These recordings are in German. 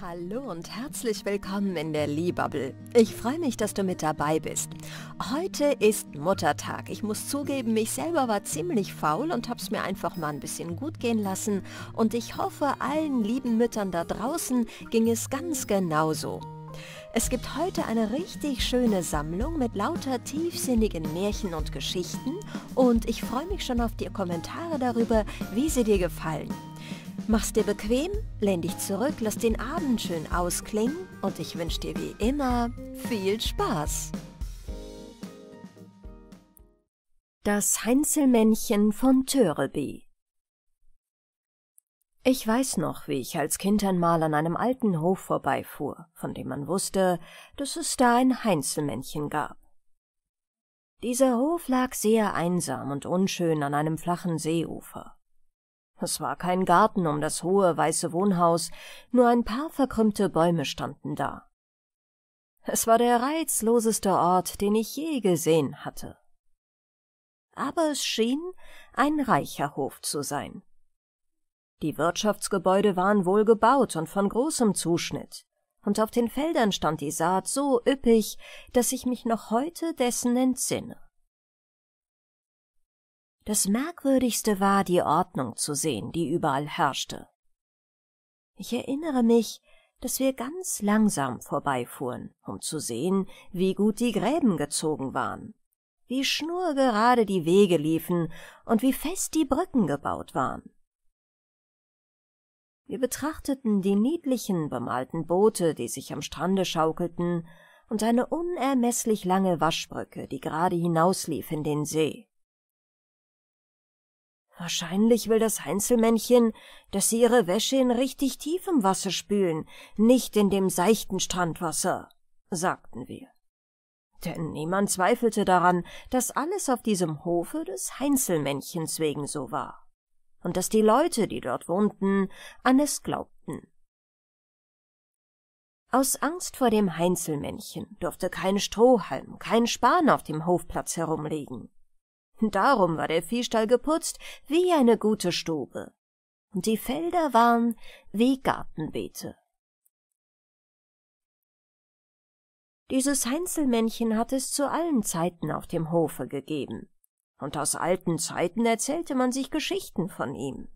Hallo und herzlich willkommen in der Liebubble. Ich freue mich, dass du mit dabei bist. Heute ist Muttertag. Ich muss zugeben, ich selber war ziemlich faul und habe es mir einfach mal ein bisschen gut gehen lassen. Und ich hoffe, allen lieben Müttern da draußen ging es ganz genauso. Es gibt heute eine richtig schöne Sammlung mit lauter tiefsinnigen Märchen und Geschichten und ich freue mich schon auf die Kommentare darüber, wie sie dir gefallen. Mach's dir bequem, lehn dich zurück, lass den Abend schön ausklingen und ich wünsche dir wie immer viel Spaß. Das Heinzelmännchen von Töreby ich weiß noch, wie ich als Kind einmal an einem alten Hof vorbeifuhr, von dem man wusste, dass es da ein Heinzelmännchen gab. Dieser Hof lag sehr einsam und unschön an einem flachen Seeufer. Es war kein Garten um das hohe, weiße Wohnhaus, nur ein paar verkrümmte Bäume standen da. Es war der reizloseste Ort, den ich je gesehen hatte. Aber es schien ein reicher Hof zu sein. Die Wirtschaftsgebäude waren wohl gebaut und von großem Zuschnitt, und auf den Feldern stand die Saat so üppig, dass ich mich noch heute dessen entsinne. Das Merkwürdigste war, die Ordnung zu sehen, die überall herrschte. Ich erinnere mich, dass wir ganz langsam vorbeifuhren, um zu sehen, wie gut die Gräben gezogen waren, wie schnurgerade die Wege liefen und wie fest die Brücken gebaut waren. Wir betrachteten die niedlichen bemalten Boote, die sich am Strande schaukelten, und eine unermeßlich lange Waschbrücke, die gerade hinauslief in den See. Wahrscheinlich will das Heinzelmännchen, dass sie ihre Wäsche in richtig tiefem Wasser spülen, nicht in dem seichten Strandwasser, sagten wir. Denn niemand zweifelte daran, dass alles auf diesem Hofe des Heinzelmännchens wegen so war. Und dass die Leute, die dort wohnten, an es glaubten. Aus Angst vor dem Heinzelmännchen durfte kein Strohhalm, kein Span auf dem Hofplatz herumliegen. Darum war der Viehstall geputzt wie eine gute Stube. Und die Felder waren wie Gartenbeete. Dieses Heinzelmännchen hat es zu allen Zeiten auf dem Hofe gegeben, und aus alten Zeiten erzählte man sich Geschichten von ihm.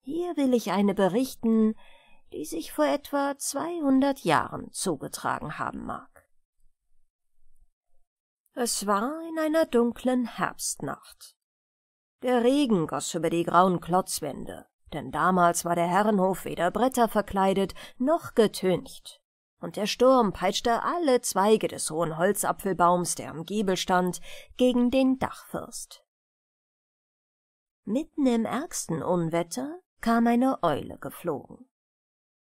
Hier will ich eine berichten, die sich vor etwa 200 Jahren zugetragen haben mag. Es war in einer dunklen Herbstnacht. Der Regen goss über die grauen Klotzwände, denn damals war der Herrenhof weder Bretter verkleidet noch getüncht, und der Sturm peitschte alle Zweige des hohen Holzapfelbaums, der am Giebel stand, gegen den Dachfürst. Mitten im ärgsten Unwetter kam eine Eule geflogen.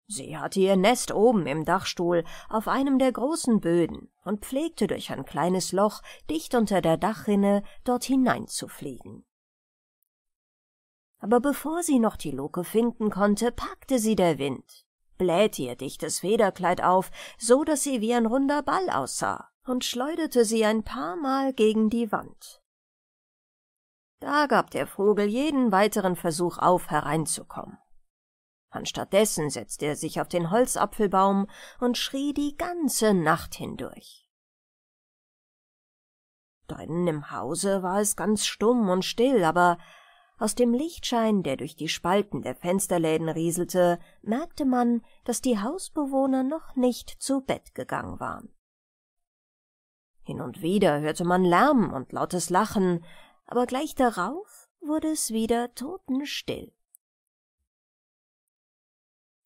Sie hatte ihr Nest oben im Dachstuhl auf einem der großen Böden und pflegte durch ein kleines Loch dicht unter der Dachrinne dort hineinzufliegen. Aber bevor sie noch die Luke finden konnte, packte sie der Wind, blähte ihr dichtes Federkleid auf, so dass sie wie ein runder Ball aussah, und schleuderte sie ein paar Mal gegen die Wand. Da gab der Vogel jeden weiteren Versuch auf, hereinzukommen. Anstattdessen setzte er sich auf den Holzapfelbaum und schrie die ganze Nacht hindurch. Drinnen im Hause war es ganz stumm und still, aber aus dem Lichtschein, der durch die Spalten der Fensterläden rieselte, merkte man, dass die Hausbewohner noch nicht zu Bett gegangen waren. Hin und wieder hörte man Lärm und lautes Lachen, aber gleich darauf wurde es wieder totenstill.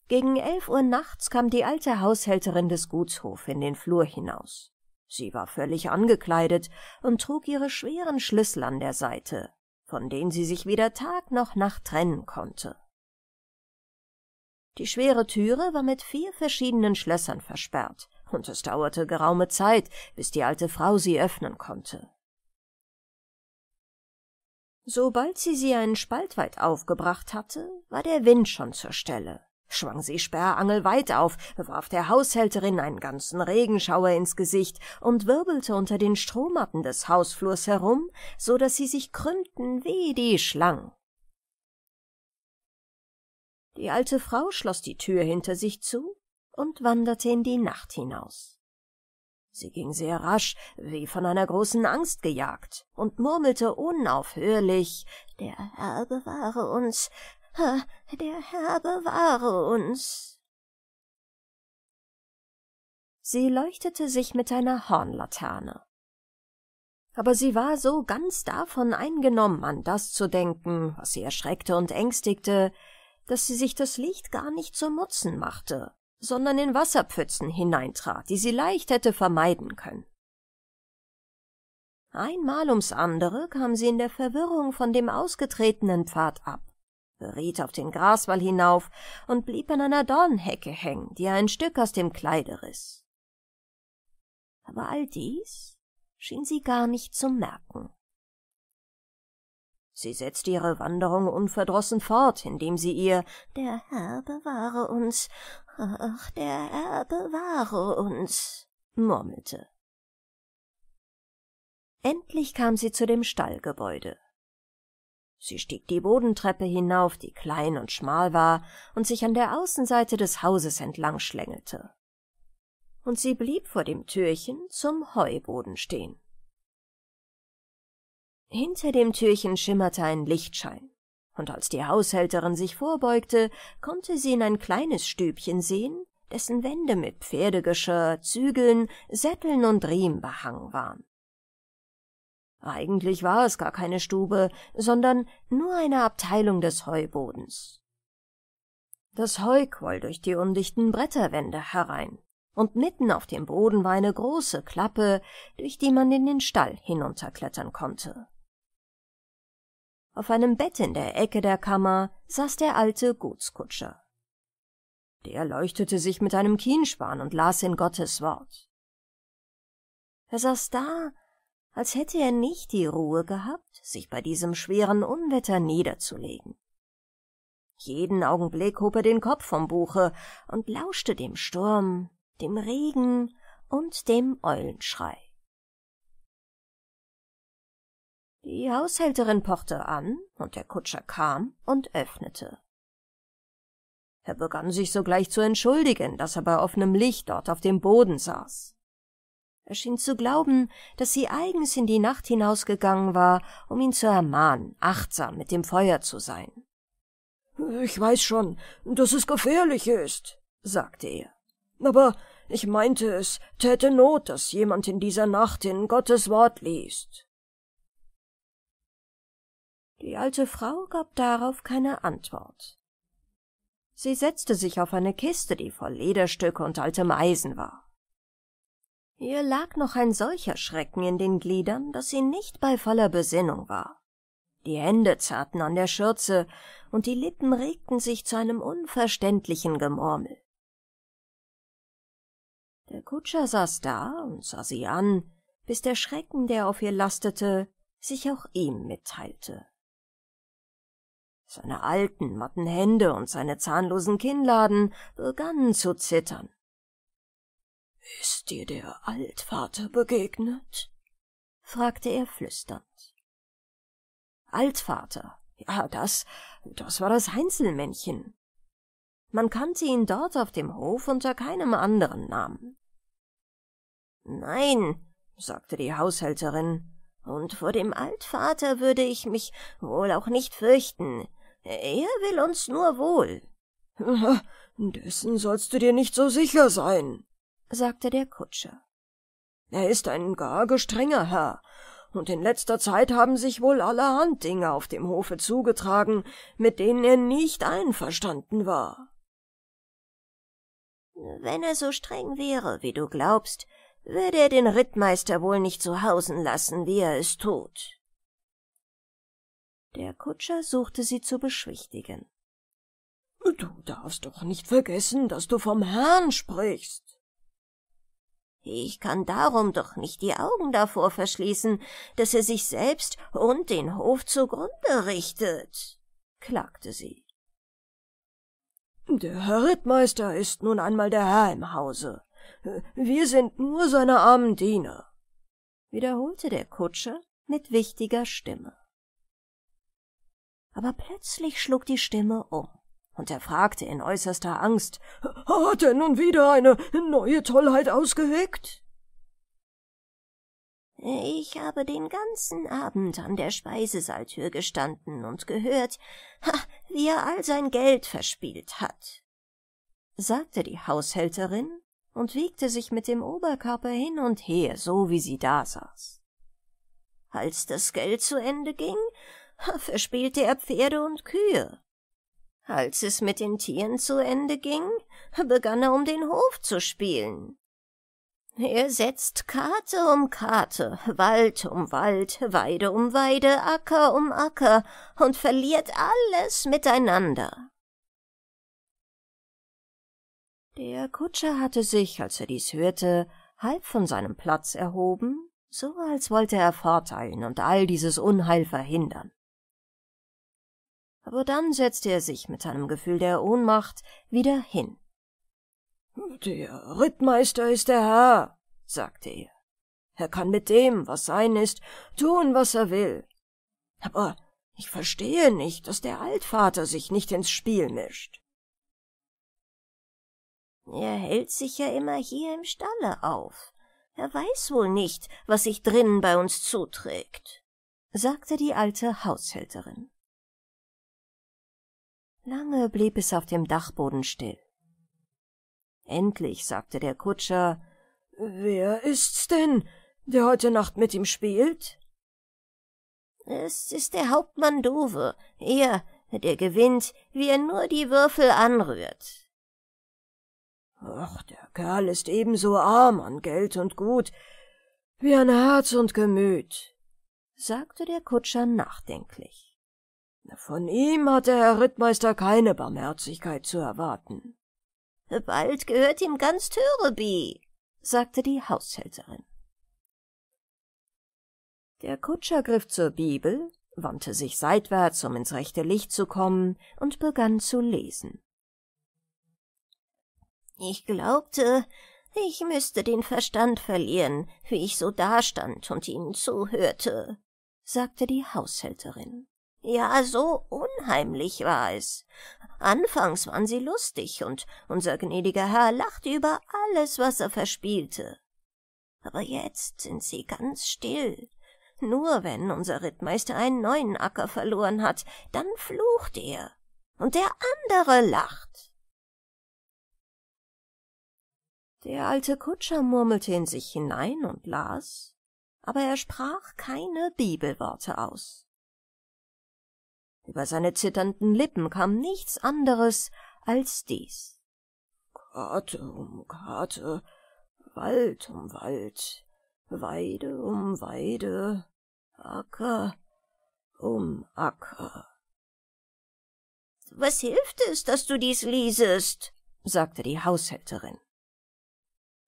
Gegen elf Uhr nachts kam die alte Haushälterin des Gutshof in den Flur hinaus. Sie war völlig angekleidet und trug ihre schweren Schlüssel an der Seite, von denen sie sich weder Tag noch Nacht trennen konnte. Die schwere Türe war mit vier verschiedenen Schlössern versperrt, und es dauerte geraume Zeit, bis die alte Frau sie öffnen konnte. Sobald sie sie einen Spalt weit aufgebracht hatte, war der Wind schon zur Stelle schwang sie Sperrangel weit auf, warf der Haushälterin einen ganzen Regenschauer ins Gesicht und wirbelte unter den Strohmatten des Hausflurs herum, so daß sie sich krümmten wie die Schlangen. Die alte Frau schloss die Tür hinter sich zu und wanderte in die Nacht hinaus. Sie ging sehr rasch, wie von einer großen Angst gejagt, und murmelte unaufhörlich Der Herr bewahre uns, der Herr bewahre uns. Sie leuchtete sich mit einer Hornlaterne. Aber sie war so ganz davon eingenommen, an das zu denken, was sie erschreckte und ängstigte, dass sie sich das Licht gar nicht zum Mutzen machte, sondern in Wasserpfützen hineintrat, die sie leicht hätte vermeiden können. Einmal ums andere kam sie in der Verwirrung von dem ausgetretenen Pfad ab beriet auf den Graswall hinauf und blieb an einer Dornhecke hängen, die er ein Stück aus dem Kleide riss. Aber all dies schien sie gar nicht zu merken. Sie setzte ihre Wanderung unverdrossen fort, indem sie ihr Der Herr bewahre uns, ach, der Herr bewahre uns, murmelte. Endlich kam sie zu dem Stallgebäude, Sie stieg die Bodentreppe hinauf, die klein und schmal war und sich an der Außenseite des Hauses entlang schlängelte. Und sie blieb vor dem Türchen zum Heuboden stehen. Hinter dem Türchen schimmerte ein Lichtschein, und als die Haushälterin sich vorbeugte, konnte sie in ein kleines Stübchen sehen, dessen Wände mit Pferdegeschirr, Zügeln, Sätteln und Riemen behangen waren. Eigentlich war es gar keine Stube, sondern nur eine Abteilung des Heubodens. Das Heu quoll durch die undichten Bretterwände herein, und mitten auf dem Boden war eine große Klappe, durch die man in den Stall hinunterklettern konnte. Auf einem Bett in der Ecke der Kammer saß der alte Gutskutscher. Der leuchtete sich mit einem Kienspan und las in Gottes Wort. Er saß da als hätte er nicht die Ruhe gehabt, sich bei diesem schweren Unwetter niederzulegen. Jeden Augenblick hob er den Kopf vom Buche und lauschte dem Sturm, dem Regen und dem Eulenschrei. Die Haushälterin pochte an, und der Kutscher kam und öffnete. Er begann sich sogleich zu entschuldigen, dass er bei offenem Licht dort auf dem Boden saß. Er schien zu glauben, dass sie eigens in die Nacht hinausgegangen war, um ihn zu ermahnen, achtsam mit dem Feuer zu sein. Ich weiß schon, dass es gefährlich ist, sagte er. Aber ich meinte, es täte Not, dass jemand in dieser Nacht in Gottes Wort liest. Die alte Frau gab darauf keine Antwort. Sie setzte sich auf eine Kiste, die voll Lederstücke und altem Eisen war. Ihr lag noch ein solcher Schrecken in den Gliedern, dass sie nicht bei voller Besinnung war. Die Hände zerrten an der Schürze, und die Lippen regten sich zu einem unverständlichen Gemurmel. Der Kutscher saß da und sah sie an, bis der Schrecken, der auf ihr lastete, sich auch ihm mitteilte. Seine alten, matten Hände und seine zahnlosen Kinnladen begannen zu zittern. Ist dir der Altvater begegnet? fragte er flüsternd. Altvater, ja, das, das war das Heinzelmännchen. Man kannte ihn dort auf dem Hof unter keinem anderen Namen. Nein, sagte die Haushälterin, und vor dem Altvater würde ich mich wohl auch nicht fürchten. Er will uns nur wohl. Dessen sollst du dir nicht so sicher sein, sagte der Kutscher. Er ist ein gar gestrenger Herr, und in letzter Zeit haben sich wohl allerhand Dinge auf dem Hofe zugetragen, mit denen er nicht einverstanden war. Wenn er so streng wäre, wie du glaubst, würde er den Rittmeister wohl nicht zu hausen lassen, wie er es tut. Der Kutscher suchte sie zu beschwichtigen. Du darfst doch nicht vergessen, dass du vom Herrn sprichst. Ich kann darum doch nicht die Augen davor verschließen, dass er sich selbst und den Hof zugrunde richtet, klagte sie. Der Herr Rittmeister ist nun einmal der Herr im Hause. Wir sind nur seine armen Diener, wiederholte der Kutscher mit wichtiger Stimme. Aber plötzlich schlug die Stimme um und er fragte in äußerster Angst, hat er nun wieder eine neue Tollheit ausgeheckt? Ich habe den ganzen Abend an der Speisesaaltür gestanden und gehört, wie er all sein Geld verspielt hat, sagte die Haushälterin und wiegte sich mit dem Oberkörper hin und her, so wie sie da saß. Als das Geld zu Ende ging, verspielte er Pferde und Kühe, als es mit den Tieren zu Ende ging, begann er um den Hof zu spielen. Er setzt Karte um Karte, Wald um Wald, Weide um Weide, Acker um Acker und verliert alles miteinander. Der Kutscher hatte sich, als er dies hörte, halb von seinem Platz erhoben, so als wollte er vorteilen und all dieses Unheil verhindern aber dann setzte er sich mit seinem Gefühl der Ohnmacht wieder hin. Der Rittmeister ist der Herr, sagte er. Er kann mit dem, was sein ist, tun, was er will. Aber ich verstehe nicht, dass der Altvater sich nicht ins Spiel mischt. Er hält sich ja immer hier im Stalle auf. Er weiß wohl nicht, was sich drinnen bei uns zuträgt, sagte die alte Haushälterin. Lange blieb es auf dem Dachboden still. Endlich sagte der Kutscher, »Wer ist's denn, der heute Nacht mit ihm spielt?« »Es ist der Hauptmann Dove, er, der gewinnt, wie er nur die Würfel anrührt.« »Ach, der Kerl ist ebenso arm an Geld und Gut, wie an Herz und Gemüt«, sagte der Kutscher nachdenklich. Von ihm hat der Herr Rittmeister keine Barmherzigkeit zu erwarten. Bald gehört ihm ganz Töreby, sagte die Haushälterin. Der Kutscher griff zur Bibel, wandte sich seitwärts, um ins rechte Licht zu kommen, und begann zu lesen. Ich glaubte, ich müsste den Verstand verlieren, wie ich so dastand und ihnen zuhörte, sagte die Haushälterin. Ja, so unheimlich war es. Anfangs waren sie lustig, und unser gnädiger Herr lachte über alles, was er verspielte. Aber jetzt sind sie ganz still. Nur wenn unser Rittmeister einen neuen Acker verloren hat, dann flucht er, und der andere lacht. Der alte Kutscher murmelte in sich hinein und las, aber er sprach keine Bibelworte aus. Über seine zitternden Lippen kam nichts anderes als dies. Karte um Karte, Wald um Wald, Weide um Weide, Acker um Acker. Was hilft es, dass du dies liesest? sagte die Haushälterin.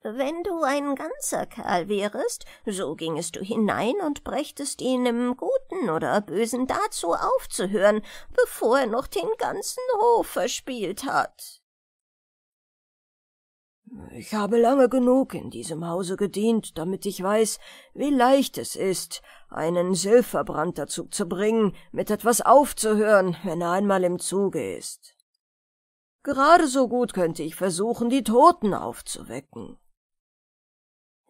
Wenn du ein ganzer Kerl wärest, so gingest du hinein und brächtest ihn im Guten oder Bösen dazu aufzuhören, bevor er noch den ganzen Hof verspielt hat. Ich habe lange genug in diesem Hause gedient, damit ich weiß, wie leicht es ist, einen Silberbrand dazu zu bringen, mit etwas aufzuhören, wenn er einmal im Zuge ist. Gerade so gut könnte ich versuchen, die Toten aufzuwecken.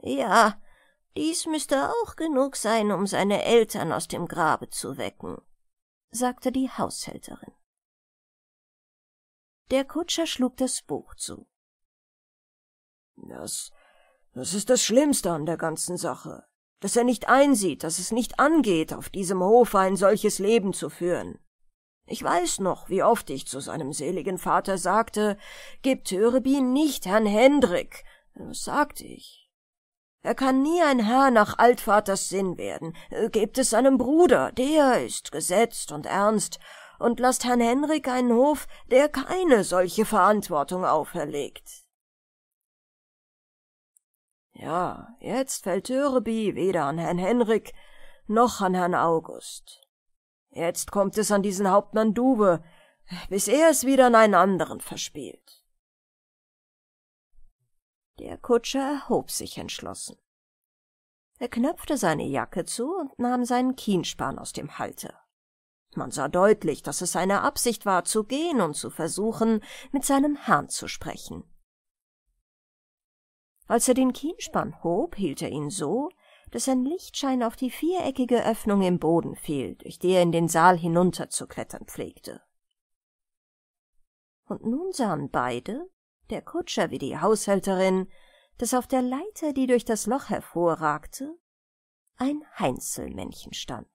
Ja, dies müsste auch genug sein, um seine Eltern aus dem Grabe zu wecken, sagte die Haushälterin. Der Kutscher schlug das Buch zu. Das, das ist das Schlimmste an der ganzen Sache, dass er nicht einsieht, dass es nicht angeht, auf diesem Hofe ein solches Leben zu führen. Ich weiß noch, wie oft ich zu seinem seligen Vater sagte, gebt Törebin nicht Herrn Hendrik. Was sagte ich? Er kann nie ein Herr nach Altvaters Sinn werden. Äh, gebt es seinem Bruder, der ist gesetzt und ernst, und lasst Herrn Henrik einen Hof, der keine solche Verantwortung auferlegt. Ja, jetzt fällt Töreby weder an Herrn Henrik noch an Herrn August. Jetzt kommt es an diesen Hauptmann Dube, bis er es wieder an einen anderen verspielt. Der Kutscher erhob sich entschlossen. Er knöpfte seine Jacke zu und nahm seinen Kienspan aus dem Halter. Man sah deutlich, dass es seine Absicht war, zu gehen und zu versuchen, mit seinem Herrn zu sprechen. Als er den Kienspan hob, hielt er ihn so, dass ein Lichtschein auf die viereckige Öffnung im Boden fiel, durch die er in den Saal hinunterzuklettern pflegte. Und nun sahen beide, der Kutscher wie die Haushälterin, dass auf der Leiter, die durch das Loch hervorragte, ein Heinzelmännchen stand.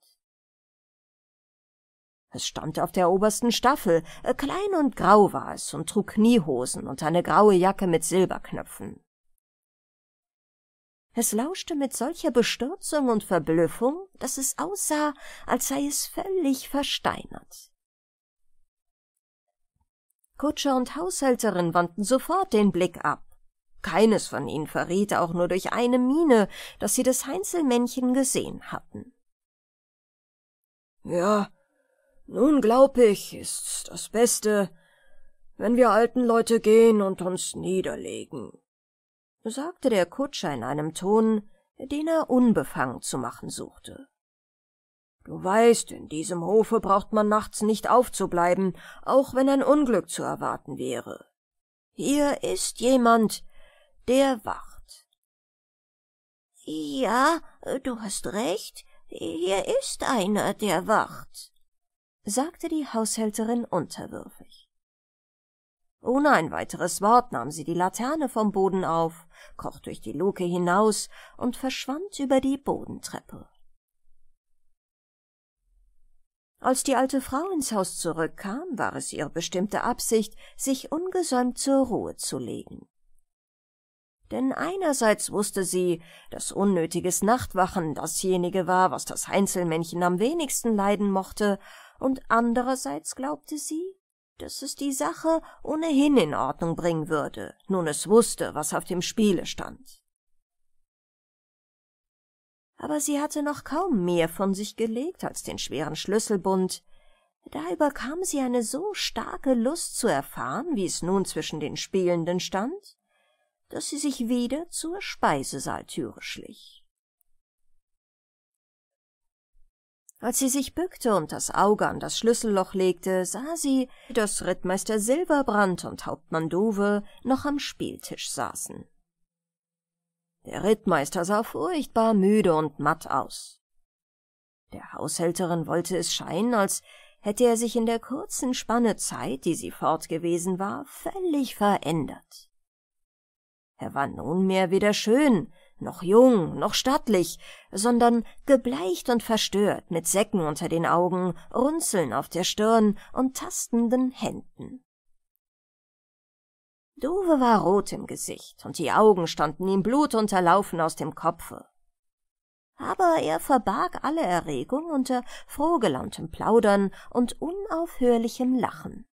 Es stand auf der obersten Staffel, äh, klein und grau war es und trug Kniehosen und eine graue Jacke mit Silberknöpfen. Es lauschte mit solcher Bestürzung und Verblüffung, dass es aussah, als sei es völlig versteinert. Kutscher und Haushälterin wandten sofort den Blick ab. Keines von ihnen verriet auch nur durch eine Miene, dass sie das Heinzelmännchen gesehen hatten. Ja, nun glaub ich, ist's das Beste, wenn wir alten Leute gehen und uns niederlegen, sagte der Kutscher in einem Ton, den er unbefangen zu machen suchte. Du weißt, in diesem Hofe braucht man nachts nicht aufzubleiben, auch wenn ein Unglück zu erwarten wäre. Hier ist jemand, der wacht. Ja, du hast recht, hier ist einer, der wacht, sagte die Haushälterin unterwürfig. Ohne ein weiteres Wort nahm sie die Laterne vom Boden auf, kroch durch die Luke hinaus und verschwand über die Bodentreppe. Als die alte Frau ins Haus zurückkam, war es ihre bestimmte Absicht, sich ungesäumt zur Ruhe zu legen. Denn einerseits wusste sie, dass unnötiges Nachtwachen dasjenige war, was das Heinzelmännchen am wenigsten leiden mochte, und andererseits glaubte sie, dass es die Sache ohnehin in Ordnung bringen würde, nun es wusste, was auf dem Spiele stand aber sie hatte noch kaum mehr von sich gelegt als den schweren Schlüsselbund. Da überkam sie eine so starke Lust zu erfahren, wie es nun zwischen den Spielenden stand, dass sie sich wieder zur Speisesaaltüre schlich. Als sie sich bückte und das Auge an das Schlüsselloch legte, sah sie, dass Rittmeister Silberbrand und Hauptmann Dove noch am Spieltisch saßen. Der Rittmeister sah furchtbar müde und matt aus. Der Haushälterin wollte es scheinen, als hätte er sich in der kurzen Spanne Zeit, die sie fort gewesen war, völlig verändert. Er war nunmehr weder schön, noch jung, noch stattlich, sondern gebleicht und verstört, mit Säcken unter den Augen, Runzeln auf der Stirn und tastenden Händen. Duwe war rot im Gesicht und die Augen standen ihm blutunterlaufen aus dem Kopfe. Aber er verbarg alle Erregung unter frohgelauntem Plaudern und unaufhörlichem Lachen.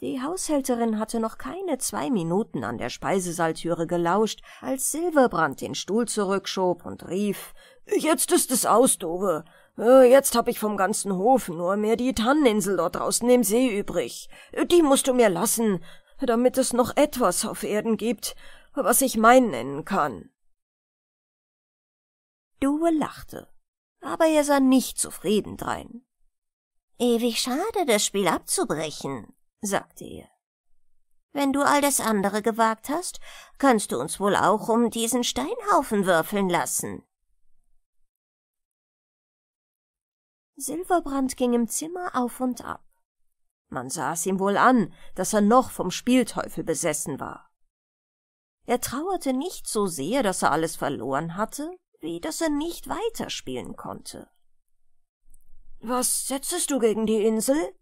Die Haushälterin hatte noch keine zwei Minuten an der Speisesaaltüre gelauscht, als Silverbrand den Stuhl zurückschob und rief, »Jetzt ist es aus, Dove. Äh, jetzt hab ich vom ganzen Hof nur mehr die Tanneninsel dort draußen im See übrig. Äh, die musst du mir lassen, damit es noch etwas auf Erden gibt, was ich mein nennen kann. Due lachte, aber er sah nicht zufrieden drein. Ewig schade, das Spiel abzubrechen, sagte er. Wenn du all das andere gewagt hast, kannst du uns wohl auch um diesen Steinhaufen würfeln lassen. Silverbrand ging im Zimmer auf und ab. Man sah es ihm wohl an, dass er noch vom Spielteufel besessen war. Er trauerte nicht so sehr, dass er alles verloren hatte, wie dass er nicht weiterspielen konnte. Was setzest du gegen die Insel?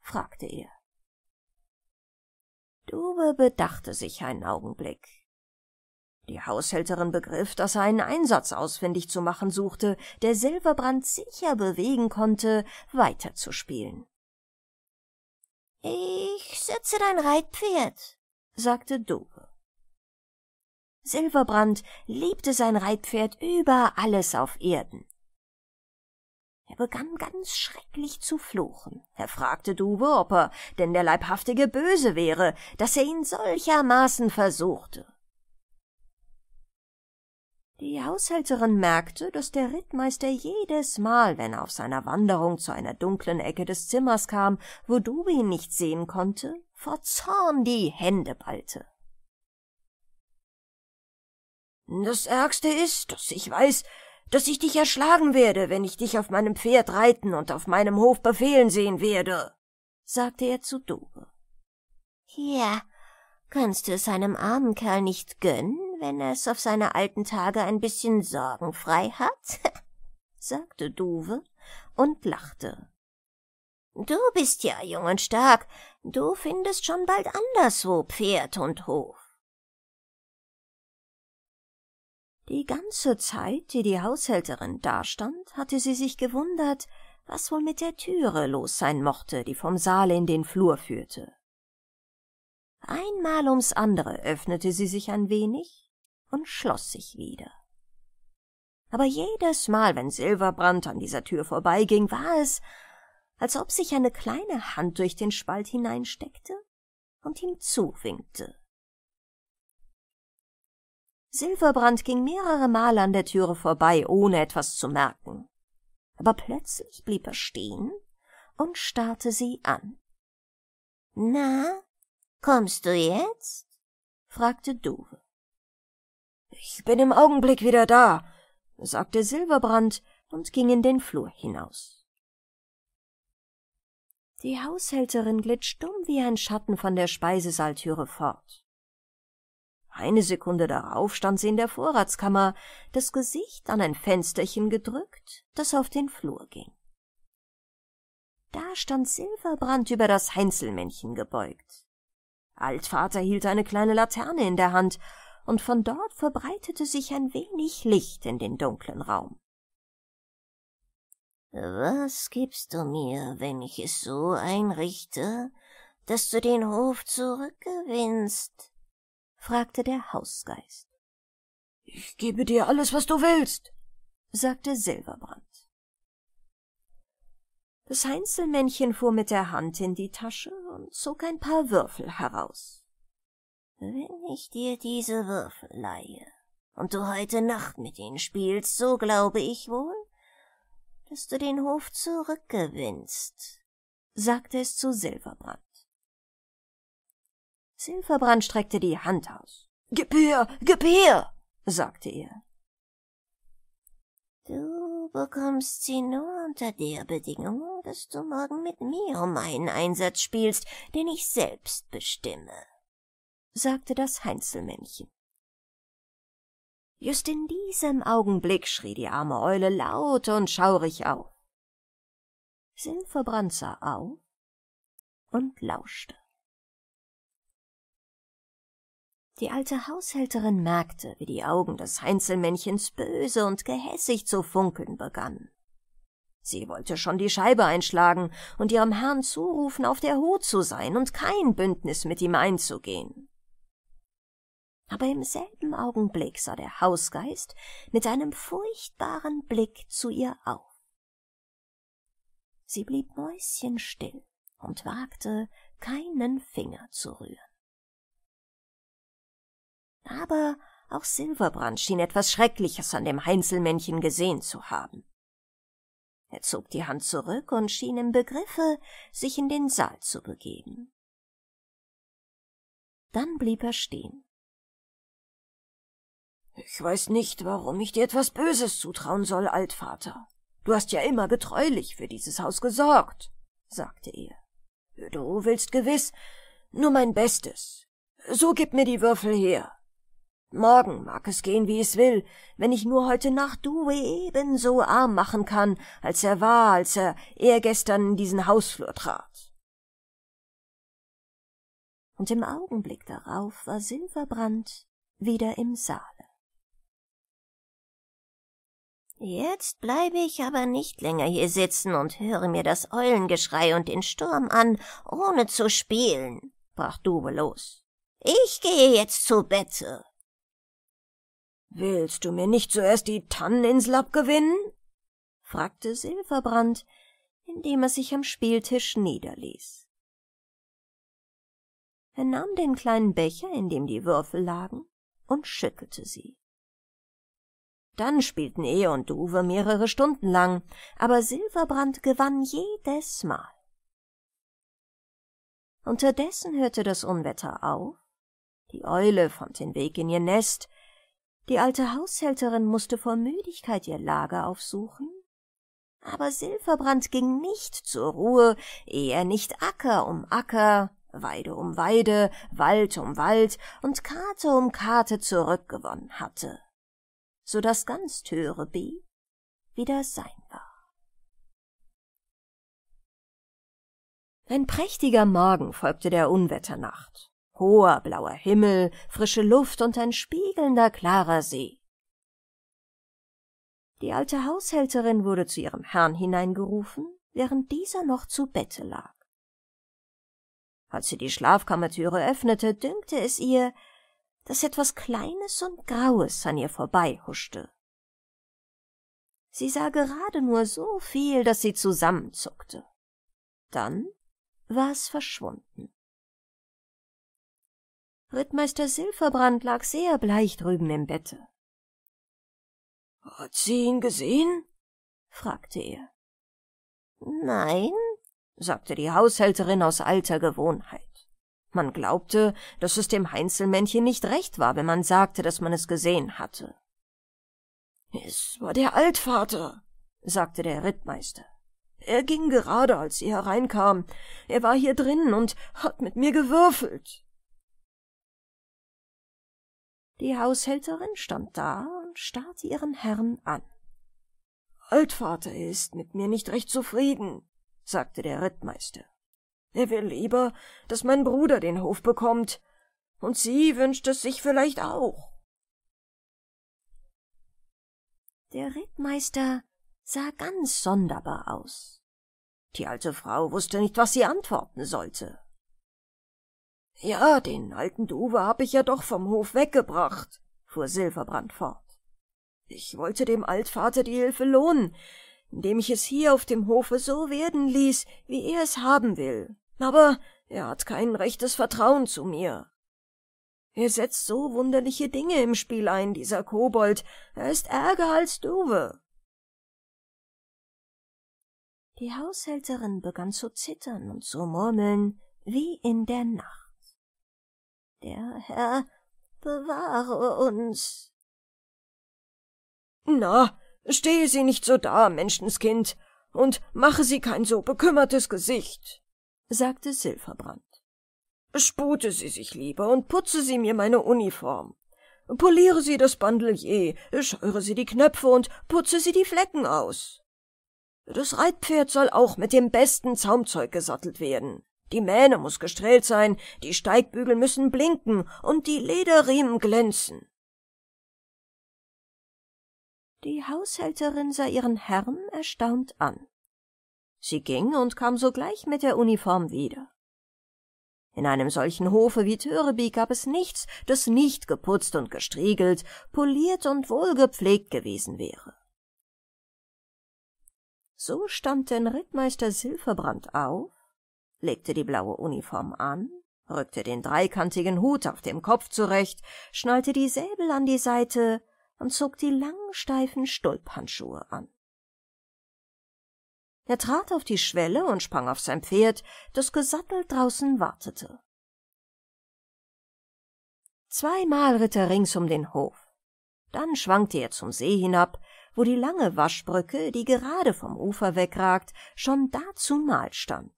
fragte er. Dube bedachte sich einen Augenblick. Die Haushälterin begriff, dass er einen Einsatz ausfindig zu machen suchte, der Silberbrand sicher bewegen konnte, weiterzuspielen. Ich setze dein Reitpferd, sagte Dove. Silberbrand liebte sein Reitpferd über alles auf Erden. Er begann ganz schrecklich zu fluchen. Er fragte Dube, ob er denn der Leibhaftige böse wäre, dass er ihn solchermaßen versuchte. Die Haushälterin merkte, dass der Rittmeister jedes Mal, wenn er auf seiner Wanderung zu einer dunklen Ecke des Zimmers kam, wo Dubi ihn nicht sehen konnte, vor Zorn die Hände ballte. Das Ärgste ist, dass ich weiß, dass ich dich erschlagen werde, wenn ich dich auf meinem Pferd reiten und auf meinem Hof befehlen sehen werde, sagte er zu Dore. »Ja, kannst du es einem armen Kerl nicht gönnen? wenn er es auf seine alten Tage ein bisschen sorgenfrei hat, sagte Duwe und lachte. Du bist ja jung und stark, du findest schon bald anderswo Pferd und Hof. Die ganze Zeit, die die Haushälterin dastand, hatte sie sich gewundert, was wohl mit der Türe los sein mochte, die vom Saal in den Flur führte. Einmal ums andere öffnete sie sich ein wenig, und schloss sich wieder. Aber jedes Mal, wenn Silverbrand an dieser Tür vorbeiging, war es, als ob sich eine kleine Hand durch den Spalt hineinsteckte und ihm zuwinkte. Silverbrand ging mehrere Male an der Türe vorbei, ohne etwas zu merken. Aber plötzlich blieb er stehen und starrte sie an. Na, kommst du jetzt? fragte Dove. Ich bin im Augenblick wieder da, sagte Silberbrand und ging in den Flur hinaus. Die Haushälterin glitt stumm wie ein Schatten von der Speisesaaltüre fort. Eine Sekunde darauf stand sie in der Vorratskammer, das Gesicht an ein Fensterchen gedrückt, das auf den Flur ging. Da stand Silverbrand über das Heinzelmännchen gebeugt. Altvater hielt eine kleine Laterne in der Hand und von dort verbreitete sich ein wenig Licht in den dunklen Raum. Was gibst du mir, wenn ich es so einrichte, dass du den Hof zurückgewinnst? fragte der Hausgeist. Ich gebe dir alles, was du willst, sagte Silberbrand. Das Heinzelmännchen fuhr mit der Hand in die Tasche und zog ein paar Würfel heraus. Wenn ich dir diese Würfel leihe und du heute Nacht mit ihnen spielst, so glaube ich wohl, dass du den Hof zurückgewinnst, sagte es zu Silverbrand. Silverbrand streckte die Hand aus. Gib her, gib her, sagte er. Du bekommst sie nur unter der Bedingung, dass du morgen mit mir um einen Einsatz spielst, den ich selbst bestimme sagte das Heinzelmännchen. Just in diesem Augenblick schrie die arme Eule laut und schaurig auf. Silverbrand sah auf und lauschte. Die alte Haushälterin merkte, wie die Augen des Heinzelmännchens böse und gehässig zu funkeln begannen. Sie wollte schon die Scheibe einschlagen und ihrem Herrn zurufen, auf der Hut zu sein und kein Bündnis mit ihm einzugehen aber im selben Augenblick sah der Hausgeist mit einem furchtbaren Blick zu ihr auf. Sie blieb mäuschenstill und wagte, keinen Finger zu rühren. Aber auch Silverbrand schien etwas Schreckliches an dem Heinzelmännchen gesehen zu haben. Er zog die Hand zurück und schien im Begriffe, sich in den Saal zu begeben. Dann blieb er stehen ich weiß nicht, warum ich dir etwas Böses zutrauen soll, Altvater. Du hast ja immer getreulich für dieses Haus gesorgt, sagte er. Du willst gewiss nur mein Bestes. So gib mir die Würfel her. Morgen mag es gehen, wie es will, wenn ich nur heute Nacht du ebenso arm machen kann, als er war, als er eher gestern in diesen Hausflur trat. Und im Augenblick darauf war Silverbrand wieder im Saal. Jetzt bleibe ich aber nicht länger hier sitzen und höre mir das Eulengeschrei und den Sturm an, ohne zu spielen, brach Dube los. Ich gehe jetzt zu Bette. Willst du mir nicht zuerst die Tannen ins Lapp gewinnen? fragte Silverbrand, indem er sich am Spieltisch niederließ. Er nahm den kleinen Becher, in dem die Würfel lagen, und schüttelte sie. Dann spielten Er und Uwe mehrere Stunden lang, aber Silverbrand gewann jedes Mal. Unterdessen hörte das Unwetter auf, die Eule fand den Weg in ihr Nest, die alte Haushälterin musste vor Müdigkeit ihr Lager aufsuchen, aber Silverbrand ging nicht zur Ruhe, ehe er nicht Acker um Acker, Weide um Weide, Wald um Wald und Karte um Karte zurückgewonnen hatte so daß ganz Töre B wieder sein war. Ein prächtiger Morgen folgte der Unwetternacht. Hoher blauer Himmel, frische Luft und ein spiegelnder klarer See. Die alte Haushälterin wurde zu ihrem Herrn hineingerufen, während dieser noch zu Bette lag. Als sie die Schlafkammertüre öffnete, dünkte es ihr, dass etwas Kleines und Graues an ihr vorbei huschte. Sie sah gerade nur so viel, dass sie zusammenzuckte. Dann war es verschwunden. Rittmeister Silverbrand lag sehr bleich drüben im Bette. Hat sie ihn gesehen? fragte er. Nein, sagte die Haushälterin aus alter Gewohnheit. Man glaubte, dass es dem Heinzelmännchen nicht recht war, wenn man sagte, dass man es gesehen hatte. Es war der Altvater, sagte der Rittmeister. Er ging gerade, als sie hereinkam. Er war hier drinnen und hat mit mir gewürfelt. Die Haushälterin stand da und starrte ihren Herrn an. Altvater ist mit mir nicht recht zufrieden, sagte der Rittmeister. Er will lieber, dass mein Bruder den Hof bekommt, und sie wünscht es sich vielleicht auch. Der Rittmeister sah ganz sonderbar aus. Die alte Frau wusste nicht, was sie antworten sollte. Ja, den alten Duwe habe ich ja doch vom Hof weggebracht, fuhr Silverbrand fort. Ich wollte dem Altvater die Hilfe lohnen, indem ich es hier auf dem Hofe so werden ließ, wie er es haben will aber er hat kein rechtes Vertrauen zu mir. Er setzt so wunderliche Dinge im Spiel ein, dieser Kobold. Er ist ärger als Duwe. Die Haushälterin begann zu zittern und zu murmeln, wie in der Nacht. Der Herr bewahre uns. Na, stehe sie nicht so da, Menschenskind, und mache sie kein so bekümmertes Gesicht sagte Silverbrand. Spute sie sich lieber und putze sie mir meine Uniform. Poliere sie das Bandelier, scheure sie die Knöpfe und putze sie die Flecken aus. Das Reitpferd soll auch mit dem besten Zaumzeug gesattelt werden. Die Mähne muss gestrählt sein, die Steigbügel müssen blinken und die Lederriemen glänzen. Die Haushälterin sah ihren Herrn erstaunt an. Sie ging und kam sogleich mit der Uniform wieder. In einem solchen Hofe wie Töreby gab es nichts, das nicht geputzt und gestriegelt, poliert und wohlgepflegt gewesen wäre. So stand denn Rittmeister Silverbrand auf, legte die blaue Uniform an, rückte den dreikantigen Hut auf dem Kopf zurecht, schnallte die Säbel an die Seite und zog die langen, steifen Stulphandschuhe an. Er trat auf die Schwelle und sprang auf sein Pferd, das gesattelt draußen wartete. Zweimal ritt er rings um den Hof. Dann schwankte er zum See hinab, wo die lange Waschbrücke, die gerade vom Ufer wegragt, schon dazumal stand.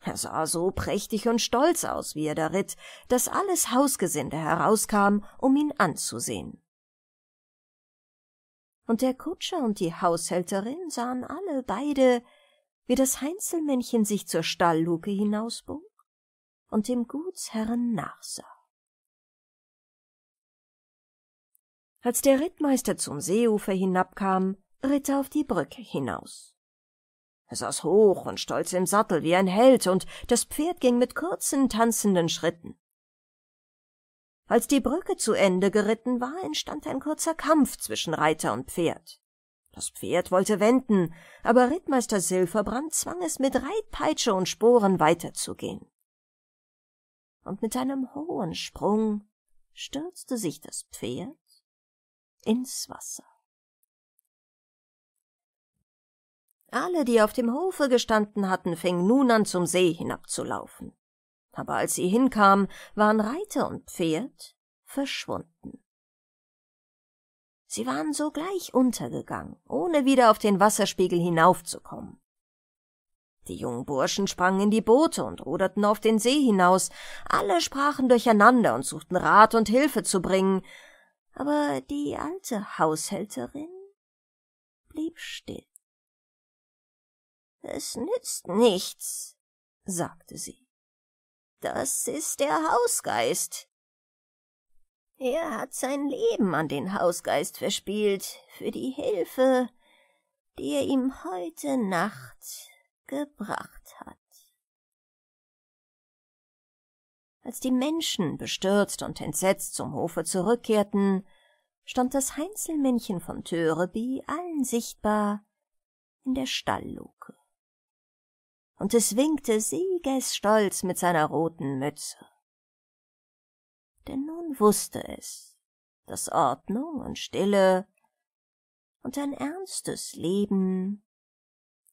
Er sah so prächtig und stolz aus, wie er da ritt, dass alles Hausgesinde herauskam, um ihn anzusehen und der Kutscher und die Haushälterin sahen alle beide, wie das Heinzelmännchen sich zur Stallluke hinausbog und dem Gutsherren nachsah. Als der Rittmeister zum Seeufer hinabkam, ritt er auf die Brücke hinaus. Er saß hoch und stolz im Sattel wie ein Held, und das Pferd ging mit kurzen, tanzenden Schritten. Als die Brücke zu Ende geritten war, entstand ein kurzer Kampf zwischen Reiter und Pferd. Das Pferd wollte wenden, aber Rittmeister Silverbrand zwang es mit Reitpeitsche und Sporen weiterzugehen. Und mit einem hohen Sprung stürzte sich das Pferd ins Wasser. Alle, die auf dem Hofe gestanden hatten, fingen nun an, zum See hinabzulaufen aber als sie hinkamen, waren Reiter und Pferd verschwunden. Sie waren sogleich untergegangen, ohne wieder auf den Wasserspiegel hinaufzukommen. Die jungen Burschen sprangen in die Boote und ruderten auf den See hinaus, alle sprachen durcheinander und suchten Rat und Hilfe zu bringen, aber die alte Haushälterin blieb still. Es nützt nichts, sagte sie. Das ist der Hausgeist. Er hat sein Leben an den Hausgeist verspielt für die Hilfe, die er ihm heute Nacht gebracht hat. Als die Menschen bestürzt und entsetzt zum Hofe zurückkehrten, stand das Heinzelmännchen von Töreby allen sichtbar in der Stallluke und es winkte siegesstolz mit seiner roten Mütze. Denn nun wusste es, dass Ordnung und Stille und ein ernstes Leben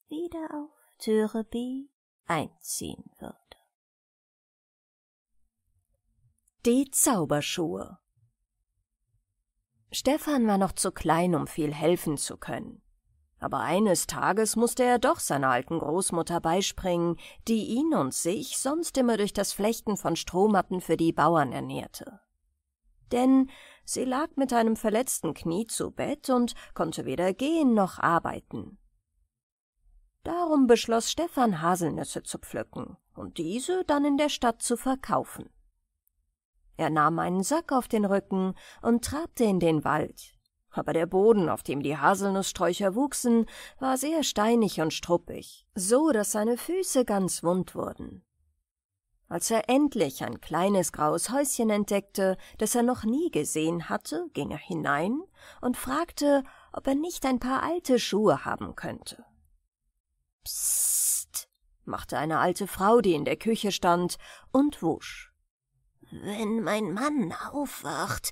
wieder auf Türe B einziehen würde. Die Zauberschuhe Stefan war noch zu klein, um viel helfen zu können. Aber eines Tages musste er doch seiner alten Großmutter beispringen, die ihn und sich sonst immer durch das Flechten von Strohmatten für die Bauern ernährte. Denn sie lag mit einem verletzten Knie zu Bett und konnte weder gehen noch arbeiten. Darum beschloss Stefan, Haselnüsse zu pflücken und diese dann in der Stadt zu verkaufen. Er nahm einen Sack auf den Rücken und trabte in den Wald, aber der Boden, auf dem die Haselnusssträucher wuchsen, war sehr steinig und struppig, so dass seine Füße ganz wund wurden. Als er endlich ein kleines graues Häuschen entdeckte, das er noch nie gesehen hatte, ging er hinein und fragte, ob er nicht ein paar alte Schuhe haben könnte. Psst, machte eine alte Frau, die in der Küche stand, und wusch. Wenn mein Mann aufwacht,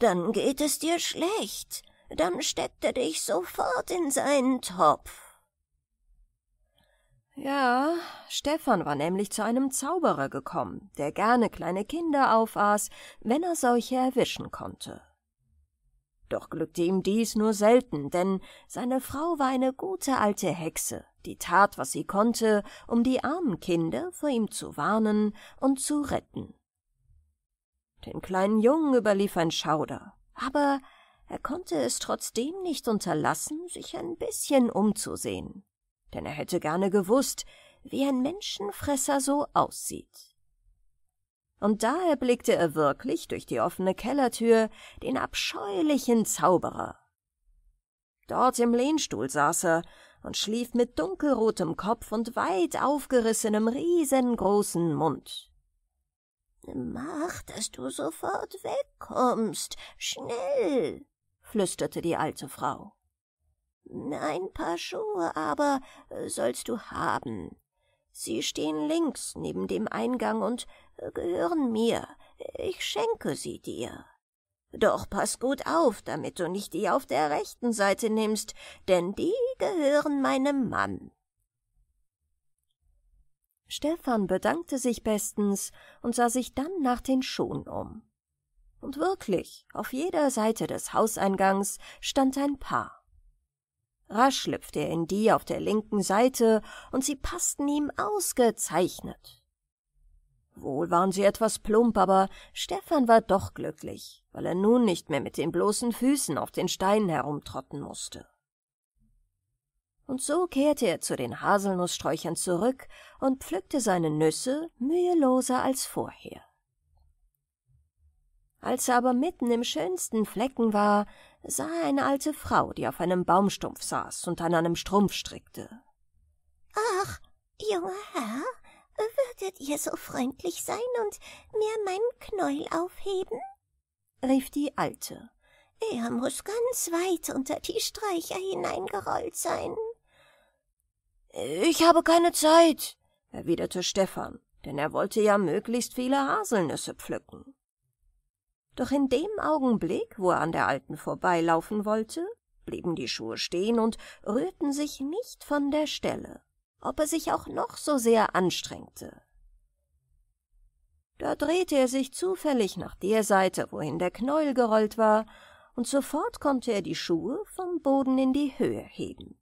dann geht es dir schlecht, dann steckt er dich sofort in seinen Topf. Ja, Stefan war nämlich zu einem Zauberer gekommen, der gerne kleine Kinder aufaß, wenn er solche erwischen konnte. Doch glückte ihm dies nur selten, denn seine Frau war eine gute alte Hexe, die tat, was sie konnte, um die armen Kinder vor ihm zu warnen und zu retten. Den kleinen Jungen überlief ein Schauder, aber er konnte es trotzdem nicht unterlassen, sich ein bisschen umzusehen, denn er hätte gerne gewusst, wie ein Menschenfresser so aussieht. Und da erblickte er wirklich durch die offene Kellertür den abscheulichen Zauberer. Dort im Lehnstuhl saß er und schlief mit dunkelrotem Kopf und weit aufgerissenem riesengroßen Mund. Mach, dass du sofort wegkommst, schnell, flüsterte die alte Frau. Ein paar Schuhe aber äh, sollst du haben. Sie stehen links neben dem Eingang und äh, gehören mir. Ich schenke sie dir. Doch pass gut auf, damit du nicht die auf der rechten Seite nimmst, denn die gehören meinem Mann. Stefan bedankte sich bestens und sah sich dann nach den Schuhen um. Und wirklich, auf jeder Seite des Hauseingangs stand ein Paar. Rasch schlüpfte er in die auf der linken Seite, und sie passten ihm ausgezeichnet. Wohl waren sie etwas plump, aber Stefan war doch glücklich, weil er nun nicht mehr mit den bloßen Füßen auf den Steinen herumtrotten musste. Und so kehrte er zu den Haselnusssträuchern zurück und pflückte seine Nüsse müheloser als vorher. Als er aber mitten im schönsten Flecken war, sah er eine alte Frau, die auf einem Baumstumpf saß und an einem Strumpf strickte. Ach, junger Herr, würdet ihr so freundlich sein und mir meinen Knäuel aufheben? rief die Alte. Er muss ganz weit unter die Streicher hineingerollt sein. Ich habe keine Zeit, erwiderte Stefan, denn er wollte ja möglichst viele Haselnüsse pflücken. Doch in dem Augenblick, wo er an der Alten vorbeilaufen wollte, blieben die Schuhe stehen und rührten sich nicht von der Stelle, ob er sich auch noch so sehr anstrengte. Da drehte er sich zufällig nach der Seite, wohin der Knäuel gerollt war, und sofort konnte er die Schuhe vom Boden in die Höhe heben.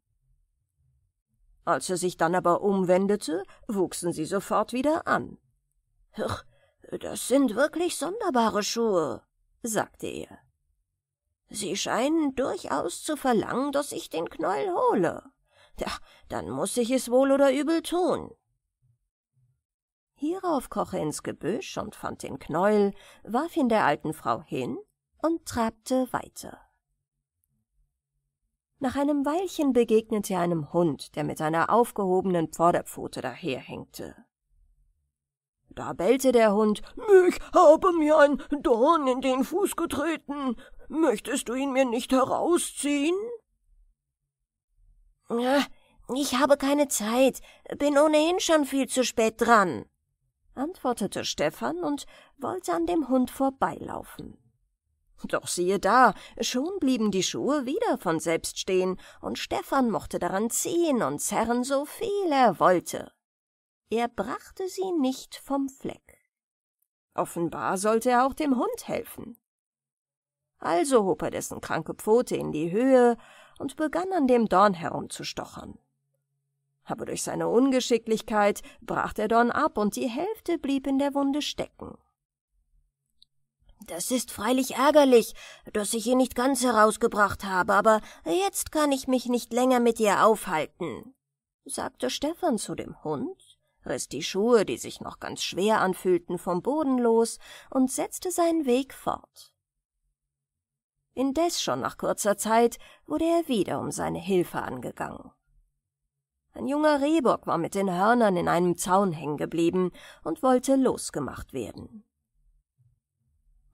Als er sich dann aber umwendete, wuchsen sie sofort wieder an. Huch, das sind wirklich sonderbare Schuhe, sagte er. Sie scheinen durchaus zu verlangen, dass ich den Knäuel hole. Ja, dann muß ich es wohl oder übel tun. Hierauf koch er ins Gebüsch und fand den Knäuel, warf ihn der alten Frau hin und trabte weiter. Nach einem Weilchen begegnete er einem Hund, der mit einer aufgehobenen Vorderpfote daherhängte. Da bellte der Hund, ich habe mir ein Dorn in den Fuß getreten. Möchtest du ihn mir nicht herausziehen? ich habe keine Zeit, bin ohnehin schon viel zu spät dran, antwortete Stefan und wollte an dem Hund vorbeilaufen. Doch siehe da, schon blieben die Schuhe wieder von selbst stehen, und Stefan mochte daran ziehen und zerren, so viel er wollte. Er brachte sie nicht vom Fleck. Offenbar sollte er auch dem Hund helfen. Also hob er dessen kranke Pfote in die Höhe und begann an dem Dorn herumzustochern. Aber durch seine Ungeschicklichkeit brach der Dorn ab und die Hälfte blieb in der Wunde stecken. Das ist freilich ärgerlich, dass ich ihn nicht ganz herausgebracht habe, aber jetzt kann ich mich nicht länger mit dir aufhalten, sagte Stefan zu dem Hund, riss die Schuhe, die sich noch ganz schwer anfühlten, vom Boden los und setzte seinen Weg fort. Indes schon nach kurzer Zeit wurde er wieder um seine Hilfe angegangen. Ein junger Rehbock war mit den Hörnern in einem Zaun hängen geblieben und wollte losgemacht werden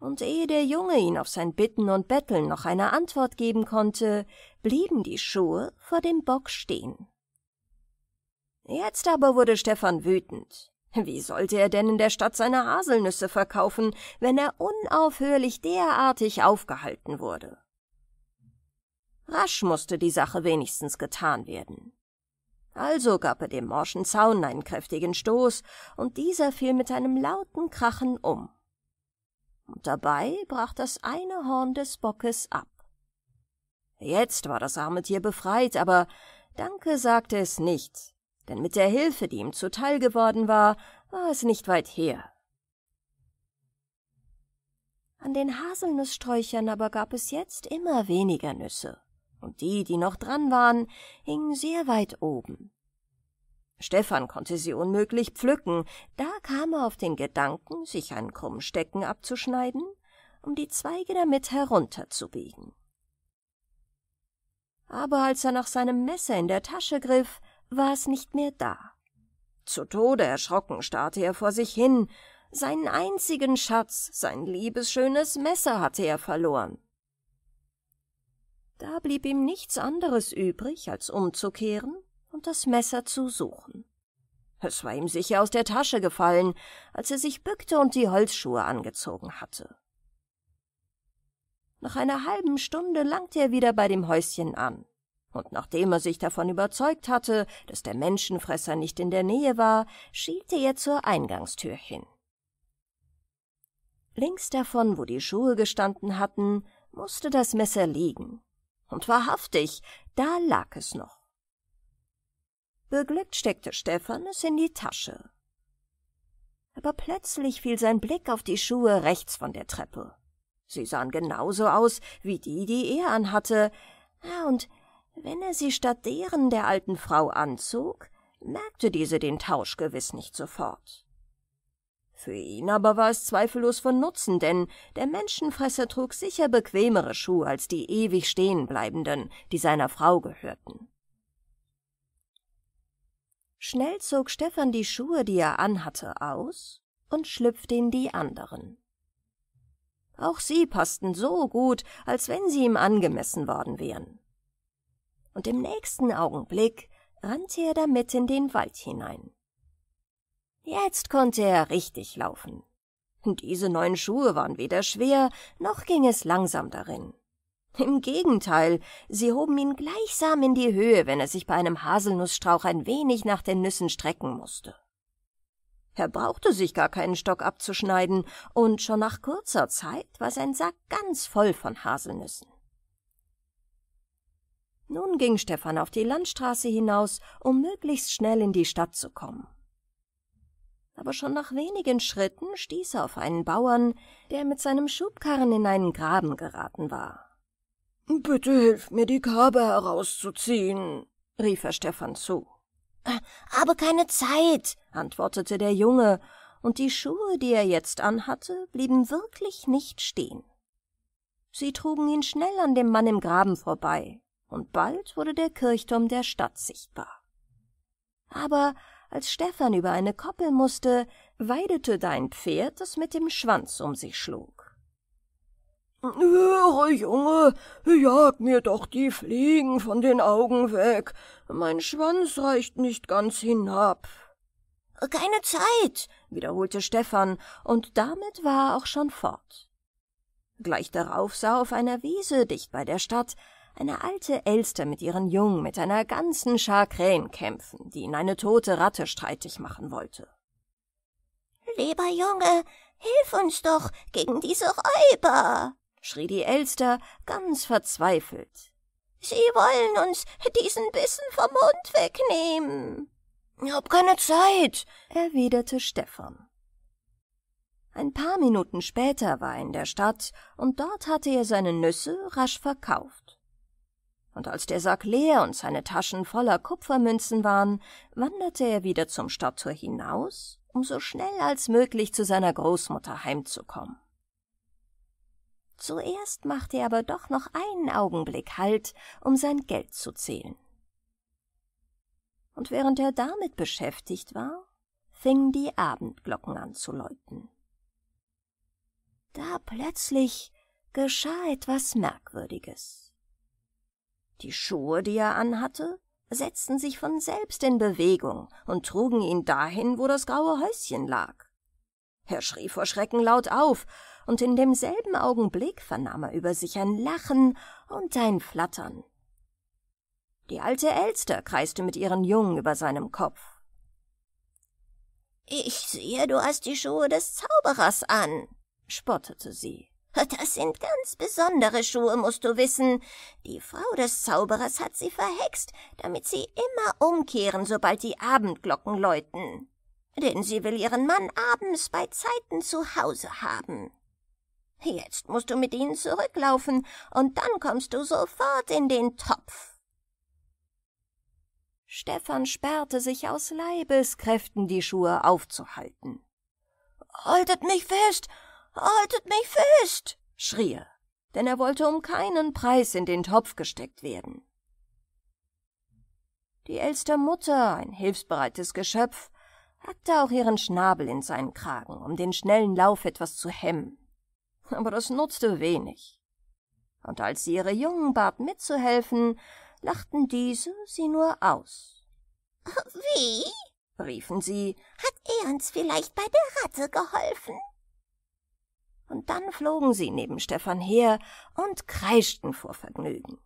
und ehe der Junge ihn auf sein Bitten und Betteln noch eine Antwort geben konnte, blieben die Schuhe vor dem Bock stehen. Jetzt aber wurde Stefan wütend. Wie sollte er denn in der Stadt seine Haselnüsse verkaufen, wenn er unaufhörlich derartig aufgehalten wurde? Rasch musste die Sache wenigstens getan werden. Also gab er dem morschen Zaun einen kräftigen Stoß, und dieser fiel mit einem lauten Krachen um und dabei brach das eine Horn des Bockes ab. Jetzt war das arme Tier befreit, aber Danke sagte es nicht, denn mit der Hilfe, die ihm zuteil geworden war, war es nicht weit her. An den Haselnusssträuchern aber gab es jetzt immer weniger Nüsse, und die, die noch dran waren, hingen sehr weit oben. Stefan konnte sie unmöglich pflücken, da kam er auf den Gedanken, sich einen Krummstecken abzuschneiden, um die Zweige damit herunterzubiegen. Aber als er nach seinem Messer in der Tasche griff, war es nicht mehr da. Zu Tode erschrocken starrte er vor sich hin, seinen einzigen Schatz, sein liebes schönes Messer hatte er verloren. Da blieb ihm nichts anderes übrig, als umzukehren und das Messer zu suchen. Es war ihm sicher aus der Tasche gefallen, als er sich bückte und die Holzschuhe angezogen hatte. Nach einer halben Stunde langte er wieder bei dem Häuschen an, und nachdem er sich davon überzeugt hatte, dass der Menschenfresser nicht in der Nähe war, schielte er zur Eingangstür hin. Links davon, wo die Schuhe gestanden hatten, musste das Messer liegen, und wahrhaftig, da lag es noch. Beglückt steckte Stefan es in die Tasche. Aber plötzlich fiel sein Blick auf die Schuhe rechts von der Treppe. Sie sahen genauso aus wie die, die er anhatte. Ah, und wenn er sie statt deren der alten Frau anzog, merkte diese den Tausch gewiss nicht sofort. Für ihn aber war es zweifellos von Nutzen, denn der Menschenfresser trug sicher bequemere Schuhe als die ewig stehenbleibenden, die seiner Frau gehörten. Schnell zog Stefan die Schuhe, die er anhatte, aus und schlüpfte in die anderen. Auch sie passten so gut, als wenn sie ihm angemessen worden wären. Und im nächsten Augenblick rannte er damit in den Wald hinein. Jetzt konnte er richtig laufen. Diese neuen Schuhe waren weder schwer, noch ging es langsam darin. Im Gegenteil, sie hoben ihn gleichsam in die Höhe, wenn er sich bei einem Haselnussstrauch ein wenig nach den Nüssen strecken musste. Er brauchte sich gar keinen Stock abzuschneiden, und schon nach kurzer Zeit war sein Sack ganz voll von Haselnüssen. Nun ging Stefan auf die Landstraße hinaus, um möglichst schnell in die Stadt zu kommen. Aber schon nach wenigen Schritten stieß er auf einen Bauern, der mit seinem Schubkarren in einen Graben geraten war. Bitte hilf mir, die Kabel herauszuziehen, rief er Stefan zu. Habe keine Zeit, antwortete der Junge, und die Schuhe, die er jetzt anhatte, blieben wirklich nicht stehen. Sie trugen ihn schnell an dem Mann im Graben vorbei, und bald wurde der Kirchturm der Stadt sichtbar. Aber als Stefan über eine Koppel musste, weidete dein Pferd, das mit dem Schwanz um sich schlug. Höre, Junge, jag mir doch die Fliegen von den Augen weg. Mein Schwanz reicht nicht ganz hinab. Keine Zeit, wiederholte Stefan, und damit war er auch schon fort. Gleich darauf sah auf einer Wiese dicht bei der Stadt eine alte Elster mit ihren Jungen mit einer ganzen Schar Krähen kämpfen, die ihn eine tote Ratte streitig machen wollte. Lieber Junge, hilf uns doch gegen diese Räuber! schrie die Elster ganz verzweifelt. Sie wollen uns diesen Bissen vom Mund wegnehmen. Hab keine Zeit, erwiderte Stefan. Ein paar Minuten später war er in der Stadt, und dort hatte er seine Nüsse rasch verkauft. Und als der Sack leer und seine Taschen voller Kupfermünzen waren, wanderte er wieder zum Stadttor hinaus, um so schnell als möglich zu seiner Großmutter heimzukommen. Zuerst machte er aber doch noch einen Augenblick Halt, um sein Geld zu zählen. Und während er damit beschäftigt war, fingen die Abendglocken an zu läuten. Da plötzlich geschah etwas Merkwürdiges. Die Schuhe, die er anhatte, setzten sich von selbst in Bewegung und trugen ihn dahin, wo das graue Häuschen lag. Er schrie vor Schrecken laut auf, und in demselben Augenblick vernahm er über sich ein Lachen und ein Flattern. Die alte Elster kreiste mit ihren Jungen über seinem Kopf. Ich sehe, du hast die Schuhe des Zauberers an, spottete sie. Das sind ganz besondere Schuhe, musst du wissen. Die Frau des Zauberers hat sie verhext, damit sie immer umkehren, sobald die Abendglocken läuten. Denn sie will ihren Mann abends bei Zeiten zu Hause haben. Jetzt musst du mit ihnen zurücklaufen, und dann kommst du sofort in den Topf. Stefan sperrte sich aus Leibeskräften, die Schuhe aufzuhalten. Haltet mich fest! Haltet mich fest! schrie er, denn er wollte um keinen Preis in den Topf gesteckt werden. Die älteste Mutter, ein hilfsbereites Geschöpf, hackte auch ihren Schnabel in seinen Kragen, um den schnellen Lauf etwas zu hemmen aber das nutzte wenig. Und als sie ihre Jungen bat, mitzuhelfen, lachten diese sie nur aus. Wie? riefen sie. Hat er uns vielleicht bei der Ratte geholfen? Und dann flogen sie neben Stefan her und kreischten vor Vergnügen.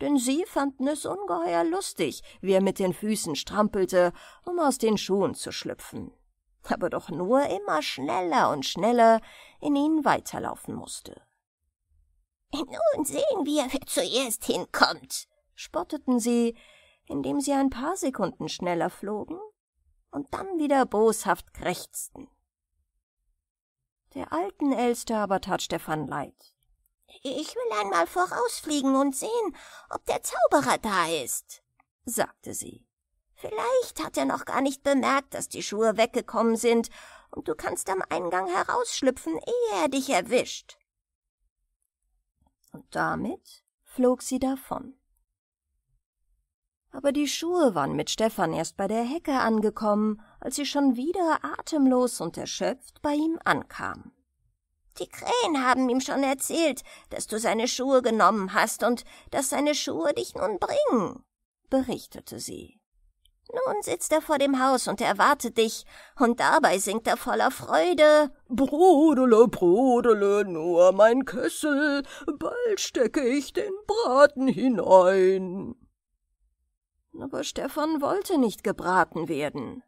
Denn sie fanden es ungeheuer lustig, wie er mit den Füßen strampelte, um aus den Schuhen zu schlüpfen aber doch nur immer schneller und schneller in ihn weiterlaufen musste. Nun sehen wir, wer zuerst hinkommt, spotteten sie, indem sie ein paar Sekunden schneller flogen und dann wieder boshaft krächzten. Der alten Elster aber tat Stefan leid. Ich will einmal vorausfliegen und sehen, ob der Zauberer da ist, sagte sie. Vielleicht hat er noch gar nicht bemerkt, dass die Schuhe weggekommen sind, und du kannst am Eingang herausschlüpfen, ehe er dich erwischt. Und damit flog sie davon. Aber die Schuhe waren mit Stefan erst bei der Hecke angekommen, als sie schon wieder atemlos und erschöpft bei ihm ankam. Die Krähen haben ihm schon erzählt, dass du seine Schuhe genommen hast und dass seine Schuhe dich nun bringen, berichtete sie. Nun sitzt er vor dem Haus und erwartet dich, und dabei singt er voller Freude. Brodele, brodele, nur mein Kessel, bald stecke ich den Braten hinein. Aber Stefan wollte nicht gebraten werden.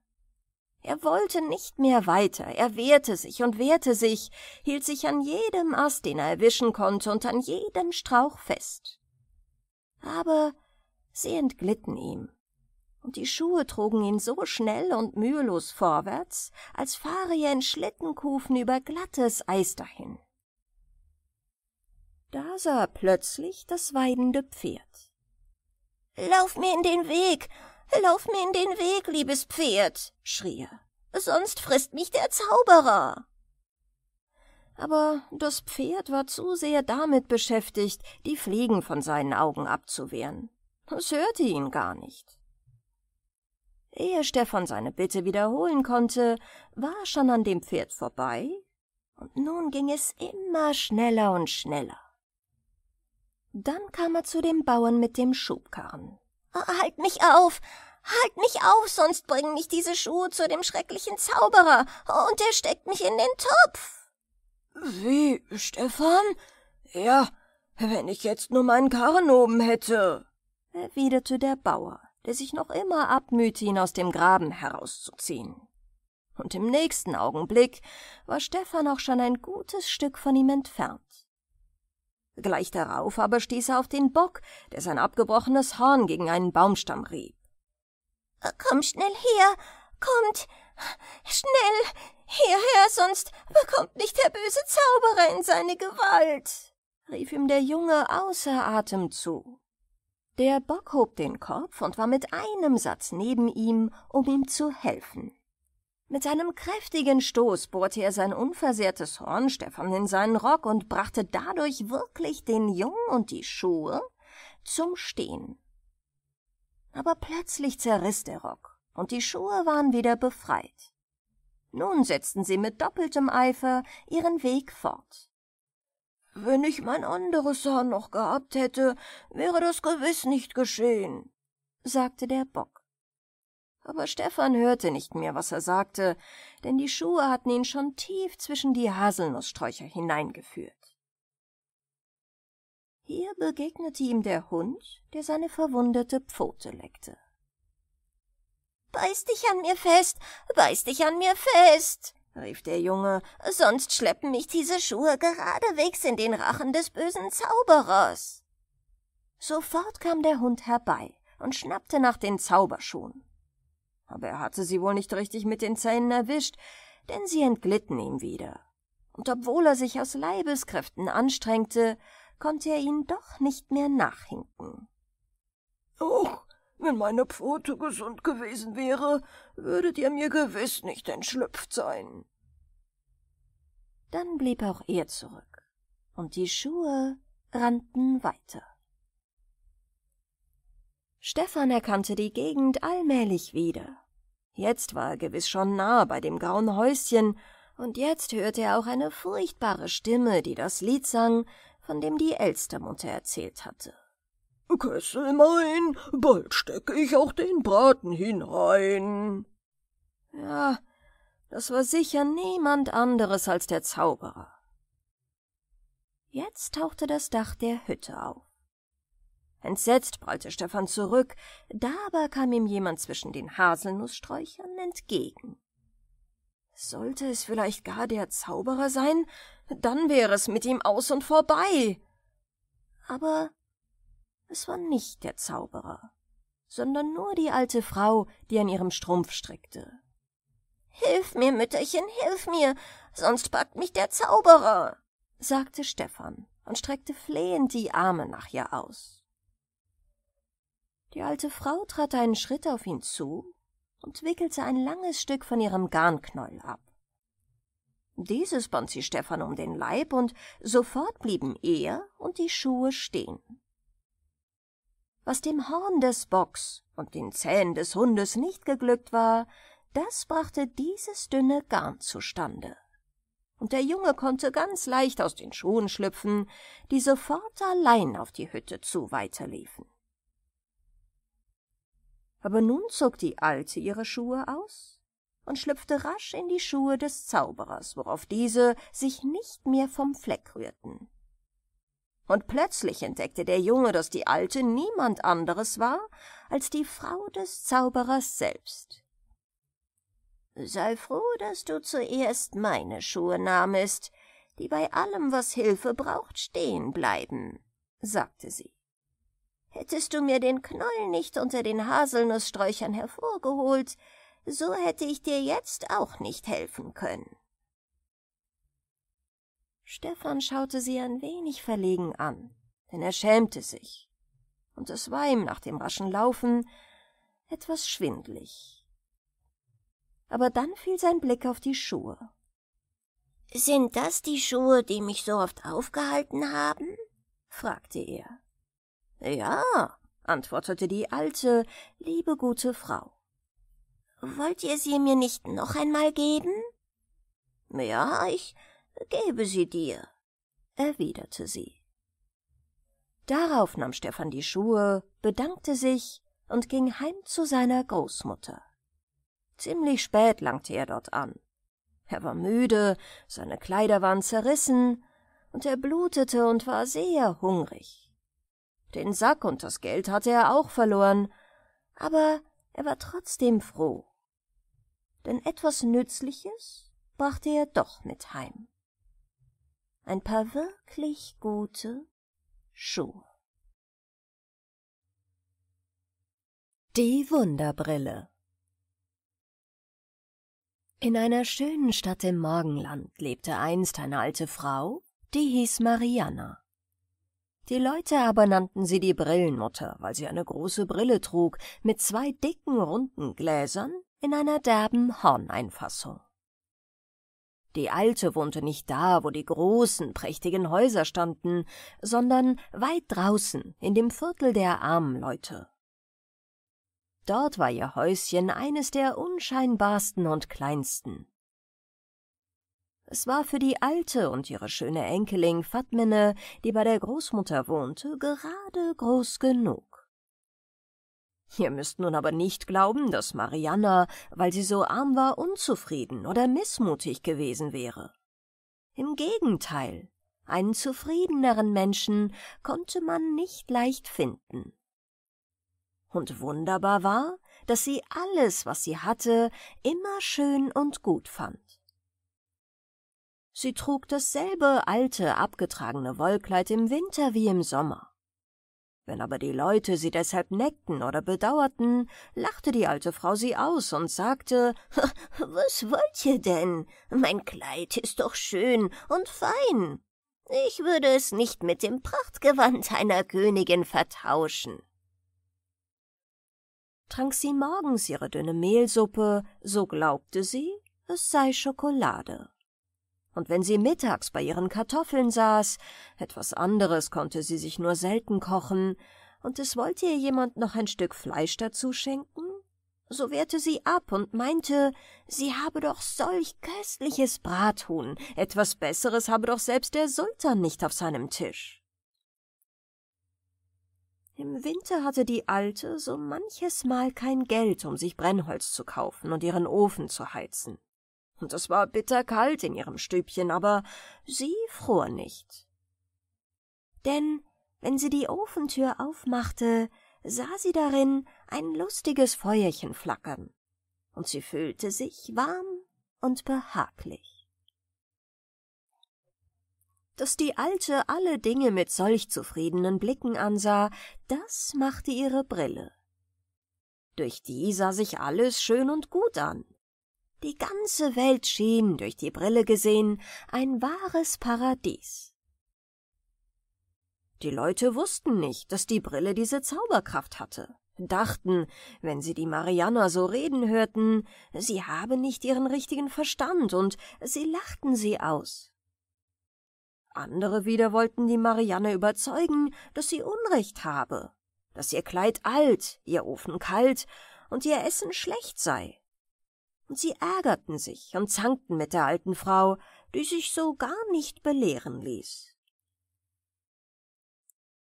Er wollte nicht mehr weiter, er wehrte sich und wehrte sich, hielt sich an jedem Ast, den er erwischen konnte, und an jedem Strauch fest. Aber sie entglitten ihm und die Schuhe trugen ihn so schnell und mühelos vorwärts, als fahre er in Schlittenkufen über glattes Eis dahin. Da sah er plötzlich das weidende Pferd. Lauf mir in den Weg, lauf mir in den Weg, liebes Pferd, schrie er, sonst frisst mich der Zauberer. Aber das Pferd war zu sehr damit beschäftigt, die Fliegen von seinen Augen abzuwehren. Es hörte ihn gar nicht. Ehe Stefan seine Bitte wiederholen konnte, war er schon an dem Pferd vorbei, und nun ging es immer schneller und schneller. Dann kam er zu dem Bauern mit dem Schubkarren. Ah, halt mich auf! Halt mich auf, sonst bringen mich diese Schuhe zu dem schrecklichen Zauberer, oh, und er steckt mich in den Topf. Wie, Stefan? Ja, wenn ich jetzt nur meinen Karren oben hätte, erwiderte der Bauer der sich noch immer abmühte, ihn aus dem Graben herauszuziehen. Und im nächsten Augenblick war Stefan auch schon ein gutes Stück von ihm entfernt. Gleich darauf aber stieß er auf den Bock, der sein abgebrochenes Horn gegen einen Baumstamm rieb. Komm schnell her, kommt, schnell hierher, sonst bekommt nicht der böse Zauberer in seine Gewalt, rief ihm der Junge außer Atem zu. Der Bock hob den Kopf und war mit einem Satz neben ihm, um ihm zu helfen. Mit einem kräftigen Stoß bohrte er sein unversehrtes Hornstefan in seinen Rock und brachte dadurch wirklich den Jungen und die Schuhe zum Stehen. Aber plötzlich zerriss der Rock, und die Schuhe waren wieder befreit. Nun setzten sie mit doppeltem Eifer ihren Weg fort. Wenn ich mein anderes Haar noch gehabt hätte, wäre das gewiss nicht geschehen, sagte der Bock. Aber Stefan hörte nicht mehr, was er sagte, denn die Schuhe hatten ihn schon tief zwischen die Haselnusssträucher hineingeführt. Hier begegnete ihm der Hund, der seine verwundete Pfote leckte. Beiß dich an mir fest, beiß dich an mir fest, rief der Junge, sonst schleppen mich diese Schuhe geradewegs in den Rachen des bösen Zauberers. Sofort kam der Hund herbei und schnappte nach den Zauberschuhen. Aber er hatte sie wohl nicht richtig mit den Zähnen erwischt, denn sie entglitten ihm wieder. Und obwohl er sich aus Leibeskräften anstrengte, konnte er ihnen doch nicht mehr nachhinken. Oh, wenn meine Pfote gesund gewesen wäre, würdet ihr mir gewiss nicht entschlüpft sein. Dann blieb auch er zurück, und die Schuhe rannten weiter. Stefan erkannte die Gegend allmählich wieder. Jetzt war er gewiss schon nah bei dem grauen Häuschen, und jetzt hörte er auch eine furchtbare Stimme, die das Lied sang, von dem die Elstermutter erzählt hatte. Kessel mein, bald stecke ich auch den Braten hinein. Ja, das war sicher niemand anderes als der Zauberer. Jetzt tauchte das Dach der Hütte auf. Entsetzt prallte Stefan zurück, da aber kam ihm jemand zwischen den Haselnusssträuchern entgegen. Sollte es vielleicht gar der Zauberer sein, dann wäre es mit ihm aus und vorbei. Aber es war nicht der Zauberer, sondern nur die alte Frau, die an ihrem Strumpf strickte. Hilf mir, Mütterchen, hilf mir, sonst packt mich der Zauberer, sagte Stefan und streckte flehend die Arme nach ihr aus. Die alte Frau trat einen Schritt auf ihn zu und wickelte ein langes Stück von ihrem Garnknäuel ab. Dieses band sie Stefan um den Leib, und sofort blieben er und die Schuhe stehen. Was dem Horn des Bocks und den Zähnen des Hundes nicht geglückt war, das brachte dieses dünne Garn zustande. Und der Junge konnte ganz leicht aus den Schuhen schlüpfen, die sofort allein auf die Hütte zu weiterliefen. Aber nun zog die Alte ihre Schuhe aus und schlüpfte rasch in die Schuhe des Zauberers, worauf diese sich nicht mehr vom Fleck rührten und plötzlich entdeckte der Junge, dass die Alte niemand anderes war als die Frau des Zauberers selbst. Sei froh, dass du zuerst meine Schuhe nahmest, die bei allem, was Hilfe braucht, stehen bleiben, sagte sie. Hättest du mir den Knoll nicht unter den Haselnusssträuchern hervorgeholt, so hätte ich dir jetzt auch nicht helfen können. Stefan schaute sie ein wenig verlegen an, denn er schämte sich, und es war ihm nach dem raschen Laufen etwas schwindlig. Aber dann fiel sein Blick auf die Schuhe. Sind das die Schuhe, die mich so oft aufgehalten haben? fragte er. Ja, antwortete die alte, liebe gute Frau. Wollt ihr sie mir nicht noch einmal geben? Ja, ich Gebe sie dir, erwiderte sie. Darauf nahm Stefan die Schuhe, bedankte sich und ging heim zu seiner Großmutter. Ziemlich spät langte er dort an. Er war müde, seine Kleider waren zerrissen, und er blutete und war sehr hungrig. Den Sack und das Geld hatte er auch verloren, aber er war trotzdem froh. Denn etwas Nützliches brachte er doch mit heim ein paar wirklich gute Schuhe. Die Wunderbrille In einer schönen Stadt im Morgenland lebte einst eine alte Frau, die hieß Mariana. Die Leute aber nannten sie die Brillenmutter, weil sie eine große Brille trug, mit zwei dicken, runden Gläsern in einer derben Horneinfassung. Die Alte wohnte nicht da, wo die großen, prächtigen Häuser standen, sondern weit draußen, in dem Viertel der armen Leute. Dort war ihr Häuschen eines der unscheinbarsten und kleinsten. Es war für die Alte und ihre schöne Enkelin Fatmine, die bei der Großmutter wohnte, gerade groß genug. Ihr müsst nun aber nicht glauben, dass Marianna, weil sie so arm war, unzufrieden oder missmutig gewesen wäre. Im Gegenteil, einen zufriedeneren Menschen konnte man nicht leicht finden. Und wunderbar war, dass sie alles, was sie hatte, immer schön und gut fand. Sie trug dasselbe alte, abgetragene Wollkleid im Winter wie im Sommer. Wenn aber die Leute sie deshalb neckten oder bedauerten, lachte die alte Frau sie aus und sagte Was wollt ihr denn? Mein Kleid ist doch schön und fein. Ich würde es nicht mit dem Prachtgewand einer Königin vertauschen. Trank sie morgens ihre dünne Mehlsuppe, so glaubte sie, es sei Schokolade und wenn sie mittags bei ihren Kartoffeln saß, etwas anderes konnte sie sich nur selten kochen, und es wollte ihr jemand noch ein Stück Fleisch dazu schenken, so wehrte sie ab und meinte, sie habe doch solch köstliches Brathuhn, etwas Besseres habe doch selbst der Sultan nicht auf seinem Tisch. Im Winter hatte die Alte so manches Mal kein Geld, um sich Brennholz zu kaufen und ihren Ofen zu heizen und es war bitterkalt in ihrem Stübchen, aber sie fror nicht. Denn wenn sie die Ofentür aufmachte, sah sie darin ein lustiges Feuerchen flackern, und sie fühlte sich warm und behaglich. Dass die Alte alle Dinge mit solch zufriedenen Blicken ansah, das machte ihre Brille. Durch die sah sich alles schön und gut an die ganze Welt schien, durch die Brille gesehen, ein wahres Paradies. Die Leute wussten nicht, dass die Brille diese Zauberkraft hatte, dachten, wenn sie die Marianer so reden hörten, sie habe nicht ihren richtigen Verstand, und sie lachten sie aus. Andere wieder wollten die Marianne überzeugen, dass sie Unrecht habe, dass ihr Kleid alt, ihr Ofen kalt und ihr Essen schlecht sei, und sie ärgerten sich und zankten mit der alten Frau, die sich so gar nicht belehren ließ.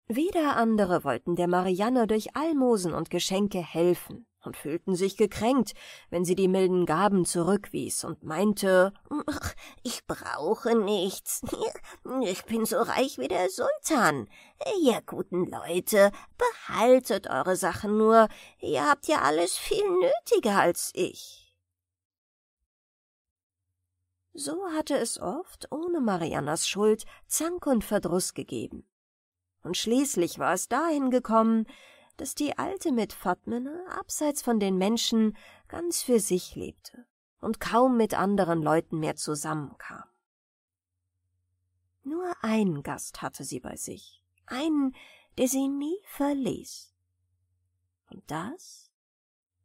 Wieder andere wollten der Marianne durch Almosen und Geschenke helfen und fühlten sich gekränkt, wenn sie die milden Gaben zurückwies und meinte, »Ach, ich brauche nichts, ich bin so reich wie der Sultan. Ihr guten Leute, behaltet eure Sachen nur, ihr habt ja alles viel nötiger als ich. So hatte es oft, ohne Mariannas Schuld, Zank und Verdruss gegeben. Und schließlich war es dahin gekommen, dass die Alte mit Fatmine abseits von den Menschen ganz für sich lebte und kaum mit anderen Leuten mehr zusammenkam. Nur einen Gast hatte sie bei sich, einen, der sie nie verließ. Und das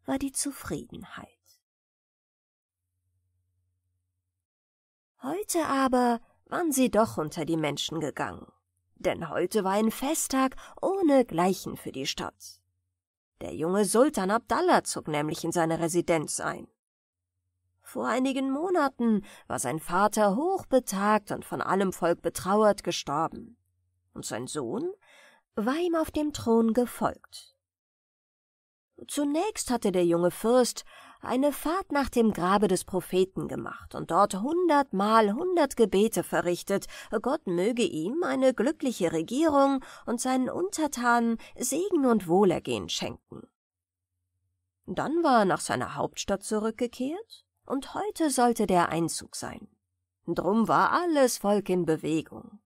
war die Zufriedenheit. Heute aber waren sie doch unter die Menschen gegangen, denn heute war ein Festtag ohnegleichen für die Stadt. Der junge Sultan Abdallah zog nämlich in seine Residenz ein. Vor einigen Monaten war sein Vater hochbetagt und von allem Volk betrauert gestorben, und sein Sohn war ihm auf dem Thron gefolgt. Zunächst hatte der junge Fürst eine Fahrt nach dem Grabe des Propheten gemacht und dort hundertmal hundert Gebete verrichtet, Gott möge ihm eine glückliche Regierung und seinen Untertanen Segen und Wohlergehen schenken. Dann war er nach seiner Hauptstadt zurückgekehrt, und heute sollte der Einzug sein. Drum war alles Volk in Bewegung.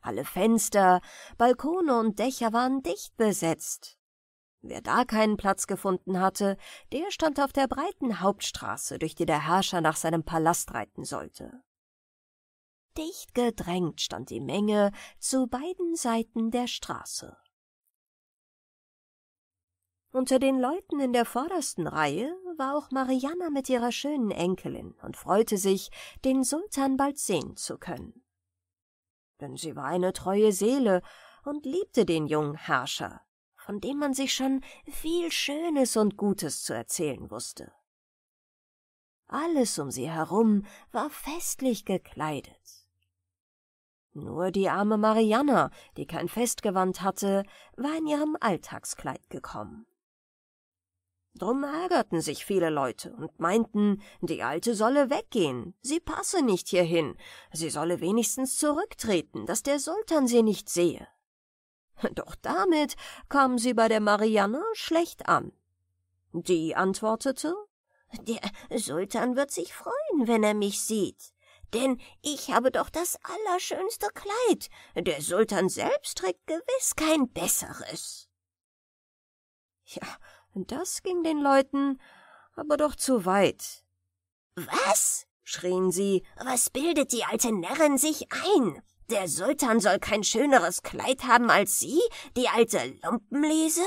Alle Fenster, Balkone und Dächer waren dicht besetzt, Wer da keinen Platz gefunden hatte, der stand auf der breiten Hauptstraße, durch die der Herrscher nach seinem Palast reiten sollte. Dicht gedrängt stand die Menge zu beiden Seiten der Straße. Unter den Leuten in der vordersten Reihe war auch Mariana mit ihrer schönen Enkelin und freute sich, den Sultan bald sehen zu können. Denn sie war eine treue Seele und liebte den jungen Herrscher, von dem man sich schon viel Schönes und Gutes zu erzählen wußte. Alles um sie herum war festlich gekleidet. Nur die arme Marianna, die kein Festgewand hatte, war in ihrem Alltagskleid gekommen. Drum ärgerten sich viele Leute und meinten, die Alte solle weggehen, sie passe nicht hierhin, sie solle wenigstens zurücktreten, dass der Sultan sie nicht sehe. Doch damit kamen sie bei der Marianne schlecht an. Die antwortete Der Sultan wird sich freuen, wenn er mich sieht, denn ich habe doch das allerschönste Kleid, der Sultan selbst trägt gewiss kein besseres. Ja, das ging den Leuten aber doch zu weit. Was? schrien sie, was bildet die alte Närrin sich ein? Der Sultan soll kein schöneres Kleid haben als Sie, die alte Lumpenlese?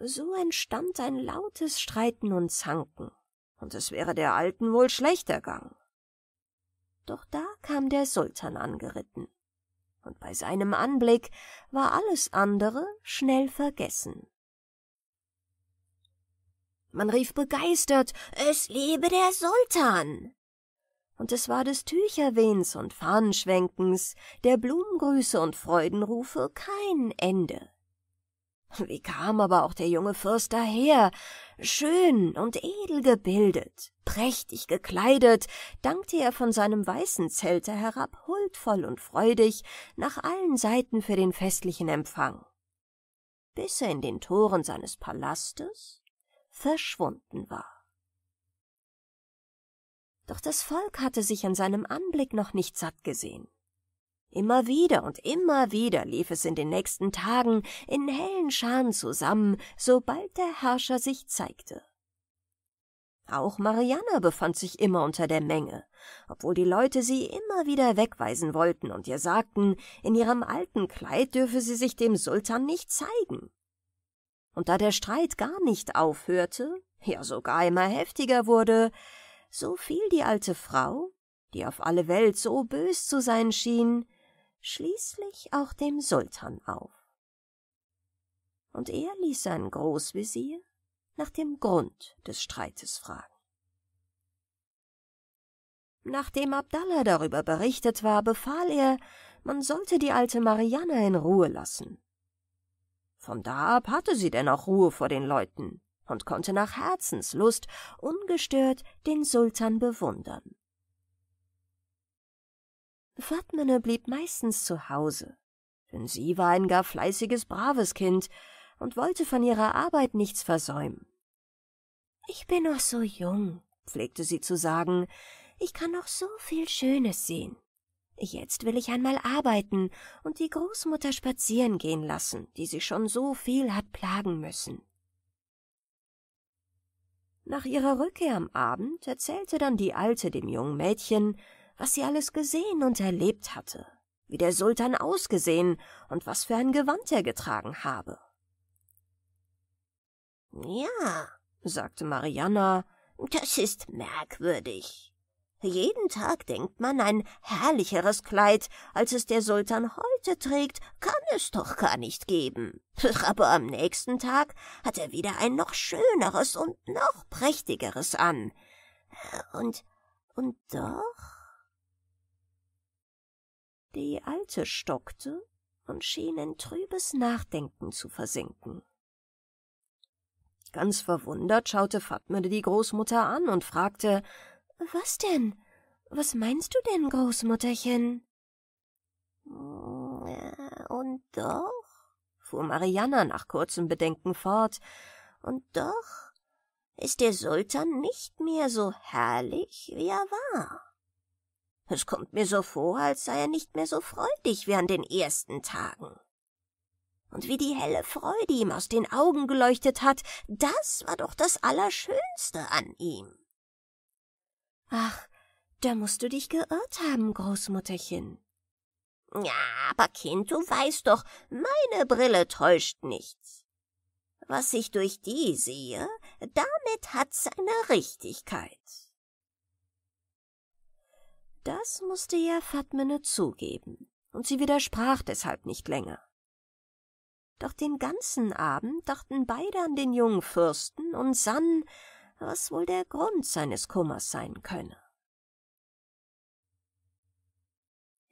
So entstand ein lautes Streiten und Zanken, und es wäre der Alten wohl schlecht ergangen. Doch da kam der Sultan angeritten, und bei seinem Anblick war alles andere schnell vergessen. Man rief begeistert, es lebe der Sultan! und es war des Tücherwehens und Fahnenschwenkens, der Blumengrüße und Freudenrufe kein Ende. Wie kam aber auch der junge Fürst daher, schön und edel gebildet, prächtig gekleidet, dankte er von seinem weißen Zelte herab huldvoll und freudig nach allen Seiten für den festlichen Empfang, bis er in den Toren seines Palastes verschwunden war. Doch das Volk hatte sich an seinem Anblick noch nicht satt gesehen. Immer wieder und immer wieder lief es in den nächsten Tagen in hellen Scharen zusammen, sobald der Herrscher sich zeigte. Auch Marianne befand sich immer unter der Menge, obwohl die Leute sie immer wieder wegweisen wollten und ihr sagten, in ihrem alten Kleid dürfe sie sich dem Sultan nicht zeigen. Und da der Streit gar nicht aufhörte, ja sogar immer heftiger wurde, so fiel die alte Frau, die auf alle Welt so bös zu sein schien, schließlich auch dem Sultan auf. Und er ließ seinen Großvezier nach dem Grund des Streites fragen. Nachdem Abdallah darüber berichtet war, befahl er, man sollte die alte Marianne in Ruhe lassen. Von da ab hatte sie denn auch Ruhe vor den Leuten und konnte nach Herzenslust ungestört den Sultan bewundern. Fatmene blieb meistens zu Hause, denn sie war ein gar fleißiges, braves Kind und wollte von ihrer Arbeit nichts versäumen. Ich bin noch so jung, pflegte sie zu sagen, ich kann noch so viel Schönes sehen. Jetzt will ich einmal arbeiten und die Großmutter spazieren gehen lassen, die sie schon so viel hat plagen müssen. Nach ihrer Rückkehr am Abend erzählte dann die Alte dem jungen Mädchen, was sie alles gesehen und erlebt hatte, wie der Sultan ausgesehen und was für ein Gewand er getragen habe. Ja, sagte Marianna, das ist merkwürdig. Jeden Tag denkt man, ein herrlicheres Kleid, als es der Sultan heute trägt, kann es doch gar nicht geben. Aber am nächsten Tag hat er wieder ein noch schöneres und noch prächtigeres an. Und, und doch? Die Alte stockte und schien in trübes Nachdenken zu versinken. Ganz verwundert schaute Fatme die Großmutter an und fragte, was denn? Was meinst du denn, Großmutterchen? Und doch, fuhr Mariana nach kurzem Bedenken fort, und doch ist der Sultan nicht mehr so herrlich, wie er war. Es kommt mir so vor, als sei er nicht mehr so freudig wie an den ersten Tagen. Und wie die helle Freude ihm aus den Augen geleuchtet hat, das war doch das Allerschönste an ihm. Ach, da musst du dich geirrt haben, Großmutterchen. Ja, aber Kind, du weißt doch, meine Brille täuscht nichts. Was ich durch die sehe, damit hat seine Richtigkeit. Das musste ja Fatmene zugeben, und sie widersprach deshalb nicht länger. Doch den ganzen Abend dachten beide an den jungen Fürsten und sannen, was wohl der Grund seines Kummers sein könne.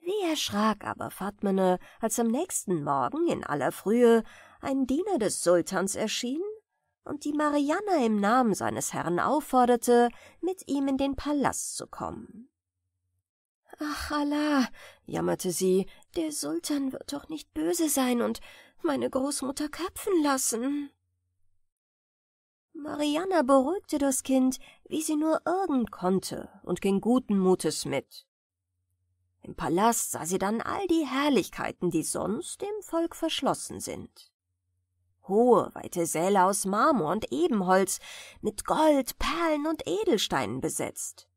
Wie erschrak aber Fatmene, als am nächsten Morgen in aller Frühe ein Diener des Sultans erschien und die Mariana im Namen seines Herrn aufforderte, mit ihm in den Palast zu kommen. Ach Allah, jammerte sie, der Sultan wird doch nicht böse sein und meine Großmutter köpfen lassen. Marianna beruhigte das Kind, wie sie nur irgend konnte, und ging guten Mutes mit. Im Palast sah sie dann all die Herrlichkeiten, die sonst dem Volk verschlossen sind. Hohe, weite Säle aus Marmor und Ebenholz, mit Gold, Perlen und Edelsteinen besetzt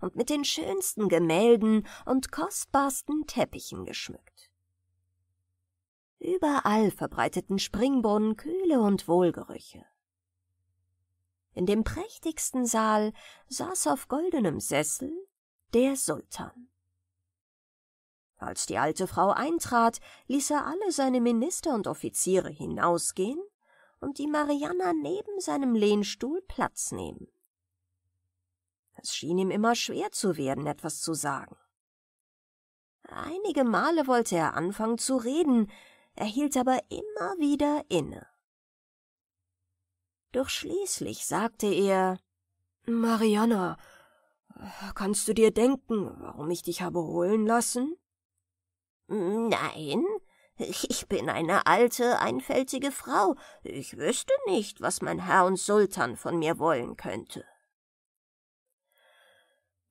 und mit den schönsten Gemälden und kostbarsten Teppichen geschmückt. Überall verbreiteten Springbrunnen kühle und Wohlgerüche. In dem prächtigsten Saal saß auf goldenem Sessel der Sultan. Als die alte Frau eintrat, ließ er alle seine Minister und Offiziere hinausgehen und die Marianna neben seinem Lehnstuhl Platz nehmen. Es schien ihm immer schwer zu werden, etwas zu sagen. Einige Male wollte er anfangen zu reden, er hielt aber immer wieder inne. Doch schließlich sagte er Mariana, kannst du dir denken, warum ich dich habe holen lassen? Nein, ich bin eine alte, einfältige Frau. Ich wüsste nicht, was mein Herr und Sultan von mir wollen könnte.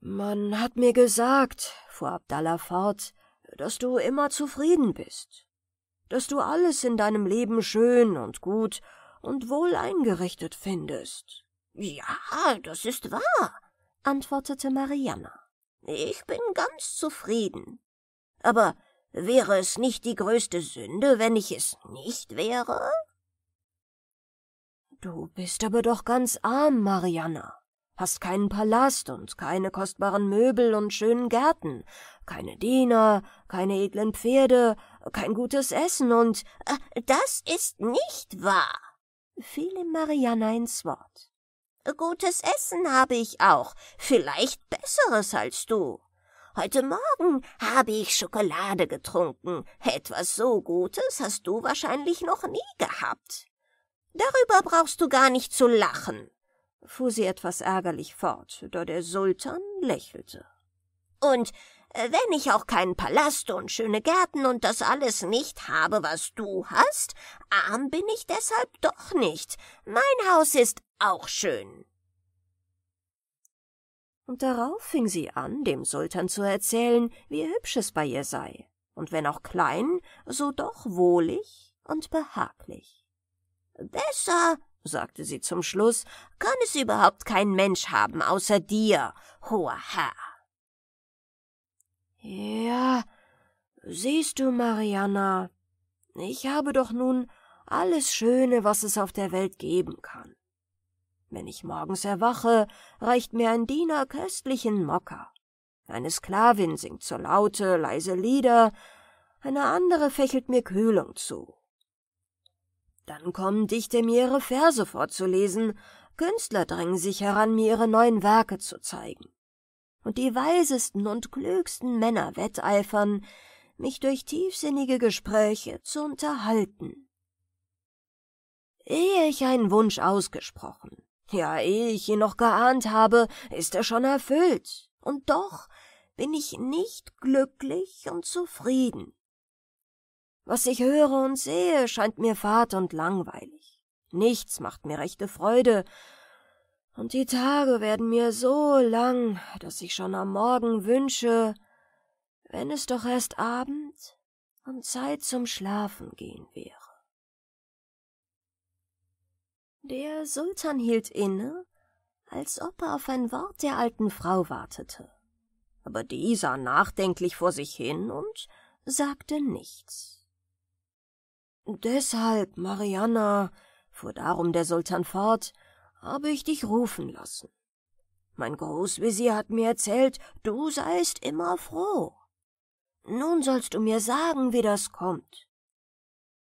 Man hat mir gesagt, fuhr Abdallah fort, dass du immer zufrieden bist, dass du alles in deinem Leben schön und gut und wohl eingerichtet findest. Ja, das ist wahr, antwortete Marianne. Ich bin ganz zufrieden. Aber wäre es nicht die größte Sünde, wenn ich es nicht wäre? Du bist aber doch ganz arm, Marianne. Hast keinen Palast und keine kostbaren Möbel und schönen Gärten, keine Diener, keine edlen Pferde, kein gutes Essen und. Äh, das ist nicht wahr, fiel ihm Marianne ins Wort. Äh, gutes Essen habe ich auch, vielleicht besseres als du. Heute Morgen habe ich Schokolade getrunken. Etwas so Gutes hast du wahrscheinlich noch nie gehabt. Darüber brauchst du gar nicht zu lachen, fuhr sie etwas ärgerlich fort, da der Sultan lächelte. Und wenn ich auch keinen Palast und schöne Gärten und das alles nicht habe, was du hast, arm bin ich deshalb doch nicht. Mein Haus ist auch schön. Und darauf fing sie an, dem Sultan zu erzählen, wie hübsch es bei ihr sei, und wenn auch klein, so doch wohlig und behaglich. Besser, sagte sie zum Schluss, kann es überhaupt kein Mensch haben außer dir, hoher Herr. Ja, siehst du, Marianna, ich habe doch nun alles Schöne, was es auf der Welt geben kann. Wenn ich morgens erwache, reicht mir ein Diener köstlichen Mocker. Eine Sklavin singt so Laute leise Lieder, eine andere fächelt mir Kühlung zu. Dann kommen Dichter mir ihre Verse vorzulesen, Künstler drängen sich heran, mir ihre neuen Werke zu zeigen und die weisesten und klügsten Männer wetteifern, mich durch tiefsinnige Gespräche zu unterhalten. Ehe ich einen Wunsch ausgesprochen, ja, ehe ich ihn noch geahnt habe, ist er schon erfüllt, und doch bin ich nicht glücklich und zufrieden. Was ich höre und sehe, scheint mir fad und langweilig. Nichts macht mir rechte Freude, und die Tage werden mir so lang, dass ich schon am Morgen wünsche, wenn es doch erst Abend und Zeit zum Schlafen gehen wäre. Der Sultan hielt inne, als ob er auf ein Wort der alten Frau wartete. Aber die sah nachdenklich vor sich hin und sagte nichts. Deshalb, Mariana, fuhr darum der Sultan fort, habe ich dich rufen lassen. Mein Großvezier hat mir erzählt, du seist immer froh. Nun sollst du mir sagen, wie das kommt.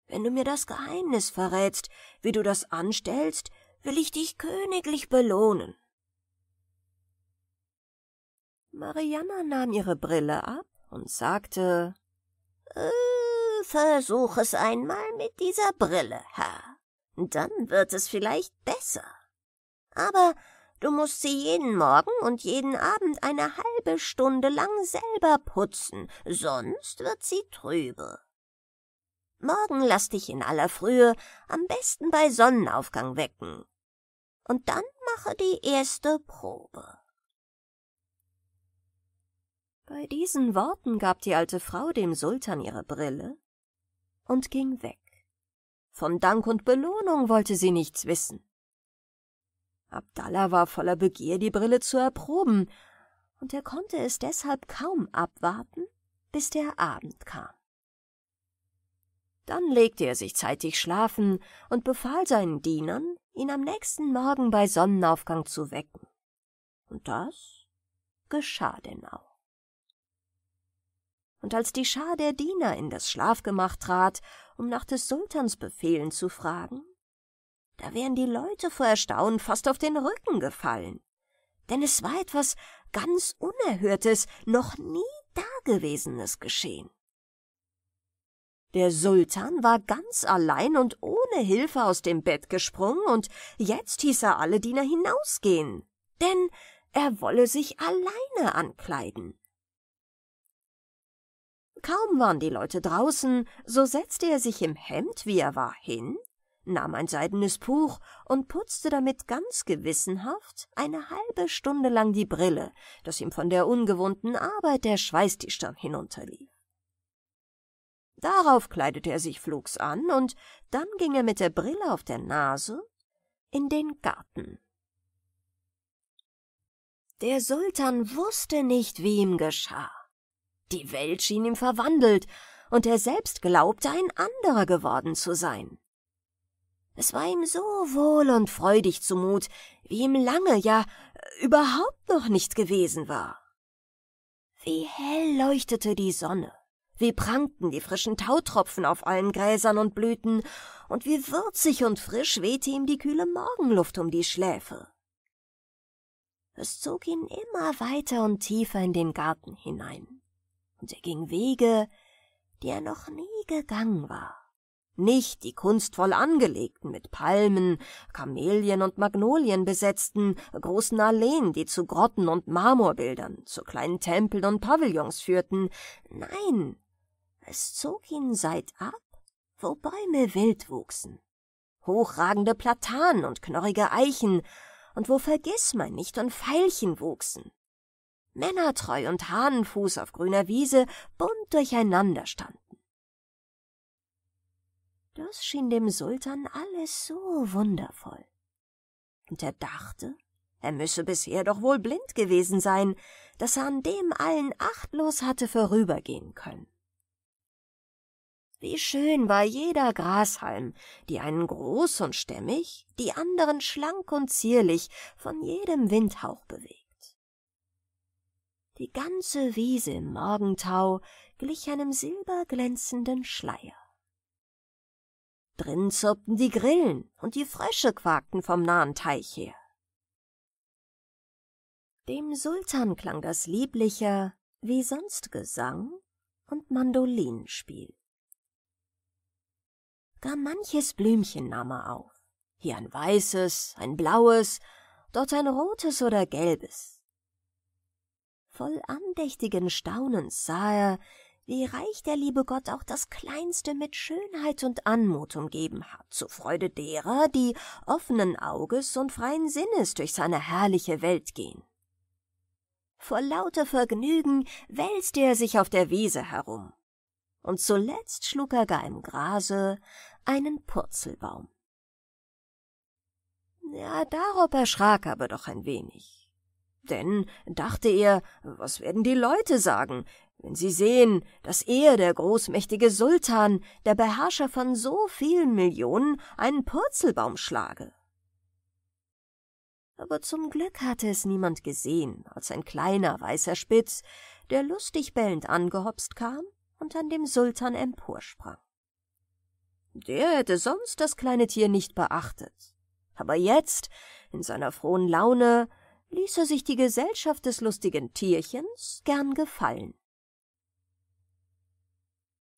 Wenn du mir das Geheimnis verrätst, wie du das anstellst, will ich dich königlich belohnen. Marianna nahm ihre Brille ab und sagte, äh, Versuch es einmal mit dieser Brille, Herr. Dann wird es vielleicht besser. Aber du musst sie jeden Morgen und jeden Abend eine halbe Stunde lang selber putzen, sonst wird sie trübe. Morgen lass dich in aller Frühe am besten bei Sonnenaufgang wecken. Und dann mache die erste Probe. Bei diesen Worten gab die alte Frau dem Sultan ihre Brille und ging weg. Von Dank und Belohnung wollte sie nichts wissen. Abdallah war voller Begier, die Brille zu erproben, und er konnte es deshalb kaum abwarten, bis der Abend kam. Dann legte er sich zeitig schlafen und befahl seinen Dienern, ihn am nächsten Morgen bei Sonnenaufgang zu wecken. Und das geschah denn auch. Und als die Schar der Diener in das Schlafgemach trat, um nach des Sultans Befehlen zu fragen, da wären die Leute vor Erstaunen fast auf den Rücken gefallen. Denn es war etwas ganz Unerhörtes, noch nie Dagewesenes geschehen. Der Sultan war ganz allein und ohne Hilfe aus dem Bett gesprungen, und jetzt hieß er alle Diener hinausgehen, denn er wolle sich alleine ankleiden. Kaum waren die Leute draußen, so setzte er sich im Hemd, wie er war, hin nahm ein seidenes Tuch und putzte damit ganz gewissenhaft eine halbe Stunde lang die Brille, dass ihm von der ungewohnten Arbeit der Schweiß die Stirn hinunterlief. Darauf kleidete er sich flugs an, und dann ging er mit der Brille auf der Nase in den Garten. Der Sultan wusste nicht, wie ihm geschah. Die Welt schien ihm verwandelt, und er selbst glaubte, ein anderer geworden zu sein. Es war ihm so wohl und freudig zumut, wie ihm lange, ja äh, überhaupt noch nicht gewesen war. Wie hell leuchtete die Sonne, wie prangten die frischen Tautropfen auf allen Gräsern und Blüten, und wie würzig und frisch wehte ihm die kühle Morgenluft um die Schläfe. Es zog ihn immer weiter und tiefer in den Garten hinein, und er ging Wege, die er noch nie gegangen war nicht die kunstvoll angelegten, mit Palmen, Kamelien und Magnolien besetzten, großen Alleen, die zu Grotten und Marmorbildern, zu kleinen Tempeln und Pavillons führten. Nein, es zog ihn seitab, wo Bäume wild wuchsen, hochragende Platanen und knorrige Eichen, und wo Vergissmeinnicht und Veilchen wuchsen. Männertreu und Hahnenfuß auf grüner Wiese bunt durcheinander standen. Das schien dem Sultan alles so wundervoll. Und er dachte, er müsse bisher doch wohl blind gewesen sein, dass er an dem allen achtlos hatte vorübergehen können. Wie schön war jeder Grashalm, die einen groß und stämmig, die anderen schlank und zierlich, von jedem Windhauch bewegt. Die ganze Wiese im Morgentau glich einem silberglänzenden Schleier. Drin zirpten die Grillen und die Frösche quakten vom nahen Teich her. Dem Sultan klang das lieblicher, wie sonst Gesang und Mandolinspiel. Gar manches Blümchen nahm er auf, hier ein weißes, ein blaues, dort ein rotes oder gelbes. Voll andächtigen Staunens sah er, wie reich der liebe Gott auch das Kleinste mit Schönheit und Anmut umgeben hat, zur Freude derer, die offenen Auges und freien Sinnes durch seine herrliche Welt gehen. Vor lauter Vergnügen wälzte er sich auf der Wiese herum, und zuletzt schlug er gar im Grase einen Purzelbaum. Ja, darob erschrak aber doch ein wenig. Denn dachte er, was werden die Leute sagen? Wenn Sie sehen, dass er, der großmächtige Sultan, der Beherrscher von so vielen Millionen, einen Purzelbaum schlage. Aber zum Glück hatte es niemand gesehen, als ein kleiner weißer Spitz, der lustig bellend angehopst kam und an dem Sultan emporsprang. Der hätte sonst das kleine Tier nicht beachtet. Aber jetzt, in seiner frohen Laune, ließ er sich die Gesellschaft des lustigen Tierchens gern gefallen.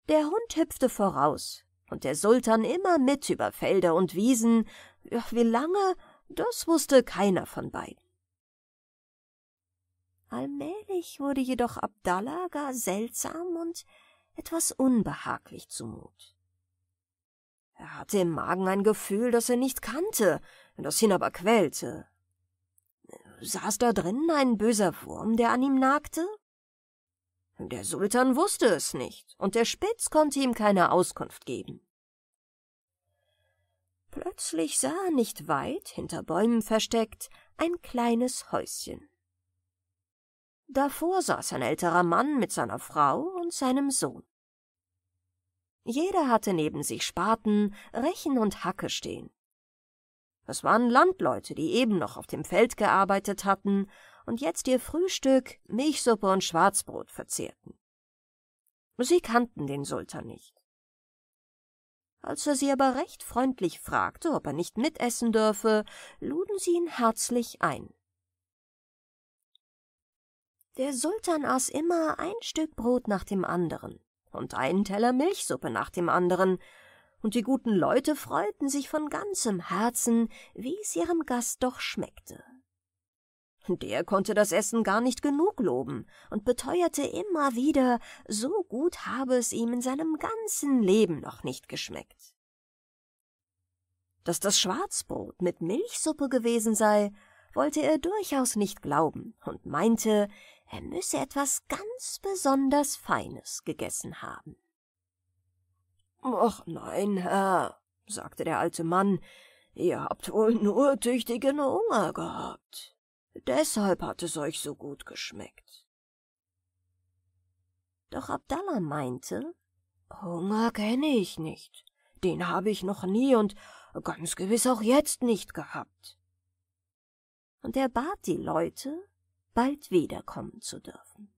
Der Hund hüpfte voraus, und der Sultan immer mit über Felder und Wiesen. Wie lange, das wusste keiner von beiden. Allmählich wurde jedoch Abdallah gar seltsam und etwas unbehaglich zumut. Er hatte im Magen ein Gefühl, das er nicht kannte, das ihn aber quälte. Saß da drinnen ein böser Wurm, der an ihm nagte? Der Sultan wusste es nicht, und der Spitz konnte ihm keine Auskunft geben. Plötzlich sah er nicht weit, hinter Bäumen versteckt, ein kleines Häuschen. Davor saß ein älterer Mann mit seiner Frau und seinem Sohn. Jeder hatte neben sich Spaten, Rechen und Hacke stehen. Es waren Landleute, die eben noch auf dem Feld gearbeitet hatten und jetzt ihr Frühstück, Milchsuppe und Schwarzbrot verzehrten. Sie kannten den Sultan nicht. Als er sie aber recht freundlich fragte, ob er nicht mitessen dürfe, luden sie ihn herzlich ein. Der Sultan aß immer ein Stück Brot nach dem anderen und einen Teller Milchsuppe nach dem anderen, und die guten Leute freuten sich von ganzem Herzen, wie es ihrem Gast doch schmeckte. Der konnte das Essen gar nicht genug loben und beteuerte immer wieder, so gut habe es ihm in seinem ganzen Leben noch nicht geschmeckt. Dass das Schwarzbrot mit Milchsuppe gewesen sei, wollte er durchaus nicht glauben und meinte, er müsse etwas ganz besonders Feines gegessen haben. Ach nein, Herr, sagte der alte Mann, ihr habt wohl nur tüchtigen Hunger gehabt. Deshalb hat es euch so gut geschmeckt. Doch Abdallah meinte, Hunger kenne ich nicht, den habe ich noch nie und ganz gewiss auch jetzt nicht gehabt. Und er bat die Leute, bald wiederkommen zu dürfen.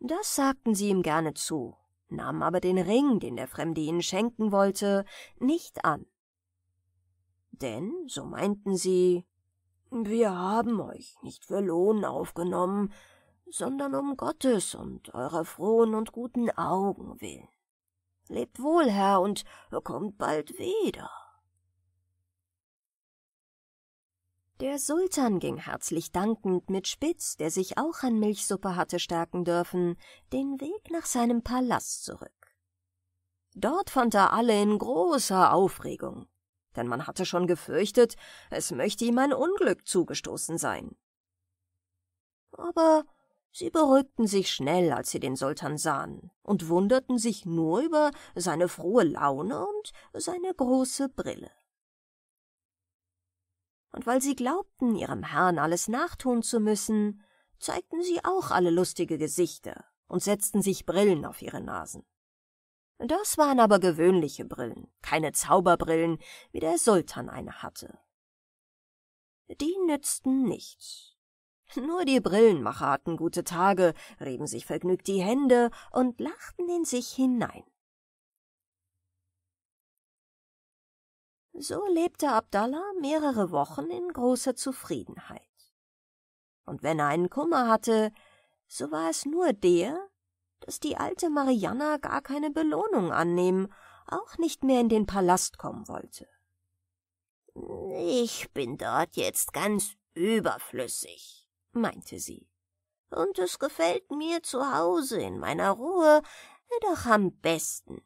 Das sagten sie ihm gerne zu, nahmen aber den Ring, den der Fremde ihnen schenken wollte, nicht an. Denn, so meinten sie, wir haben euch nicht für Lohn aufgenommen, sondern um Gottes und eurer frohen und guten Augen willen. Lebt wohl, Herr, und kommt bald wieder. Der Sultan ging herzlich dankend mit Spitz, der sich auch an Milchsuppe hatte stärken dürfen, den Weg nach seinem Palast zurück. Dort fand er alle in großer Aufregung denn man hatte schon gefürchtet, es möchte ihm ein Unglück zugestoßen sein. Aber sie beruhigten sich schnell, als sie den Sultan sahen, und wunderten sich nur über seine frohe Laune und seine große Brille. Und weil sie glaubten, ihrem Herrn alles nachtun zu müssen, zeigten sie auch alle lustige Gesichter und setzten sich Brillen auf ihre Nasen. Das waren aber gewöhnliche Brillen, keine Zauberbrillen, wie der Sultan eine hatte. Die nützten nichts. Nur die Brillenmacher hatten gute Tage, rieben sich vergnügt die Hände und lachten in sich hinein. So lebte Abdallah mehrere Wochen in großer Zufriedenheit. Und wenn er einen Kummer hatte, so war es nur der, dass die alte Marianna gar keine Belohnung annehmen, auch nicht mehr in den Palast kommen wollte. Ich bin dort jetzt ganz überflüssig, meinte sie. Und es gefällt mir zu Hause in meiner Ruhe doch am besten.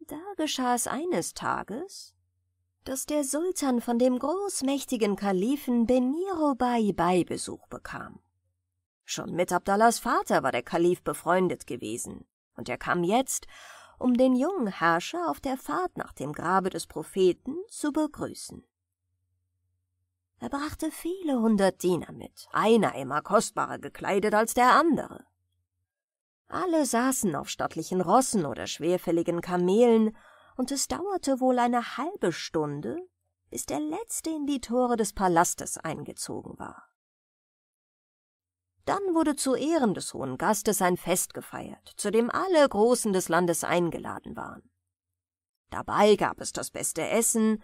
Da geschah es eines Tages, dass der Sultan von dem großmächtigen Kalifen Beniro Baibai Besuch bekam. Schon mit Abdallahs Vater war der Kalif befreundet gewesen, und er kam jetzt, um den jungen Herrscher auf der Fahrt nach dem Grabe des Propheten zu begrüßen. Er brachte viele hundert Diener mit, einer immer kostbarer gekleidet als der andere. Alle saßen auf stattlichen Rossen oder schwerfälligen Kamelen, und es dauerte wohl eine halbe Stunde, bis der Letzte in die Tore des Palastes eingezogen war. Dann wurde zu Ehren des hohen Gastes ein Fest gefeiert, zu dem alle Großen des Landes eingeladen waren. Dabei gab es das beste Essen,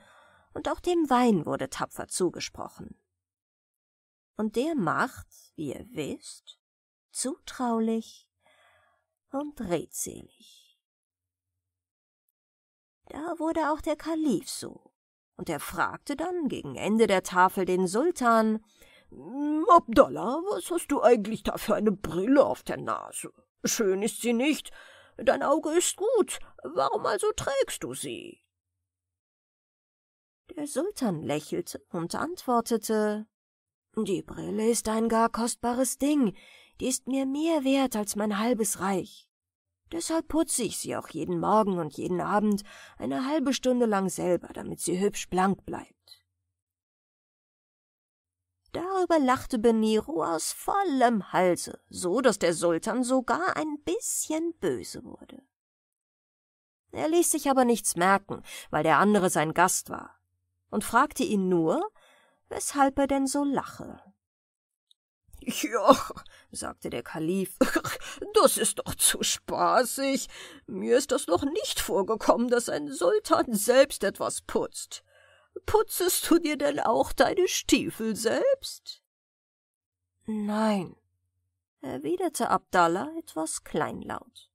und auch dem Wein wurde tapfer zugesprochen. Und der macht, wie ihr wisst, zutraulich und redselig. Da wurde auch der Kalif so, und er fragte dann gegen Ende der Tafel den Sultan, Abdallah, hm, was hast du eigentlich da für eine Brille auf der Nase? Schön ist sie nicht. Dein Auge ist gut. Warum also trägst du sie? Der Sultan lächelte und antwortete Die Brille ist ein gar kostbares Ding, die ist mir mehr wert als mein halbes Reich. Deshalb putze ich sie auch jeden Morgen und jeden Abend eine halbe Stunde lang selber, damit sie hübsch blank bleibt. Darüber lachte Beniro aus vollem Halse, so dass der Sultan sogar ein bisschen böse wurde. Er ließ sich aber nichts merken, weil der andere sein Gast war, und fragte ihn nur, weshalb er denn so lache. Ja, sagte der Kalif, das ist doch zu spaßig. Mir ist das noch nicht vorgekommen, dass ein Sultan selbst etwas putzt. Putzest du dir denn auch deine Stiefel selbst? Nein, erwiderte Abdallah etwas kleinlaut.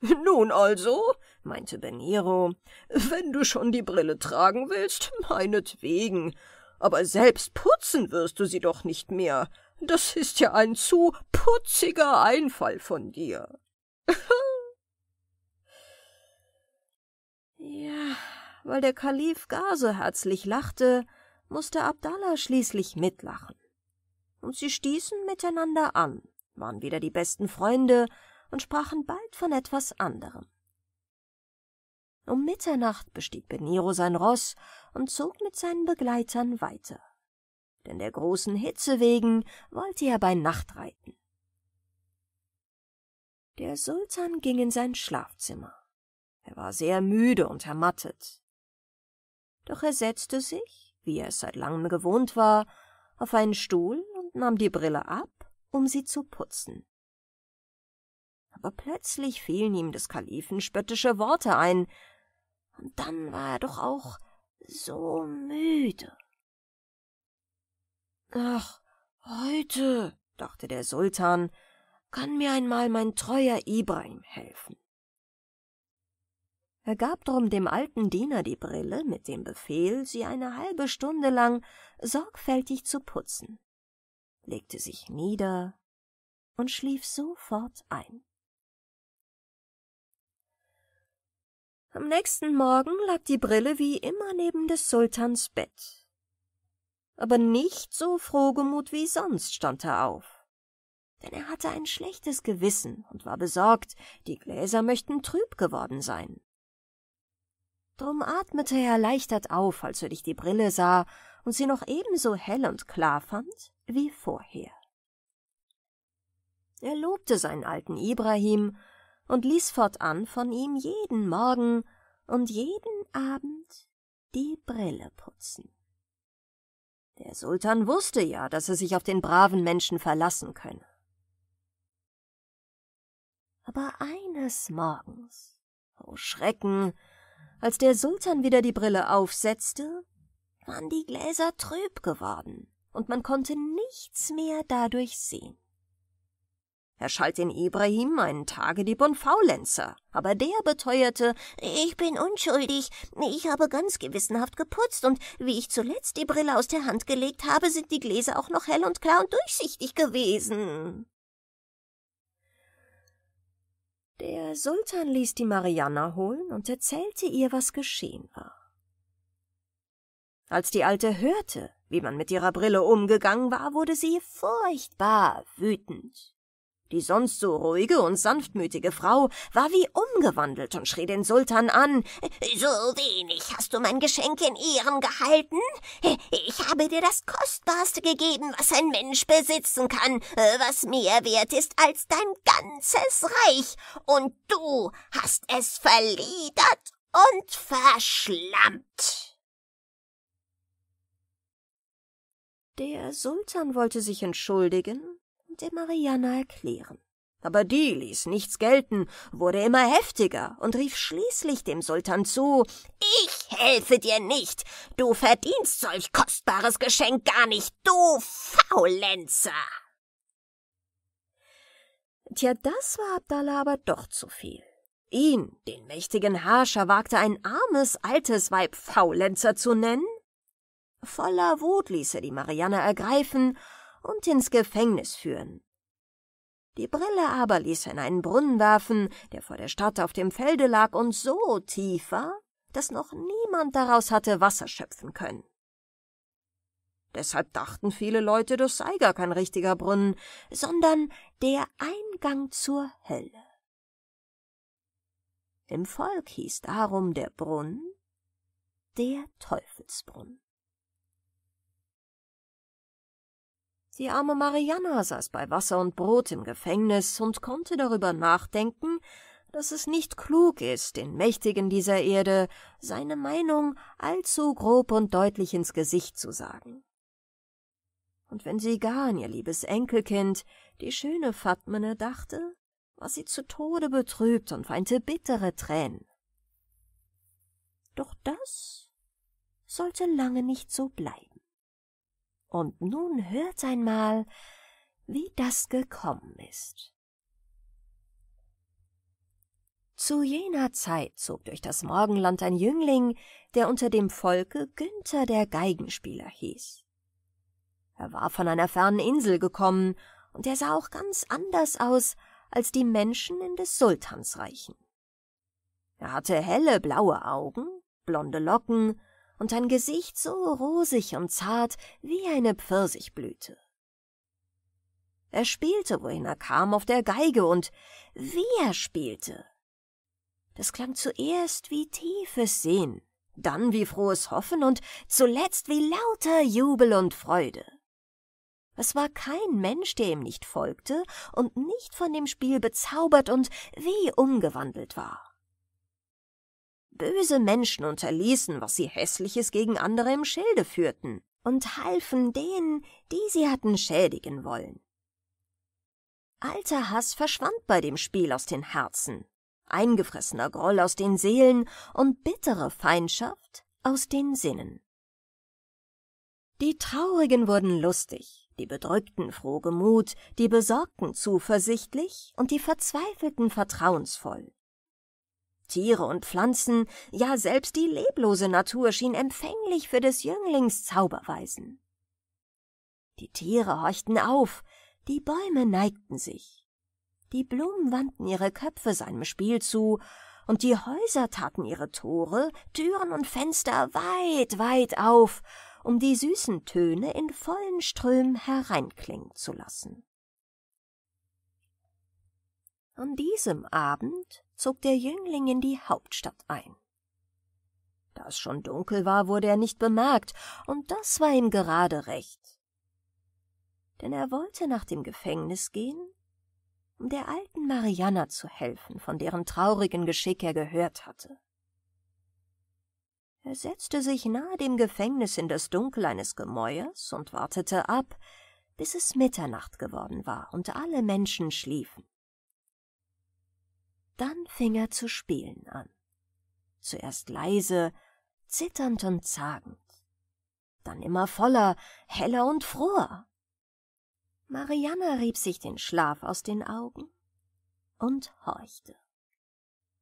Nun also, meinte Beniro, wenn du schon die Brille tragen willst, meinetwegen, aber selbst putzen wirst du sie doch nicht mehr. Das ist ja ein zu putziger Einfall von dir. ja, weil der Kalif gar so herzlich lachte, musste Abdallah schließlich mitlachen. Und sie stießen miteinander an, waren wieder die besten Freunde und sprachen bald von etwas anderem. Um Mitternacht bestieg Beniro sein Ross und zog mit seinen Begleitern weiter. Denn der großen Hitze wegen wollte er bei Nacht reiten. Der Sultan ging in sein Schlafzimmer. Er war sehr müde und ermattet doch er setzte sich, wie er es seit langem gewohnt war, auf einen Stuhl und nahm die Brille ab, um sie zu putzen. Aber plötzlich fielen ihm des Kalifen spöttische Worte ein, und dann war er doch auch so müde. Ach, heute, dachte der Sultan, kann mir einmal mein treuer Ibrahim helfen. Er gab drum dem alten Diener die Brille mit dem Befehl, sie eine halbe Stunde lang sorgfältig zu putzen, legte sich nieder und schlief sofort ein. Am nächsten Morgen lag die Brille wie immer neben des Sultans Bett. Aber nicht so frohgemut wie sonst stand er auf. Denn er hatte ein schlechtes Gewissen und war besorgt, die Gläser möchten trüb geworden sein. Drum atmete er erleichtert auf, als er durch die Brille sah und sie noch ebenso hell und klar fand wie vorher. Er lobte seinen alten Ibrahim und ließ fortan von ihm jeden Morgen und jeden Abend die Brille putzen. Der Sultan wusste ja, dass er sich auf den braven Menschen verlassen könne. Aber eines Morgens, o oh Schrecken, als der Sultan wieder die Brille aufsetzte, waren die Gläser trüb geworden, und man konnte nichts mehr dadurch sehen. Er schalt den Ibrahim einen Tagedieb Faulenzer, aber der beteuerte, »Ich bin unschuldig, ich habe ganz gewissenhaft geputzt, und wie ich zuletzt die Brille aus der Hand gelegt habe, sind die Gläser auch noch hell und klar und durchsichtig gewesen.« der Sultan ließ die Marianna holen und erzählte ihr, was geschehen war. Als die Alte hörte, wie man mit ihrer Brille umgegangen war, wurde sie furchtbar wütend. Die sonst so ruhige und sanftmütige Frau war wie umgewandelt und schrie den Sultan an So wenig hast du mein Geschenk in Ehren gehalten? Ich habe dir das Kostbarste gegeben, was ein Mensch besitzen kann, was mehr wert ist als dein ganzes Reich, und du hast es verliedert und verschlammt. Der Sultan wollte sich entschuldigen, und der Mariana erklären. Aber die ließ nichts gelten, wurde immer heftiger und rief schließlich dem Sultan zu Ich helfe dir nicht, du verdienst solch kostbares Geschenk gar nicht, du Faulenzer. Tja, das war Abdallah aber doch zu viel. Ihn, den mächtigen Herrscher, wagte ein armes, altes Weib Faulenzer zu nennen? Voller Wut ließ er die Marianne ergreifen und ins Gefängnis führen. Die Brille aber ließ er in einen Brunnen werfen, der vor der Stadt auf dem Felde lag und so tief war, dass noch niemand daraus hatte Wasser schöpfen können. Deshalb dachten viele Leute, das sei gar kein richtiger Brunnen, sondern der Eingang zur Hölle. Im Volk hieß darum der Brunnen der Teufelsbrunnen. Die arme Marianna saß bei Wasser und Brot im Gefängnis und konnte darüber nachdenken, dass es nicht klug ist, den Mächtigen dieser Erde seine Meinung allzu grob und deutlich ins Gesicht zu sagen. Und wenn sie gar an ihr liebes Enkelkind, die schöne Fatmene, dachte, war sie zu Tode betrübt und weinte bittere Tränen. Doch das sollte lange nicht so bleiben. Und nun hört's einmal, wie das gekommen ist. Zu jener Zeit zog durch das Morgenland ein Jüngling, der unter dem Volke Günther der Geigenspieler hieß. Er war von einer fernen Insel gekommen, und er sah auch ganz anders aus als die Menschen in des Sultans Reichen. Er hatte helle blaue Augen, blonde Locken und ein Gesicht so rosig und zart wie eine Pfirsichblüte. Er spielte, wohin er kam, auf der Geige und wie er spielte. Das klang zuerst wie tiefes Sehen, dann wie frohes Hoffen und zuletzt wie lauter Jubel und Freude. Es war kein Mensch, der ihm nicht folgte und nicht von dem Spiel bezaubert und wie umgewandelt war. Böse Menschen unterließen, was sie Hässliches gegen andere im Schilde führten, und halfen denen, die sie hatten schädigen wollen. Alter Hass verschwand bei dem Spiel aus den Herzen, eingefressener Groll aus den Seelen und bittere Feindschaft aus den Sinnen. Die Traurigen wurden lustig, die Bedrückten frohgemut, die Besorgten zuversichtlich und die Verzweifelten vertrauensvoll. Tiere und Pflanzen, ja selbst die leblose Natur schien empfänglich für des Jünglings Zauberweisen. Die Tiere horchten auf, die Bäume neigten sich, die Blumen wandten ihre Köpfe seinem Spiel zu, und die Häuser taten ihre Tore, Türen und Fenster weit, weit auf, um die süßen Töne in vollen Strömen hereinklingen zu lassen. An diesem Abend zog der Jüngling in die Hauptstadt ein. Da es schon dunkel war, wurde er nicht bemerkt, und das war ihm gerade recht. Denn er wollte nach dem Gefängnis gehen, um der alten Marianna zu helfen, von deren traurigen Geschick er gehört hatte. Er setzte sich nahe dem Gefängnis in das Dunkel eines Gemäuers und wartete ab, bis es Mitternacht geworden war und alle Menschen schliefen. Dann fing er zu spielen an. Zuerst leise, zitternd und zagend, dann immer voller, heller und froher. Marianne rieb sich den Schlaf aus den Augen und horchte.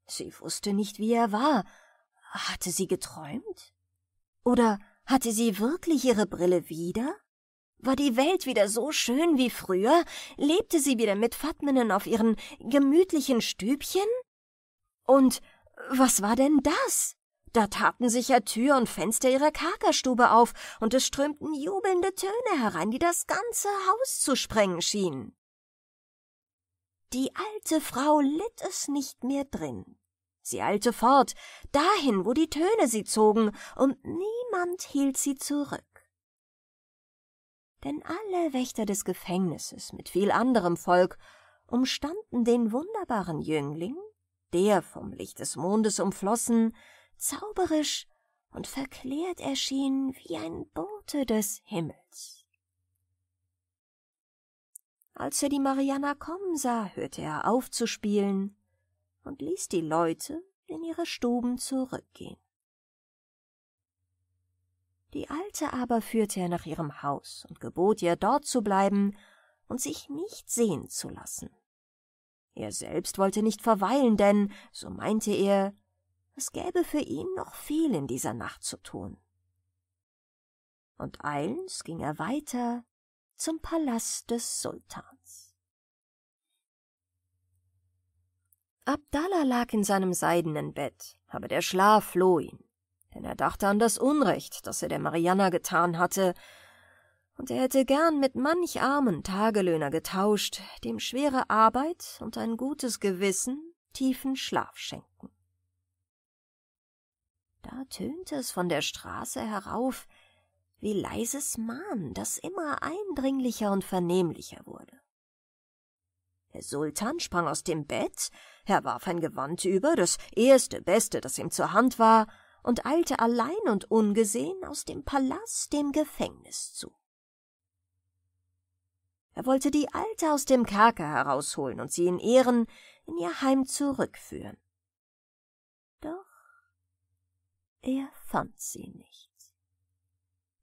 Sie wusste nicht, wie er war. Hatte sie geträumt? Oder hatte sie wirklich ihre Brille wieder? War die Welt wieder so schön wie früher? Lebte sie wieder mit Fatminen auf ihren gemütlichen Stübchen? Und was war denn das? Da taten sich ja Tür und Fenster ihrer Kakerstube auf, und es strömten jubelnde Töne herein, die das ganze Haus zu sprengen schienen. Die alte Frau litt es nicht mehr drin. Sie eilte fort, dahin, wo die Töne sie zogen, und niemand hielt sie zurück. Denn alle Wächter des Gefängnisses mit viel anderem Volk umstanden den wunderbaren Jüngling, der vom Licht des Mondes umflossen, zauberisch und verklärt erschien wie ein Bote des Himmels. Als er die Mariana kommen sah, hörte er auf zu spielen und ließ die Leute in ihre Stuben zurückgehen. Die Alte aber führte er nach ihrem Haus und gebot ihr, dort zu bleiben und sich nicht sehen zu lassen. Er selbst wollte nicht verweilen, denn, so meinte er, es gäbe für ihn noch viel in dieser Nacht zu tun. Und eilends ging er weiter zum Palast des Sultans. Abdallah lag in seinem seidenen Bett, aber der Schlaf floh ihn denn er dachte an das Unrecht, das er der Marianna getan hatte, und er hätte gern mit manch armen Tagelöhner getauscht, dem schwere Arbeit und ein gutes Gewissen tiefen Schlaf schenken. Da tönte es von der Straße herauf wie leises Mahn, das immer eindringlicher und vernehmlicher wurde. Der Sultan sprang aus dem Bett, er warf ein Gewand über, das erste Beste, das ihm zur Hand war, und eilte allein und ungesehen aus dem Palast dem Gefängnis zu. Er wollte die Alte aus dem Kerker herausholen und sie in Ehren in ihr Heim zurückführen. Doch er fand sie nicht.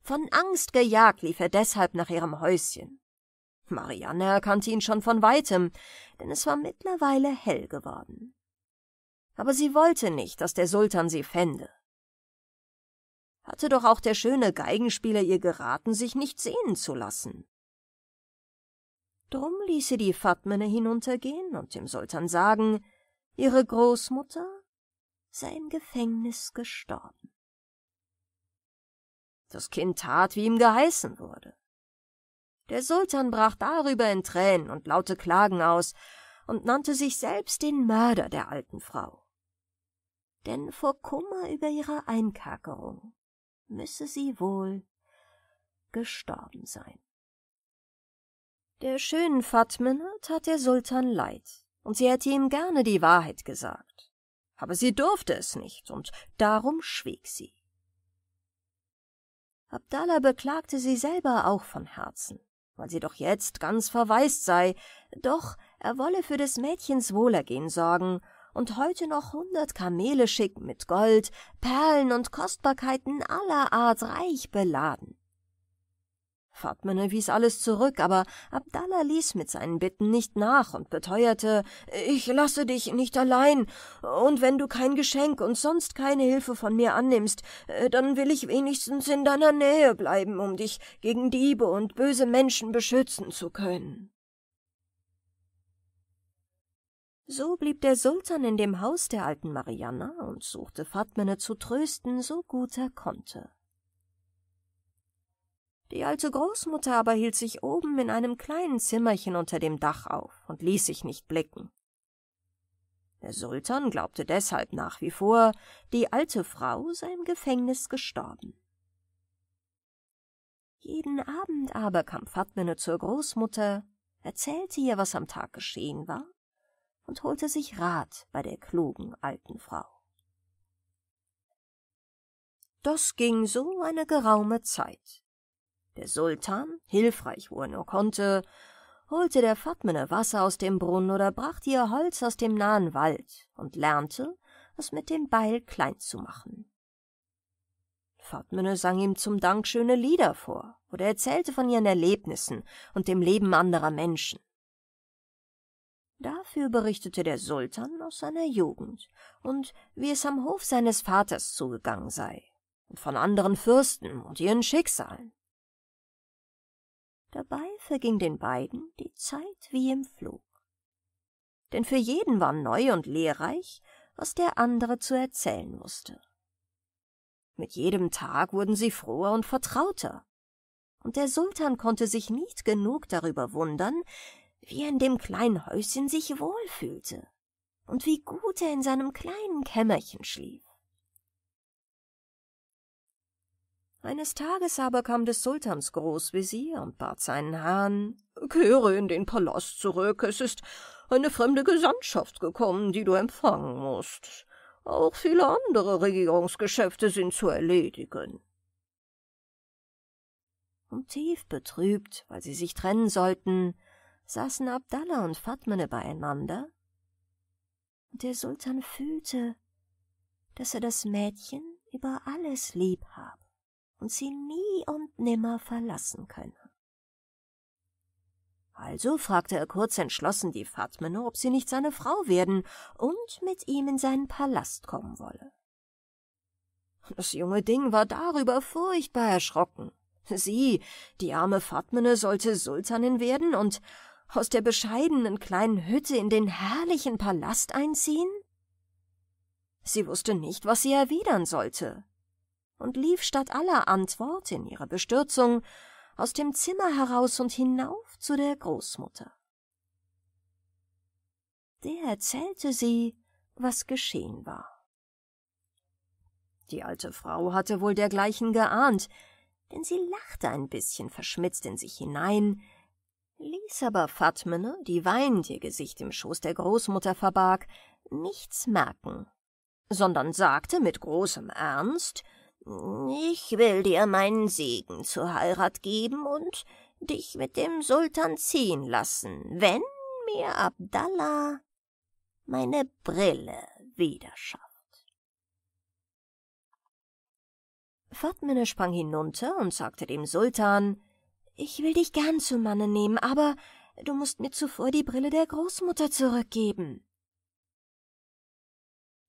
Von Angst gejagt lief er deshalb nach ihrem Häuschen. Marianne erkannte ihn schon von weitem, denn es war mittlerweile hell geworden. Aber sie wollte nicht, dass der Sultan sie fände hatte doch auch der schöne Geigenspieler ihr geraten, sich nicht sehen zu lassen. Drum ließ sie die Fatmene hinuntergehen und dem Sultan sagen, ihre Großmutter sei im Gefängnis gestorben. Das Kind tat, wie ihm geheißen wurde. Der Sultan brach darüber in Tränen und laute Klagen aus und nannte sich selbst den Mörder der alten Frau. Denn vor Kummer über ihre Einkerkerung müsse sie wohl gestorben sein. Der schönen Fatmine tat der Sultan leid, und sie hätte ihm gerne die Wahrheit gesagt. Aber sie durfte es nicht, und darum schwieg sie. Abdallah beklagte sie selber auch von Herzen, weil sie doch jetzt ganz verwaist sei, doch er wolle für des Mädchens Wohlergehen sorgen und heute noch hundert Kamele schicken mit Gold, Perlen und Kostbarkeiten aller Art reich beladen. Fatmane wies alles zurück, aber Abdallah ließ mit seinen Bitten nicht nach und beteuerte, ich lasse dich nicht allein, und wenn du kein Geschenk und sonst keine Hilfe von mir annimmst, äh, dann will ich wenigstens in deiner Nähe bleiben, um dich gegen Diebe und böse Menschen beschützen zu können. So blieb der Sultan in dem Haus der alten Marianna und suchte Fatmene zu trösten, so gut er konnte. Die alte Großmutter aber hielt sich oben in einem kleinen Zimmerchen unter dem Dach auf und ließ sich nicht blicken. Der Sultan glaubte deshalb nach wie vor, die alte Frau sei im Gefängnis gestorben. Jeden Abend aber kam Fatmene zur Großmutter, erzählte ihr, was am Tag geschehen war und holte sich Rat bei der klugen alten Frau. Das ging so eine geraume Zeit. Der Sultan, hilfreich, wo er nur konnte, holte der Fatmene Wasser aus dem Brunnen oder brachte ihr Holz aus dem nahen Wald und lernte, es mit dem Beil klein zu machen. Fatmene sang ihm zum Dank schöne Lieder vor oder erzählte von ihren Erlebnissen und dem Leben anderer Menschen. Dafür berichtete der Sultan aus seiner Jugend und wie es am Hof seines Vaters zugegangen sei und von anderen Fürsten und ihren Schicksalen. Dabei verging den beiden die Zeit wie im Flug. Denn für jeden war neu und lehrreich, was der andere zu erzählen wusste. Mit jedem Tag wurden sie froher und vertrauter, und der Sultan konnte sich nicht genug darüber wundern, wie er in dem kleinen Häuschen sich wohlfühlte und wie gut er in seinem kleinen Kämmerchen schlief. Eines Tages aber kam des Sultans Großvezier und bat seinen Herrn, »Kehre in den Palast zurück, es ist eine fremde Gesandtschaft gekommen, die du empfangen musst. Auch viele andere Regierungsgeschäfte sind zu erledigen.« Und tief betrübt, weil sie sich trennen sollten, saßen Abdallah und Fatmene beieinander, und der Sultan fühlte, dass er das Mädchen über alles lieb habe und sie nie und nimmer verlassen könne. Also fragte er kurz entschlossen die Fatmene, ob sie nicht seine Frau werden und mit ihm in seinen Palast kommen wolle. Das junge Ding war darüber furchtbar erschrocken. Sie, die arme Fatmene, sollte Sultanin werden und aus der bescheidenen kleinen Hütte in den herrlichen Palast einziehen? Sie wusste nicht, was sie erwidern sollte, und lief statt aller Antwort in ihrer Bestürzung aus dem Zimmer heraus und hinauf zu der Großmutter. Der erzählte sie, was geschehen war. Die alte Frau hatte wohl dergleichen geahnt, denn sie lachte ein bisschen verschmitzt in sich hinein, ließ aber Fatmene, die weinend ihr Gesicht im Schoß der Großmutter verbarg, nichts merken, sondern sagte mit großem Ernst, ich will dir meinen Segen zur Heirat geben und dich mit dem Sultan ziehen lassen, wenn mir Abdallah meine Brille wieder Fatmene sprang hinunter und sagte dem Sultan, ich will dich gern zum Manne nehmen, aber du musst mir zuvor die Brille der Großmutter zurückgeben.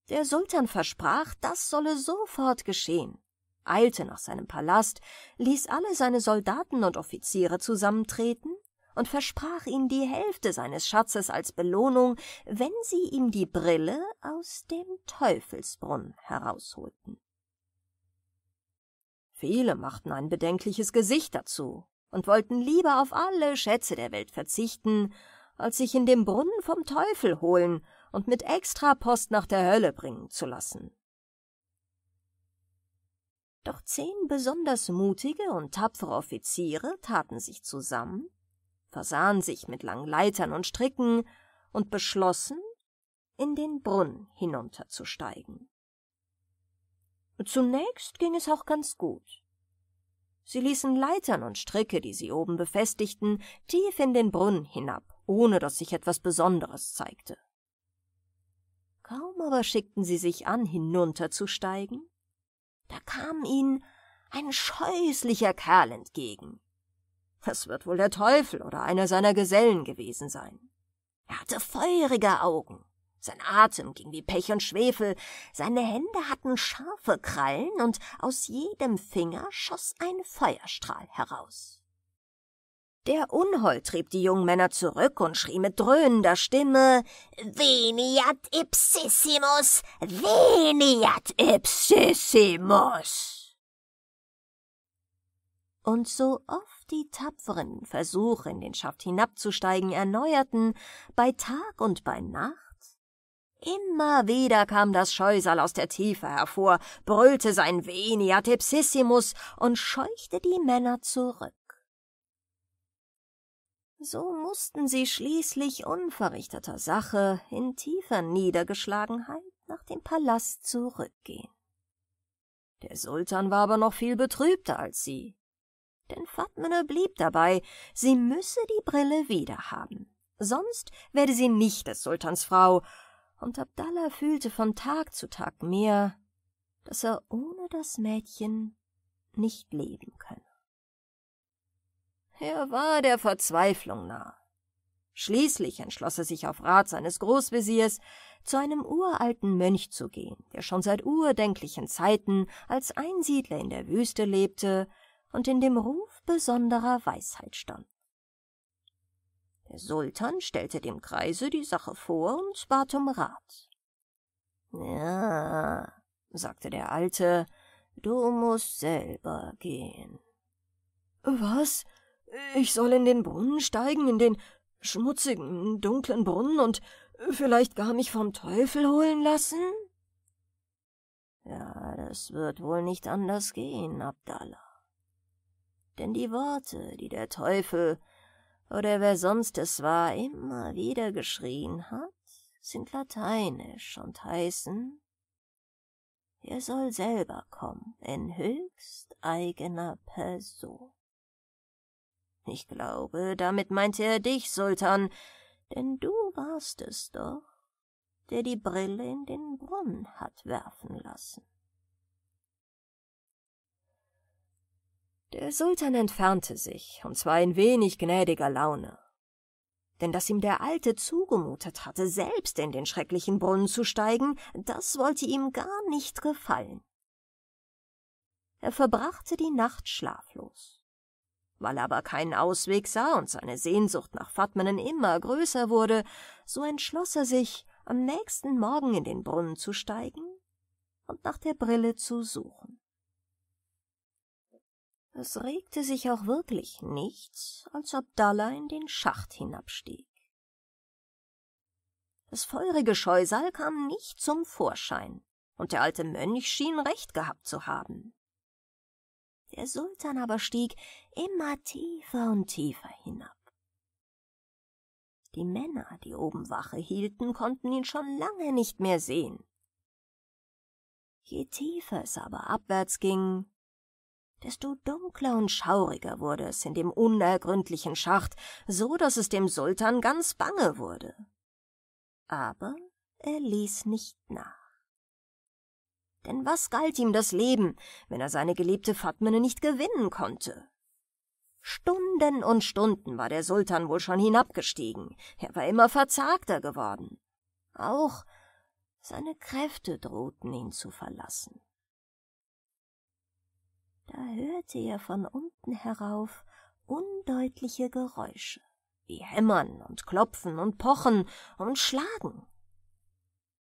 Der Sultan versprach, das solle sofort geschehen, eilte nach seinem Palast, ließ alle seine Soldaten und Offiziere zusammentreten und versprach ihnen die Hälfte seines Schatzes als Belohnung, wenn sie ihm die Brille aus dem Teufelsbrunn herausholten. Viele machten ein bedenkliches Gesicht dazu, und wollten lieber auf alle Schätze der Welt verzichten, als sich in dem Brunnen vom Teufel holen und mit Extrapost nach der Hölle bringen zu lassen. Doch zehn besonders mutige und tapfere Offiziere taten sich zusammen, versahen sich mit langen Leitern und Stricken und beschlossen, in den Brunnen hinunterzusteigen. Zunächst ging es auch ganz gut. Sie ließen Leitern und Stricke, die sie oben befestigten, tief in den Brunnen hinab, ohne dass sich etwas Besonderes zeigte. Kaum aber schickten sie sich an, hinunterzusteigen, da kam ihnen ein scheußlicher Kerl entgegen. Es wird wohl der Teufel oder einer seiner Gesellen gewesen sein. Er hatte feurige Augen, sein Atem ging wie Pech und Schwefel, seine Hände hatten scharfe Krallen und aus jedem Finger schoss ein Feuerstrahl heraus. Der Unhold trieb die jungen Männer zurück und schrie mit dröhnender Stimme Veniat ipsissimus, veniat ipsissimus. Und so oft die Tapferen Versuche in den Schaft hinabzusteigen erneuerten, bei Tag und bei Nacht, Immer wieder kam das Scheusal aus der Tiefe hervor, brüllte sein Venia Tipsissimus und scheuchte die Männer zurück. So mussten sie schließlich unverrichteter Sache in tiefer Niedergeschlagenheit nach dem Palast zurückgehen. Der Sultan war aber noch viel betrübter als sie, denn Fatmene blieb dabei, sie müsse die Brille wieder haben, sonst werde sie nicht des Sultans Frau, und Abdallah fühlte von Tag zu Tag mehr, dass er ohne das Mädchen nicht leben könne. Er war der Verzweiflung nah. Schließlich entschloss er sich auf Rat seines Großveziers, zu einem uralten Mönch zu gehen, der schon seit urdenklichen Zeiten als Einsiedler in der Wüste lebte und in dem Ruf besonderer Weisheit stand. Der Sultan stellte dem Kreise die Sache vor und bat um Rat. Ja, sagte der Alte, du mußt selber gehen. Was? Ich soll in den Brunnen steigen, in den schmutzigen, dunklen Brunnen und vielleicht gar mich vom Teufel holen lassen? Ja, das wird wohl nicht anders gehen, Abdallah. Denn die Worte, die der Teufel oder wer sonst es war, immer wieder geschrien hat, sind lateinisch und heißen Er soll selber kommen in höchst eigener Person. Ich glaube, damit meinte er dich, Sultan, denn du warst es doch, der die Brille in den Brunnen hat werfen lassen. Der Sultan entfernte sich, und zwar in wenig gnädiger Laune. Denn dass ihm der Alte zugemutet hatte, selbst in den schrecklichen Brunnen zu steigen, das wollte ihm gar nicht gefallen. Er verbrachte die Nacht schlaflos. Weil er aber keinen Ausweg sah und seine Sehnsucht nach Fatmenen immer größer wurde, so entschloss er sich, am nächsten Morgen in den Brunnen zu steigen und nach der Brille zu suchen. Es regte sich auch wirklich nichts, als Abdallah in den Schacht hinabstieg. Das feurige Scheusal kam nicht zum Vorschein, und der alte Mönch schien recht gehabt zu haben. Der Sultan aber stieg immer tiefer und tiefer hinab. Die Männer, die oben Wache hielten, konnten ihn schon lange nicht mehr sehen. Je tiefer es aber abwärts ging, desto dunkler und schauriger wurde es in dem unergründlichen Schacht, so dass es dem Sultan ganz bange wurde. Aber er ließ nicht nach. Denn was galt ihm das Leben, wenn er seine geliebte Fatmene nicht gewinnen konnte? Stunden und Stunden war der Sultan wohl schon hinabgestiegen, er war immer verzagter geworden. Auch seine Kräfte drohten ihn zu verlassen. Da hörte er von unten herauf undeutliche Geräusche, wie Hämmern und Klopfen und Pochen und Schlagen.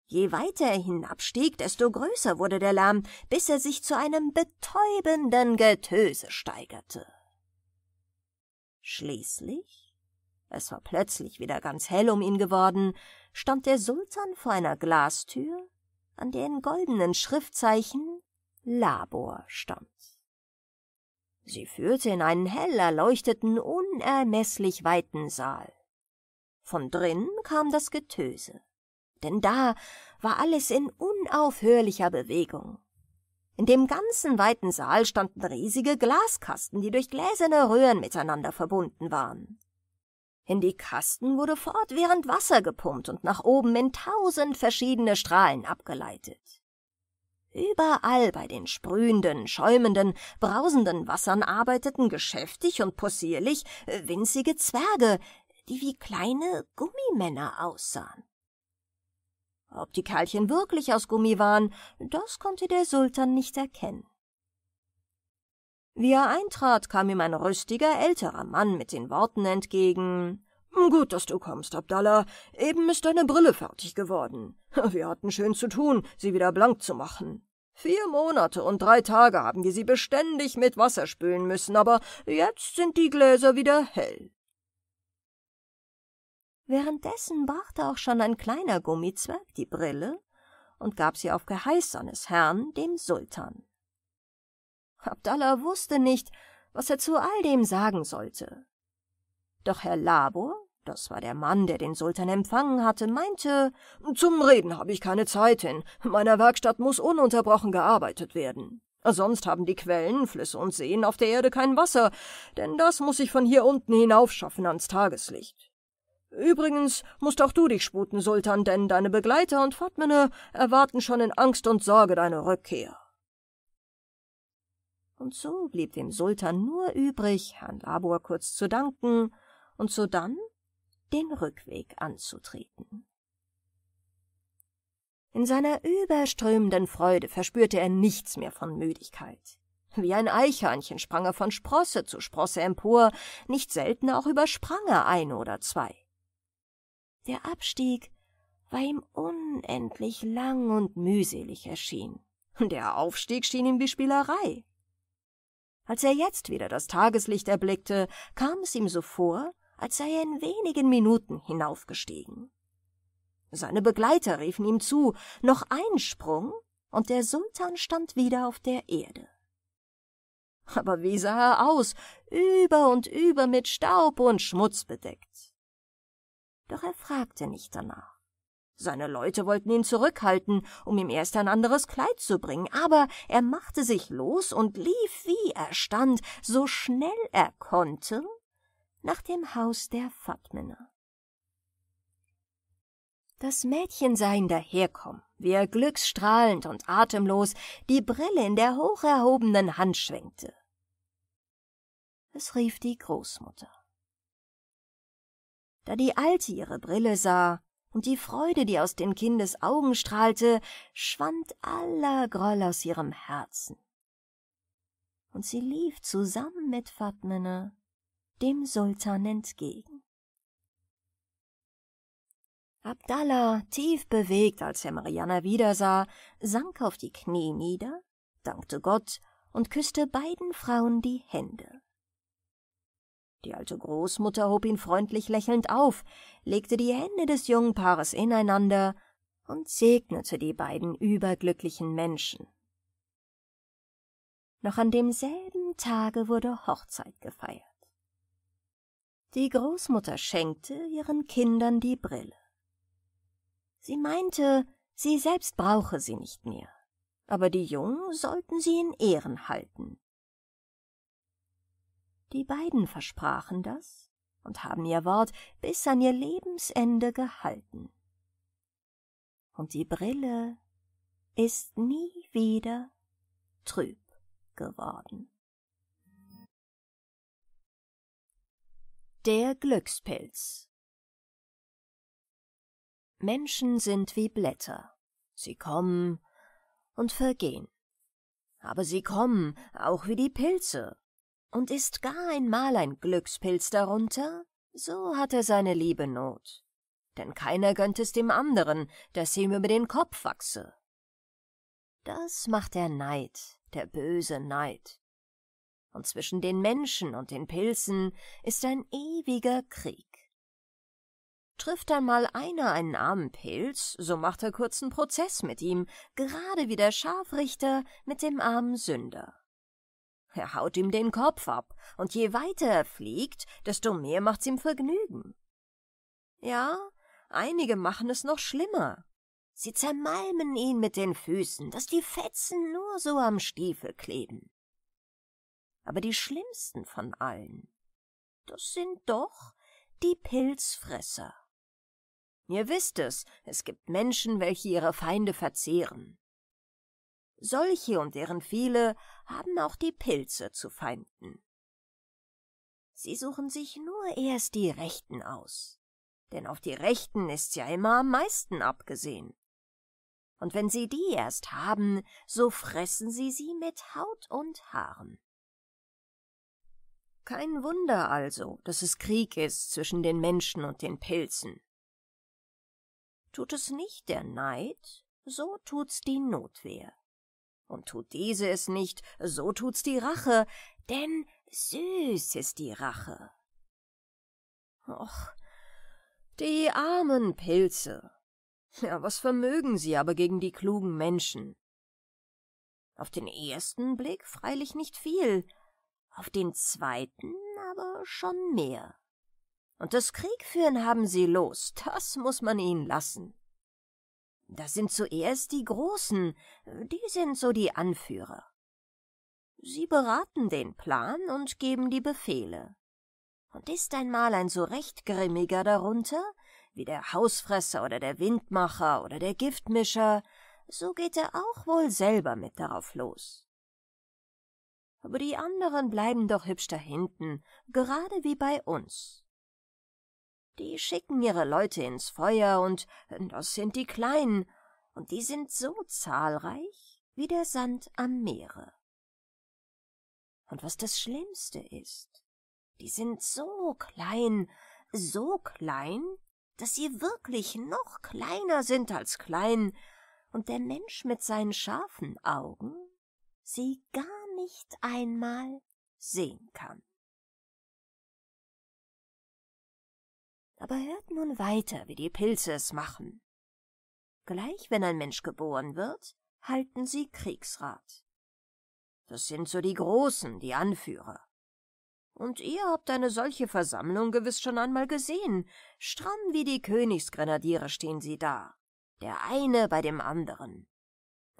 Je weiter er hinabstieg, desto größer wurde der Lärm, bis er sich zu einem betäubenden Getöse steigerte. Schließlich, es war plötzlich wieder ganz hell um ihn geworden, stand der Sultan vor einer Glastür, an der in goldenen Schriftzeichen Labor stand. Sie führte in einen hell erleuchteten, unermeßlich weiten Saal. Von drinnen kam das Getöse, denn da war alles in unaufhörlicher Bewegung. In dem ganzen weiten Saal standen riesige Glaskasten, die durch gläserne Röhren miteinander verbunden waren. In die Kasten wurde fortwährend Wasser gepumpt und nach oben in tausend verschiedene Strahlen abgeleitet. Überall bei den sprühenden, schäumenden, brausenden Wassern arbeiteten geschäftig und possierlich äh, winzige Zwerge, die wie kleine Gummimänner aussahen. Ob die Kerlchen wirklich aus Gummi waren, das konnte der Sultan nicht erkennen. Wie er eintrat, kam ihm ein rüstiger älterer Mann mit den Worten entgegen hm, gut, dass du kommst, Abdallah. Eben ist deine Brille fertig geworden. Wir hatten schön zu tun, sie wieder blank zu machen. Vier Monate und drei Tage haben wir sie beständig mit Wasser spülen müssen, aber jetzt sind die Gläser wieder hell. Währenddessen brachte auch schon ein kleiner Gummizwerg die Brille und gab sie auf Geheiß seines Herrn, dem Sultan. Abdallah wusste nicht, was er zu all dem sagen sollte. Doch Herr Labor das war der Mann, der den Sultan empfangen hatte, meinte Zum Reden habe ich keine Zeit hin. Meiner Werkstatt muss ununterbrochen gearbeitet werden. Sonst haben die Quellen, Flüsse und Seen auf der Erde kein Wasser, denn das muss ich von hier unten hinaufschaffen ans Tageslicht. Übrigens musst auch du dich sputen, Sultan, denn deine Begleiter und Fatmene erwarten schon in Angst und Sorge deine Rückkehr. Und so blieb dem Sultan nur übrig, Herrn Labor kurz zu danken und so dann den Rückweg anzutreten. In seiner überströmenden Freude verspürte er nichts mehr von Müdigkeit. Wie ein Eichhörnchen sprang er von Sprosse zu Sprosse empor, nicht selten auch übersprang er ein oder zwei. Der Abstieg war ihm unendlich lang und mühselig erschienen. Der Aufstieg schien ihm wie Spielerei. Als er jetzt wieder das Tageslicht erblickte, kam es ihm so vor, als sei er in wenigen Minuten hinaufgestiegen. Seine Begleiter riefen ihm zu, noch ein Sprung, und der Sultan stand wieder auf der Erde. Aber wie sah er aus, über und über mit Staub und Schmutz bedeckt. Doch er fragte nicht danach. Seine Leute wollten ihn zurückhalten, um ihm erst ein anderes Kleid zu bringen, aber er machte sich los und lief, wie er stand, so schnell er konnte, nach dem Haus der Fatmänner. Das Mädchen sah ihn daherkommen, wie er glücksstrahlend und atemlos die Brille in der hoch erhobenen Hand schwenkte. Es rief die Großmutter. Da die Alte ihre Brille sah und die Freude, die aus den Kindes Augen strahlte, schwand aller Groll aus ihrem Herzen. Und sie lief zusammen mit Fatmene dem Sultan entgegen. Abdallah, tief bewegt, als er Mariana wiedersah, sank auf die Knie nieder, dankte Gott und küßte beiden Frauen die Hände. Die alte Großmutter hob ihn freundlich lächelnd auf, legte die Hände des jungen Paares ineinander und segnete die beiden überglücklichen Menschen. Noch an demselben Tage wurde Hochzeit gefeiert. Die Großmutter schenkte ihren Kindern die Brille. Sie meinte, sie selbst brauche sie nicht mehr, aber die Jungen sollten sie in Ehren halten. Die beiden versprachen das und haben ihr Wort bis an ihr Lebensende gehalten. Und die Brille ist nie wieder trüb geworden. Der Glückspilz Menschen sind wie Blätter. Sie kommen und vergehen. Aber sie kommen auch wie die Pilze. Und ist gar einmal ein Glückspilz darunter, so hat er seine liebe Not. Denn keiner gönnt es dem anderen, dass ihm über den Kopf wachse. Das macht der Neid, der böse Neid und zwischen den Menschen und den Pilzen ist ein ewiger Krieg. Trifft einmal einer einen armen Pilz, so macht er kurzen Prozess mit ihm, gerade wie der Scharfrichter mit dem armen Sünder. Er haut ihm den Kopf ab, und je weiter er fliegt, desto mehr macht's ihm Vergnügen. Ja, einige machen es noch schlimmer. Sie zermalmen ihn mit den Füßen, dass die Fetzen nur so am Stiefel kleben aber die schlimmsten von allen. Das sind doch die Pilzfresser. Ihr wisst es, es gibt Menschen, welche ihre Feinde verzehren. Solche und deren viele haben auch die Pilze zu Feinden. Sie suchen sich nur erst die Rechten aus, denn auf die Rechten ist ja immer am meisten abgesehen. Und wenn sie die erst haben, so fressen sie sie mit Haut und Haaren. Kein Wunder also, dass es Krieg ist zwischen den Menschen und den Pilzen. Tut es nicht der Neid, so tut's die Notwehr. Und tut diese es nicht, so tut's die Rache, denn süß ist die Rache. Och, die armen Pilze. Ja, was vermögen sie aber gegen die klugen Menschen? Auf den ersten Blick freilich nicht viel, auf den zweiten aber schon mehr. Und das Kriegführen haben sie los, das muß man ihnen lassen. Das sind zuerst die Großen, die sind so die Anführer. Sie beraten den Plan und geben die Befehle. Und ist einmal ein so recht grimmiger darunter, wie der Hausfresser oder der Windmacher oder der Giftmischer, so geht er auch wohl selber mit darauf los aber die anderen bleiben doch hübsch da hinten, gerade wie bei uns. Die schicken ihre Leute ins Feuer und das sind die Kleinen, und die sind so zahlreich wie der Sand am Meere. Und was das Schlimmste ist, die sind so klein, so klein, dass sie wirklich noch kleiner sind als klein, und der Mensch mit seinen scharfen Augen sie gar nicht einmal sehen kann. Aber hört nun weiter, wie die Pilze es machen. Gleich, wenn ein Mensch geboren wird, halten sie Kriegsrat. Das sind so die Großen, die Anführer. Und ihr habt eine solche Versammlung gewiss schon einmal gesehen. Stramm wie die Königsgrenadiere stehen sie da, der eine bei dem anderen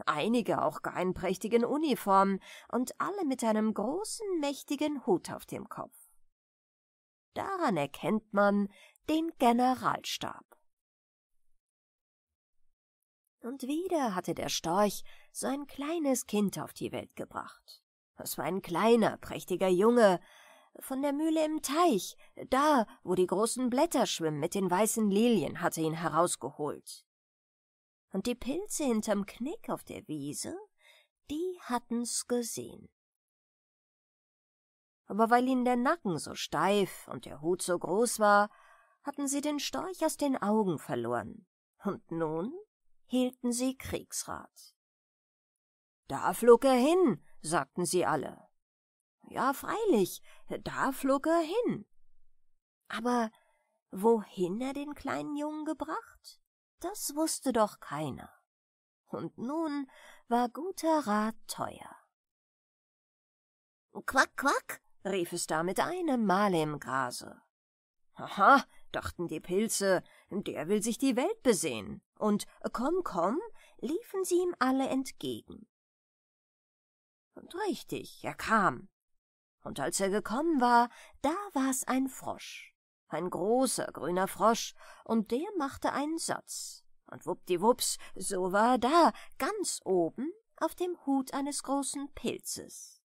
einige auch gar in prächtigen Uniformen und alle mit einem großen, mächtigen Hut auf dem Kopf. Daran erkennt man den Generalstab. Und wieder hatte der Storch so ein kleines Kind auf die Welt gebracht. Es war ein kleiner, prächtiger Junge, von der Mühle im Teich, da, wo die großen Blätter schwimmen mit den weißen Lilien, hatte ihn herausgeholt und die Pilze hinterm Knick auf der Wiese, die hatten's gesehen. Aber weil ihnen der Nacken so steif und der Hut so groß war, hatten sie den Storch aus den Augen verloren, und nun hielten sie Kriegsrat. Da flog er hin, sagten sie alle. Ja, freilich, da flog er hin. Aber wohin er den kleinen Jungen gebracht? das wusste doch keiner. Und nun war guter Rat teuer. Quack, quack, rief es da mit einem Male im Grase. Aha, dachten die Pilze, der will sich die Welt besehen. Und komm, komm, liefen sie ihm alle entgegen. Und richtig, er kam. Und als er gekommen war, da war's ein Frosch ein großer grüner Frosch, und der machte einen Satz. Und wuppdiwupps, so war er da, ganz oben auf dem Hut eines großen Pilzes.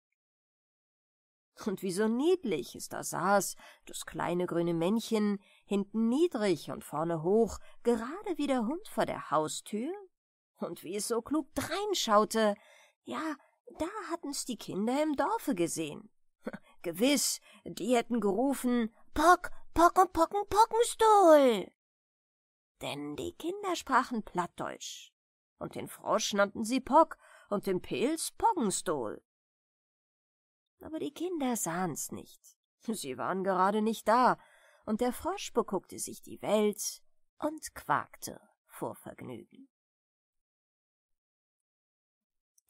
Und wie so niedlich es da saß, das kleine grüne Männchen, hinten niedrig und vorne hoch, gerade wie der Hund vor der Haustür, und wie es so klug dreinschaute, ja, da hatten's die Kinder im Dorfe gesehen. Gewiss, die hätten gerufen, Pock, Pocken, Pocken, Pockenstuhl. Denn die Kinder sprachen Plattdeutsch, und den Frosch nannten sie Pock und den Pilz Poggenstuhl. Aber die Kinder sahen's nicht. Sie waren gerade nicht da, und der Frosch beguckte sich die Welt und quakte vor Vergnügen.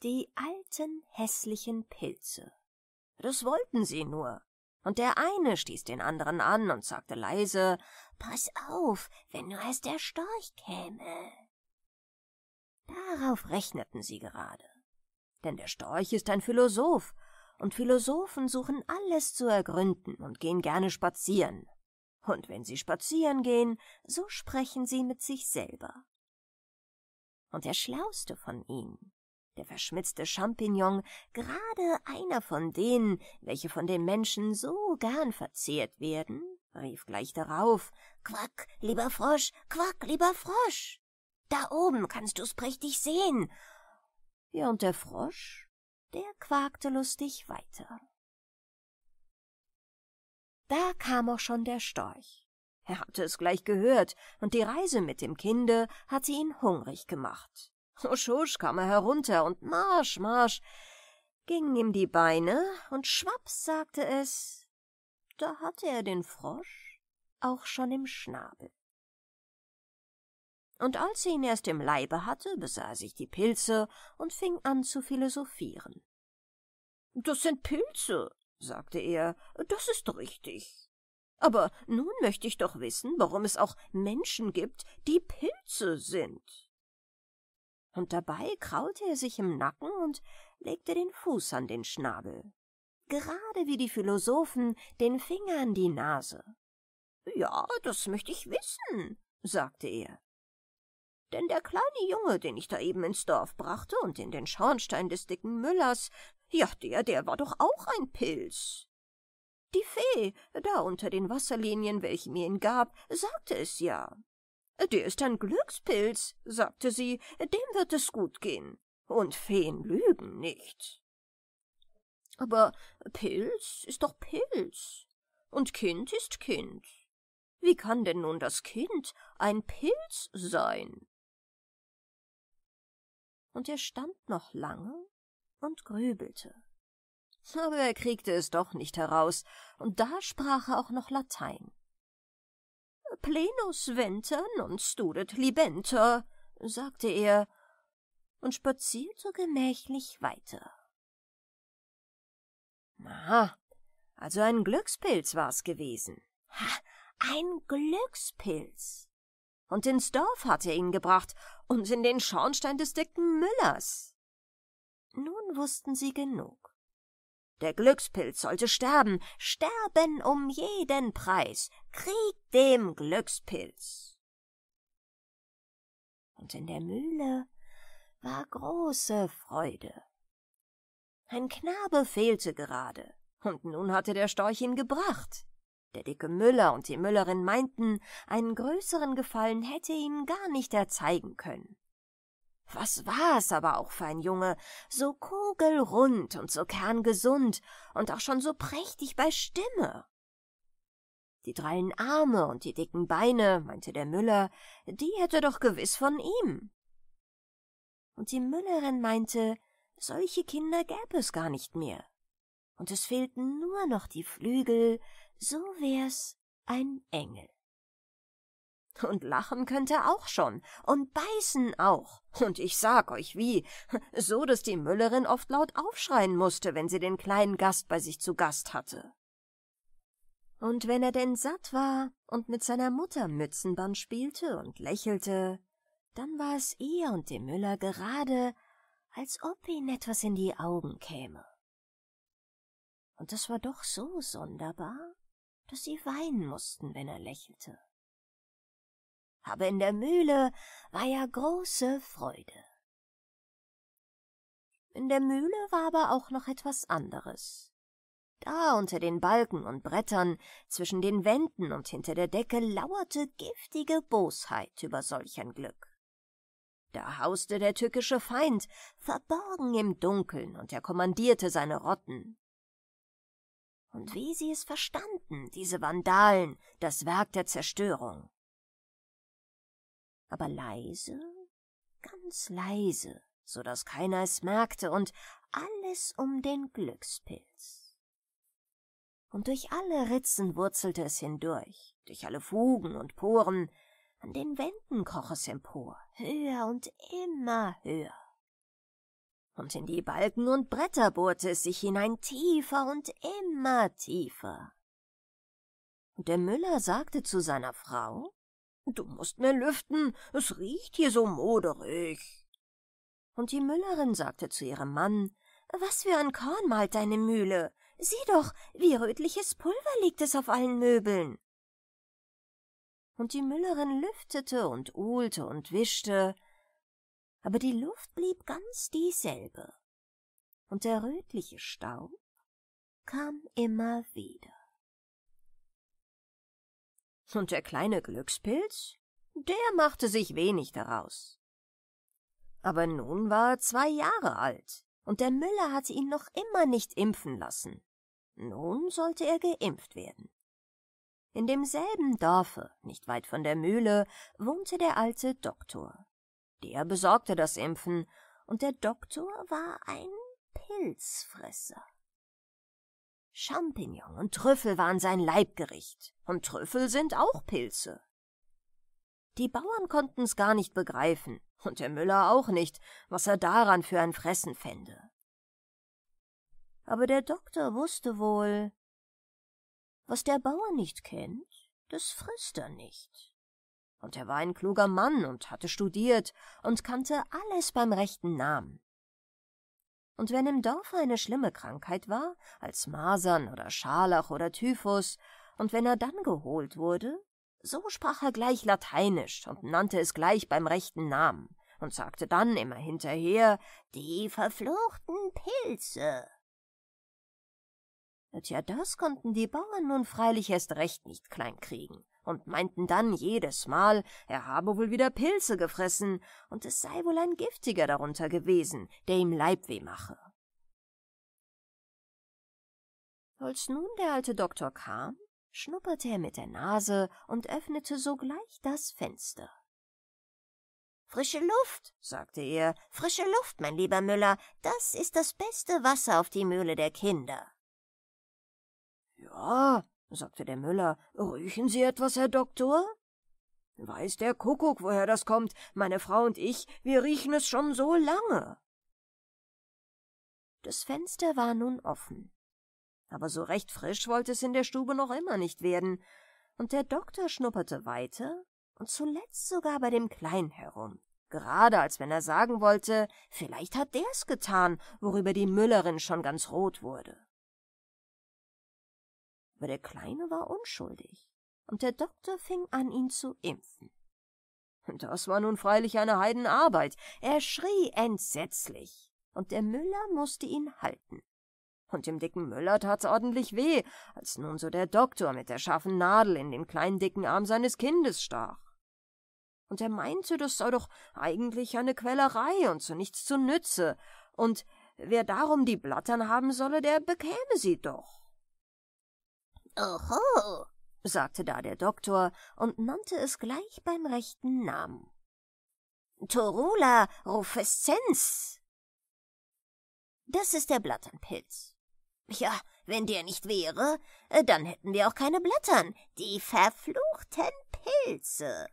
Die alten hässlichen Pilze. Das wollten sie nur und der eine stieß den anderen an und sagte leise Pass auf, wenn nur erst der Storch käme. Darauf rechneten sie gerade, denn der Storch ist ein Philosoph, und Philosophen suchen alles zu ergründen und gehen gerne spazieren. Und wenn sie spazieren gehen, so sprechen sie mit sich selber. Und der Schlauste von ihnen der verschmitzte Champignon, gerade einer von denen, welche von den Menschen so gern verzehrt werden, rief gleich darauf, Quack, lieber Frosch, Quack, lieber Frosch! Da oben kannst du's prächtig sehen! Ja, und der Frosch, der quakte lustig weiter. Da kam auch schon der Storch. Er hatte es gleich gehört, und die Reise mit dem Kinde hatte ihn hungrig gemacht. Husch, husch, kam er herunter und marsch, marsch, gingen ihm die Beine und schwapps sagte es, da hatte er den Frosch auch schon im Schnabel. Und als er ihn erst im Leibe hatte, besah er sich die Pilze und fing an zu philosophieren. Das sind Pilze, sagte er, das ist richtig. Aber nun möchte ich doch wissen, warum es auch Menschen gibt, die Pilze sind und dabei kraulte er sich im Nacken und legte den Fuß an den Schnabel. Gerade wie die Philosophen den Finger an die Nase. Ja, das möchte ich wissen, sagte er. Denn der kleine Junge, den ich da eben ins Dorf brachte und in den Schornstein des dicken Müllers, ja, der, der war doch auch ein Pilz. Die Fee, da unter den Wasserlinien, welche mir ihn gab, sagte es ja. Der ist ein Glückspilz, sagte sie, dem wird es gut gehen. Und Feen lügen nicht. Aber Pilz ist doch Pilz. Und Kind ist Kind. Wie kann denn nun das Kind ein Pilz sein? Und er stand noch lange und grübelte. Aber er kriegte es doch nicht heraus, und da sprach er auch noch Latein plenus venter non studet libenter, sagte er und spazierte gemächlich weiter. Na, also ein Glückspilz war's gewesen. Ha, ein Glückspilz. Und ins Dorf hat er ihn gebracht und in den Schornstein des dicken Müllers. Nun wussten sie genug. Der Glückspilz sollte sterben, sterben um jeden Preis. Krieg dem Glückspilz. Und in der Mühle war große Freude. Ein Knabe fehlte gerade, und nun hatte der Storch ihn gebracht. Der dicke Müller und die Müllerin meinten, einen größeren Gefallen hätte ihnen gar nicht erzeigen können. Was war es aber auch für ein Junge, so kugelrund und so kerngesund und auch schon so prächtig bei Stimme. Die dreien Arme und die dicken Beine, meinte der Müller, die hätte doch gewiss von ihm. Und die Müllerin meinte, solche Kinder gäbe es gar nicht mehr. Und es fehlten nur noch die Flügel, so wär's ein Engel. Und lachen könnte ihr auch schon. Und beißen auch. Und ich sag euch wie. So, dass die Müllerin oft laut aufschreien musste, wenn sie den kleinen Gast bei sich zu Gast hatte. Und wenn er denn satt war und mit seiner Mutter Mützenband spielte und lächelte, dann war es ihr und dem Müller gerade, als ob ihnen etwas in die Augen käme. Und das war doch so sonderbar, dass sie weinen mussten, wenn er lächelte aber in der Mühle war ja große Freude. In der Mühle war aber auch noch etwas anderes. Da unter den Balken und Brettern, zwischen den Wänden und hinter der Decke lauerte giftige Bosheit über solch ein Glück. Da hauste der tückische Feind, verborgen im Dunkeln, und er kommandierte seine Rotten. Und wie sie es verstanden, diese Vandalen, das Werk der Zerstörung aber leise, ganz leise, so daß keiner es merkte und alles um den Glückspilz. Und durch alle Ritzen wurzelte es hindurch, durch alle Fugen und Poren, an den Wänden kroch es empor, höher und immer höher. Und in die Balken und Bretter bohrte es sich hinein tiefer und immer tiefer. Und der Müller sagte zu seiner Frau, Du mußt mir lüften, es riecht hier so moderig. Und die Müllerin sagte zu ihrem Mann, was für ein Korn malt deine Mühle? Sieh doch, wie rötliches Pulver liegt es auf allen Möbeln. Und die Müllerin lüftete und uhlte und wischte, aber die Luft blieb ganz dieselbe, und der rötliche Staub kam immer wieder. Und der kleine Glückspilz, der machte sich wenig daraus. Aber nun war er zwei Jahre alt, und der Müller hatte ihn noch immer nicht impfen lassen. Nun sollte er geimpft werden. In demselben Dorfe, nicht weit von der Mühle, wohnte der alte Doktor. Der besorgte das Impfen, und der Doktor war ein Pilzfresser. Champignon und Trüffel waren sein Leibgericht, und Trüffel sind auch Pilze. Die Bauern konnten's gar nicht begreifen, und der Müller auch nicht, was er daran für ein Fressen fände. Aber der Doktor wusste wohl, was der Bauer nicht kennt, das frisst er nicht. Und er war ein kluger Mann und hatte studiert und kannte alles beim rechten Namen. Und wenn im Dorf eine schlimme Krankheit war, als Masern oder Scharlach oder Typhus, und wenn er dann geholt wurde, so sprach er gleich Lateinisch und nannte es gleich beim rechten Namen und sagte dann immer hinterher, die verfluchten Pilze. Tja, das konnten die Bauern nun freilich erst recht nicht kleinkriegen, und meinten dann jedes Mal, er habe wohl wieder Pilze gefressen und es sei wohl ein giftiger darunter gewesen, der ihm Leibweh mache. Als nun der alte Doktor kam, schnupperte er mit der Nase und öffnete sogleich das Fenster. Frische Luft, sagte er, frische Luft, mein lieber Müller, das ist das beste Wasser auf die Mühle der Kinder. Ja, sagte der Müller. Riechen Sie etwas, Herr Doktor? Weiß der Kuckuck, woher das kommt. Meine Frau und ich, wir riechen es schon so lange. Das Fenster war nun offen. Aber so recht frisch wollte es in der Stube noch immer nicht werden. Und der Doktor schnupperte weiter und zuletzt sogar bei dem Kleinen herum. Gerade als wenn er sagen wollte, vielleicht hat der's getan, worüber die Müllerin schon ganz rot wurde aber der Kleine war unschuldig, und der Doktor fing an, ihn zu impfen. Das war nun freilich eine Heidenarbeit. Er schrie entsetzlich, und der Müller mußte ihn halten. Und dem dicken Müller tat's ordentlich weh, als nun so der Doktor mit der scharfen Nadel in den kleinen dicken Arm seines Kindes stach. Und er meinte, das sei doch eigentlich eine Quälerei und zu nichts zu nütze, und wer darum die Blattern haben solle, der bekäme sie doch. Oho, sagte da der Doktor und nannte es gleich beim rechten Namen. Torula rufescens. Das ist der Blatternpilz. Ja, wenn der nicht wäre, äh, dann hätten wir auch keine Blattern, die verfluchten Pilze.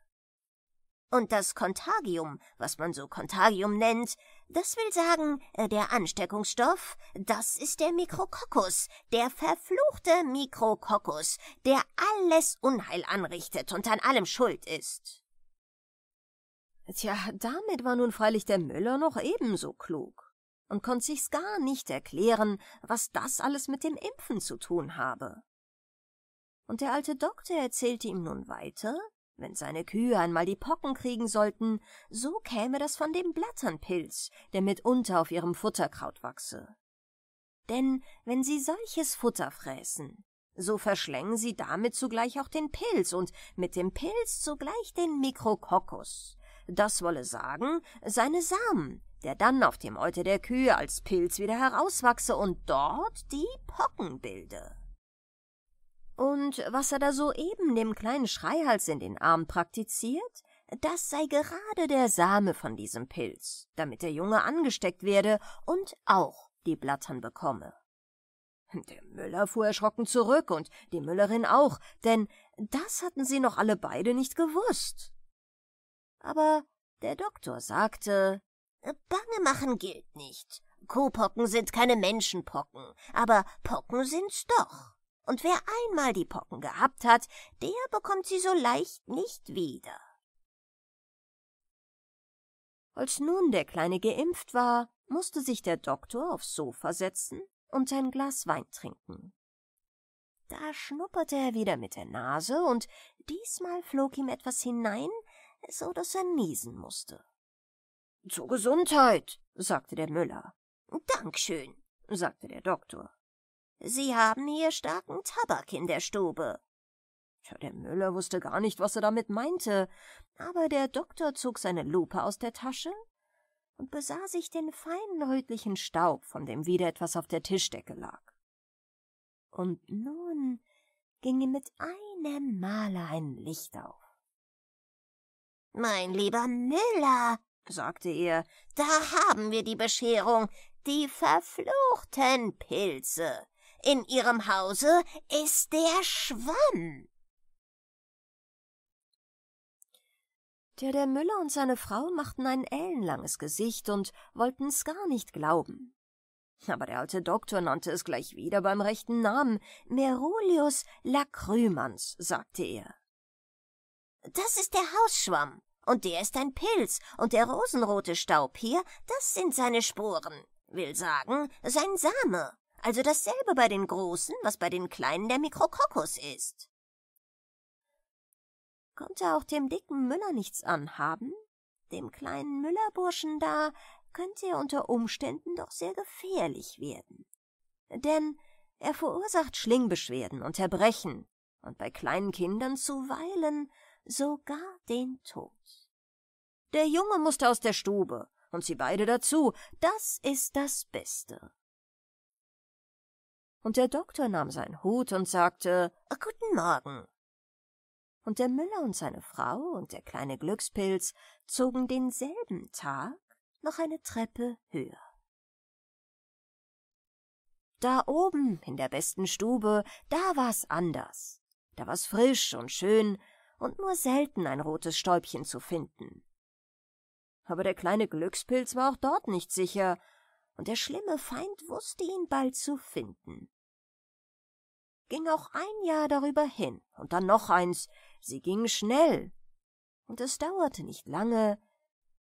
Und das Kontagium, was man so Kontagium nennt, das will sagen, äh, der Ansteckungsstoff, das ist der Mikrokokus, der verfluchte Mikrokokus, der alles Unheil anrichtet und an allem schuld ist. Tja, damit war nun freilich der Müller noch ebenso klug und konnte sich's gar nicht erklären, was das alles mit dem Impfen zu tun habe. Und der alte Doktor erzählte ihm nun weiter, wenn seine Kühe einmal die Pocken kriegen sollten, so käme das von dem Blatternpilz, der mitunter auf ihrem Futterkraut wachse. Denn wenn sie solches Futter fräßen, so verschlängen sie damit zugleich auch den Pilz und mit dem Pilz zugleich den Mikrokokkus. Das wolle sagen, seine Samen, der dann auf dem Eute der Kühe als Pilz wieder herauswachse und dort die Pocken bilde. Und was er da soeben dem kleinen Schreihals in den Arm praktiziert, das sei gerade der Same von diesem Pilz, damit der Junge angesteckt werde und auch die Blattern bekomme. Der Müller fuhr erschrocken zurück und die Müllerin auch, denn das hatten sie noch alle beide nicht gewusst. Aber der Doktor sagte, Bange machen gilt nicht. Kuhpocken sind keine Menschenpocken, aber Pocken sind's doch und wer einmal die Pocken gehabt hat, der bekommt sie so leicht nicht wieder. Als nun der Kleine geimpft war, musste sich der Doktor aufs Sofa setzen und ein Glas Wein trinken. Da schnupperte er wieder mit der Nase, und diesmal flog ihm etwas hinein, so daß er niesen musste. Zur Gesundheit, sagte der Müller. Dankeschön, sagte der Doktor. Sie haben hier starken Tabak in der Stube. Der Müller wusste gar nicht, was er damit meinte, aber der Doktor zog seine Lupe aus der Tasche und besah sich den feinen Staub, von dem wieder etwas auf der Tischdecke lag. Und nun ging ihm mit einem Male ein Licht auf. Mein lieber Müller, sagte er, da haben wir die Bescherung, die verfluchten Pilze. In ihrem Hause ist der Schwamm. Der der Müller und seine Frau machten ein ellenlanges Gesicht und wollten's gar nicht glauben. Aber der alte Doktor nannte es gleich wieder beim rechten Namen. Merulius Lacrymans, sagte er. Das ist der Hausschwamm, und der ist ein Pilz, und der rosenrote Staub hier, das sind seine Sporen, will sagen, sein Same also dasselbe bei den Großen, was bei den Kleinen der Mikrokokos ist. Konnte auch dem dicken Müller nichts anhaben? Dem kleinen Müllerburschen da könnte er unter Umständen doch sehr gefährlich werden. Denn er verursacht Schlingbeschwerden und Erbrechen und bei kleinen Kindern zuweilen sogar den Tod. Der Junge musste aus der Stube und sie beide dazu, das ist das Beste und der Doktor nahm seinen Hut und sagte ah, Guten Morgen. Und der Müller und seine Frau und der kleine Glückspilz zogen denselben Tag noch eine Treppe höher. Da oben in der besten Stube, da war's anders. Da war's frisch und schön und nur selten ein rotes Stäubchen zu finden. Aber der kleine Glückspilz war auch dort nicht sicher, und der schlimme Feind wusste ihn bald zu finden. Ging auch ein Jahr darüber hin, und dann noch eins, sie ging schnell, und es dauerte nicht lange,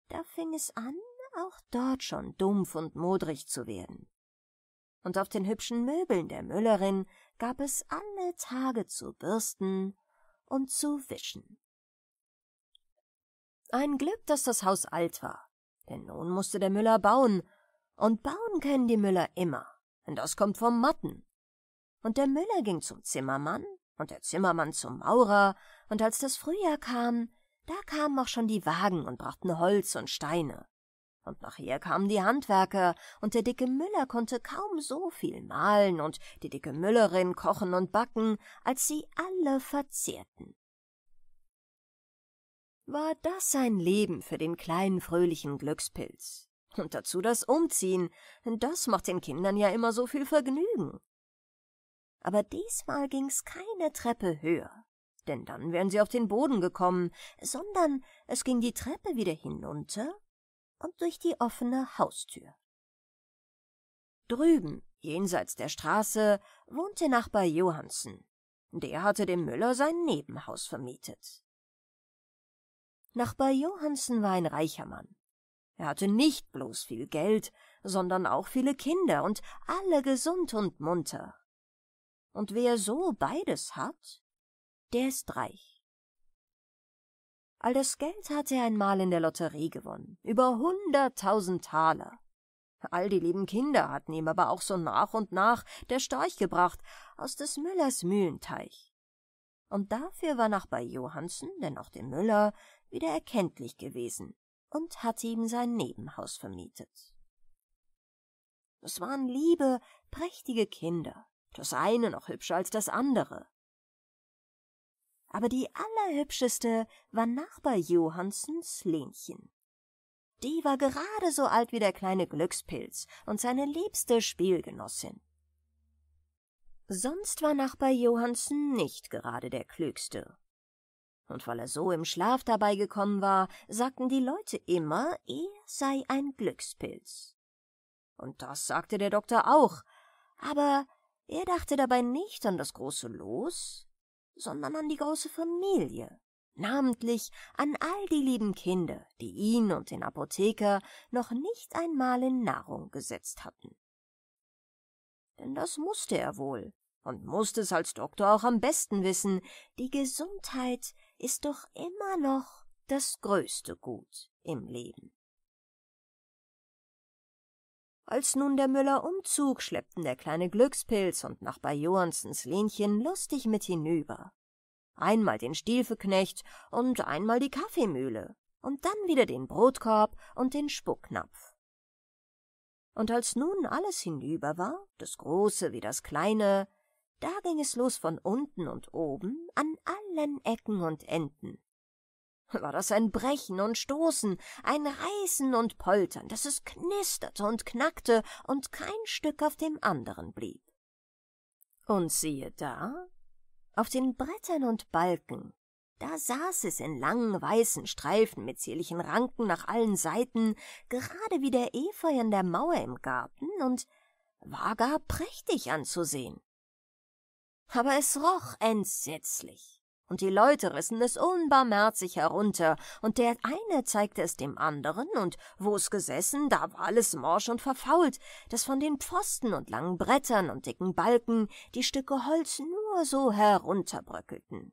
da fing es an, auch dort schon dumpf und modrig zu werden. Und auf den hübschen Möbeln der Müllerin gab es alle Tage zu bürsten und zu wischen. Ein Glück, dass das Haus alt war, denn nun musste der Müller bauen, und bauen können die Müller immer, denn das kommt vom Matten. Und der Müller ging zum Zimmermann, und der Zimmermann zum Maurer, und als das Frühjahr kam, da kamen auch schon die Wagen und brachten Holz und Steine. Und nachher kamen die Handwerker, und der dicke Müller konnte kaum so viel mahlen und die dicke Müllerin kochen und backen, als sie alle verzehrten. War das ein Leben für den kleinen fröhlichen Glückspilz? Und dazu das Umziehen. Das macht den Kindern ja immer so viel Vergnügen. Aber diesmal ging's keine Treppe höher, denn dann wären sie auf den Boden gekommen, sondern es ging die Treppe wieder hinunter und durch die offene Haustür. Drüben, jenseits der Straße, wohnte Nachbar Johansen. Der hatte dem Müller sein Nebenhaus vermietet. Nachbar Johansen war ein reicher Mann. Er hatte nicht bloß viel Geld, sondern auch viele Kinder und alle gesund und munter. Und wer so beides hat, der ist reich. All das Geld hatte er einmal in der Lotterie gewonnen, über hunderttausend Taler. All die lieben Kinder hatten ihm aber auch so nach und nach der Storch gebracht aus des Müllers Mühlenteich. Und dafür war Nachbar Johansen, denn auch dem Müller, wieder erkenntlich gewesen und hatte ihm sein Nebenhaus vermietet. Es waren liebe, prächtige Kinder, das eine noch hübscher als das andere. Aber die allerhübscheste war Nachbar Johansens Lenchen. Die war gerade so alt wie der kleine Glückspilz und seine liebste Spielgenossin. Sonst war Nachbar Johansen nicht gerade der Klügste und weil er so im Schlaf dabei gekommen war, sagten die Leute immer, er sei ein Glückspilz. Und das sagte der Doktor auch, aber er dachte dabei nicht an das große Los, sondern an die große Familie, namentlich an all die lieben Kinder, die ihn und den Apotheker noch nicht einmal in Nahrung gesetzt hatten. Denn das musste er wohl, und musste es als Doktor auch am besten wissen, die Gesundheit ist doch immer noch das größte Gut im Leben. Als nun der Müller umzog, schleppten der kleine Glückspilz und Nachbar Johansens Lenchen lustig mit hinüber. Einmal den Stiefelknecht und einmal die Kaffeemühle und dann wieder den Brotkorb und den Spucknapf. Und als nun alles hinüber war, das Große wie das Kleine, da ging es los von unten und oben, an allen Ecken und Enden. War das ein Brechen und Stoßen, ein Reißen und Poltern, dass es knisterte und knackte und kein Stück auf dem anderen blieb. Und siehe da, auf den Brettern und Balken, da saß es in langen weißen Streifen mit zierlichen Ranken nach allen Seiten, gerade wie der Efeu an der Mauer im Garten und war gar prächtig anzusehen. Aber es roch entsetzlich, und die Leute rissen es unbarmherzig herunter, und der eine zeigte es dem anderen, und wo es gesessen, da war alles morsch und verfault, daß von den Pfosten und langen Brettern und dicken Balken die Stücke Holz nur so herunterbröckelten.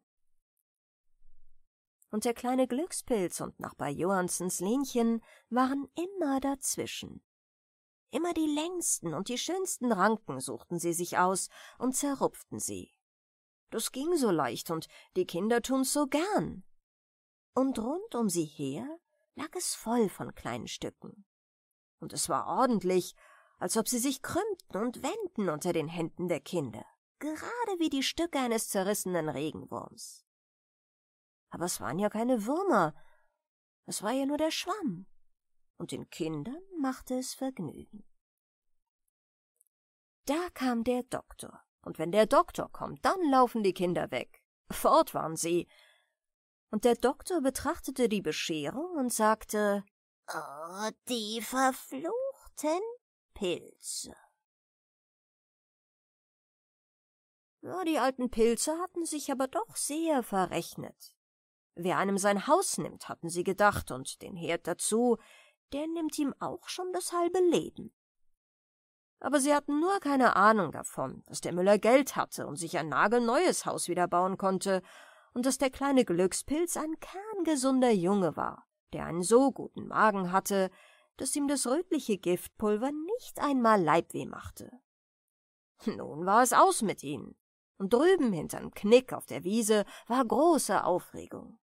Und der kleine Glückspilz und Nachbar Johannsens Lenchen waren immer dazwischen Immer die längsten und die schönsten Ranken suchten sie sich aus und zerrupften sie. Das ging so leicht und die Kinder tun's so gern. Und rund um sie her lag es voll von kleinen Stücken. Und es war ordentlich, als ob sie sich krümmten und wenden unter den Händen der Kinder, gerade wie die Stücke eines zerrissenen Regenwurms. Aber es waren ja keine Würmer, es war ja nur der Schwamm und den Kindern machte es Vergnügen. Da kam der Doktor, und wenn der Doktor kommt, dann laufen die Kinder weg. Fort waren sie. Und der Doktor betrachtete die Bescherung und sagte, Oh, die verfluchten Pilze. Ja, die alten Pilze hatten sich aber doch sehr verrechnet. Wer einem sein Haus nimmt, hatten sie gedacht, und den Herd dazu, der nimmt ihm auch schon das halbe Leben. Aber sie hatten nur keine Ahnung davon, dass der Müller Geld hatte und sich ein nagelneues Haus wieder bauen konnte und dass der kleine Glückspilz ein kerngesunder Junge war, der einen so guten Magen hatte, dass ihm das rötliche Giftpulver nicht einmal Leibweh machte. Nun war es aus mit ihnen, und drüben hinterm Knick auf der Wiese war große Aufregung.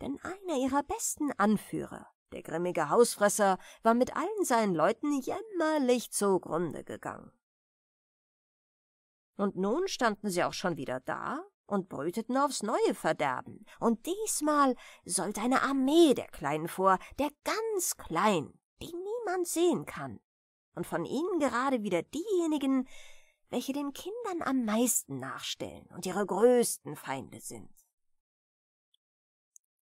Denn einer ihrer besten Anführer, der grimmige Hausfresser war mit allen seinen Leuten jämmerlich zugrunde gegangen. Und nun standen sie auch schon wieder da und brüteten aufs neue Verderben, und diesmal sollte eine Armee der Kleinen vor, der ganz klein, die niemand sehen kann, und von ihnen gerade wieder diejenigen, welche den Kindern am meisten nachstellen und ihre größten Feinde sind.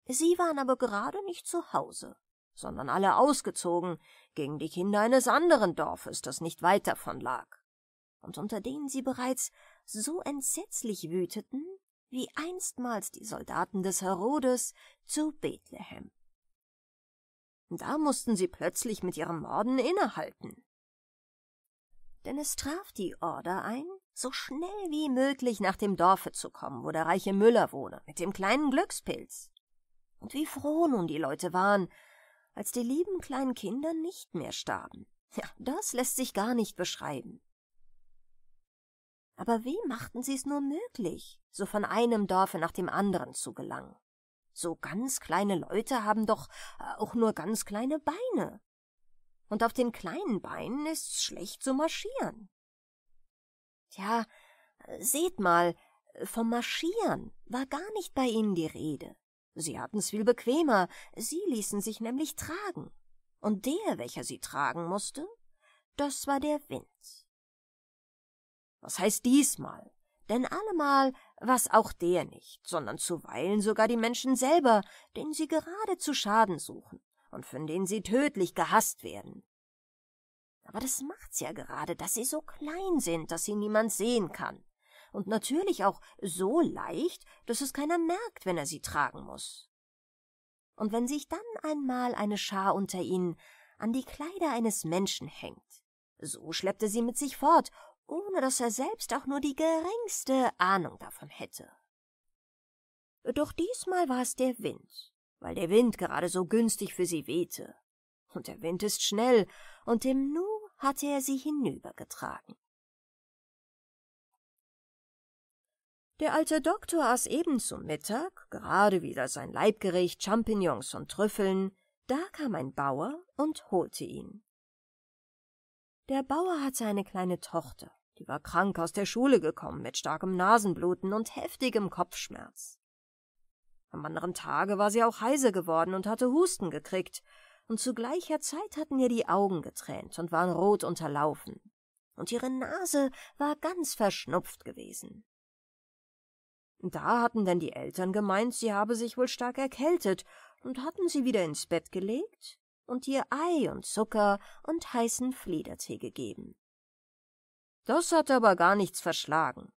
Sie waren aber gerade nicht zu Hause sondern alle ausgezogen gegen die Kinder eines anderen Dorfes, das nicht weit davon lag, und unter denen sie bereits so entsetzlich wüteten, wie einstmals die Soldaten des Herodes zu Bethlehem. Da mussten sie plötzlich mit ihrem Morden innehalten. Denn es traf die Order ein, so schnell wie möglich nach dem Dorfe zu kommen, wo der reiche Müller wohne, mit dem kleinen Glückspilz. Und wie froh nun die Leute waren, als die lieben kleinen Kinder nicht mehr starben. Ja, das lässt sich gar nicht beschreiben. Aber wie machten sie es nur möglich, so von einem Dorfe nach dem anderen zu gelangen? So ganz kleine Leute haben doch äh, auch nur ganz kleine Beine. Und auf den kleinen Beinen ist's schlecht zu marschieren. Tja, äh, seht mal, äh, vom Marschieren war gar nicht bei ihnen die Rede. Sie hatten's viel bequemer, sie ließen sich nämlich tragen. Und der, welcher sie tragen musste, das war der Wind. Was heißt diesmal? Denn allemal was auch der nicht, sondern zuweilen sogar die Menschen selber, denen sie gerade zu Schaden suchen und von denen sie tödlich gehasst werden. Aber das macht's ja gerade, dass sie so klein sind, dass sie niemand sehen kann und natürlich auch so leicht, dass es keiner merkt, wenn er sie tragen muss. Und wenn sich dann einmal eine Schar unter ihnen an die Kleider eines Menschen hängt, so schleppt er sie mit sich fort, ohne dass er selbst auch nur die geringste Ahnung davon hätte. Doch diesmal war es der Wind, weil der Wind gerade so günstig für sie wehte. Und der Wind ist schnell, und im Nu hatte er sie hinübergetragen. Der alte Doktor aß eben zum Mittag gerade wieder sein Leibgericht, Champignons und Trüffeln, da kam ein Bauer und holte ihn. Der Bauer hatte eine kleine Tochter, die war krank aus der Schule gekommen mit starkem Nasenbluten und heftigem Kopfschmerz. Am anderen Tage war sie auch heiser geworden und hatte Husten gekriegt, und zu gleicher Zeit hatten ihr die Augen getränt und waren rot unterlaufen, und ihre Nase war ganz verschnupft gewesen. Da hatten denn die Eltern gemeint, sie habe sich wohl stark erkältet und hatten sie wieder ins Bett gelegt und ihr Ei und Zucker und heißen Fledertee gegeben. Das hatte aber gar nichts verschlagen.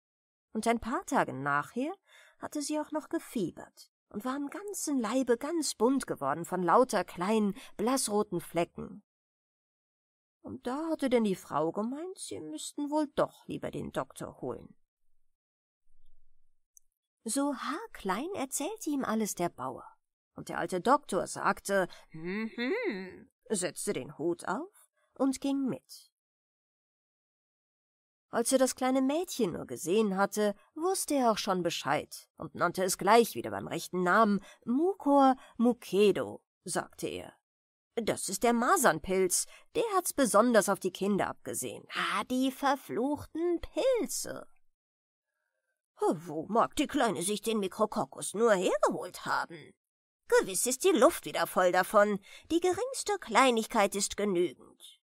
Und ein paar Tage nachher hatte sie auch noch gefiebert und war am ganzen Leibe ganz bunt geworden von lauter kleinen, blassroten Flecken. Und da hatte denn die Frau gemeint, sie müssten wohl doch lieber den Doktor holen. So haarklein erzählte ihm alles der Bauer. Und der alte Doktor sagte, hm, hm, setzte den Hut auf und ging mit. Als er das kleine Mädchen nur gesehen hatte, wusste er auch schon Bescheid und nannte es gleich wieder beim rechten Namen Mukor Mukedo, sagte er. Das ist der Masernpilz, der hat's besonders auf die Kinder abgesehen. Ah, die verfluchten Pilze. Oh, wo mag die Kleine sich den Mikrokokos nur hergeholt haben? Gewiss ist die Luft wieder voll davon, die geringste Kleinigkeit ist genügend.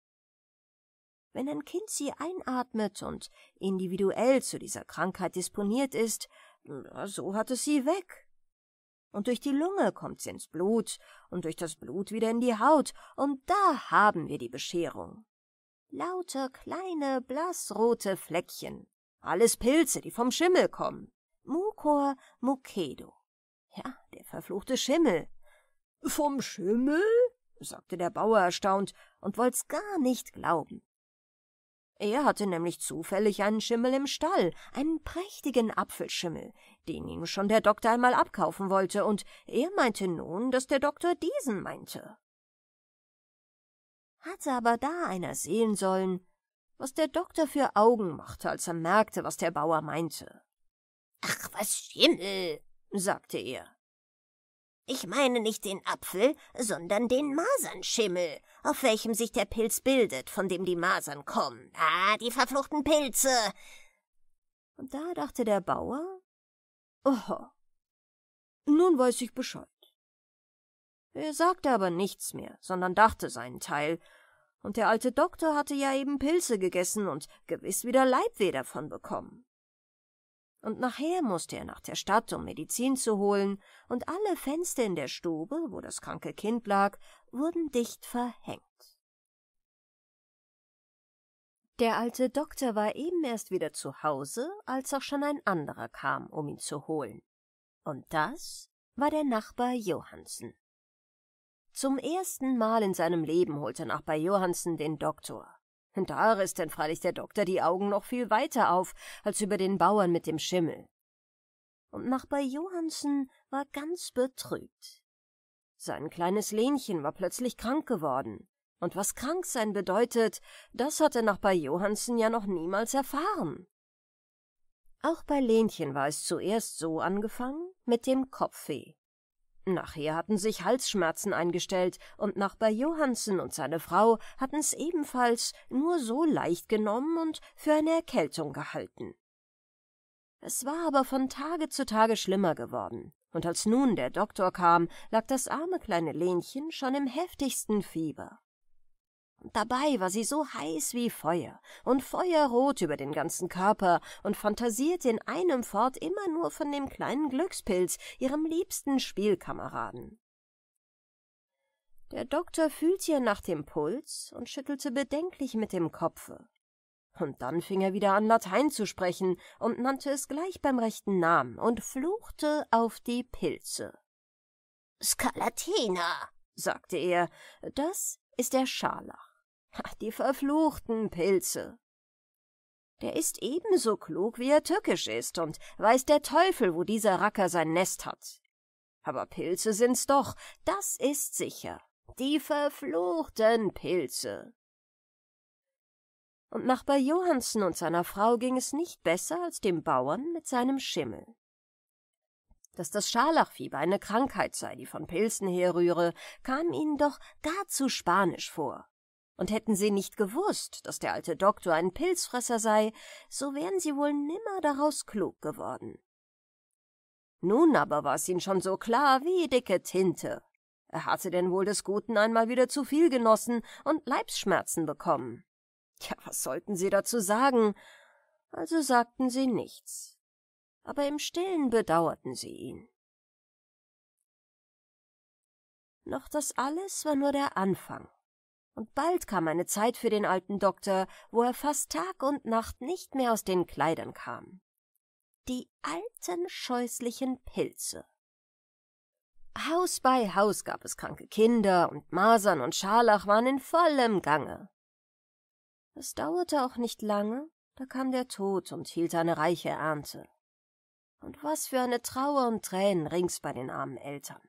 Wenn ein Kind sie einatmet und individuell zu dieser Krankheit disponiert ist, so hat es sie weg. Und durch die Lunge kommt sie ins Blut und durch das Blut wieder in die Haut, und da haben wir die Bescherung. Lauter kleine blassrote Fleckchen. Alles Pilze, die vom Schimmel kommen. Mukor Mukedo. Ja, der verfluchte Schimmel. Vom Schimmel? sagte der Bauer erstaunt und wollte's gar nicht glauben. Er hatte nämlich zufällig einen Schimmel im Stall, einen prächtigen Apfelschimmel, den ihm schon der Doktor einmal abkaufen wollte, und er meinte nun, dass der Doktor diesen meinte. Hatte aber da einer sehen sollen, was der Doktor für Augen machte, als er merkte, was der Bauer meinte. Ach, was Schimmel, sagte er. Ich meine nicht den Apfel, sondern den Masernschimmel, auf welchem sich der Pilz bildet, von dem die Masern kommen. Ah, die verfluchten Pilze. Und da dachte der Bauer, oho, nun weiß ich Bescheid. Er sagte aber nichts mehr, sondern dachte seinen Teil und der alte Doktor hatte ja eben Pilze gegessen und gewiss wieder Leibweh davon bekommen. Und nachher musste er nach der Stadt, um Medizin zu holen, und alle Fenster in der Stube, wo das kranke Kind lag, wurden dicht verhängt. Der alte Doktor war eben erst wieder zu Hause, als auch schon ein anderer kam, um ihn zu holen. Und das war der Nachbar Johansen. Zum ersten Mal in seinem Leben holte Nachbar Johansen den Doktor. Da riss denn freilich der Doktor die Augen noch viel weiter auf als über den Bauern mit dem Schimmel. Und Nachbar Johansen war ganz betrübt. Sein kleines Lenchen war plötzlich krank geworden. Und was krank sein bedeutet, das hatte Nachbar Johansen ja noch niemals erfahren. Auch bei Lenchen war es zuerst so angefangen mit dem Kopfweh. Nachher hatten sich Halsschmerzen eingestellt, und Nachbar Johansen und seine Frau hatten's ebenfalls nur so leicht genommen und für eine Erkältung gehalten. Es war aber von Tage zu Tage schlimmer geworden, und als nun der Doktor kam, lag das arme kleine Lenchen schon im heftigsten Fieber. Dabei war sie so heiß wie Feuer und feuerrot über den ganzen Körper und fantasierte in einem fort immer nur von dem kleinen Glückspilz, ihrem liebsten Spielkameraden. Der Doktor fühlte ihr nach dem Puls und schüttelte bedenklich mit dem Kopfe. Und dann fing er wieder an, Latein zu sprechen und nannte es gleich beim rechten Namen und fluchte auf die Pilze. Scalatina, sagte er, das ist der Scharlach die verfluchten Pilze. Der ist ebenso klug, wie er tückisch ist, und weiß der Teufel, wo dieser Racker sein Nest hat. Aber Pilze sind's doch, das ist sicher. Die verfluchten Pilze. Und Nachbar Johansen und seiner Frau ging es nicht besser als dem Bauern mit seinem Schimmel. Dass das Scharlachfieber eine Krankheit sei, die von Pilzen herrühre, kam ihnen doch gar zu spanisch vor und hätten sie nicht gewusst, dass der alte Doktor ein Pilzfresser sei, so wären sie wohl nimmer daraus klug geworden. Nun aber war es ihnen schon so klar wie dicke Tinte. Er hatte denn wohl des Guten einmal wieder zu viel genossen und Leibsschmerzen bekommen. Tja, was sollten sie dazu sagen? Also sagten sie nichts. Aber im Stillen bedauerten sie ihn. Noch das alles war nur der Anfang und bald kam eine Zeit für den alten Doktor, wo er fast Tag und Nacht nicht mehr aus den Kleidern kam. Die alten scheußlichen Pilze. Haus bei Haus gab es kranke Kinder, und Masern und Scharlach waren in vollem Gange. Es dauerte auch nicht lange, da kam der Tod und hielt eine reiche Ernte. Und was für eine Trauer und Tränen rings bei den armen Eltern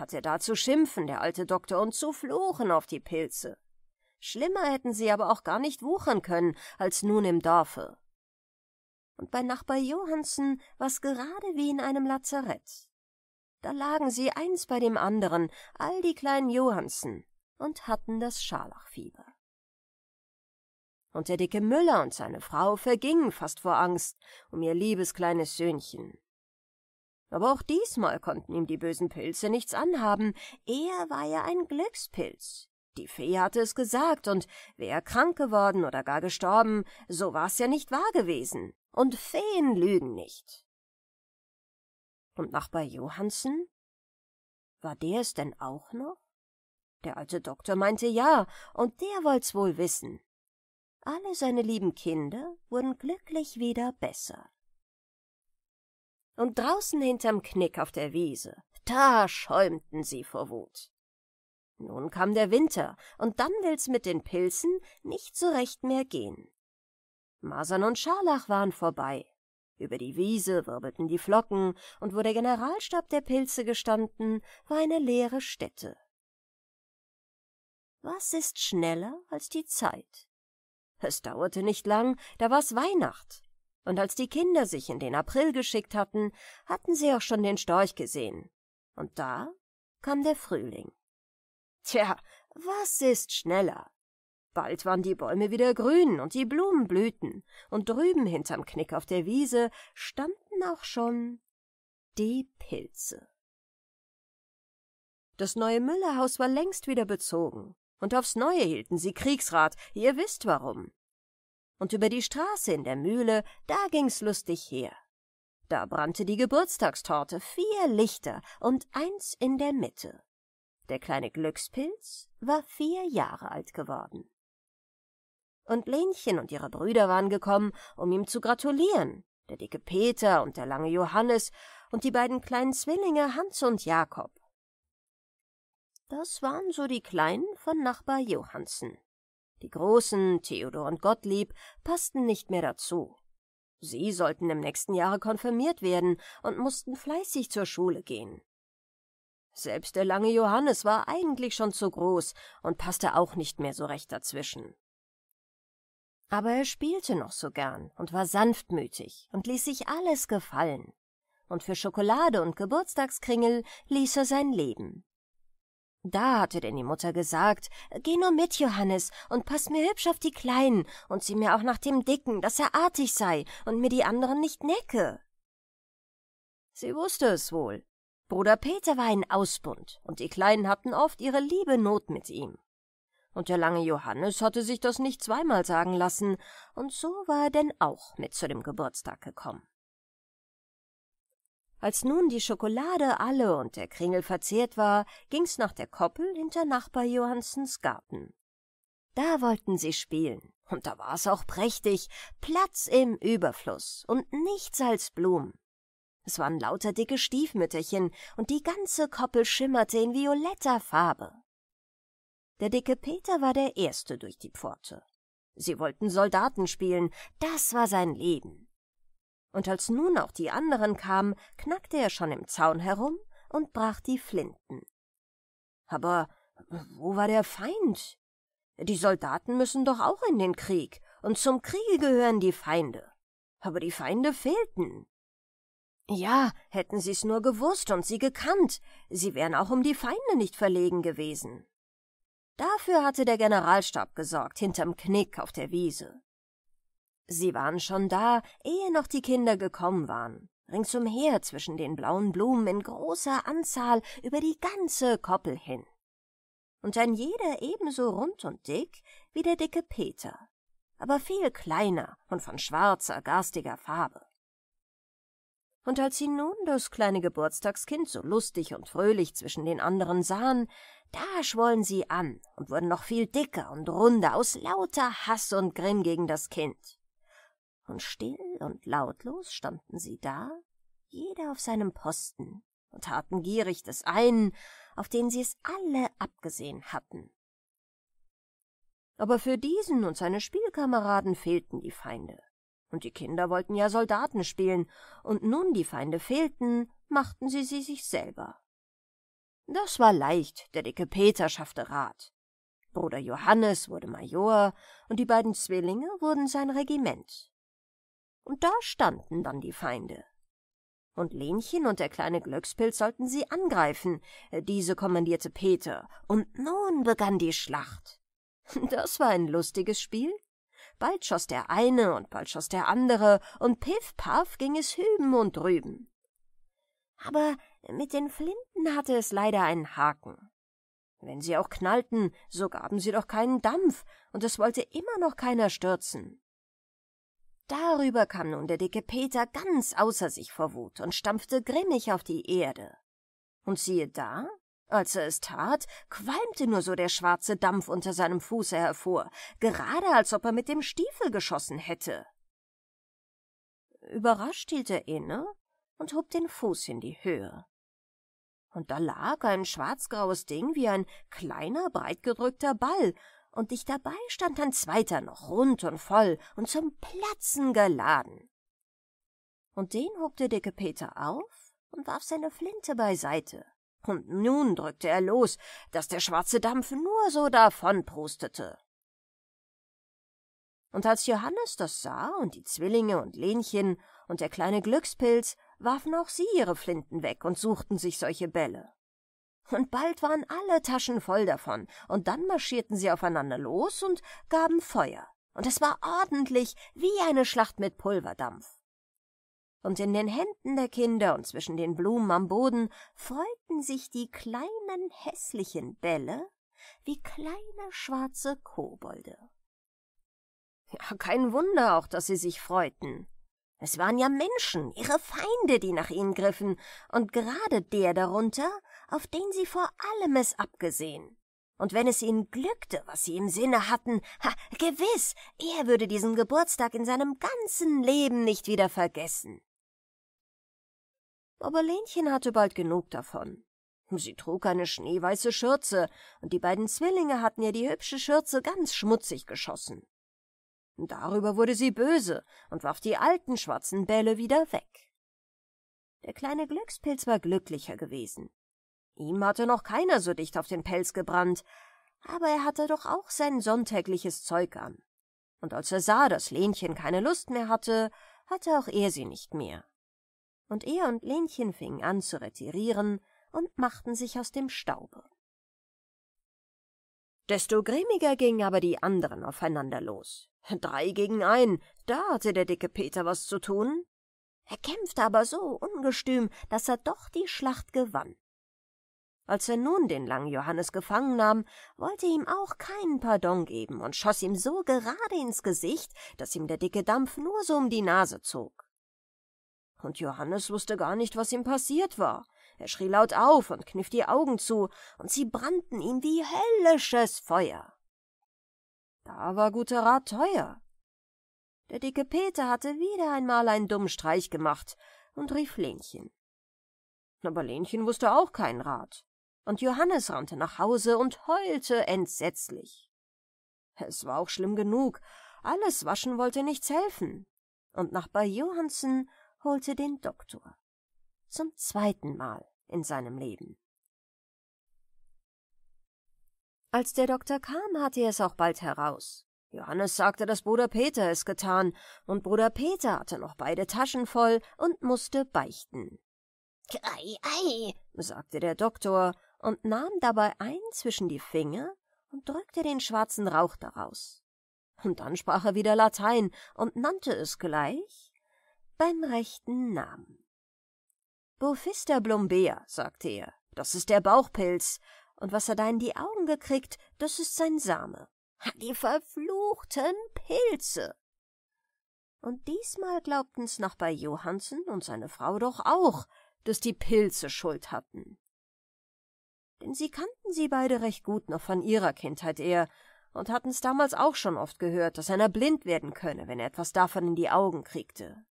hatte er da zu schimpfen, der alte Doktor, und zu fluchen auf die Pilze. Schlimmer hätten sie aber auch gar nicht wuchern können, als nun im Dorfe. Und bei Nachbar Johansen war's gerade wie in einem Lazarett. Da lagen sie eins bei dem anderen, all die kleinen Johansen, und hatten das Scharlachfieber. Und der dicke Müller und seine Frau vergingen fast vor Angst um ihr liebes kleines Söhnchen. Aber auch diesmal konnten ihm die bösen Pilze nichts anhaben, er war ja ein Glückspilz. Die Fee hatte es gesagt, und wäre er krank geworden oder gar gestorben, so war's ja nicht wahr gewesen. Und Feen lügen nicht. Und Nachbar Johansen? War der es denn auch noch? Der alte Doktor meinte ja, und der wollt's wohl wissen. Alle seine lieben Kinder wurden glücklich wieder besser und draußen hinterm Knick auf der Wiese, da schäumten sie vor Wut. Nun kam der Winter, und dann will's mit den Pilzen nicht so recht mehr gehen. Masern und Scharlach waren vorbei. Über die Wiese wirbelten die Flocken, und wo der Generalstab der Pilze gestanden, war eine leere Stätte. Was ist schneller als die Zeit? Es dauerte nicht lang, da war's Weihnacht und als die Kinder sich in den April geschickt hatten, hatten sie auch schon den Storch gesehen. Und da kam der Frühling. Tja, was ist schneller? Bald waren die Bäume wieder grün und die Blumen blühten, und drüben hinterm Knick auf der Wiese standen auch schon die Pilze. Das neue Müllerhaus war längst wieder bezogen, und aufs Neue hielten sie Kriegsrat, ihr wisst warum und über die Straße in der Mühle, da ging's lustig her. Da brannte die Geburtstagstorte, vier Lichter und eins in der Mitte. Der kleine Glückspilz war vier Jahre alt geworden. Und Lenchen und ihre Brüder waren gekommen, um ihm zu gratulieren, der dicke Peter und der lange Johannes und die beiden kleinen Zwillinge Hans und Jakob. Das waren so die Kleinen von Nachbar Johansen. Die Großen, Theodor und Gottlieb, passten nicht mehr dazu. Sie sollten im nächsten Jahre konfirmiert werden und mussten fleißig zur Schule gehen. Selbst der lange Johannes war eigentlich schon zu groß und passte auch nicht mehr so recht dazwischen. Aber er spielte noch so gern und war sanftmütig und ließ sich alles gefallen. Und für Schokolade und Geburtstagskringel ließ er sein Leben. Da hatte denn die Mutter gesagt, geh nur mit, Johannes, und pass mir hübsch auf die Kleinen und sieh mir auch nach dem Dicken, dass er artig sei und mir die anderen nicht necke. Sie wusste es wohl. Bruder Peter war ein Ausbund, und die Kleinen hatten oft ihre liebe Not mit ihm. Und der lange Johannes hatte sich das nicht zweimal sagen lassen, und so war er denn auch mit zu dem Geburtstag gekommen. Als nun die Schokolade alle und der Kringel verzehrt war, ging's nach der Koppel hinter Nachbar Johansens Garten. Da wollten sie spielen, und da war's auch prächtig, Platz im Überfluss und nichts als Blumen. Es waren lauter dicke Stiefmütterchen, und die ganze Koppel schimmerte in violetter Farbe. Der dicke Peter war der Erste durch die Pforte. Sie wollten Soldaten spielen, das war sein Leben und als nun auch die anderen kamen, knackte er schon im Zaun herum und brach die Flinten. Aber wo war der Feind? Die Soldaten müssen doch auch in den Krieg, und zum Kriege gehören die Feinde. Aber die Feinde fehlten. Ja, hätten sie's nur gewusst und sie gekannt, sie wären auch um die Feinde nicht verlegen gewesen. Dafür hatte der Generalstab gesorgt, hinterm Knick auf der Wiese. Sie waren schon da, ehe noch die Kinder gekommen waren, ringsumher zwischen den blauen Blumen in großer Anzahl über die ganze Koppel hin. Und ein jeder ebenso rund und dick wie der dicke Peter, aber viel kleiner und von schwarzer, garstiger Farbe. Und als sie nun das kleine Geburtstagskind so lustig und fröhlich zwischen den anderen sahen, da schwollen sie an und wurden noch viel dicker und runder aus lauter Hass und Grimm gegen das Kind und still und lautlos standen sie da, jeder auf seinem Posten, und taten gierig des einen, auf den sie es alle abgesehen hatten. Aber für diesen und seine Spielkameraden fehlten die Feinde. Und die Kinder wollten ja Soldaten spielen, und nun die Feinde fehlten, machten sie sie sich selber. Das war leicht, der dicke Peter schaffte Rat. Bruder Johannes wurde Major, und die beiden Zwillinge wurden sein Regiment und da standen dann die Feinde. Und Lenchen und der kleine Glückspilz sollten sie angreifen, äh, diese kommandierte Peter, und nun begann die Schlacht. Das war ein lustiges Spiel. Bald schoss der eine und bald schoss der andere, und piff paff ging es hüben und drüben. Aber mit den Flinten hatte es leider einen Haken. Wenn sie auch knallten, so gaben sie doch keinen Dampf, und es wollte immer noch keiner stürzen. Darüber kam nun der dicke Peter ganz außer sich vor Wut und stampfte grimmig auf die Erde. Und siehe da, als er es tat, qualmte nur so der schwarze Dampf unter seinem Fuße hervor, gerade als ob er mit dem Stiefel geschossen hätte. Überrascht hielt er inne und hob den Fuß in die Höhe. Und da lag ein schwarzgraues Ding wie ein kleiner, breitgedrückter Ball, und dicht dabei stand ein zweiter noch, rund und voll und zum Platzen geladen. Und den hob der dicke Peter auf und warf seine Flinte beiseite. Und nun drückte er los, daß der schwarze Dampf nur so davonprustete. Und als Johannes das sah und die Zwillinge und Lenchen und der kleine Glückspilz, warfen auch sie ihre Flinten weg und suchten sich solche Bälle und bald waren alle Taschen voll davon, und dann marschierten sie aufeinander los und gaben Feuer, und es war ordentlich wie eine Schlacht mit Pulverdampf. Und in den Händen der Kinder und zwischen den Blumen am Boden freuten sich die kleinen hässlichen Bälle wie kleine schwarze Kobolde. Ja, kein Wunder auch, dass sie sich freuten. Es waren ja Menschen, ihre Feinde, die nach ihnen griffen, und gerade der darunter, auf den sie vor allem es abgesehen. Und wenn es ihnen glückte, was sie im Sinne hatten, ha, gewiss, er würde diesen Geburtstag in seinem ganzen Leben nicht wieder vergessen. Aber Lenchen hatte bald genug davon. Sie trug eine schneeweiße Schürze, und die beiden Zwillinge hatten ihr die hübsche Schürze ganz schmutzig geschossen. Darüber wurde sie böse und warf die alten schwarzen Bälle wieder weg. Der kleine Glückspilz war glücklicher gewesen. Ihm hatte noch keiner so dicht auf den Pelz gebrannt, aber er hatte doch auch sein sonntägliches Zeug an. Und als er sah, dass Lenchen keine Lust mehr hatte, hatte auch er sie nicht mehr. Und er und Lenchen fingen an zu retirieren und machten sich aus dem Staube. Desto grimmiger gingen aber die anderen aufeinander los. Drei gegen ein, da hatte der dicke Peter was zu tun. Er kämpfte aber so ungestüm, dass er doch die Schlacht gewann. Als er nun den langen Johannes gefangen nahm, wollte ihm auch keinen Pardon geben und schoss ihm so gerade ins Gesicht, dass ihm der dicke Dampf nur so um die Nase zog. Und Johannes wusste gar nicht, was ihm passiert war. Er schrie laut auf und kniff die Augen zu, und sie brannten ihm wie höllisches Feuer. Da war guter Rat teuer. Der dicke Peter hatte wieder einmal einen dummen Streich gemacht und rief Lenchen. Aber Lenchen wusste auch keinen Rat und Johannes rannte nach Hause und heulte entsetzlich. Es war auch schlimm genug, alles Waschen wollte nichts helfen, und Nachbar Johansen holte den Doktor. Zum zweiten Mal in seinem Leben. Als der Doktor kam, hatte er es auch bald heraus. Johannes sagte, dass Bruder Peter es getan, und Bruder Peter hatte noch beide Taschen voll und musste beichten. Ei, ei, sagte der Doktor und nahm dabei ein zwischen die Finger und drückte den schwarzen Rauch daraus. Und dann sprach er wieder Latein und nannte es gleich beim rechten Namen. Bophister blombea, sagte er, das ist der Bauchpilz, und was er da in die Augen gekriegt, das ist sein Same. Die verfluchten Pilze! Und diesmal glaubten's Nachbar bei Johannsen und seine Frau doch auch, dass die Pilze Schuld hatten. Sie kannten sie beide recht gut noch von ihrer Kindheit eher und hatten es damals auch schon oft gehört, dass einer blind werden könne, wenn er etwas davon in die Augen kriegte.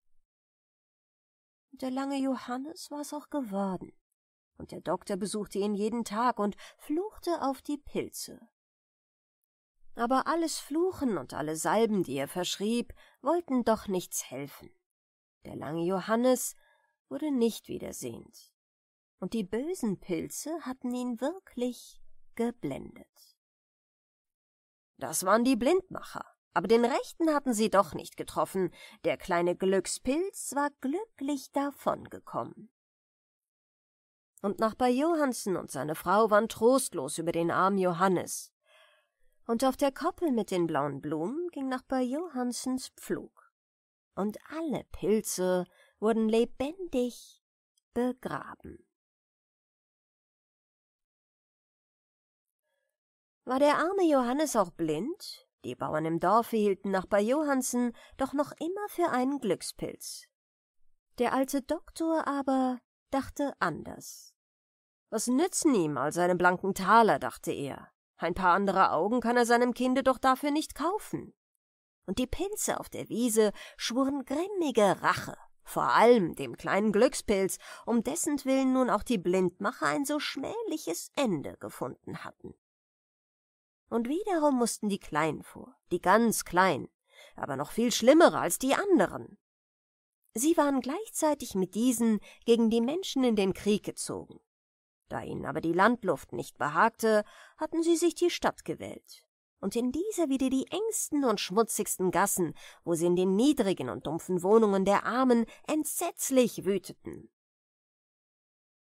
Der lange Johannes war es auch geworden, und der Doktor besuchte ihn jeden Tag und fluchte auf die Pilze. Aber alles Fluchen und alle Salben, die er verschrieb, wollten doch nichts helfen. Der lange Johannes wurde nicht wiedersehend und die bösen Pilze hatten ihn wirklich geblendet. Das waren die Blindmacher, aber den Rechten hatten sie doch nicht getroffen, der kleine Glückspilz war glücklich davongekommen. Und Nachbar Johansen und seine Frau waren trostlos über den armen Johannes. Und auf der Koppel mit den blauen Blumen ging Nachbar Johansens Pflug. Und alle Pilze wurden lebendig begraben. War der arme Johannes auch blind? Die Bauern im Dorfe hielten Nachbar Johansen doch noch immer für einen Glückspilz. Der alte Doktor aber dachte anders. Was nützen ihm all seine blanken Taler, dachte er. Ein paar andere Augen kann er seinem Kinde doch dafür nicht kaufen. Und die Pilze auf der Wiese schwuren grimmige Rache, vor allem dem kleinen Glückspilz, um dessen Willen nun auch die Blindmacher ein so schmähliches Ende gefunden hatten. Und wiederum mussten die Kleinen vor, die ganz Kleinen, aber noch viel schlimmere als die anderen. Sie waren gleichzeitig mit diesen gegen die Menschen in den Krieg gezogen. Da ihnen aber die Landluft nicht behagte, hatten sie sich die Stadt gewählt. Und in dieser wieder die engsten und schmutzigsten Gassen, wo sie in den niedrigen und dumpfen Wohnungen der Armen entsetzlich wüteten.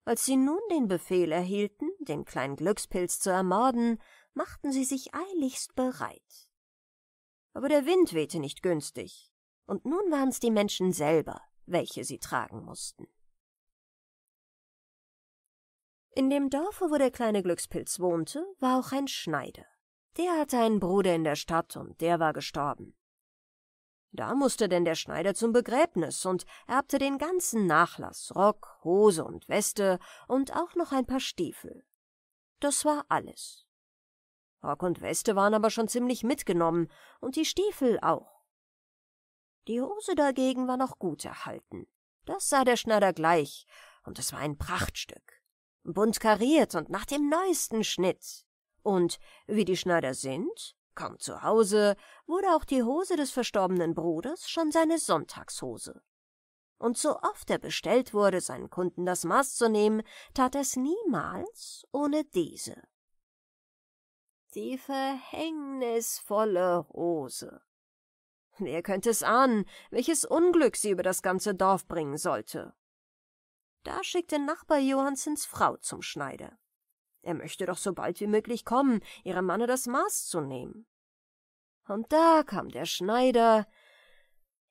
Als sie nun den Befehl erhielten, den kleinen Glückspilz zu ermorden, machten sie sich eiligst bereit. Aber der Wind wehte nicht günstig, und nun waren's die Menschen selber, welche sie tragen mussten. In dem Dorfe, wo der kleine Glückspilz wohnte, war auch ein Schneider. Der hatte einen Bruder in der Stadt und der war gestorben. Da musste denn der Schneider zum Begräbnis und erbte den ganzen Nachlass, Rock, Hose und Weste und auch noch ein paar Stiefel. Das war alles. Rock und Weste waren aber schon ziemlich mitgenommen und die Stiefel auch. Die Hose dagegen war noch gut erhalten. Das sah der Schneider gleich, und es war ein Prachtstück. Bunt kariert und nach dem neuesten Schnitt. Und wie die Schneider sind, kaum zu Hause, wurde auch die Hose des verstorbenen Bruders schon seine Sonntagshose. Und so oft er bestellt wurde, seinen Kunden das Maß zu nehmen, tat er es niemals ohne diese. Die verhängnisvolle Rose. Wer könnte es ahnen, welches Unglück sie über das ganze Dorf bringen sollte? Da schickte Nachbar Johansens Frau zum Schneider. Er möchte doch so bald wie möglich kommen, ihrem Manne das Maß zu nehmen. Und da kam der Schneider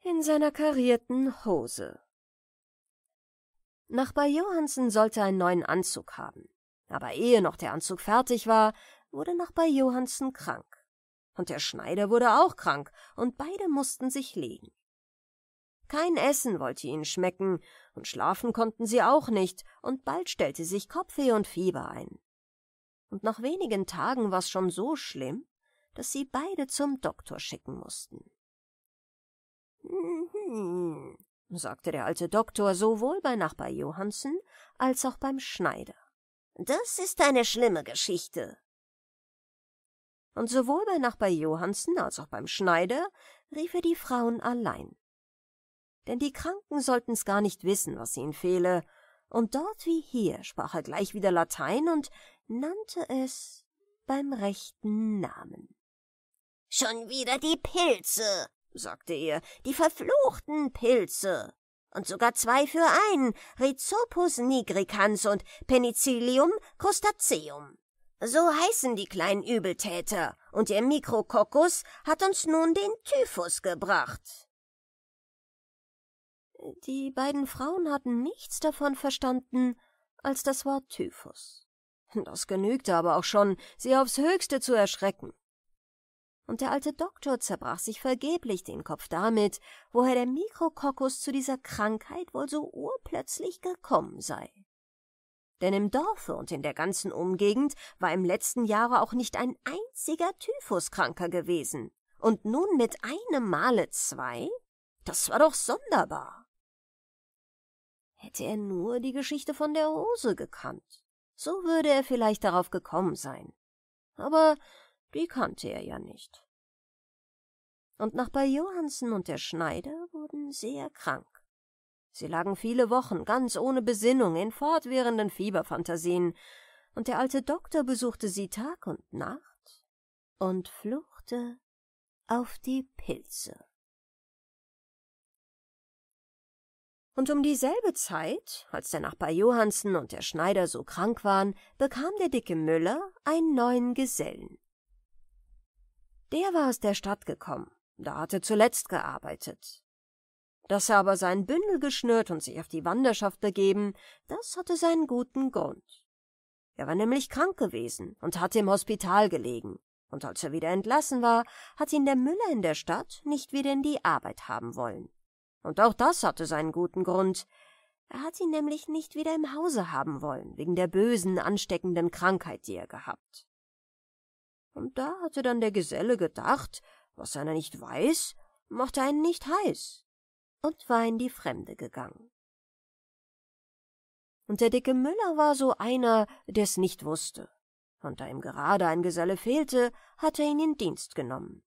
in seiner karierten Hose. Nachbar Johansen sollte einen neuen Anzug haben, aber ehe noch der Anzug fertig war, wurde Nachbar bei Johansen krank. Und der Schneider wurde auch krank, und beide mussten sich legen. Kein Essen wollte ihnen schmecken, und schlafen konnten sie auch nicht, und bald stellte sich Kopfweh und Fieber ein. Und nach wenigen Tagen war's schon so schlimm, dass sie beide zum Doktor schicken mussten. Mhm, sagte der alte Doktor sowohl bei Nachbar Johansen als auch beim Schneider. Das ist eine schlimme Geschichte und sowohl bei Nachbar Johansen als auch beim Schneider rief er die Frauen allein. Denn die Kranken sollten's gar nicht wissen, was ihnen fehle, und dort wie hier sprach er gleich wieder Latein und nannte es beim rechten Namen. Schon wieder die Pilze, sagte er, die verfluchten Pilze. Und sogar zwei für einen, Rhizopus nigricans und Penicillium crustaceum. So heißen die kleinen Übeltäter, und ihr Mikrokokkus hat uns nun den Typhus gebracht. Die beiden Frauen hatten nichts davon verstanden als das Wort Typhus. Das genügte aber auch schon, sie aufs höchste zu erschrecken. Und der alte Doktor zerbrach sich vergeblich den Kopf damit, woher der Mikrokokkus zu dieser Krankheit wohl so urplötzlich gekommen sei denn im Dorfe und in der ganzen Umgegend war im letzten Jahre auch nicht ein einziger Typhuskranker gewesen. Und nun mit einem Male zwei? Das war doch sonderbar. Hätte er nur die Geschichte von der Hose gekannt, so würde er vielleicht darauf gekommen sein. Aber die kannte er ja nicht. Und nach bei Johansen und der Schneider wurden sehr krank. Sie lagen viele Wochen ganz ohne Besinnung in fortwährenden Fieberfantasien, und der alte Doktor besuchte sie Tag und Nacht und fluchte auf die Pilze. Und um dieselbe Zeit, als der Nachbar Johansen und der Schneider so krank waren, bekam der dicke Müller einen neuen Gesellen. Der war aus der Stadt gekommen, da hatte zuletzt gearbeitet, dass er aber sein Bündel geschnürt und sich auf die Wanderschaft begeben, das hatte seinen guten Grund. Er war nämlich krank gewesen und hatte im Hospital gelegen, und als er wieder entlassen war, hat ihn der Müller in der Stadt nicht wieder in die Arbeit haben wollen. Und auch das hatte seinen guten Grund. Er hat ihn nämlich nicht wieder im Hause haben wollen, wegen der bösen, ansteckenden Krankheit, die er gehabt. Und da hatte dann der Geselle gedacht, was einer nicht weiß, macht einen nicht heiß und war in die Fremde gegangen. Und der dicke Müller war so einer, der's nicht wusste, und da ihm gerade ein Geselle fehlte, hatte er ihn in Dienst genommen.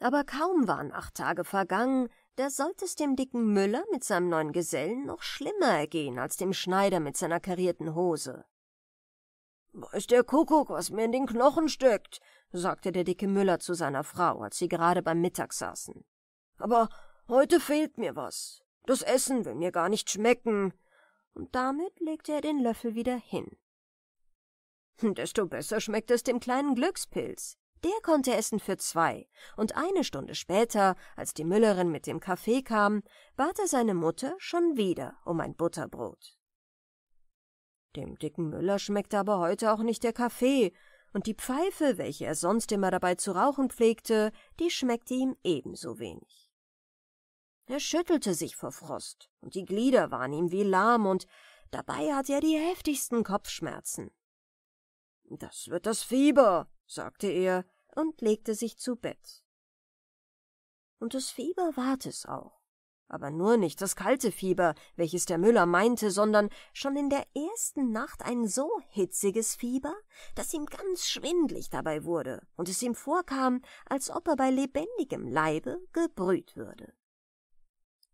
Aber kaum waren acht Tage vergangen, da sollte es dem dicken Müller mit seinem neuen Gesellen noch schlimmer ergehen als dem Schneider mit seiner karierten Hose. Weiß der Kuckuck, was mir in den Knochen steckt, sagte der dicke Müller zu seiner Frau, als sie gerade beim Mittag saßen. Aber Heute fehlt mir was. Das Essen will mir gar nicht schmecken. Und damit legte er den Löffel wieder hin. Desto besser schmeckt es dem kleinen Glückspilz. Der konnte essen für zwei, und eine Stunde später, als die Müllerin mit dem Kaffee kam, bat er seine Mutter schon wieder um ein Butterbrot. Dem dicken Müller schmeckte aber heute auch nicht der Kaffee, und die Pfeife, welche er sonst immer dabei zu rauchen pflegte, die schmeckte ihm ebenso wenig. Er schüttelte sich vor Frost, und die Glieder waren ihm wie lahm, und dabei hatte er die heftigsten Kopfschmerzen. Das wird das Fieber, sagte er und legte sich zu Bett. Und das Fieber ward es auch, aber nur nicht das kalte Fieber, welches der Müller meinte, sondern schon in der ersten Nacht ein so hitziges Fieber, dass ihm ganz schwindlig dabei wurde und es ihm vorkam, als ob er bei lebendigem Leibe gebrüht würde.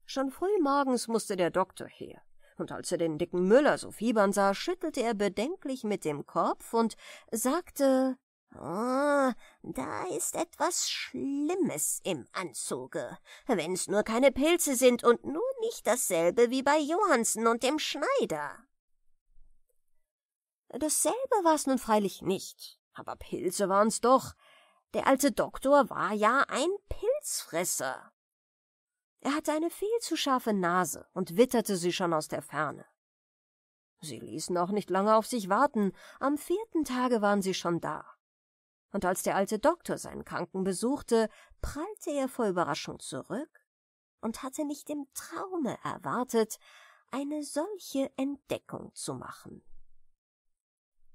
Schon früh morgens musste der Doktor her, und als er den dicken Müller so fiebern sah, schüttelte er bedenklich mit dem Kopf und sagte Oh, da ist etwas Schlimmes im Anzuge, wenn's nur keine Pilze sind und nur nicht dasselbe wie bei Johansen und dem Schneider. Dasselbe war's nun freilich nicht, aber Pilze waren's doch. Der alte Doktor war ja ein Pilzfresser. Er hatte eine viel zu scharfe Nase und witterte sie schon aus der Ferne. Sie ließen auch nicht lange auf sich warten, am vierten Tage waren sie schon da. Und als der alte Doktor seinen Kranken besuchte, prallte er vor Überraschung zurück und hatte nicht im Traume erwartet, eine solche Entdeckung zu machen.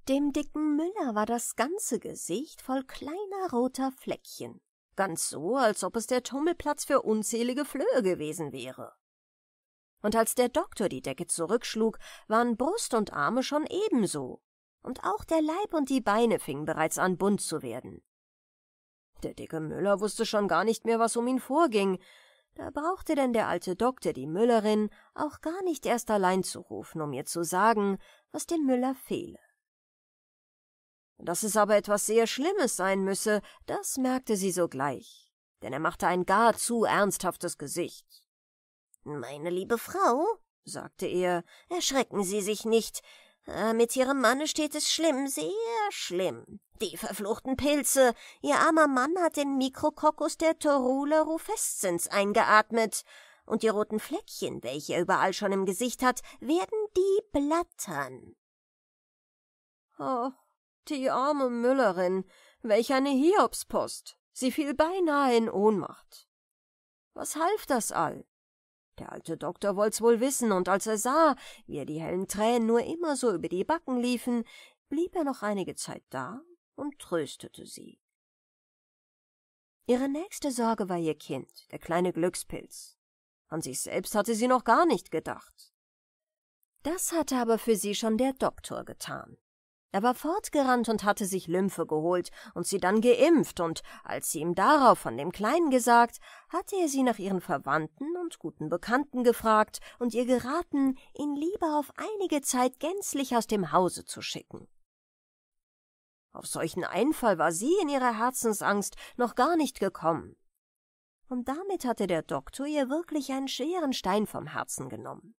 Dem dicken Müller war das ganze Gesicht voll kleiner roter Fleckchen, ganz so, als ob es der Tummelplatz für unzählige Flöhe gewesen wäre. Und als der Doktor die Decke zurückschlug, waren Brust und Arme schon ebenso, und auch der Leib und die Beine fingen bereits an bunt zu werden. Der dicke Müller wusste schon gar nicht mehr, was um ihn vorging, da brauchte denn der alte Doktor die Müllerin auch gar nicht erst allein zu rufen, um ihr zu sagen, was dem Müller fehle. Dass es aber etwas sehr Schlimmes sein müsse, das merkte sie sogleich, denn er machte ein gar zu ernsthaftes Gesicht. Meine liebe Frau, sagte er, erschrecken Sie sich nicht. Äh, mit Ihrem Manne steht es schlimm, sehr schlimm. Die verfluchten Pilze. Ihr armer Mann hat den Mikrokokkus der Torula rufescens eingeatmet. Und die roten Fleckchen, welche er überall schon im Gesicht hat, werden die blattern. Och, die arme Müllerin, welch eine Hiobspost! Sie fiel beinahe in Ohnmacht. Was half das all? Der alte Doktor wollt's wohl wissen, und als er sah, wie ihr die hellen Tränen nur immer so über die Backen liefen, blieb er noch einige Zeit da und tröstete sie. Ihre nächste Sorge war ihr Kind, der kleine Glückspilz. An sich selbst hatte sie noch gar nicht gedacht. Das hatte aber für sie schon der Doktor getan. Er war fortgerannt und hatte sich Lymphe geholt und sie dann geimpft, und als sie ihm darauf von dem Kleinen gesagt, hatte er sie nach ihren Verwandten und guten Bekannten gefragt und ihr geraten, ihn lieber auf einige Zeit gänzlich aus dem Hause zu schicken. Auf solchen Einfall war sie in ihrer Herzensangst noch gar nicht gekommen. Und damit hatte der Doktor ihr wirklich einen schweren Stein vom Herzen genommen.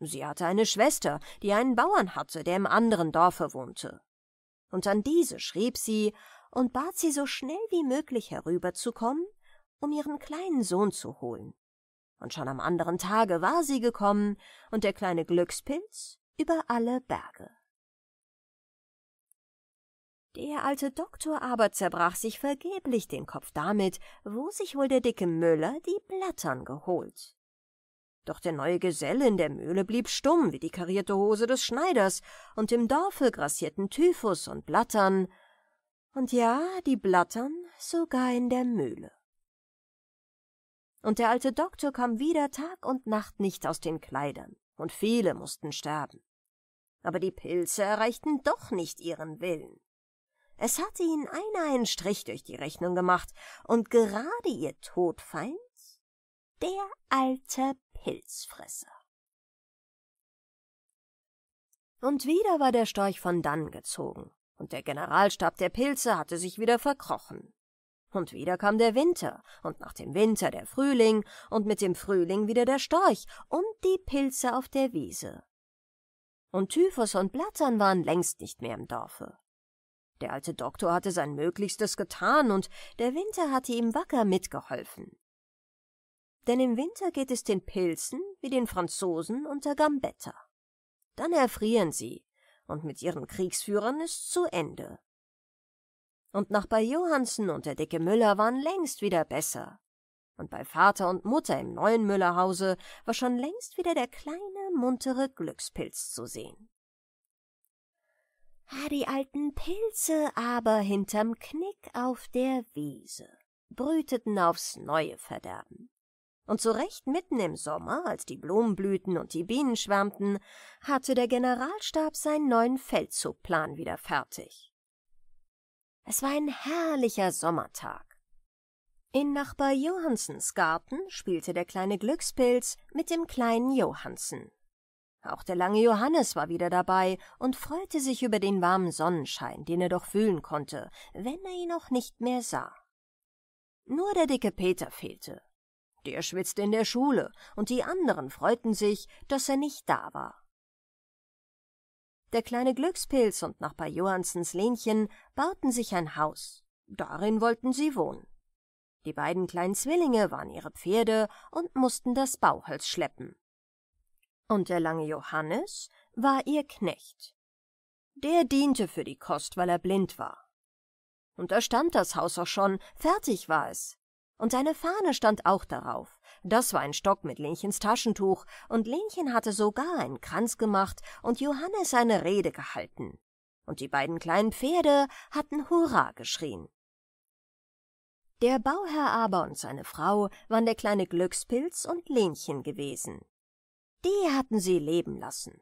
Sie hatte eine Schwester, die einen Bauern hatte, der im anderen Dorfe wohnte. Und an diese schrieb sie und bat sie, so schnell wie möglich herüberzukommen, um ihren kleinen Sohn zu holen. Und schon am anderen Tage war sie gekommen und der kleine Glückspilz über alle Berge. Der alte Doktor aber zerbrach sich vergeblich den Kopf damit, wo sich wohl der dicke Müller die Blattern geholt. Doch der neue Geselle in der Mühle blieb stumm wie die karierte Hose des Schneiders, und im Dorfe grassierten Typhus und Blattern. Und ja, die Blattern sogar in der Mühle. Und der alte Doktor kam wieder Tag und Nacht nicht aus den Kleidern, und viele mussten sterben. Aber die Pilze erreichten doch nicht ihren Willen. Es hatte ihnen einer einen Strich durch die Rechnung gemacht, und gerade ihr Todfeind der alte Pilzfresser. Und wieder war der Storch von dann gezogen, und der Generalstab der Pilze hatte sich wieder verkrochen. Und wieder kam der Winter, und nach dem Winter der Frühling, und mit dem Frühling wieder der Storch und die Pilze auf der Wiese. Und Typhus und Blattern waren längst nicht mehr im Dorfe. Der alte Doktor hatte sein Möglichstes getan, und der Winter hatte ihm wacker mitgeholfen. Denn im Winter geht es den Pilzen wie den Franzosen unter Gambetta. Dann erfrieren sie, und mit ihren Kriegsführern ist zu Ende. Und nach bei Johansen und der dicke Müller waren längst wieder besser. Und bei Vater und Mutter im neuen Müllerhause war schon längst wieder der kleine, muntere Glückspilz zu sehen. Ah, die alten Pilze aber hinterm Knick auf der Wiese brüteten aufs neue Verderben. Und so recht mitten im Sommer, als die Blumen blühten und die Bienen schwärmten, hatte der Generalstab seinen neuen Feldzugplan wieder fertig. Es war ein herrlicher Sommertag. In Nachbar Johansens Garten spielte der kleine Glückspilz mit dem kleinen Johansen. Auch der lange Johannes war wieder dabei und freute sich über den warmen Sonnenschein, den er doch fühlen konnte, wenn er ihn auch nicht mehr sah. Nur der dicke Peter fehlte, der schwitzte in der Schule, und die anderen freuten sich, dass er nicht da war. Der kleine Glückspilz und Nachbar Johansens Lenchen bauten sich ein Haus. Darin wollten sie wohnen. Die beiden kleinen Zwillinge waren ihre Pferde und mussten das Bauholz schleppen. Und der lange Johannes war ihr Knecht. Der diente für die Kost, weil er blind war. Und da stand das Haus auch schon, fertig war es. Und eine Fahne stand auch darauf. Das war ein Stock mit Lenchens Taschentuch, und Lenchen hatte sogar einen Kranz gemacht und Johannes eine Rede gehalten. Und die beiden kleinen Pferde hatten Hurra geschrien. Der Bauherr aber und seine Frau waren der kleine Glückspilz und Lenchen gewesen. Die hatten sie leben lassen.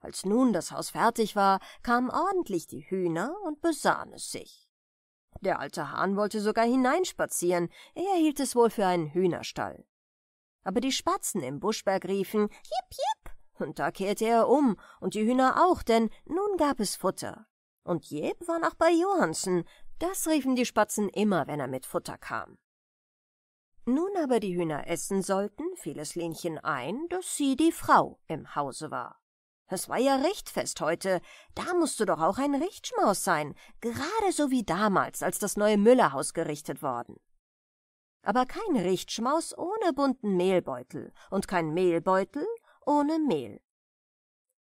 Als nun das Haus fertig war, kamen ordentlich die Hühner und besahen es sich. Der alte Hahn wollte sogar hineinspazieren, er hielt es wohl für einen Hühnerstall. Aber die Spatzen im Buschberg riefen Jip, jip, und da kehrte er um, und die Hühner auch, denn nun gab es Futter. Und Jeb war noch bei Johansen, das riefen die Spatzen immer, wenn er mit Futter kam. Nun aber die Hühner essen sollten, fiel es Lenchen ein, dass sie die Frau im Hause war. Es war ja Richtfest heute. Da musst du doch auch ein Richtschmaus sein, gerade so wie damals, als das neue Müllerhaus gerichtet worden. Aber kein Richtschmaus ohne bunten Mehlbeutel und kein Mehlbeutel ohne Mehl.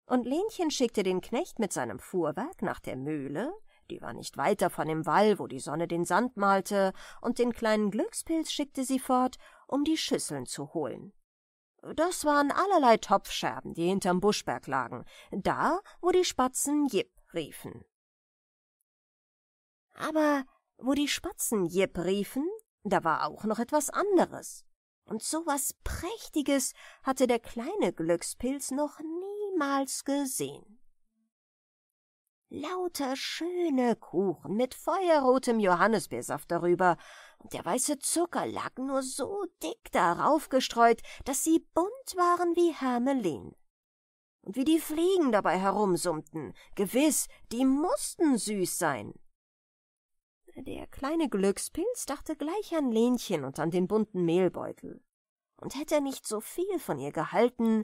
Und Lenchen schickte den Knecht mit seinem Fuhrwerk nach der Mühle, die war nicht weiter von dem Wall, wo die Sonne den Sand malte, und den kleinen Glückspilz schickte sie fort, um die Schüsseln zu holen. Das waren allerlei Topfscherben, die hinterm Buschberg lagen, da, wo die Spatzen Jipp riefen. Aber wo die Spatzen Jipp riefen, da war auch noch etwas anderes. Und so was Prächtiges hatte der kleine Glückspilz noch niemals gesehen lauter schöne Kuchen mit feuerrotem Johannisbeersaft darüber, und der weiße Zucker lag nur so dick darauf gestreut, dass sie bunt waren wie Hermelin. Und wie die Fliegen dabei herumsummten, gewiß, die mussten süß sein. Der kleine Glückspilz dachte gleich an Lenchen und an den bunten Mehlbeutel. Und hätte er nicht so viel von ihr gehalten,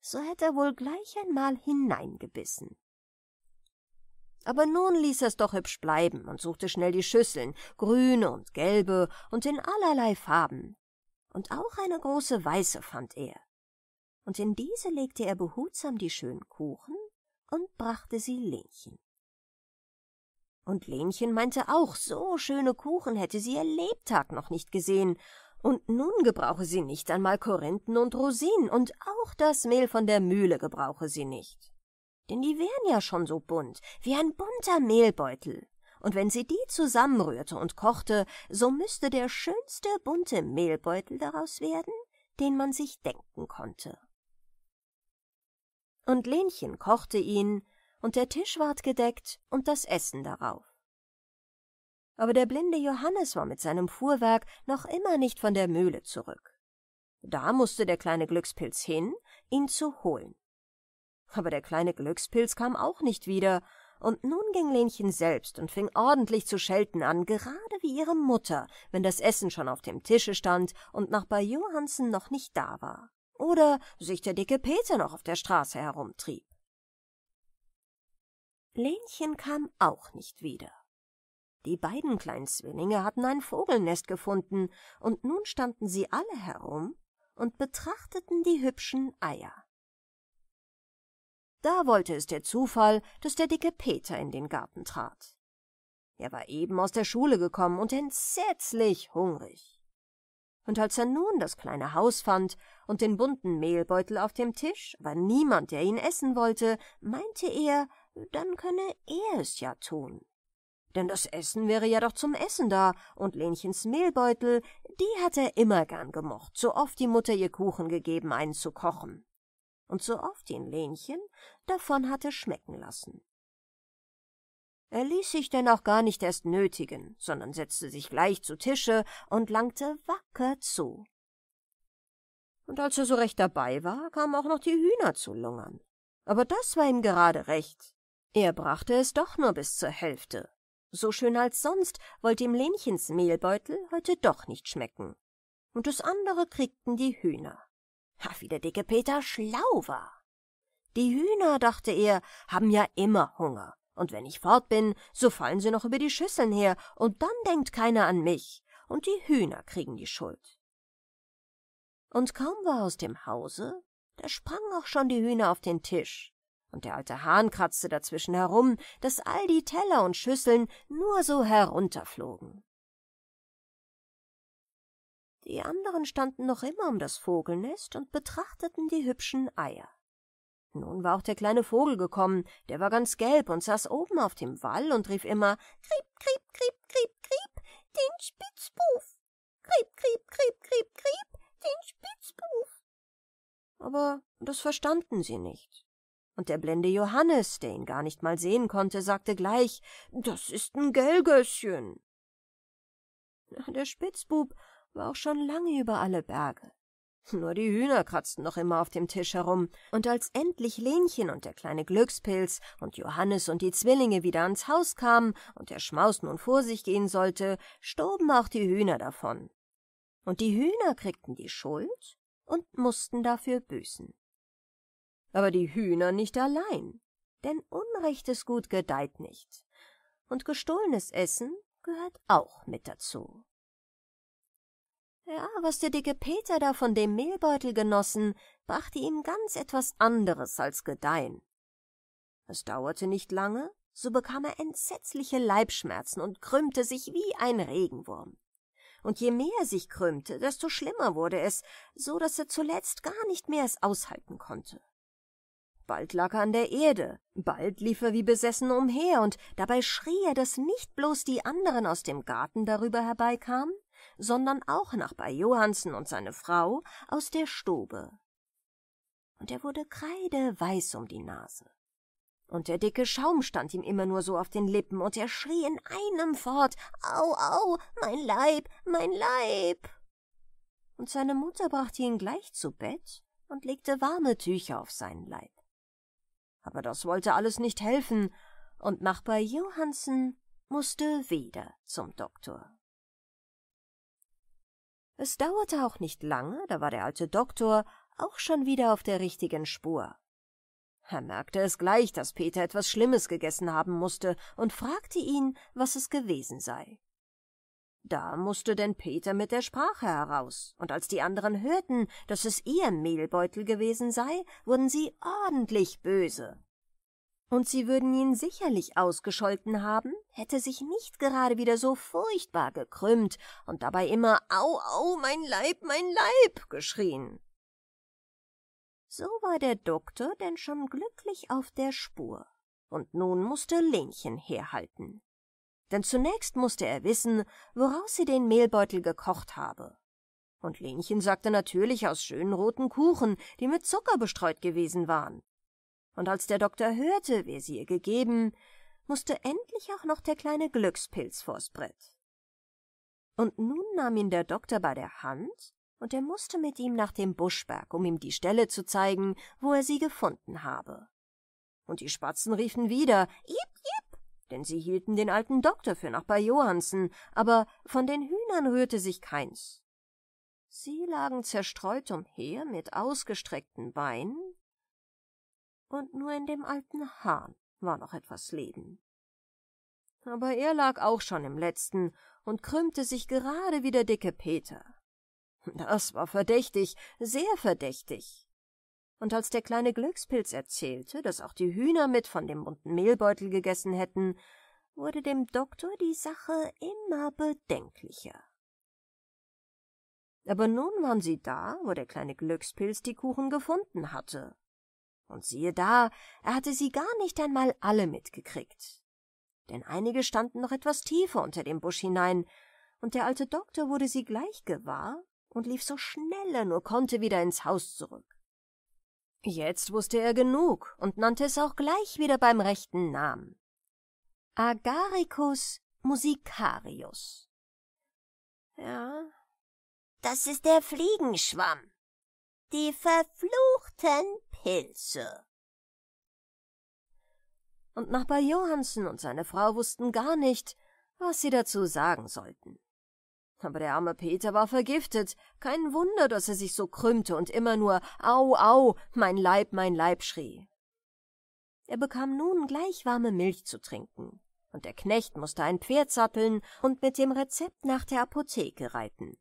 so hätte er wohl gleich einmal hineingebissen. Aber nun ließ er es doch hübsch bleiben und suchte schnell die Schüsseln, grüne und gelbe und in allerlei Farben. Und auch eine große weiße fand er. Und in diese legte er behutsam die schönen Kuchen und brachte sie Lenchen. Und Lenchen meinte auch, so schöne Kuchen hätte sie ihr Lebtag noch nicht gesehen, und nun gebrauche sie nicht einmal Korinthen und Rosinen, und auch das Mehl von der Mühle gebrauche sie nicht denn die wären ja schon so bunt, wie ein bunter Mehlbeutel. Und wenn sie die zusammenrührte und kochte, so müsste der schönste bunte Mehlbeutel daraus werden, den man sich denken konnte. Und Lenchen kochte ihn, und der Tisch ward gedeckt und das Essen darauf. Aber der blinde Johannes war mit seinem Fuhrwerk noch immer nicht von der Mühle zurück. Da mußte der kleine Glückspilz hin, ihn zu holen. Aber der kleine Glückspilz kam auch nicht wieder, und nun ging Lenchen selbst und fing ordentlich zu schelten an, gerade wie ihre Mutter, wenn das Essen schon auf dem Tische stand und Nachbar bei Johansen noch nicht da war. Oder sich der dicke Peter noch auf der Straße herumtrieb. Lenchen kam auch nicht wieder. Die beiden kleinen Zwillinge hatten ein Vogelnest gefunden, und nun standen sie alle herum und betrachteten die hübschen Eier. Da wollte es der Zufall, dass der dicke Peter in den Garten trat. Er war eben aus der Schule gekommen und entsetzlich hungrig. Und als er nun das kleine Haus fand und den bunten Mehlbeutel auf dem Tisch, war niemand, der ihn essen wollte, meinte er, dann könne er es ja tun. Denn das Essen wäre ja doch zum Essen da, und Lenchens Mehlbeutel, die hat er immer gern gemocht, so oft die Mutter ihr Kuchen gegeben, einen zu kochen und so oft ihn Lenchen davon hatte schmecken lassen. Er ließ sich denn auch gar nicht erst nötigen, sondern setzte sich gleich zu Tische und langte wacker zu. Und als er so recht dabei war, kamen auch noch die Hühner zu lungern. Aber das war ihm gerade recht. Er brachte es doch nur bis zur Hälfte. So schön als sonst wollte ihm Lenchens Mehlbeutel heute doch nicht schmecken. Und das andere kriegten die Hühner ja, wie der dicke Peter schlau war. Die Hühner, dachte er, haben ja immer Hunger, und wenn ich fort bin, so fallen sie noch über die Schüsseln her, und dann denkt keiner an mich, und die Hühner kriegen die Schuld. Und kaum war aus dem Hause, da sprangen auch schon die Hühner auf den Tisch, und der alte Hahn kratzte dazwischen herum, daß all die Teller und Schüsseln nur so herunterflogen. Die anderen standen noch immer um das Vogelnest und betrachteten die hübschen Eier. Nun war auch der kleine Vogel gekommen, der war ganz gelb und saß oben auf dem Wall und rief immer Kriep, kriep, kriep, kriep, kriep, den Spitzbuf. Kriep, kriep, kriep, kriep, kriep, den Spitzbuf. Aber das verstanden sie nicht. Und der blinde Johannes, der ihn gar nicht mal sehen konnte, sagte gleich Das ist ein Gellgöschen. Der Spitzbub war auch schon lange über alle Berge. Nur die Hühner kratzten noch immer auf dem Tisch herum, und als endlich Lenchen und der kleine Glückspilz und Johannes und die Zwillinge wieder ans Haus kamen und der Schmaus nun vor sich gehen sollte, stoben auch die Hühner davon. Und die Hühner kriegten die Schuld und mussten dafür büßen. Aber die Hühner nicht allein, denn unrechtes Gut gedeiht nicht, und gestohlenes Essen gehört auch mit dazu. Ja, was der dicke Peter da von dem Mehlbeutel genossen, brachte ihm ganz etwas anderes als Gedeihen. Es dauerte nicht lange, so bekam er entsetzliche Leibschmerzen und krümmte sich wie ein Regenwurm. Und je mehr er sich krümmte, desto schlimmer wurde es, so dass er zuletzt gar nicht mehr es aushalten konnte. Bald lag er an der Erde, bald lief er wie besessen umher, und dabei schrie er, dass nicht bloß die anderen aus dem Garten darüber herbeikamen, sondern auch Nachbar Johansen und seine Frau aus der Stube. Und er wurde kreideweiß um die Nase. Und der dicke Schaum stand ihm immer nur so auf den Lippen, und er schrie in einem fort Au, au, mein Leib, mein Leib. Und seine Mutter brachte ihn gleich zu Bett und legte warme Tücher auf seinen Leib. Aber das wollte alles nicht helfen, und Nachbar Johansen musste wieder zum Doktor. Es dauerte auch nicht lange, da war der alte Doktor auch schon wieder auf der richtigen Spur. Er merkte es gleich, dass Peter etwas Schlimmes gegessen haben musste und fragte ihn, was es gewesen sei. Da musste denn Peter mit der Sprache heraus, und als die anderen hörten, dass es ihr Mehlbeutel gewesen sei, wurden sie ordentlich böse und sie würden ihn sicherlich ausgescholten haben, hätte sich nicht gerade wieder so furchtbar gekrümmt und dabei immer Au, au, mein Leib, mein Leib geschrien. So war der Doktor denn schon glücklich auf der Spur, und nun musste Lenchen herhalten. Denn zunächst musste er wissen, woraus sie den Mehlbeutel gekocht habe. Und Lenchen sagte natürlich aus schönen roten Kuchen, die mit Zucker bestreut gewesen waren und als der Doktor hörte, wer sie ihr gegeben, musste endlich auch noch der kleine Glückspilz vors Brett. Und nun nahm ihn der Doktor bei der Hand, und er musste mit ihm nach dem Buschberg, um ihm die Stelle zu zeigen, wo er sie gefunden habe. Und die Spatzen riefen wieder, Jip, Jip, denn sie hielten den alten Doktor für Nachbar Johansen, aber von den Hühnern rührte sich keins. Sie lagen zerstreut umher mit ausgestreckten Beinen und nur in dem alten Hahn war noch etwas Leben. Aber er lag auch schon im letzten und krümmte sich gerade wie der dicke Peter. Das war verdächtig, sehr verdächtig. Und als der kleine Glückspilz erzählte, dass auch die Hühner mit von dem bunten Mehlbeutel gegessen hätten, wurde dem Doktor die Sache immer bedenklicher. Aber nun waren sie da, wo der kleine Glückspilz die Kuchen gefunden hatte. Und siehe da, er hatte sie gar nicht einmal alle mitgekriegt. Denn einige standen noch etwas tiefer unter dem Busch hinein, und der alte Doktor wurde sie gleich gewahr und lief so schnell er nur konnte wieder ins Haus zurück. Jetzt wusste er genug und nannte es auch gleich wieder beim rechten Namen. Agaricus musicarius. Ja, das ist der Fliegenschwamm. Die verfluchten Pilze. Und Nachbar Johansen und seine Frau wussten gar nicht, was sie dazu sagen sollten. Aber der arme Peter war vergiftet. Kein Wunder, dass er sich so krümmte und immer nur Au, au, mein Leib, mein Leib schrie. Er bekam nun gleich warme Milch zu trinken, und der Knecht musste ein Pferd satteln und mit dem Rezept nach der Apotheke reiten.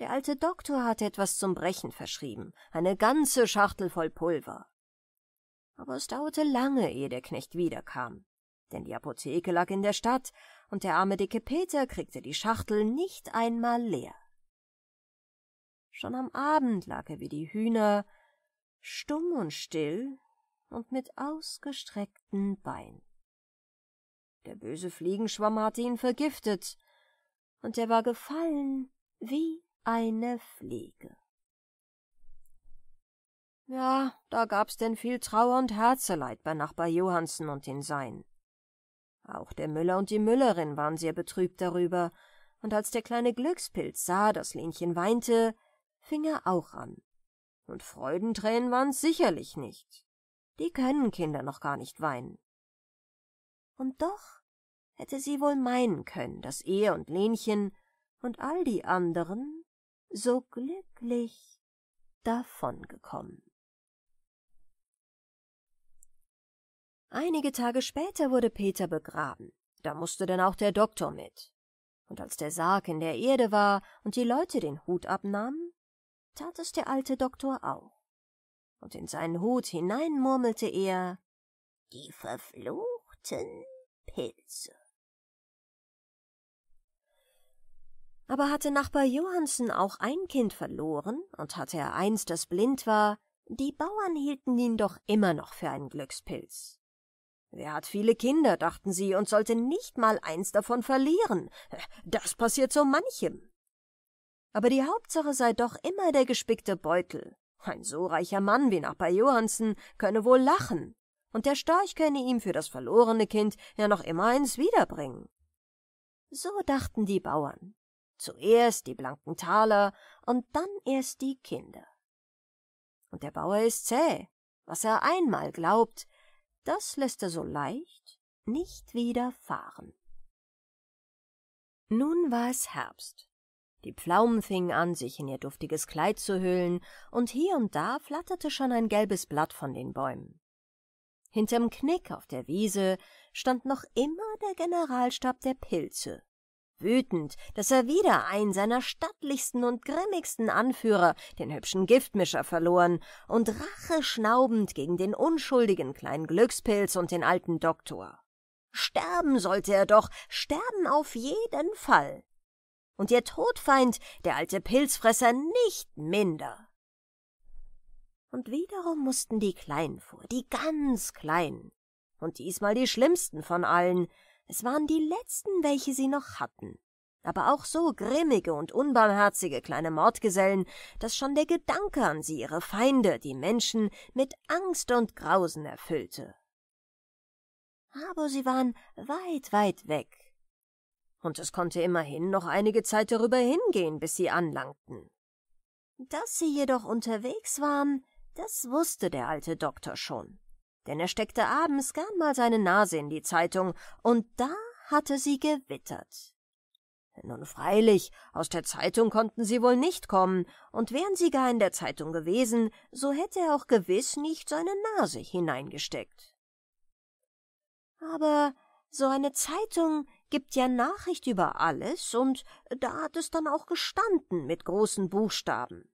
Der alte Doktor hatte etwas zum Brechen verschrieben, eine ganze Schachtel voll Pulver. Aber es dauerte lange, ehe der Knecht wiederkam, denn die Apotheke lag in der Stadt, und der arme dicke Peter kriegte die Schachtel nicht einmal leer. Schon am Abend lag er wie die Hühner, stumm und still und mit ausgestreckten Beinen. Der böse Fliegenschwamm hatte ihn vergiftet, und er war gefallen wie eine Fliege. Ja, da gab's denn viel Trauer und Herzeleid bei Nachbar Johansen und den Seinen. Auch der Müller und die Müllerin waren sehr betrübt darüber, und als der kleine Glückspilz sah, dass Lenchen weinte, fing er auch an. Und Freudentränen waren's sicherlich nicht. Die können Kinder noch gar nicht weinen. Und doch hätte sie wohl meinen können, dass er und Lenchen und all die anderen so glücklich davongekommen. Einige Tage später wurde Peter begraben. Da musste denn auch der Doktor mit. Und als der Sarg in der Erde war und die Leute den Hut abnahmen, tat es der alte Doktor auch. Und in seinen Hut hinein murmelte er Die verfluchten Pilze. Aber hatte Nachbar Johansen auch ein Kind verloren und hatte er eins, das blind war, die Bauern hielten ihn doch immer noch für einen Glückspilz. Wer hat viele Kinder, dachten sie, und sollte nicht mal eins davon verlieren. Das passiert so manchem. Aber die Hauptsache sei doch immer der gespickte Beutel. Ein so reicher Mann wie Nachbar Johansen könne wohl lachen, und der Storch könne ihm für das verlorene Kind ja noch immer eins wiederbringen. So dachten die Bauern. Zuerst die blanken Taler und dann erst die Kinder. Und der Bauer ist zäh. Was er einmal glaubt, das lässt er so leicht nicht wieder fahren. Nun war es Herbst. Die Pflaumen fingen an, sich in ihr duftiges Kleid zu hüllen, und hier und da flatterte schon ein gelbes Blatt von den Bäumen. Hinterm Knick auf der Wiese stand noch immer der Generalstab der Pilze, wütend, dass er wieder einen seiner stattlichsten und grimmigsten Anführer, den hübschen Giftmischer, verloren und Rache schnaubend gegen den unschuldigen kleinen Glückspilz und den alten Doktor. Sterben sollte er doch, sterben auf jeden Fall. Und ihr Todfeind, der alte Pilzfresser, nicht minder. Und wiederum mussten die Kleinen vor, die ganz Kleinen. Und diesmal die schlimmsten von allen, es waren die letzten, welche sie noch hatten. Aber auch so grimmige und unbarmherzige kleine Mordgesellen, dass schon der Gedanke an sie ihre Feinde, die Menschen, mit Angst und Grausen erfüllte. Aber sie waren weit, weit weg. Und es konnte immerhin noch einige Zeit darüber hingehen, bis sie anlangten. Dass sie jedoch unterwegs waren, das wusste der alte Doktor schon denn er steckte abends gern mal seine Nase in die Zeitung, und da hatte sie gewittert. Nun freilich, aus der Zeitung konnten sie wohl nicht kommen, und wären sie gar in der Zeitung gewesen, so hätte er auch gewiss nicht seine Nase hineingesteckt. Aber so eine Zeitung gibt ja Nachricht über alles, und da hat es dann auch gestanden mit großen Buchstaben.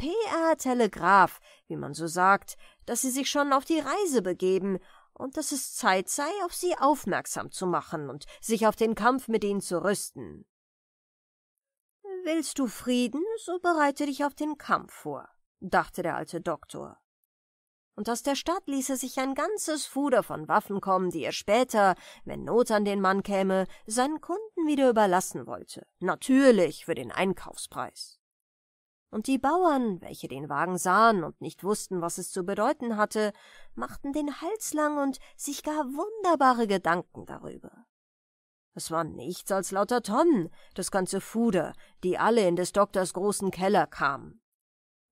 PR-Telegraph, wie man so sagt, dass sie sich schon auf die Reise begeben und dass es Zeit sei, auf sie aufmerksam zu machen und sich auf den Kampf mit ihnen zu rüsten. Willst du Frieden, so bereite dich auf den Kampf vor, dachte der alte Doktor. Und aus der Stadt ließe sich ein ganzes Fuder von Waffen kommen, die er später, wenn Not an den Mann käme, seinen Kunden wieder überlassen wollte. Natürlich für den Einkaufspreis und die Bauern, welche den Wagen sahen und nicht wussten, was es zu bedeuten hatte, machten den Hals lang und sich gar wunderbare Gedanken darüber. Es war nichts als lauter Tonnen, das ganze Fuder, die alle in des Doktors großen Keller kamen.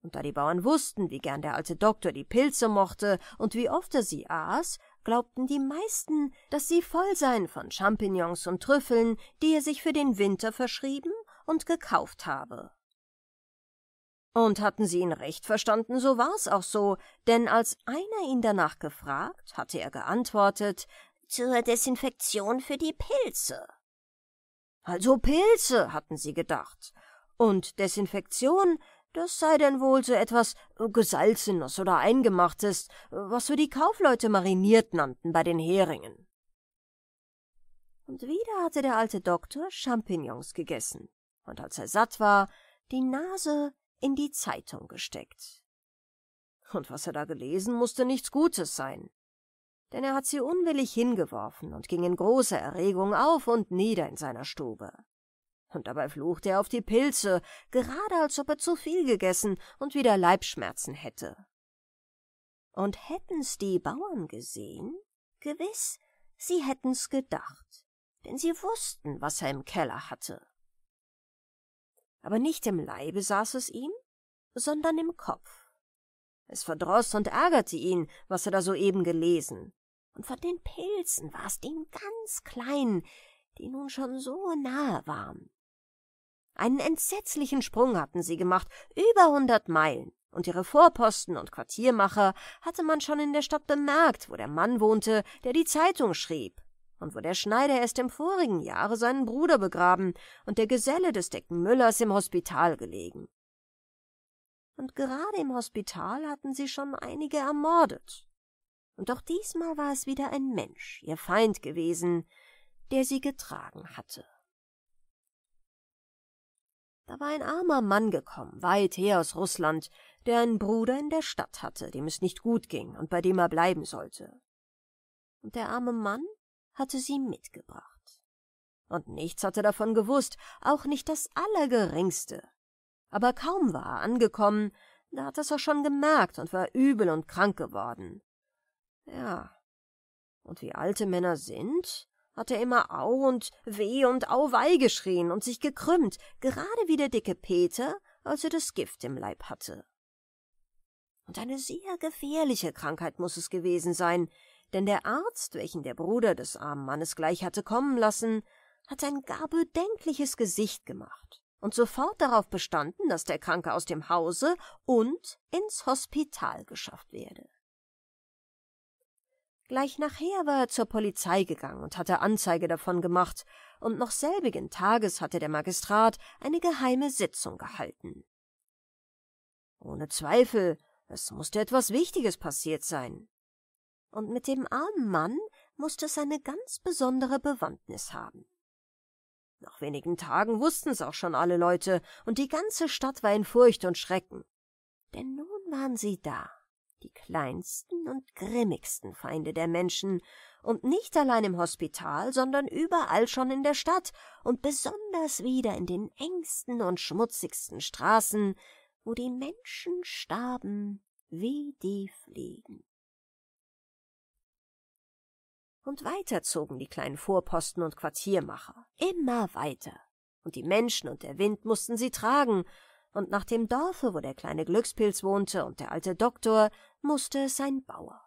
Und da die Bauern wussten, wie gern der alte Doktor die Pilze mochte und wie oft er sie aß, glaubten die meisten, dass sie voll seien von Champignons und Trüffeln, die er sich für den Winter verschrieben und gekauft habe. Und hatten sie ihn recht verstanden, so war's auch so, denn als einer ihn danach gefragt, hatte er geantwortet Zur Desinfektion für die Pilze. Also Pilze, hatten sie gedacht. Und Desinfektion, das sei denn wohl so etwas Gesalzenes oder Eingemachtes, was so die Kaufleute mariniert nannten bei den Heringen. Und wieder hatte der alte Doktor Champignons gegessen, und als er satt war, die Nase in die Zeitung gesteckt. Und was er da gelesen, musste nichts Gutes sein, denn er hat sie unwillig hingeworfen und ging in großer Erregung auf und nieder in seiner Stube. Und dabei fluchte er auf die Pilze, gerade als ob er zu viel gegessen und wieder Leibschmerzen hätte. Und hätten's die Bauern gesehen? Gewiss, sie hätten's gedacht, denn sie wussten, was er im Keller hatte aber nicht im Leibe saß es ihm, sondern im Kopf. Es verdross und ärgerte ihn, was er da soeben gelesen. Und von den Pilzen war es dem ganz kleinen, die nun schon so nahe waren. Einen entsetzlichen Sprung hatten sie gemacht, über hundert Meilen, und ihre Vorposten und Quartiermacher hatte man schon in der Stadt bemerkt, wo der Mann wohnte, der die Zeitung schrieb und wo der Schneider erst im vorigen Jahre seinen Bruder begraben und der Geselle des Deckenmüllers im Hospital gelegen. Und gerade im Hospital hatten sie schon einige ermordet. Und doch diesmal war es wieder ein Mensch, ihr Feind gewesen, der sie getragen hatte. Da war ein armer Mann gekommen, weit her aus Russland, der einen Bruder in der Stadt hatte, dem es nicht gut ging und bei dem er bleiben sollte. Und der arme Mann hatte sie mitgebracht. Und nichts hatte davon gewusst, auch nicht das Allergeringste. Aber kaum war er angekommen, da hat es auch schon gemerkt und war übel und krank geworden. Ja, und wie alte Männer sind, hat er immer Au und Weh und Auwei geschrien und sich gekrümmt, gerade wie der dicke Peter, als er das Gift im Leib hatte. Und eine sehr gefährliche Krankheit muß es gewesen sein, denn der Arzt, welchen der Bruder des armen Mannes gleich hatte kommen lassen, hat ein gar bedenkliches Gesicht gemacht und sofort darauf bestanden, dass der Kranke aus dem Hause und ins Hospital geschafft werde. Gleich nachher war er zur Polizei gegangen und hatte Anzeige davon gemacht, und noch selbigen Tages hatte der Magistrat eine geheime Sitzung gehalten. Ohne Zweifel, es musste etwas Wichtiges passiert sein und mit dem armen Mann musste es eine ganz besondere Bewandtnis haben. Nach wenigen Tagen wussten es auch schon alle Leute, und die ganze Stadt war in Furcht und Schrecken. Denn nun waren sie da, die kleinsten und grimmigsten Feinde der Menschen, und nicht allein im Hospital, sondern überall schon in der Stadt und besonders wieder in den engsten und schmutzigsten Straßen, wo die Menschen starben wie die Fliegen. Und weiter zogen die kleinen Vorposten und Quartiermacher, immer weiter. Und die Menschen und der Wind mussten sie tragen, und nach dem Dorfe, wo der kleine Glückspilz wohnte und der alte Doktor, mußte es ein Bauer.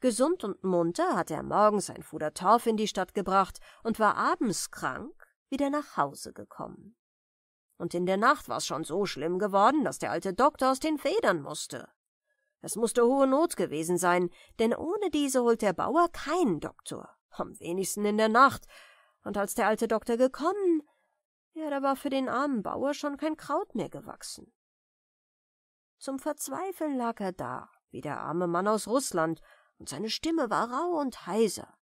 Gesund und munter hatte er morgens ein Fuder Torf in die Stadt gebracht und war abends krank wieder nach Hause gekommen. Und in der Nacht war es schon so schlimm geworden, dass der alte Doktor aus den Federn mußte. Es musste hohe Not gewesen sein, denn ohne diese holt der Bauer keinen Doktor, am wenigsten in der Nacht. Und als der alte Doktor gekommen, ja, da war für den armen Bauer schon kein Kraut mehr gewachsen. Zum Verzweifeln lag er da, wie der arme Mann aus Russland, und seine Stimme war rau und heiser.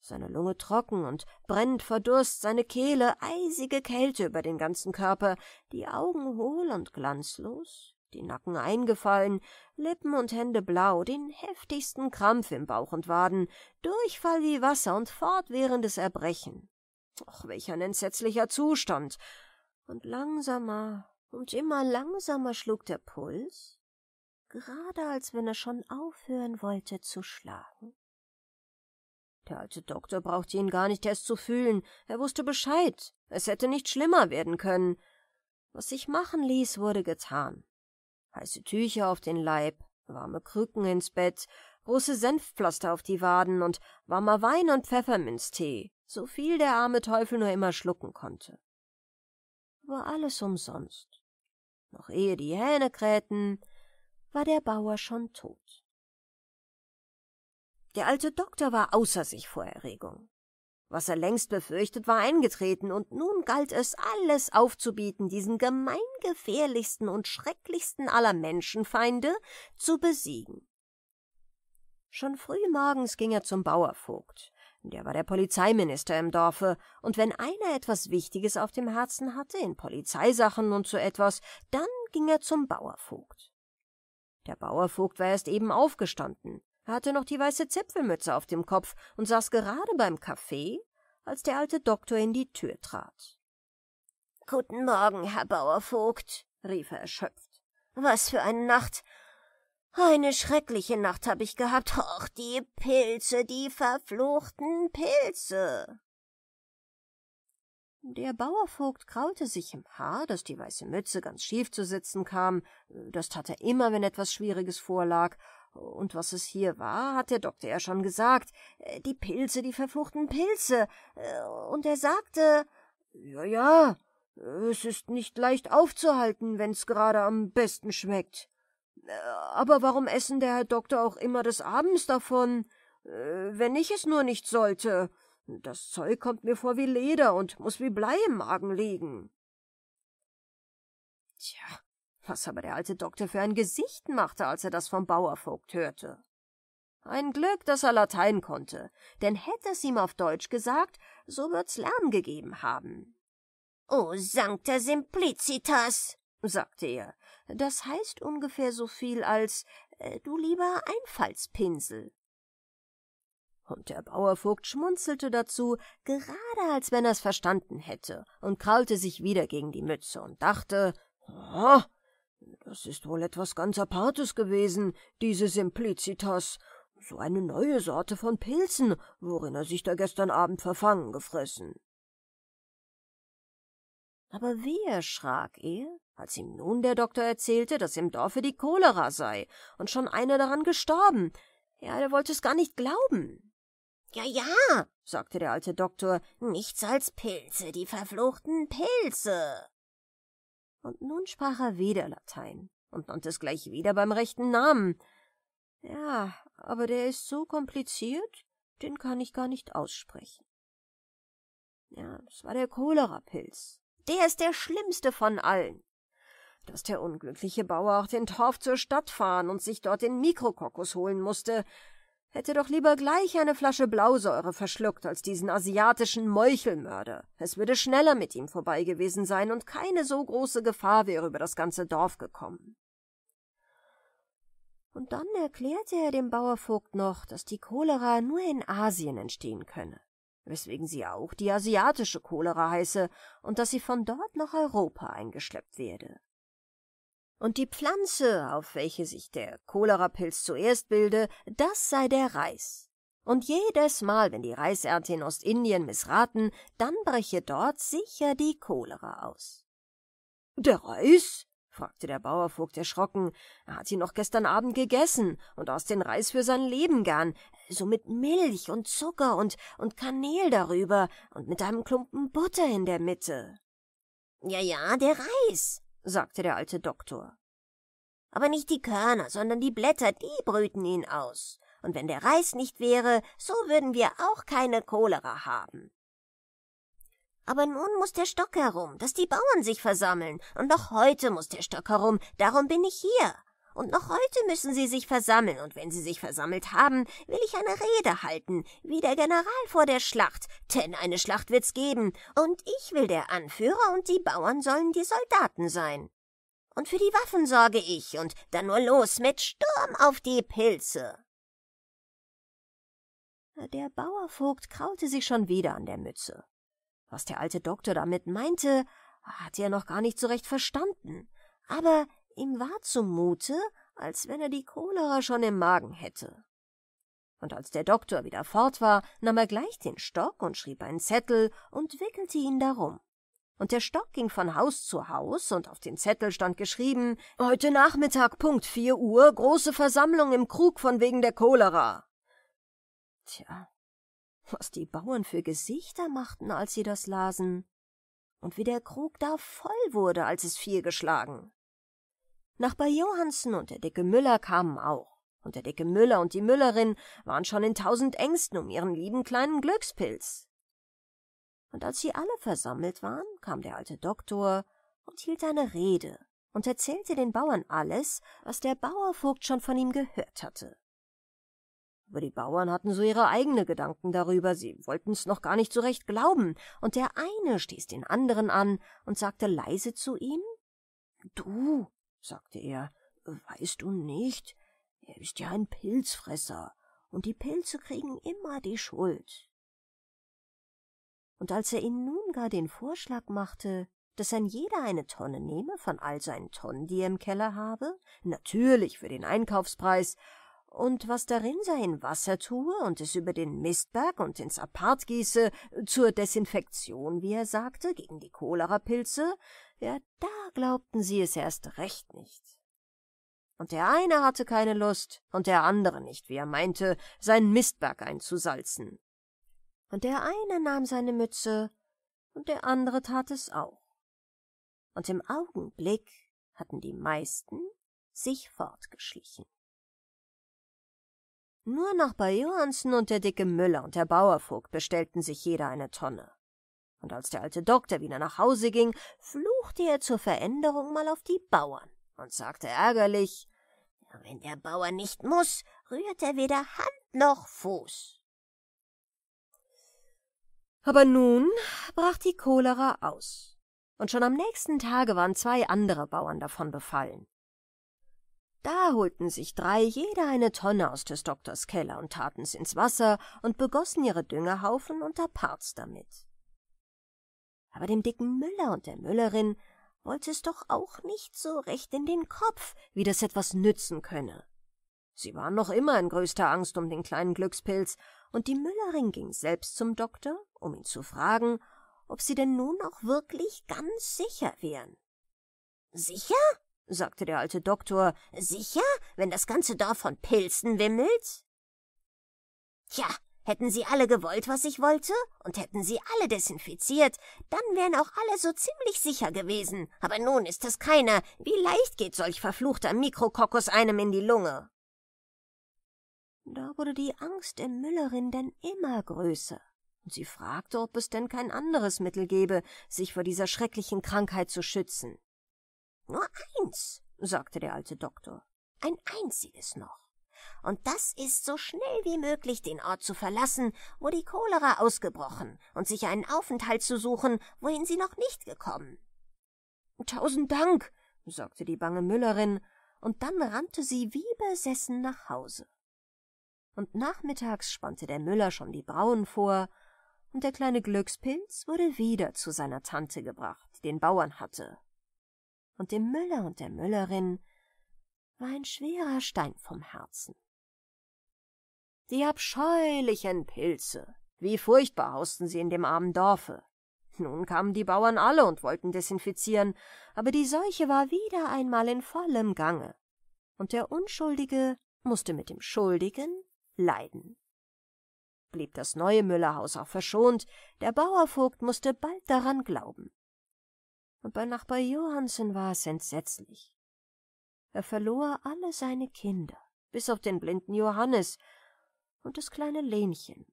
Seine Lunge trocken und brennt vor Durst, seine Kehle eisige Kälte über den ganzen Körper, die Augen hohl und glanzlos, die Nacken eingefallen, Lippen und Hände blau, den heftigsten Krampf im Bauch und Waden, Durchfall wie Wasser und fortwährendes Erbrechen. Och, welch ein entsetzlicher Zustand! Und langsamer und immer langsamer schlug der Puls, gerade als wenn er schon aufhören wollte zu schlagen. Der alte Doktor brauchte ihn gar nicht erst zu fühlen, er wusste Bescheid, es hätte nicht schlimmer werden können. Was sich machen ließ, wurde getan heiße Tücher auf den Leib, warme Krücken ins Bett, große Senfpflaster auf die Waden und warmer Wein und Pfefferminztee, so viel der arme Teufel nur immer schlucken konnte. War alles umsonst. Noch ehe die Hähne krähten, war der Bauer schon tot. Der alte Doktor war außer sich vor Erregung. Was er längst befürchtet, war eingetreten, und nun galt es, alles aufzubieten, diesen gemeingefährlichsten und schrecklichsten aller Menschenfeinde zu besiegen. Schon früh morgens ging er zum Bauervogt. Der war der Polizeiminister im Dorfe, und wenn einer etwas Wichtiges auf dem Herzen hatte, in Polizeisachen und so etwas, dann ging er zum Bauervogt. Der Bauervogt war erst eben aufgestanden hatte noch die weiße Zipfelmütze auf dem Kopf und saß gerade beim Kaffee, als der alte Doktor in die Tür trat. Guten Morgen, Herr Bauervogt, rief er erschöpft. Was für eine Nacht. Eine schreckliche Nacht habe ich gehabt. Och, die Pilze, die verfluchten Pilze. Der Bauervogt kraute sich im Haar, dass die weiße Mütze ganz schief zu sitzen kam, das tat er immer, wenn etwas Schwieriges vorlag, und was es hier war, hat der Doktor ja schon gesagt. Äh, die Pilze, die verfluchten Pilze. Äh, und er sagte, ja, ja, es ist nicht leicht aufzuhalten, wenn's gerade am besten schmeckt. Äh, aber warum essen der Herr Doktor auch immer des Abends davon, wenn ich es nur nicht sollte? Das Zeug kommt mir vor wie Leder und muss wie Blei im Magen liegen. Tja, was aber der alte Doktor für ein Gesicht machte, als er das vom Bauervogt hörte. Ein Glück, dass er Latein konnte, denn hätte es ihm auf Deutsch gesagt, so wird's Lärm gegeben haben. O sancta simplicitas, sagte er. Das heißt ungefähr so viel als äh, du lieber Einfallspinsel. Und der Bauervogt schmunzelte dazu, gerade als wenn er's verstanden hätte, und krallte sich wieder gegen die Mütze und dachte, oh, das ist wohl etwas ganz Apartes gewesen, diese Simplicitas. So eine neue Sorte von Pilzen, worin er sich da gestern Abend verfangen gefressen. Aber wie erschrak er, als ihm nun der Doktor erzählte, dass im Dorfe die Cholera sei und schon einer daran gestorben. Ja, er wollte es gar nicht glauben. Ja, ja, sagte der alte Doktor, nichts als Pilze, die verfluchten Pilze und nun sprach er wieder Latein und nannte es gleich wieder beim rechten Namen. Ja, aber der ist so kompliziert, den kann ich gar nicht aussprechen. Ja, es war der Cholerapilz. Der ist der schlimmste von allen. Dass der unglückliche Bauer auch den Torf zur Stadt fahren und sich dort den Mikrokokos holen musste, Hätte doch lieber gleich eine Flasche Blausäure verschluckt als diesen asiatischen Meuchelmörder. Es würde schneller mit ihm vorbei gewesen sein und keine so große Gefahr wäre über das ganze Dorf gekommen. Und dann erklärte er dem Bauervogt noch, dass die Cholera nur in Asien entstehen könne, weswegen sie auch die asiatische Cholera heiße und dass sie von dort nach Europa eingeschleppt werde und die Pflanze, auf welche sich der Cholerapilz zuerst bilde, das sei der Reis. Und jedes Mal, wenn die Reisernte in Ostindien missraten, dann breche dort sicher die Cholera aus. Der Reis? fragte der Bauervogt erschrocken. Er hat ihn noch gestern Abend gegessen und aus den Reis für sein Leben gern, so mit Milch und Zucker und, und Kanel darüber und mit einem Klumpen Butter in der Mitte. Ja, ja, der Reis, sagte der alte Doktor. Aber nicht die Körner, sondern die Blätter, die brüten ihn aus. Und wenn der Reis nicht wäre, so würden wir auch keine Cholera haben. Aber nun muss der Stock herum, dass die Bauern sich versammeln, und noch heute muss der Stock herum, darum bin ich hier und noch heute müssen Sie sich versammeln, und wenn Sie sich versammelt haben, will ich eine Rede halten, wie der General vor der Schlacht, denn eine Schlacht wird's geben, und ich will der Anführer, und die Bauern sollen die Soldaten sein. Und für die Waffen sorge ich, und dann nur los mit Sturm auf die Pilze. Der Bauervogt kraute sich schon wieder an der Mütze. Was der alte Doktor damit meinte, hatte er noch gar nicht so recht verstanden, aber Ihm war zumute, als wenn er die Cholera schon im Magen hätte. Und als der Doktor wieder fort war, nahm er gleich den Stock und schrieb einen Zettel und wickelte ihn darum. Und der Stock ging von Haus zu Haus, und auf den Zettel stand geschrieben Heute Nachmittag, Punkt vier Uhr, große Versammlung im Krug von wegen der Cholera. Tja, was die Bauern für Gesichter machten, als sie das lasen, und wie der Krug da voll wurde, als es vier geschlagen. Nachbar Johansen und der dicke Müller kamen auch. Und der dicke Müller und die Müllerin waren schon in tausend Ängsten um ihren lieben kleinen Glückspilz. Und als sie alle versammelt waren, kam der alte Doktor und hielt eine Rede und erzählte den Bauern alles, was der Bauervogt schon von ihm gehört hatte. Aber die Bauern hatten so ihre eigenen Gedanken darüber, sie wollten's noch gar nicht so recht glauben, und der eine stieß den anderen an und sagte leise zu ihm, Du, sagte er, weißt du nicht, er ist ja ein Pilzfresser, und die Pilze kriegen immer die Schuld. Und als er ihnen nun gar den Vorschlag machte, dass ein jeder eine Tonne nehme von all seinen Tonnen, die er im Keller habe, natürlich für den Einkaufspreis, und was darin sei in Wasser tue und es über den Mistberg und ins Apart gieße, zur Desinfektion, wie er sagte, gegen die Cholerapilze, ja, da glaubten sie es erst recht nicht. Und der eine hatte keine Lust und der andere nicht, wie er meinte, seinen Mistberg einzusalzen. Und der eine nahm seine Mütze und der andere tat es auch. Und im Augenblick hatten die meisten sich fortgeschlichen. Nur noch bei Johansen und der dicke Müller und der Bauervogt bestellten sich jeder eine Tonne und als der alte Doktor wieder nach Hause ging, fluchte er zur Veränderung mal auf die Bauern und sagte ärgerlich Wenn der Bauer nicht muß, rührt er weder Hand noch Fuß. Aber nun brach die Cholera aus, und schon am nächsten Tage waren zwei andere Bauern davon befallen. Da holten sich drei jeder eine Tonne aus des Doktors Keller und taten's ins Wasser und begossen ihre Düngerhaufen und Parts damit aber dem dicken Müller und der Müllerin wollte es doch auch nicht so recht in den Kopf, wie das etwas nützen könne. Sie waren noch immer in größter Angst um den kleinen Glückspilz, und die Müllerin ging selbst zum Doktor, um ihn zu fragen, ob sie denn nun auch wirklich ganz sicher wären. Sicher? sagte der alte Doktor. Sicher, wenn das ganze Dorf von Pilzen wimmelt? Tja, Hätten sie alle gewollt, was ich wollte, und hätten sie alle desinfiziert, dann wären auch alle so ziemlich sicher gewesen. Aber nun ist es keiner. Wie leicht geht solch verfluchter Mikrokokos einem in die Lunge? Da wurde die Angst der Müllerin denn immer größer, und sie fragte, ob es denn kein anderes Mittel gäbe, sich vor dieser schrecklichen Krankheit zu schützen. Nur eins, sagte der alte Doktor, ein einziges noch und das ist so schnell wie möglich den Ort zu verlassen, wo die Cholera ausgebrochen, und sich einen Aufenthalt zu suchen, wohin sie noch nicht gekommen. Tausend Dank, sagte die bange Müllerin, und dann rannte sie wie besessen nach Hause. Und nachmittags spannte der Müller schon die Brauen vor, und der kleine Glückspilz wurde wieder zu seiner Tante gebracht, die den Bauern hatte. Und dem Müller und der Müllerin war ein schwerer Stein vom Herzen. Die abscheulichen Pilze, wie furchtbar hausten sie in dem armen Dorfe. Nun kamen die Bauern alle und wollten desinfizieren, aber die Seuche war wieder einmal in vollem Gange, und der Unschuldige musste mit dem Schuldigen leiden. Blieb das neue Müllerhaus auch verschont, der Bauervogt musste bald daran glauben. Und bei Nachbar Johansen war es entsetzlich. Er verlor alle seine Kinder, bis auf den blinden Johannes und das kleine Lenchen.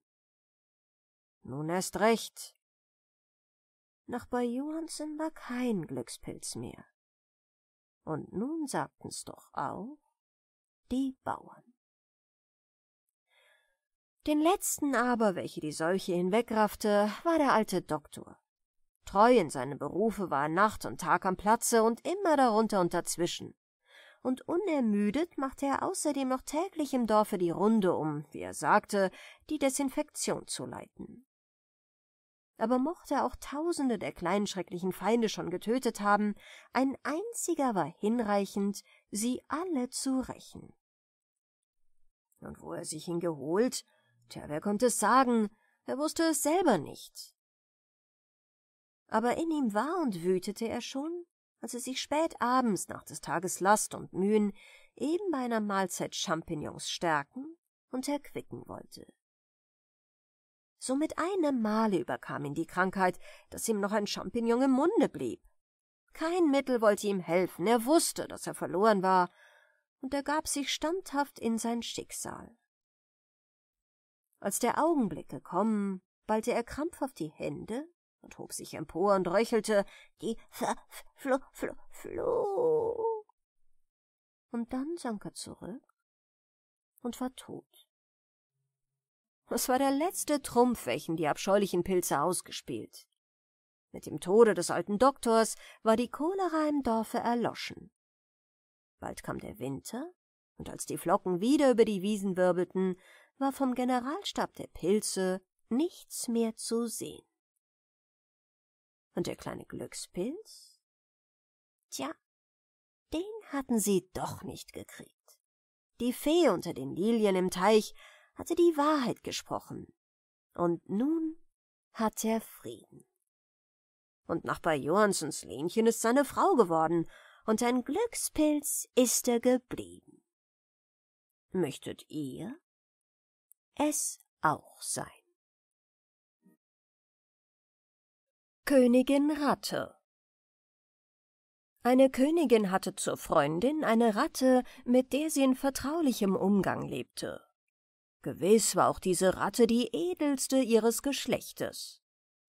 Nun erst recht. Nach bei Johansen war kein Glückspilz mehr. Und nun sagten's doch auch die Bauern. Den letzten aber, welche die Seuche hinwegraffte, war der alte Doktor. Treu in seinem Berufe war er Nacht und Tag am Platze und immer darunter und dazwischen und unermüdet machte er außerdem noch täglich im Dorfe die Runde, um, wie er sagte, die Desinfektion zu leiten. Aber mochte er auch tausende der kleinen schrecklichen Feinde schon getötet haben, ein einziger war hinreichend, sie alle zu rächen. Und wo er sich ihn geholt, tja, wer konnte es sagen, er wusste es selber nicht. Aber in ihm war und wütete er schon, als sie sich spät abends nach des Tages Last und Mühen eben bei einer Mahlzeit Champignons stärken und erquicken wollte. So mit einem Male überkam ihn die Krankheit, dass ihm noch ein Champignon im Munde blieb. Kein Mittel wollte ihm helfen, er wusste, dass er verloren war, und ergab sich standhaft in sein Schicksal. Als der Augenblick gekommen, ballte er krampfhaft die Hände und hob sich empor und röchelte die F Flo Flo Flo. Und dann sank er zurück und war tot. Es war der letzte Trumpf, welchen die abscheulichen Pilze ausgespielt. Mit dem Tode des alten Doktors war die Cholera im Dorfe erloschen. Bald kam der Winter, und als die Flocken wieder über die Wiesen wirbelten, war vom Generalstab der Pilze nichts mehr zu sehen. Und der kleine Glückspilz? Tja, den hatten sie doch nicht gekriegt. Die Fee unter den Lilien im Teich hatte die Wahrheit gesprochen. Und nun hat er Frieden. Und Nachbar Johansens Lenchen ist seine Frau geworden, und ein Glückspilz ist er geblieben. Möchtet ihr es auch sein? Königin Ratte Eine Königin hatte zur Freundin eine Ratte, mit der sie in vertraulichem Umgang lebte. Gewiss war auch diese Ratte die edelste ihres Geschlechtes.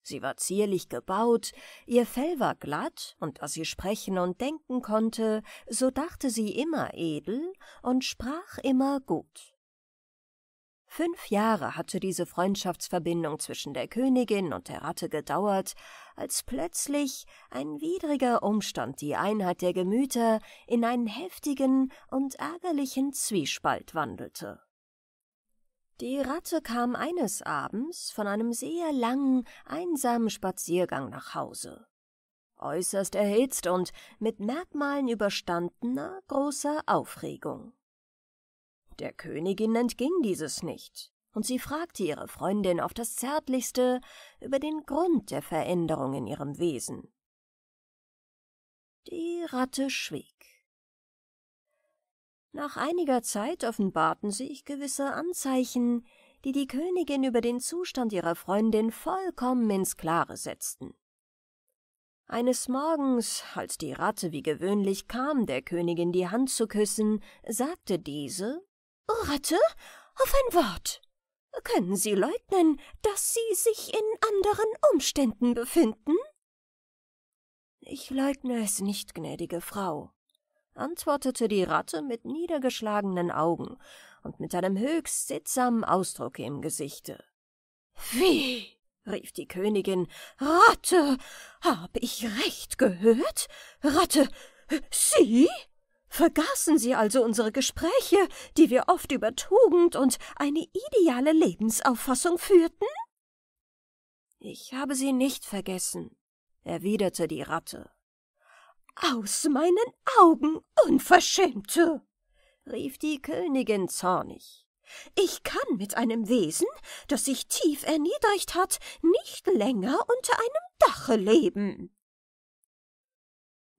Sie war zierlich gebaut, ihr Fell war glatt, und da sie sprechen und denken konnte, so dachte sie immer edel und sprach immer gut. Fünf Jahre hatte diese Freundschaftsverbindung zwischen der Königin und der Ratte gedauert, als plötzlich ein widriger Umstand die Einheit der Gemüter in einen heftigen und ärgerlichen Zwiespalt wandelte. Die Ratte kam eines Abends von einem sehr langen, einsamen Spaziergang nach Hause. Äußerst erhitzt und mit Merkmalen überstandener großer Aufregung. Der Königin entging dieses nicht, und sie fragte ihre Freundin auf das zärtlichste über den Grund der Veränderung in ihrem Wesen. Die Ratte schwieg. Nach einiger Zeit offenbarten sich gewisse Anzeichen, die die Königin über den Zustand ihrer Freundin vollkommen ins Klare setzten. Eines Morgens, als die Ratte wie gewöhnlich kam, der Königin die Hand zu küssen, sagte diese Oh, Ratte, auf ein Wort. Können Sie leugnen, dass Sie sich in anderen Umständen befinden? Ich leugne es nicht, gnädige Frau, antwortete die Ratte mit niedergeschlagenen Augen und mit einem höchst sittsamen Ausdruck im Gesichte. Wie? rief die Königin. Ratte! Hab ich recht gehört? Ratte, Sie? Vergaßen Sie also unsere Gespräche, die wir oft über Tugend und eine ideale Lebensauffassung führten? Ich habe sie nicht vergessen, erwiderte die Ratte. Aus meinen Augen, Unverschämte! rief die Königin zornig. Ich kann mit einem Wesen, das sich tief erniedrigt hat, nicht länger unter einem Dache leben.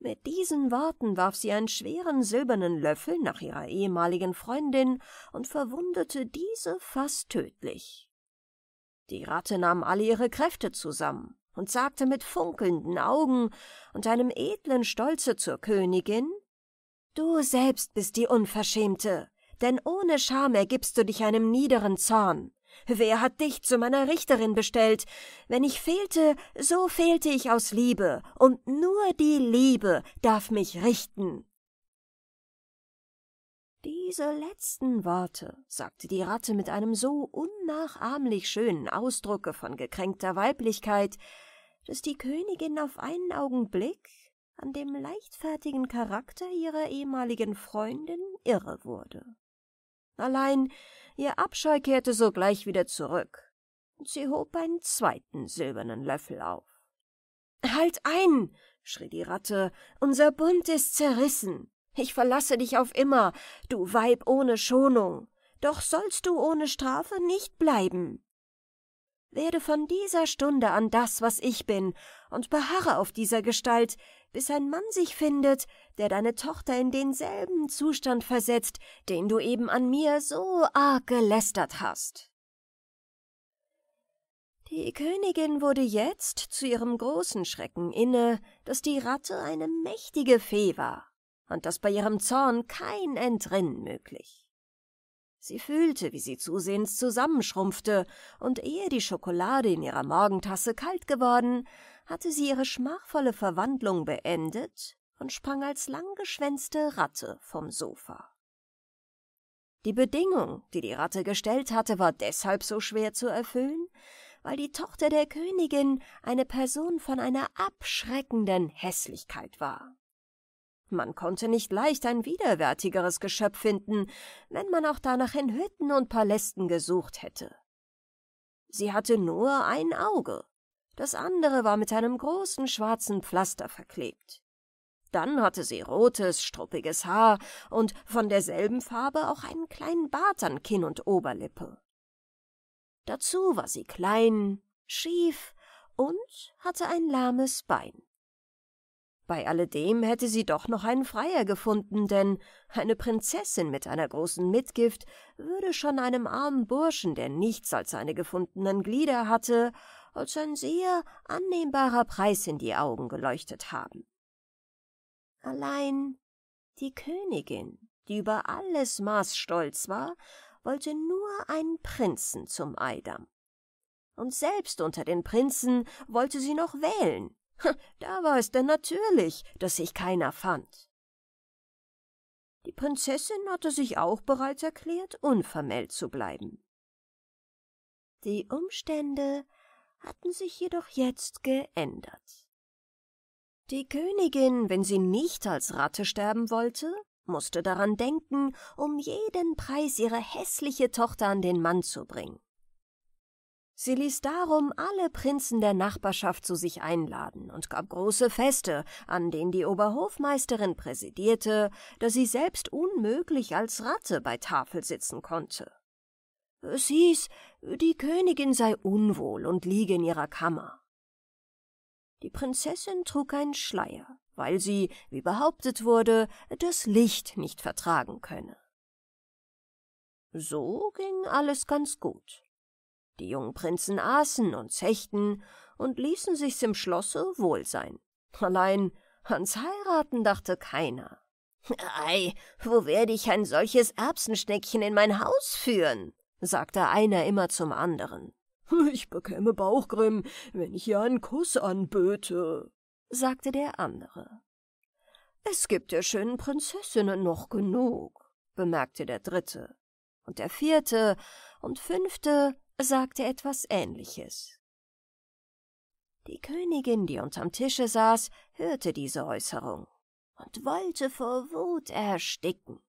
Mit diesen Worten warf sie einen schweren silbernen Löffel nach ihrer ehemaligen Freundin und verwundete diese fast tödlich. Die Ratte nahm alle ihre Kräfte zusammen und sagte mit funkelnden Augen und einem edlen Stolze zur Königin Du selbst bist die Unverschämte, denn ohne Scham ergibst du dich einem niederen Zorn. Wer hat dich zu meiner Richterin bestellt? Wenn ich fehlte, so fehlte ich aus Liebe, und nur die Liebe darf mich richten. Diese letzten Worte, sagte die Ratte mit einem so unnachahmlich schönen Ausdrucke von gekränkter Weiblichkeit, dass die Königin auf einen Augenblick an dem leichtfertigen Charakter ihrer ehemaligen Freundin irre wurde. Allein Ihr Abscheu kehrte sogleich wieder zurück. Sie hob einen zweiten silbernen Löffel auf. Halt ein! schrie die Ratte. Unser Bund ist zerrissen. Ich verlasse dich auf immer, du Weib ohne Schonung. Doch sollst du ohne Strafe nicht bleiben. Werde von dieser Stunde an das, was ich bin, und beharre auf dieser Gestalt, bis ein Mann sich findet, der deine Tochter in denselben Zustand versetzt, den du eben an mir so arg gelästert hast. Die Königin wurde jetzt zu ihrem großen Schrecken inne, dass die Ratte eine mächtige Fee war und dass bei ihrem Zorn kein Entrinnen möglich. Sie fühlte, wie sie zusehends zusammenschrumpfte, und ehe die Schokolade in ihrer Morgentasse kalt geworden, hatte sie ihre schmachvolle Verwandlung beendet und sprang als langgeschwänzte Ratte vom Sofa. Die Bedingung, die die Ratte gestellt hatte, war deshalb so schwer zu erfüllen, weil die Tochter der Königin eine Person von einer abschreckenden Hässlichkeit war. Man konnte nicht leicht ein widerwärtigeres Geschöpf finden, wenn man auch danach in Hütten und Palästen gesucht hätte. Sie hatte nur ein Auge, das andere war mit einem großen schwarzen Pflaster verklebt. Dann hatte sie rotes, struppiges Haar und von derselben Farbe auch einen kleinen Bart an Kinn und Oberlippe. Dazu war sie klein, schief und hatte ein lahmes Bein. Bei alledem hätte sie doch noch einen Freier gefunden, denn eine Prinzessin mit einer großen Mitgift würde schon einem armen Burschen, der nichts als seine gefundenen Glieder hatte, als ein sehr annehmbarer Preis in die Augen geleuchtet haben. Allein die Königin, die über alles Maß stolz war, wollte nur einen Prinzen zum Eidam. Und selbst unter den Prinzen wollte sie noch wählen. Da war es denn natürlich, dass sich keiner fand. Die Prinzessin hatte sich auch bereit erklärt, unvermählt zu bleiben. Die Umstände hatten sich jedoch jetzt geändert. Die Königin, wenn sie nicht als Ratte sterben wollte, musste daran denken, um jeden Preis ihre hässliche Tochter an den Mann zu bringen. Sie ließ darum alle Prinzen der Nachbarschaft zu sich einladen und gab große Feste, an denen die Oberhofmeisterin präsidierte, da sie selbst unmöglich als Ratte bei Tafel sitzen konnte. Es hieß, die Königin sei unwohl und liege in ihrer Kammer. Die Prinzessin trug einen Schleier, weil sie, wie behauptet wurde, das Licht nicht vertragen könne. So ging alles ganz gut. Die jungen Prinzen aßen und zechten und ließen sich's im Schlosse wohl sein. Allein ans Heiraten dachte keiner. Ei, wo werde ich ein solches Erbsenschneckchen in mein Haus führen? sagte einer immer zum anderen. Ich bekäme Bauchgrimm, wenn ich ihr einen Kuss anböte, sagte der andere. Es gibt der schönen Prinzessinnen noch genug, bemerkte der dritte. Und der vierte und fünfte sagte etwas Ähnliches. Die Königin, die unterm Tische saß, hörte diese Äußerung und wollte vor Wut ersticken.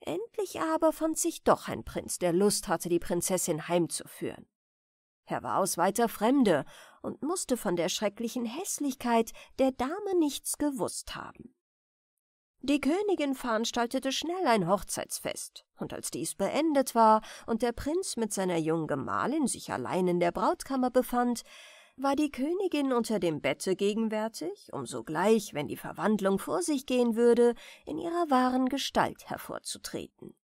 Endlich aber fand sich doch ein Prinz, der Lust hatte, die Prinzessin heimzuführen. Er war aus weiter Fremde und mußte von der schrecklichen Hässlichkeit der Dame nichts gewußt haben. Die Königin veranstaltete schnell ein Hochzeitsfest, und als dies beendet war und der Prinz mit seiner jungen Gemahlin sich allein in der Brautkammer befand, war die Königin unter dem Bette gegenwärtig, um sogleich, wenn die Verwandlung vor sich gehen würde, in ihrer wahren Gestalt hervorzutreten.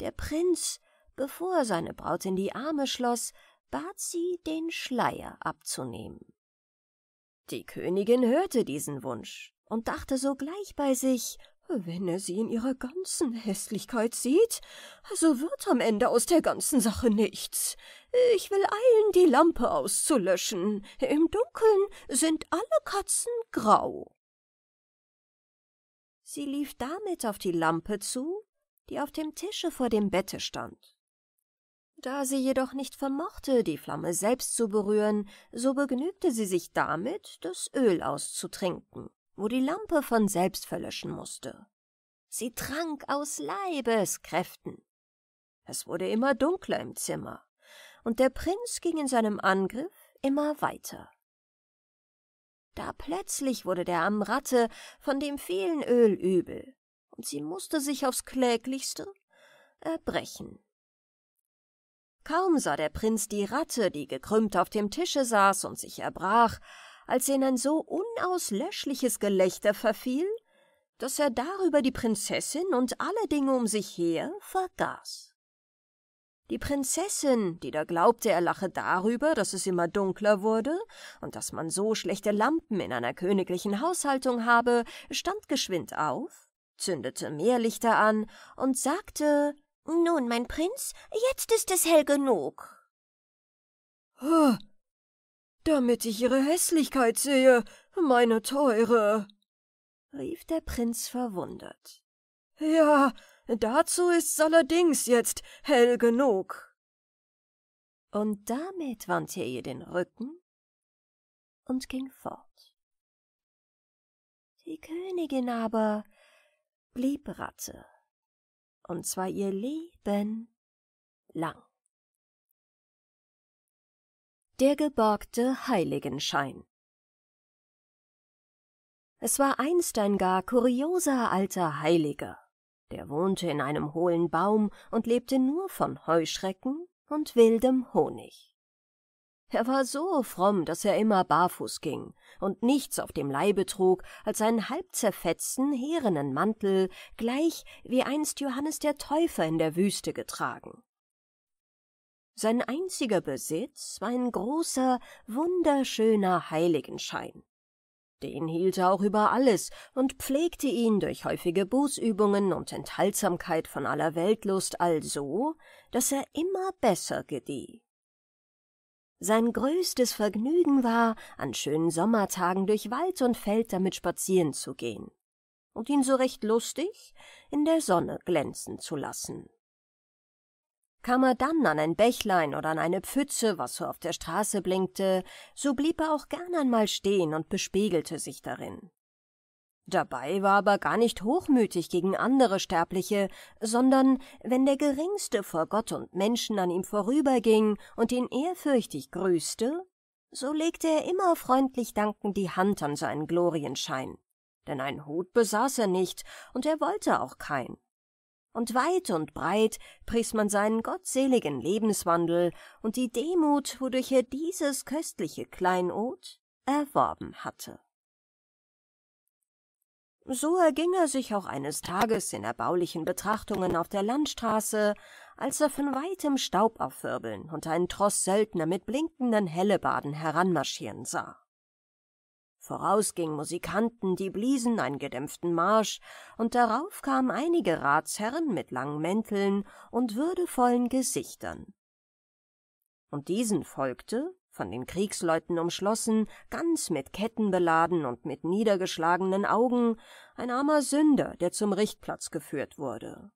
Der Prinz, bevor er seine Braut in die Arme schloss, bat sie, den Schleier abzunehmen. Die Königin hörte diesen Wunsch, und dachte sogleich bei sich, wenn er sie in ihrer ganzen Hässlichkeit sieht, so wird am Ende aus der ganzen Sache nichts. Ich will eilen, die Lampe auszulöschen. Im Dunkeln sind alle Katzen grau. Sie lief damit auf die Lampe zu, die auf dem Tische vor dem Bette stand. Da sie jedoch nicht vermochte, die Flamme selbst zu berühren, so begnügte sie sich damit, das Öl auszutrinken wo die Lampe von selbst verlöschen musste. Sie trank aus Leibeskräften. Es wurde immer dunkler im Zimmer, und der Prinz ging in seinem Angriff immer weiter. Da plötzlich wurde der armen von dem vielen Öl übel, und sie musste sich aufs kläglichste erbrechen. Kaum sah der Prinz die Ratte, die gekrümmt auf dem Tische saß und sich erbrach, als er in ein so unauslöschliches Gelächter verfiel, dass er darüber die Prinzessin und alle Dinge um sich her vergaß. Die Prinzessin, die da glaubte, er lache darüber, dass es immer dunkler wurde und dass man so schlechte Lampen in einer königlichen Haushaltung habe, stand geschwind auf, zündete mehr Lichter an und sagte Nun, mein Prinz, jetzt ist es hell genug. Oh, damit ich ihre Hässlichkeit sehe, meine teure, rief der Prinz verwundert. Ja, dazu ist's allerdings jetzt hell genug. Und damit wandte er ihr den Rücken und ging fort. Die Königin aber blieb Ratte, und zwar ihr Leben lang. Der geborgte Heiligenschein Es war einst ein gar kurioser alter Heiliger, der wohnte in einem hohlen Baum und lebte nur von Heuschrecken und wildem Honig. Er war so fromm, dass er immer barfuß ging und nichts auf dem Leibe trug als einen halb zerfetzten, herenen Mantel, gleich wie einst Johannes der Täufer in der Wüste getragen. Sein einziger Besitz war ein großer, wunderschöner Heiligenschein. Den hielt er auch über alles und pflegte ihn durch häufige Bußübungen und Enthaltsamkeit von aller Weltlust also, dass er immer besser gedieh. Sein größtes Vergnügen war, an schönen Sommertagen durch Wald und Feld damit spazieren zu gehen und ihn so recht lustig in der Sonne glänzen zu lassen. Kam er dann an ein Bächlein oder an eine Pfütze, was so auf der Straße blinkte, so blieb er auch gern einmal stehen und bespiegelte sich darin. Dabei war aber gar nicht hochmütig gegen andere Sterbliche, sondern wenn der Geringste vor Gott und Menschen an ihm vorüberging und ihn ehrfürchtig grüßte, so legte er immer freundlich dankend die Hand an seinen Glorienschein. Denn einen Hut besaß er nicht, und er wollte auch keinen. Und weit und breit pries man seinen gottseligen Lebenswandel und die Demut, wodurch er dieses köstliche Kleinod erworben hatte. So erging er sich auch eines Tages in erbaulichen Betrachtungen auf der Landstraße, als er von weitem Staub aufwirbeln und einen Tross Söldner mit blinkenden Hellebarden heranmarschieren sah. Voraus gingen Musikanten, die bliesen einen gedämpften Marsch, und darauf kamen einige Ratsherren mit langen Mänteln und würdevollen Gesichtern. Und diesen folgte, von den Kriegsleuten umschlossen, ganz mit Ketten beladen und mit niedergeschlagenen Augen, ein armer Sünder, der zum Richtplatz geführt wurde.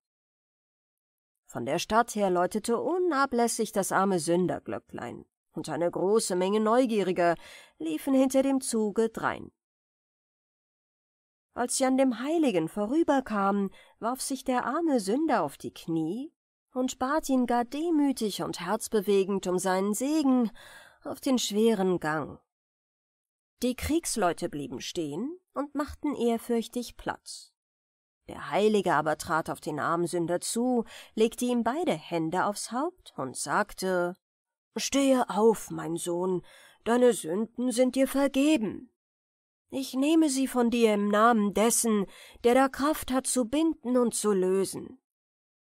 Von der Stadt her läutete unablässig das arme Sünderglöcklein und eine große Menge Neugieriger liefen hinter dem Zuge drein. Als sie an dem Heiligen vorüberkamen, warf sich der arme Sünder auf die Knie und bat ihn gar demütig und herzbewegend um seinen Segen auf den schweren Gang. Die Kriegsleute blieben stehen und machten ehrfürchtig Platz. Der Heilige aber trat auf den armen Sünder zu, legte ihm beide Hände aufs Haupt und sagte Stehe auf, mein Sohn, deine Sünden sind dir vergeben. Ich nehme sie von dir im Namen dessen, der da Kraft hat zu binden und zu lösen.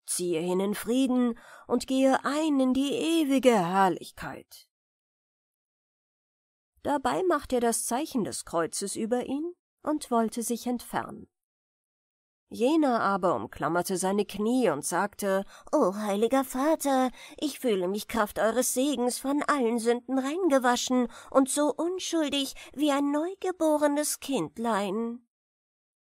Ziehe hin in Frieden und gehe ein in die ewige Herrlichkeit. Dabei machte er das Zeichen des Kreuzes über ihn und wollte sich entfernen. Jener aber umklammerte seine Knie und sagte, »O heiliger Vater, ich fühle mich Kraft eures Segens von allen Sünden reingewaschen und so unschuldig wie ein neugeborenes Kindlein.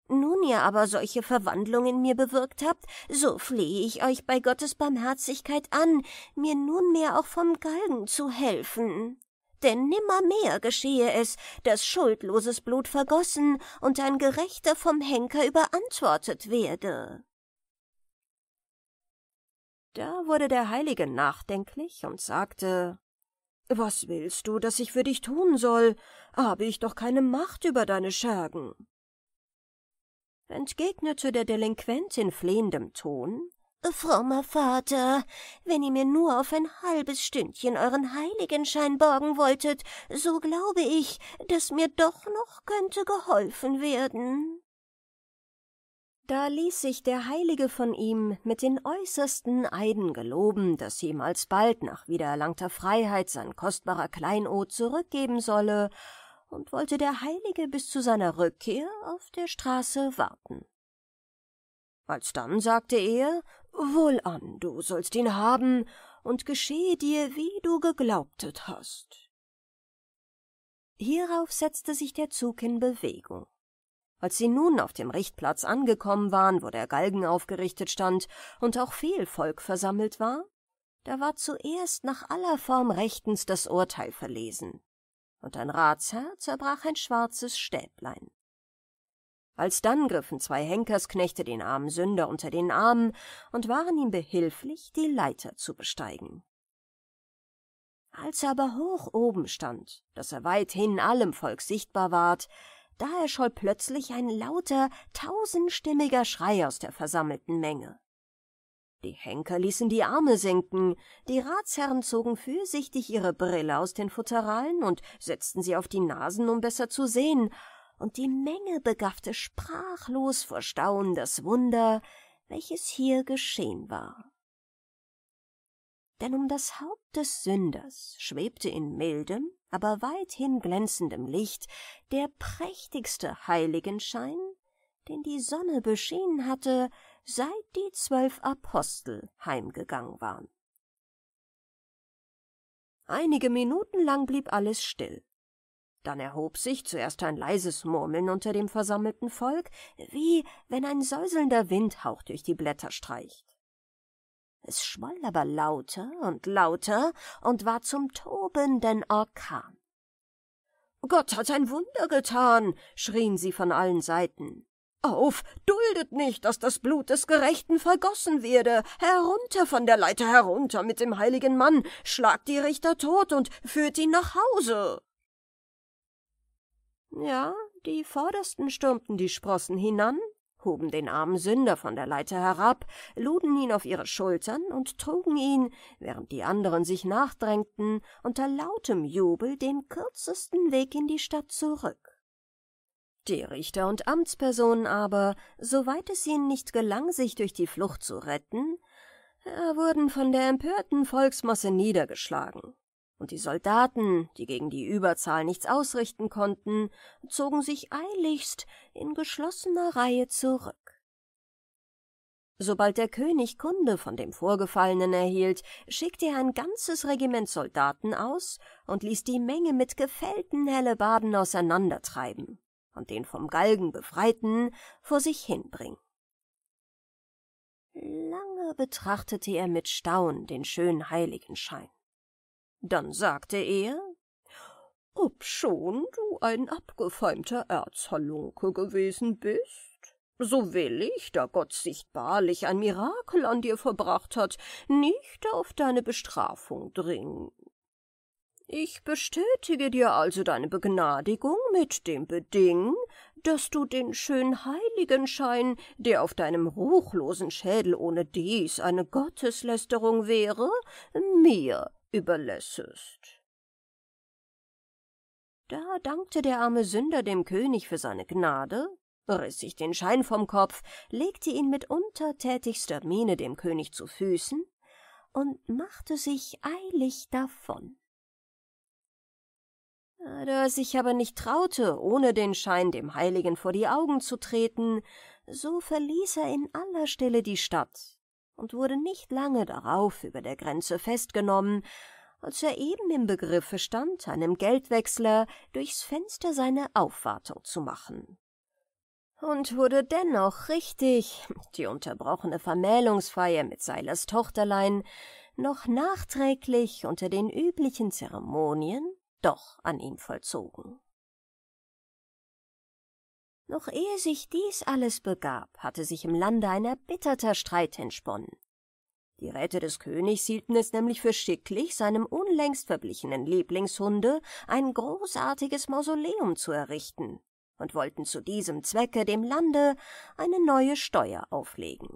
Nun ihr aber solche Verwandlung in mir bewirkt habt, so flehe ich euch bei Gottes Barmherzigkeit an, mir nunmehr auch vom Galgen zu helfen.« denn nimmermehr geschehe es, dass schuldloses Blut vergossen und ein Gerechter vom Henker überantwortet werde. Da wurde der Heilige nachdenklich und sagte Was willst du, dass ich für dich tun soll? Habe ich doch keine Macht über deine Schergen. Entgegnete der Delinquent in flehendem Ton Frommer Vater, wenn ihr mir nur auf ein halbes Stündchen euren Heiligenschein borgen wolltet, so glaube ich, dass mir doch noch könnte geholfen werden. Da ließ sich der Heilige von ihm mit den äußersten Eiden geloben, dass ihm alsbald nach wiedererlangter Freiheit sein kostbarer Kleinod zurückgeben solle, und wollte der Heilige bis zu seiner Rückkehr auf der Straße warten. Alsdann sagte er, Wohlan, du sollst ihn haben, und geschehe dir, wie du geglaubtet hast. Hierauf setzte sich der Zug in Bewegung. Als sie nun auf dem Richtplatz angekommen waren, wo der Galgen aufgerichtet stand und auch viel Volk versammelt war, da war zuerst nach aller Form rechtens das Urteil verlesen, und ein Ratsherr zerbrach ein schwarzes Stäblein. Alsdann griffen zwei Henkersknechte den armen Sünder unter den Armen und waren ihm behilflich, die Leiter zu besteigen. Als er aber hoch oben stand, daß er weithin allem Volk sichtbar ward, da erscholl plötzlich ein lauter, tausendstimmiger Schrei aus der versammelten Menge. Die Henker ließen die Arme senken, die Ratsherren zogen fürsichtig ihre Brille aus den Futteralen und setzten sie auf die Nasen, um besser zu sehen, und die Menge begaffte sprachlos vor Staunen das Wunder, welches hier geschehen war. Denn um das Haupt des Sünders schwebte in mildem, aber weithin glänzendem Licht der prächtigste Heiligenschein, den die Sonne beschehen hatte, seit die zwölf Apostel heimgegangen waren. Einige Minuten lang blieb alles still dann erhob sich zuerst ein leises Murmeln unter dem versammelten Volk, wie wenn ein säuselnder Windhauch durch die Blätter streicht. Es schwoll aber lauter und lauter und war zum tobenden Orkan. Gott hat ein Wunder getan, schrien sie von allen Seiten. Auf, duldet nicht, dass das Blut des Gerechten vergossen werde. Herunter von der Leiter herunter mit dem heiligen Mann, schlagt die Richter tot und führt ihn nach Hause. Ja, die Vordersten stürmten die Sprossen hinan, hoben den armen Sünder von der Leiter herab, luden ihn auf ihre Schultern und trugen ihn, während die anderen sich nachdrängten, unter lautem Jubel den kürzesten Weg in die Stadt zurück. Die Richter und Amtspersonen aber, soweit es ihnen nicht gelang, sich durch die Flucht zu retten, äh, wurden von der empörten Volksmasse niedergeschlagen und die Soldaten, die gegen die Überzahl nichts ausrichten konnten, zogen sich eiligst in geschlossener Reihe zurück. Sobald der König Kunde von dem Vorgefallenen erhielt, schickte er ein ganzes Regiment Soldaten aus und ließ die Menge mit gefällten Hellebarden auseinandertreiben und den vom Galgen Befreiten vor sich hinbringen. Lange betrachtete er mit Staunen den schönen Heiligenschein. Dann sagte er, Obschon du ein abgefeimter Erzhalunke gewesen bist, so will ich, da Gott sichtbarlich ein Mirakel an dir verbracht hat, nicht auf deine Bestrafung dringen. Ich bestätige dir also deine Begnadigung mit dem Beding, dass du den schönen Heiligenschein, der auf deinem ruchlosen Schädel ohne dies eine Gotteslästerung wäre, mir überlässest. Da dankte der arme Sünder dem König für seine Gnade, riss sich den Schein vom Kopf, legte ihn mit untertätigster Miene dem König zu Füßen und machte sich eilig davon. Da er sich aber nicht traute, ohne den Schein dem Heiligen vor die Augen zu treten, so verließ er in aller Stille die Stadt und wurde nicht lange darauf über der Grenze festgenommen, als er eben im Begriffe stand, einem Geldwechsler durchs Fenster seine Aufwartung zu machen. Und wurde dennoch richtig die unterbrochene Vermählungsfeier mit Seilers Tochterlein noch nachträglich unter den üblichen Zeremonien doch an ihm vollzogen. Noch ehe sich dies alles begab, hatte sich im Lande ein erbitterter Streit entsponnen. Die Räte des Königs hielten es nämlich für schicklich, seinem unlängst verblichenen Lieblingshunde ein großartiges Mausoleum zu errichten und wollten zu diesem Zwecke dem Lande eine neue Steuer auflegen.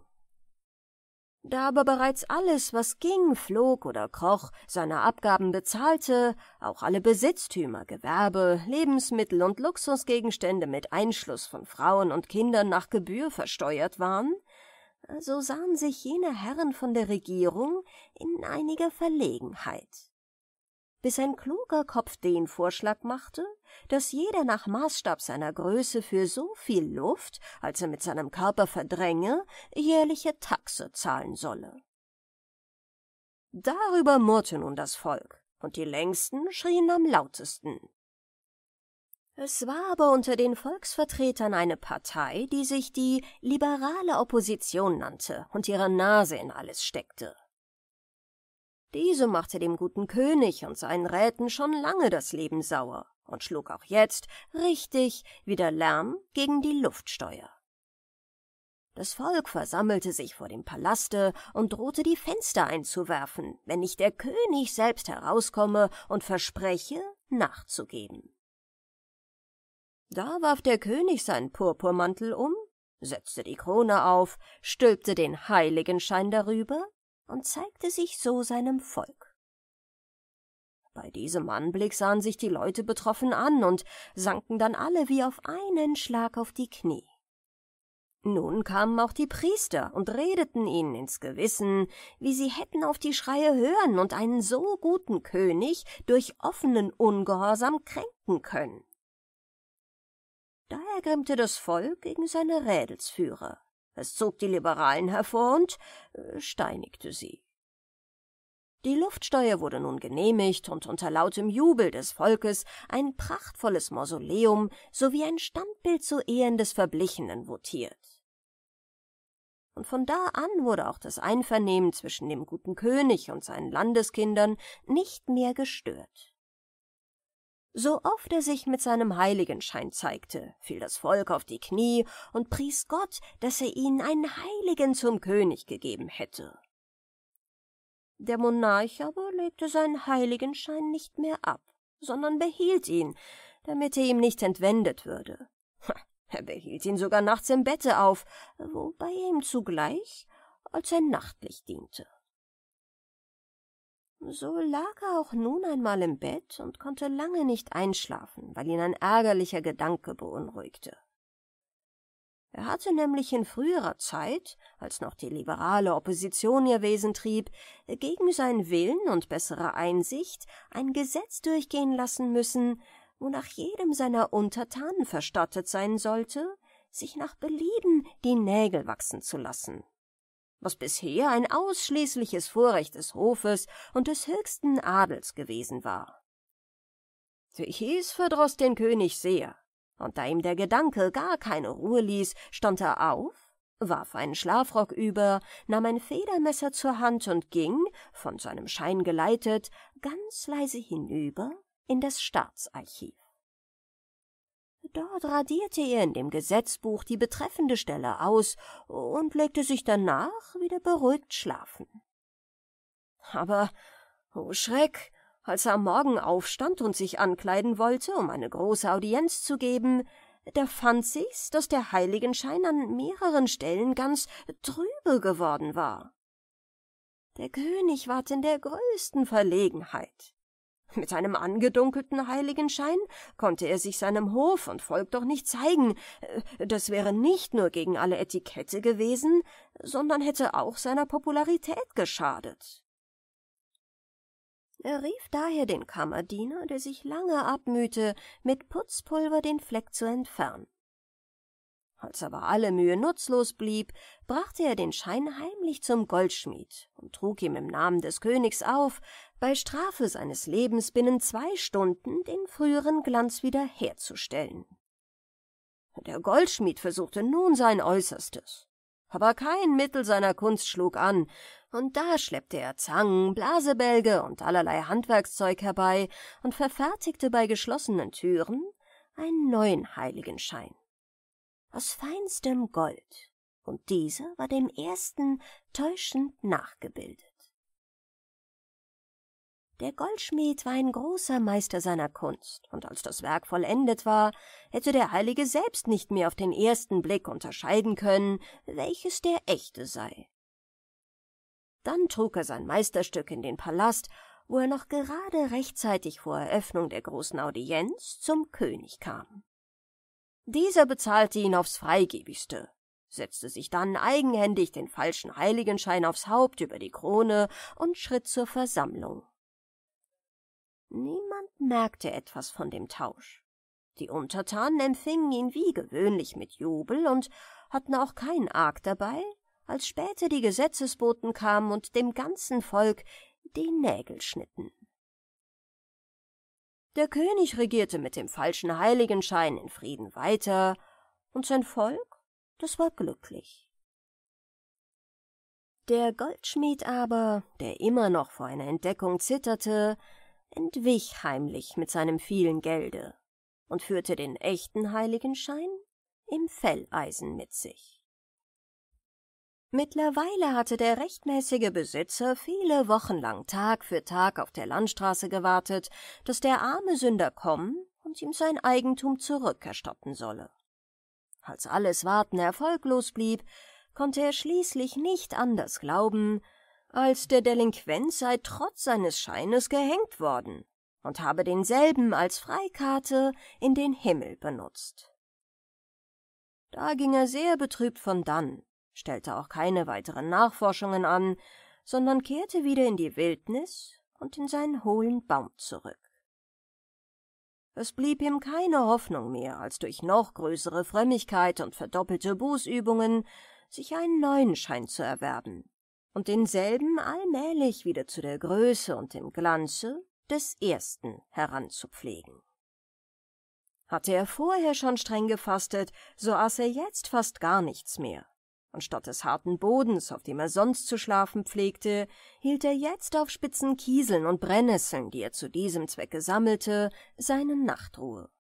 Da aber bereits alles, was ging, flog oder kroch, seine Abgaben bezahlte, auch alle Besitztümer, Gewerbe, Lebensmittel und Luxusgegenstände mit Einschluss von Frauen und Kindern nach Gebühr versteuert waren, so sahen sich jene Herren von der Regierung in einiger Verlegenheit bis ein kluger Kopf den Vorschlag machte, dass jeder nach Maßstab seiner Größe für so viel Luft, als er mit seinem Körper verdränge, jährliche Taxe zahlen solle. Darüber murrte nun das Volk, und die Längsten schrien am lautesten. Es war aber unter den Volksvertretern eine Partei, die sich die liberale Opposition nannte und ihre Nase in alles steckte. Diese machte dem guten König und seinen Räten schon lange das Leben sauer und schlug auch jetzt richtig wieder Lärm gegen die Luftsteuer. Das Volk versammelte sich vor dem Palaste und drohte die Fenster einzuwerfen, wenn nicht der König selbst herauskomme und verspreche, nachzugeben. Da warf der König seinen Purpurmantel um, setzte die Krone auf, stülpte den Heiligenschein darüber und zeigte sich so seinem Volk. Bei diesem Anblick sahen sich die Leute betroffen an und sanken dann alle wie auf einen Schlag auf die Knie. Nun kamen auch die Priester und redeten ihnen ins Gewissen, wie sie hätten auf die Schreie hören und einen so guten König durch offenen Ungehorsam kränken können. Da ergrimmte das Volk gegen seine Rädelsführer. Es zog die Liberalen hervor und äh, steinigte sie. Die Luftsteuer wurde nun genehmigt und unter lautem Jubel des Volkes ein prachtvolles Mausoleum sowie ein Standbild zu Ehren des Verblichenen votiert. Und von da an wurde auch das Einvernehmen zwischen dem guten König und seinen Landeskindern nicht mehr gestört. So oft er sich mit seinem Heiligenschein zeigte, fiel das Volk auf die Knie und pries Gott, dass er ihnen einen Heiligen zum König gegeben hätte. Der Monarch aber legte seinen Heiligenschein nicht mehr ab, sondern behielt ihn, damit er ihm nicht entwendet würde. Er behielt ihn sogar nachts im Bette auf, wobei er ihm zugleich als ein Nachtlicht diente. So lag er auch nun einmal im Bett und konnte lange nicht einschlafen, weil ihn ein ärgerlicher Gedanke beunruhigte. Er hatte nämlich in früherer Zeit, als noch die liberale Opposition ihr Wesen trieb, gegen seinen Willen und bessere Einsicht ein Gesetz durchgehen lassen müssen, wonach jedem seiner Untertanen verstattet sein sollte, sich nach Belieben die Nägel wachsen zu lassen was bisher ein ausschließliches Vorrecht des Hofes und des höchsten Adels gewesen war. Hieß verdroß den König sehr, und da ihm der Gedanke gar keine Ruhe ließ, stand er auf, warf einen Schlafrock über, nahm ein Federmesser zur Hand und ging, von seinem Schein geleitet, ganz leise hinüber in das Staatsarchiv. Dort radierte er in dem Gesetzbuch die betreffende Stelle aus und legte sich danach wieder beruhigt schlafen. Aber, oh Schreck, als er am Morgen aufstand und sich ankleiden wollte, um eine große Audienz zu geben, da fand sich's, dass der Heiligenschein an mehreren Stellen ganz trübe geworden war. Der König ward in der größten Verlegenheit. Mit einem angedunkelten Heiligenschein konnte er sich seinem Hof und Volk doch nicht zeigen. Äh, das wäre nicht nur gegen alle Etikette gewesen, sondern hätte auch seiner Popularität geschadet. Er rief daher den Kammerdiener, der sich lange abmühte, mit Putzpulver den Fleck zu entfernen. Als aber alle Mühe nutzlos blieb, brachte er den Schein heimlich zum Goldschmied und trug ihm im Namen des Königs auf, bei Strafe seines Lebens binnen zwei Stunden den früheren Glanz wieder herzustellen. Der Goldschmied versuchte nun sein Äußerstes, aber kein Mittel seiner Kunst schlug an, und da schleppte er Zangen, Blasebälge und allerlei Handwerkszeug herbei und verfertigte bei geschlossenen Türen einen neuen Heiligenschein aus feinstem Gold, und dieser war dem ersten täuschend nachgebildet. Der Goldschmied war ein großer Meister seiner Kunst, und als das Werk vollendet war, hätte der Heilige selbst nicht mehr auf den ersten Blick unterscheiden können, welches der echte sei. Dann trug er sein Meisterstück in den Palast, wo er noch gerade rechtzeitig vor Eröffnung der großen Audienz zum König kam. Dieser bezahlte ihn aufs Freigebigste, setzte sich dann eigenhändig den falschen Heiligenschein aufs Haupt über die Krone und schritt zur Versammlung. Niemand merkte etwas von dem Tausch. Die Untertanen empfingen ihn wie gewöhnlich mit Jubel und hatten auch keinen Arg dabei, als später die Gesetzesboten kamen und dem ganzen Volk die Nägel schnitten. Der König regierte mit dem falschen Heiligenschein in Frieden weiter, und sein Volk, das war glücklich. Der Goldschmied aber, der immer noch vor einer Entdeckung zitterte, entwich heimlich mit seinem vielen Gelde und führte den echten Heiligenschein im Felleisen mit sich. Mittlerweile hatte der rechtmäßige Besitzer viele Wochen lang Tag für Tag auf der Landstraße gewartet, dass der arme Sünder kommen und ihm sein Eigentum zurückerstatten solle. Als alles Warten erfolglos blieb, konnte er schließlich nicht anders glauben, als der Delinquent sei trotz seines Scheines gehängt worden und habe denselben als Freikarte in den Himmel benutzt. Da ging er sehr betrübt von dann, stellte auch keine weiteren Nachforschungen an, sondern kehrte wieder in die Wildnis und in seinen hohlen Baum zurück. Es blieb ihm keine Hoffnung mehr, als durch noch größere Frömmigkeit und verdoppelte Bußübungen sich einen neuen Schein zu erwerben und denselben allmählich wieder zu der Größe und dem Glanze des ersten heranzupflegen. Hatte er vorher schon streng gefastet, so aß er jetzt fast gar nichts mehr und statt des harten Bodens, auf dem er sonst zu schlafen pflegte, hielt er jetzt auf spitzen Kieseln und Brennnesseln, die er zu diesem Zwecke sammelte, seine Nachtruhe.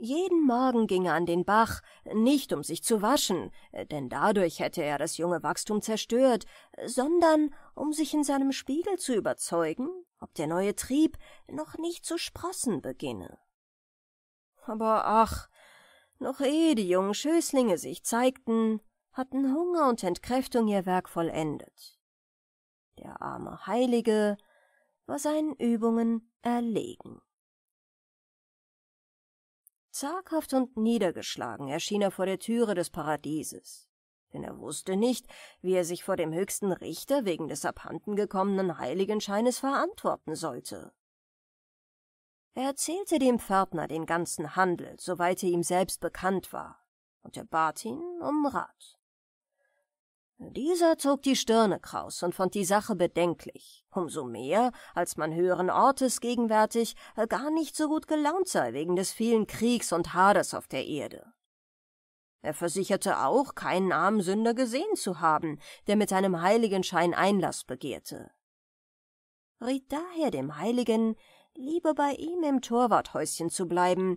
Jeden Morgen ging er an den Bach, nicht um sich zu waschen, denn dadurch hätte er das junge Wachstum zerstört, sondern um sich in seinem Spiegel zu überzeugen, ob der neue Trieb noch nicht zu sprossen beginne. Aber ach, noch ehe die jungen Schößlinge sich zeigten, hatten Hunger und Entkräftung ihr Werk vollendet. Der arme Heilige war seinen Übungen erlegen. Zaghaft und niedergeschlagen erschien er vor der Türe des Paradieses, denn er wusste nicht, wie er sich vor dem höchsten Richter wegen des abhandengekommenen Heiligenscheines verantworten sollte. Er erzählte dem Pförtner den ganzen Handel, soweit er ihm selbst bekannt war, und er bat ihn um Rat. Dieser zog die Stirne kraus und fand die Sache bedenklich, umso mehr, als man höheren Ortes gegenwärtig äh, gar nicht so gut gelaunt sei wegen des vielen Kriegs und Haders auf der Erde. Er versicherte auch, keinen armen Sünder gesehen zu haben, der mit einem Heiligenschein Einlass begehrte. Riet daher dem Heiligen, lieber bei ihm im Torwarthäuschen zu bleiben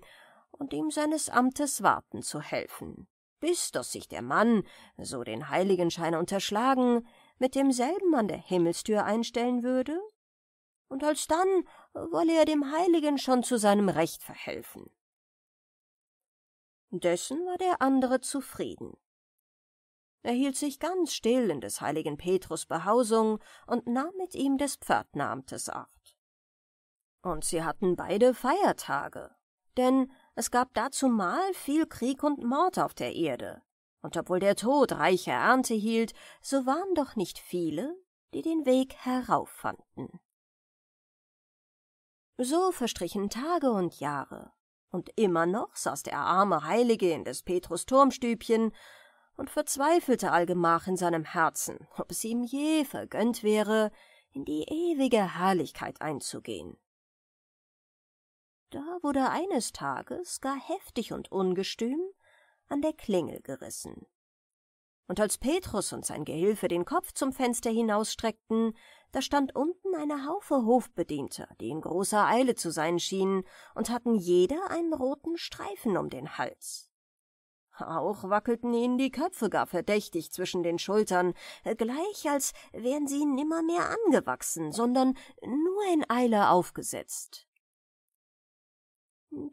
und ihm seines Amtes warten zu helfen, bis dass sich der Mann, so den Heiligenschein unterschlagen, mit demselben an der Himmelstür einstellen würde? Und alsdann wolle er dem Heiligen schon zu seinem Recht verhelfen. Dessen war der andere zufrieden. Er hielt sich ganz still in des heiligen Petrus Behausung und nahm mit ihm des Pförtneramtes ab. Und sie hatten beide Feiertage, denn es gab dazumal viel Krieg und Mord auf der Erde. Und obwohl der Tod reiche Ernte hielt, so waren doch nicht viele, die den Weg herauffanden. So verstrichen Tage und Jahre, und immer noch saß der arme Heilige in des Petrus Turmstübchen und verzweifelte allgemach in seinem Herzen, ob es ihm je vergönnt wäre, in die ewige Herrlichkeit einzugehen. Da wurde eines Tages gar heftig und ungestüm an der Klingel gerissen. Und als Petrus und sein Gehilfe den Kopf zum Fenster hinausstreckten, da stand unten eine Haufe Hofbedienter, die in großer Eile zu sein schienen und hatten jeder einen roten Streifen um den Hals. Auch wackelten ihnen die Köpfe gar verdächtig zwischen den Schultern, gleich als wären sie nimmermehr angewachsen, sondern nur in Eile aufgesetzt.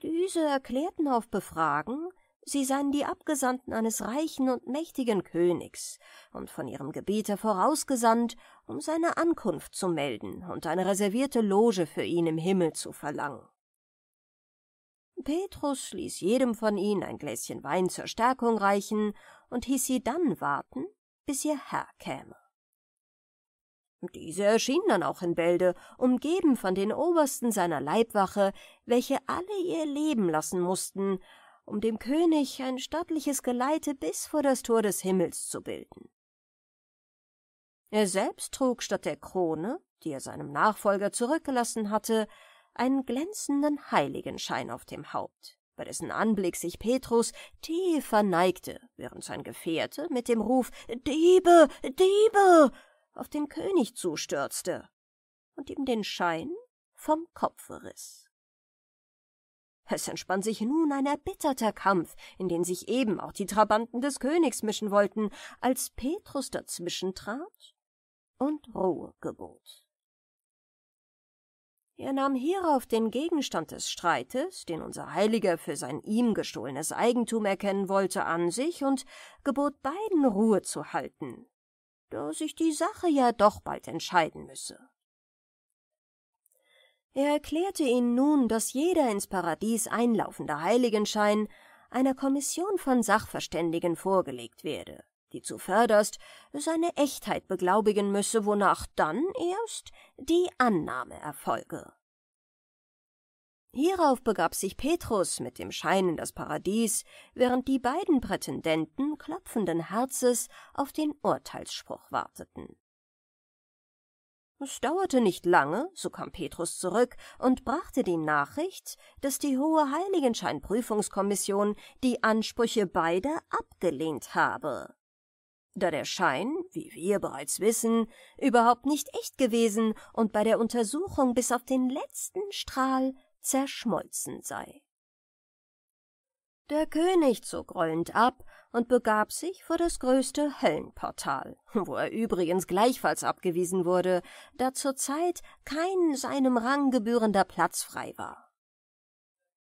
Diese erklärten auf Befragen, sie seien die Abgesandten eines reichen und mächtigen Königs und von ihrem Gebieter vorausgesandt, um seine Ankunft zu melden und eine reservierte Loge für ihn im Himmel zu verlangen. Petrus ließ jedem von ihnen ein Gläschen Wein zur Stärkung reichen und hieß sie dann warten, bis ihr Herr käme. Diese erschien dann auch in Bälde, umgeben von den Obersten seiner Leibwache, welche alle ihr Leben lassen mussten, um dem König ein stattliches Geleite bis vor das Tor des Himmels zu bilden. Er selbst trug statt der Krone, die er seinem Nachfolger zurückgelassen hatte, einen glänzenden Heiligenschein auf dem Haupt, bei dessen Anblick sich Petrus tief verneigte, während sein Gefährte mit dem Ruf Diebe, Diebe auf den König zustürzte und ihm den Schein vom Kopfe riss. Es entspann sich nun ein erbitterter Kampf, in den sich eben auch die Trabanten des Königs mischen wollten, als Petrus dazwischen trat und Ruhe gebot. Er nahm hierauf den Gegenstand des Streites, den unser Heiliger für sein ihm gestohlenes Eigentum erkennen wollte, an sich und gebot beiden Ruhe zu halten, da sich die Sache ja doch bald entscheiden müsse. Er erklärte ihnen nun, dass jeder ins Paradies einlaufende Heiligenschein einer Kommission von Sachverständigen vorgelegt werde, die zuvörderst seine Echtheit beglaubigen müsse, wonach dann erst die Annahme erfolge. Hierauf begab sich Petrus mit dem Schein in das Paradies, während die beiden Prätendenten klopfenden Herzes auf den Urteilsspruch warteten. Es dauerte nicht lange, so kam Petrus zurück und brachte die Nachricht, dass die Hohe Heiligenscheinprüfungskommission die Ansprüche beider abgelehnt habe. Da der Schein, wie wir bereits wissen, überhaupt nicht echt gewesen und bei der Untersuchung bis auf den letzten Strahl zerschmolzen sei. Der König zog rollend ab und begab sich vor das größte Höllenportal, wo er übrigens gleichfalls abgewiesen wurde, da zur Zeit kein seinem Rang gebührender Platz frei war.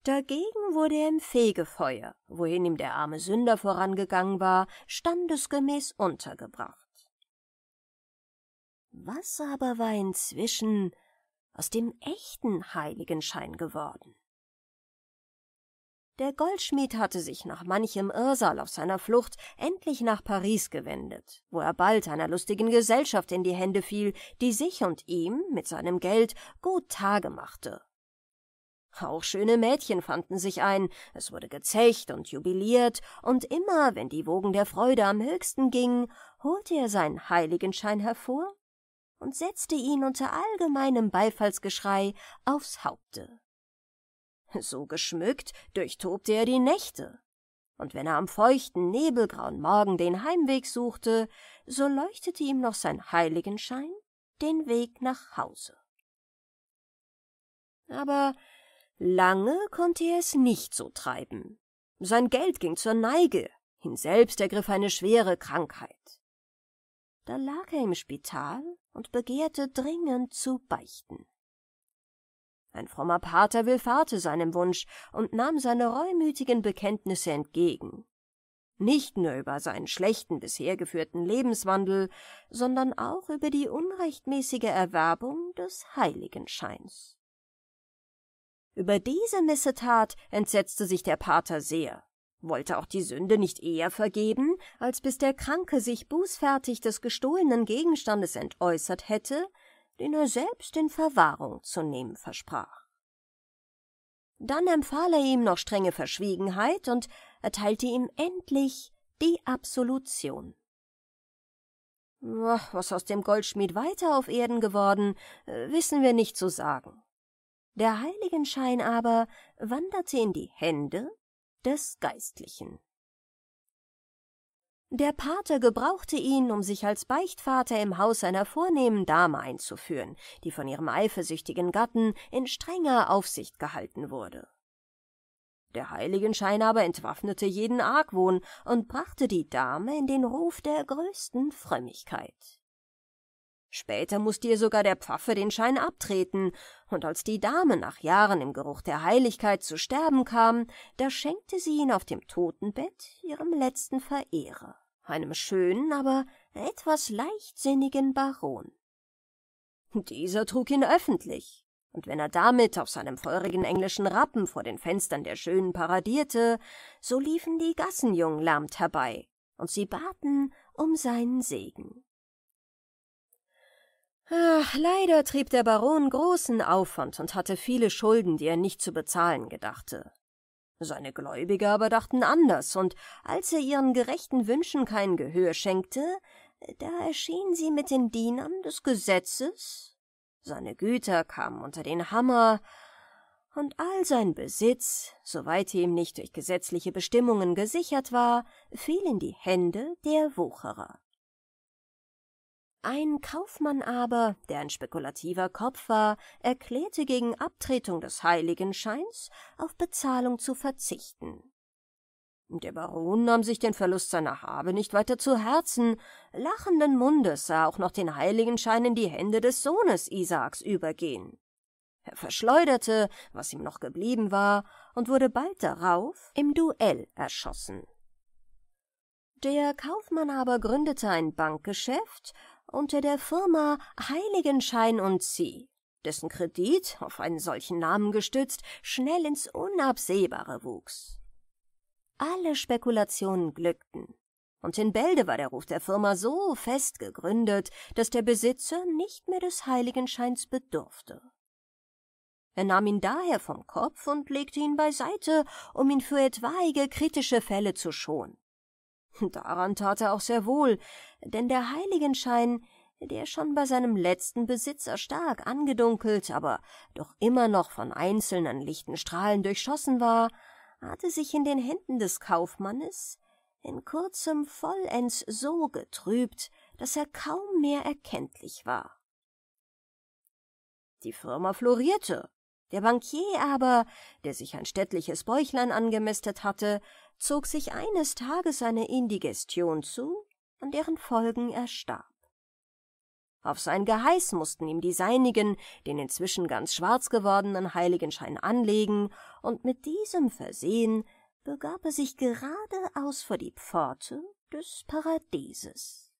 Dagegen wurde er im Fegefeuer, wohin ihm der arme Sünder vorangegangen war, standesgemäß untergebracht. Was aber war inzwischen aus dem echten Heiligenschein geworden. Der Goldschmied hatte sich nach manchem Irrsal auf seiner Flucht endlich nach Paris gewendet, wo er bald einer lustigen Gesellschaft in die Hände fiel, die sich und ihm mit seinem Geld gut Tage machte. Auch schöne Mädchen fanden sich ein, es wurde gezecht und jubiliert, und immer, wenn die Wogen der Freude am höchsten gingen, holte er seinen Heiligenschein hervor und setzte ihn unter allgemeinem Beifallsgeschrei aufs Haupte. So geschmückt durchtobte er die Nächte, und wenn er am feuchten, nebelgrauen Morgen den Heimweg suchte, so leuchtete ihm noch sein Heiligenschein den Weg nach Hause. Aber lange konnte er es nicht so treiben. Sein Geld ging zur Neige, ihn selbst ergriff eine schwere Krankheit. Da lag er im Spital und begehrte dringend zu beichten. Ein frommer Pater willfahrte seinem Wunsch und nahm seine reumütigen Bekenntnisse entgegen. Nicht nur über seinen schlechten bisher geführten Lebenswandel, sondern auch über die unrechtmäßige Erwerbung des Heiligenscheins. Über diese Missetat entsetzte sich der Pater sehr wollte auch die Sünde nicht eher vergeben, als bis der Kranke sich bußfertig des gestohlenen Gegenstandes entäußert hätte, den er selbst in Verwahrung zu nehmen versprach. Dann empfahl er ihm noch strenge Verschwiegenheit und erteilte ihm endlich die Absolution. Was aus dem Goldschmied weiter auf Erden geworden, äh, wissen wir nicht zu sagen. Der Heiligenschein aber wanderte in die Hände des Geistlichen. Der Pater gebrauchte ihn, um sich als Beichtvater im Haus einer vornehmen Dame einzuführen, die von ihrem eifersüchtigen Gatten in strenger Aufsicht gehalten wurde. Der Heiligenschein aber entwaffnete jeden Argwohn und brachte die Dame in den Ruf der größten Frömmigkeit. Später musste ihr sogar der Pfaffe den Schein abtreten, und als die Dame nach Jahren im Geruch der Heiligkeit zu sterben kam, da schenkte sie ihn auf dem Totenbett ihrem letzten Verehrer, einem schönen, aber etwas leichtsinnigen Baron. Dieser trug ihn öffentlich, und wenn er damit auf seinem feurigen englischen Rappen vor den Fenstern der Schönen paradierte, so liefen die Gassenjungen lärmt herbei, und sie baten um seinen Segen. Ach, leider trieb der Baron großen Aufwand und hatte viele Schulden, die er nicht zu bezahlen gedachte. Seine Gläubiger aber dachten anders, und als er ihren gerechten Wünschen kein Gehör schenkte, da erschien sie mit den Dienern des Gesetzes, seine Güter kamen unter den Hammer, und all sein Besitz, soweit ihm nicht durch gesetzliche Bestimmungen gesichert war, fiel in die Hände der Wucherer. Ein Kaufmann aber, der ein spekulativer Kopf war, erklärte gegen Abtretung des Heiligenscheins auf Bezahlung zu verzichten. Der Baron nahm sich den Verlust seiner Habe nicht weiter zu Herzen, lachenden Mundes sah auch noch den Heiligenschein in die Hände des Sohnes Isaaks übergehen. Er verschleuderte, was ihm noch geblieben war, und wurde bald darauf im Duell erschossen. Der Kaufmann aber gründete ein Bankgeschäft unter der Firma Heiligenschein und Sie, dessen Kredit, auf einen solchen Namen gestützt, schnell ins Unabsehbare wuchs. Alle Spekulationen glückten, und in Bälde war der Ruf der Firma so fest gegründet, dass der Besitzer nicht mehr des Heiligenscheins bedurfte. Er nahm ihn daher vom Kopf und legte ihn beiseite, um ihn für etwaige kritische Fälle zu schonen. Daran tat er auch sehr wohl, denn der Heiligenschein, der schon bei seinem letzten Besitzer stark angedunkelt, aber doch immer noch von einzelnen lichten Strahlen durchschossen war, hatte sich in den Händen des Kaufmannes in kurzem vollends so getrübt, dass er kaum mehr erkenntlich war. Die Firma florierte, der Bankier aber, der sich ein städtliches Bäuchlein angemästet hatte, zog sich eines Tages eine Indigestion zu, an deren Folgen er starb. Auf sein Geheiß mussten ihm die Seinigen den inzwischen ganz schwarz gewordenen Heiligenschein anlegen, und mit diesem Versehen begab er sich geradeaus vor die Pforte des Paradieses.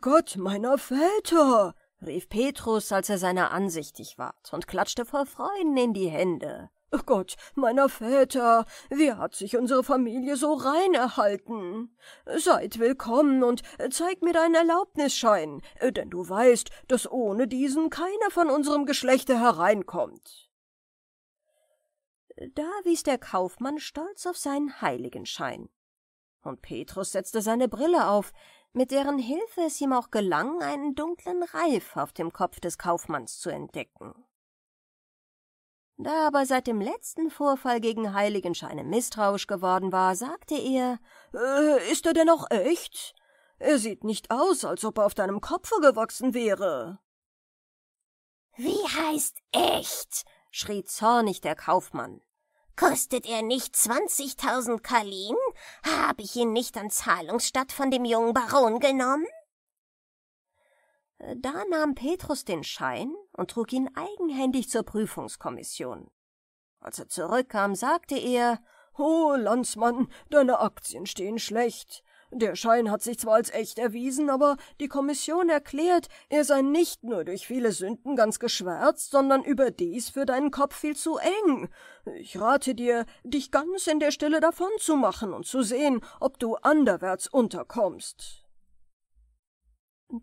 Gott meiner Väter! rief Petrus, als er seiner ansichtig ward, und klatschte vor Freuden in die Hände. Oh Gott, meiner Väter, wie hat sich unsere Familie so rein erhalten? Seid willkommen und zeig mir deinen Erlaubnisschein, denn du weißt, dass ohne diesen keiner von unserem Geschlechte hereinkommt. Da wies der Kaufmann stolz auf seinen Heiligenschein. Und Petrus setzte seine Brille auf, mit deren Hilfe es ihm auch gelang, einen dunklen Reif auf dem Kopf des Kaufmanns zu entdecken. Da aber seit dem letzten Vorfall gegen Heiligenscheine misstrauisch geworden war, sagte er, äh, »Ist er denn auch echt? Er sieht nicht aus, als ob er auf deinem Kopfe gewachsen wäre.« »Wie heißt echt?« schrie zornig der Kaufmann. Kostet er nicht 20.000 Kalin? Habe ich ihn nicht an Zahlungsstatt von dem jungen Baron genommen? Da nahm Petrus den Schein und trug ihn eigenhändig zur Prüfungskommission. Als er zurückkam, sagte er, »Oh, Landsmann, deine Aktien stehen schlecht. Der Schein hat sich zwar als echt erwiesen, aber die Kommission erklärt, er sei nicht nur durch viele Sünden ganz geschwärzt, sondern überdies für deinen Kopf viel zu eng. Ich rate dir, dich ganz in der Stille davon zu machen und zu sehen, ob du anderwärts unterkommst.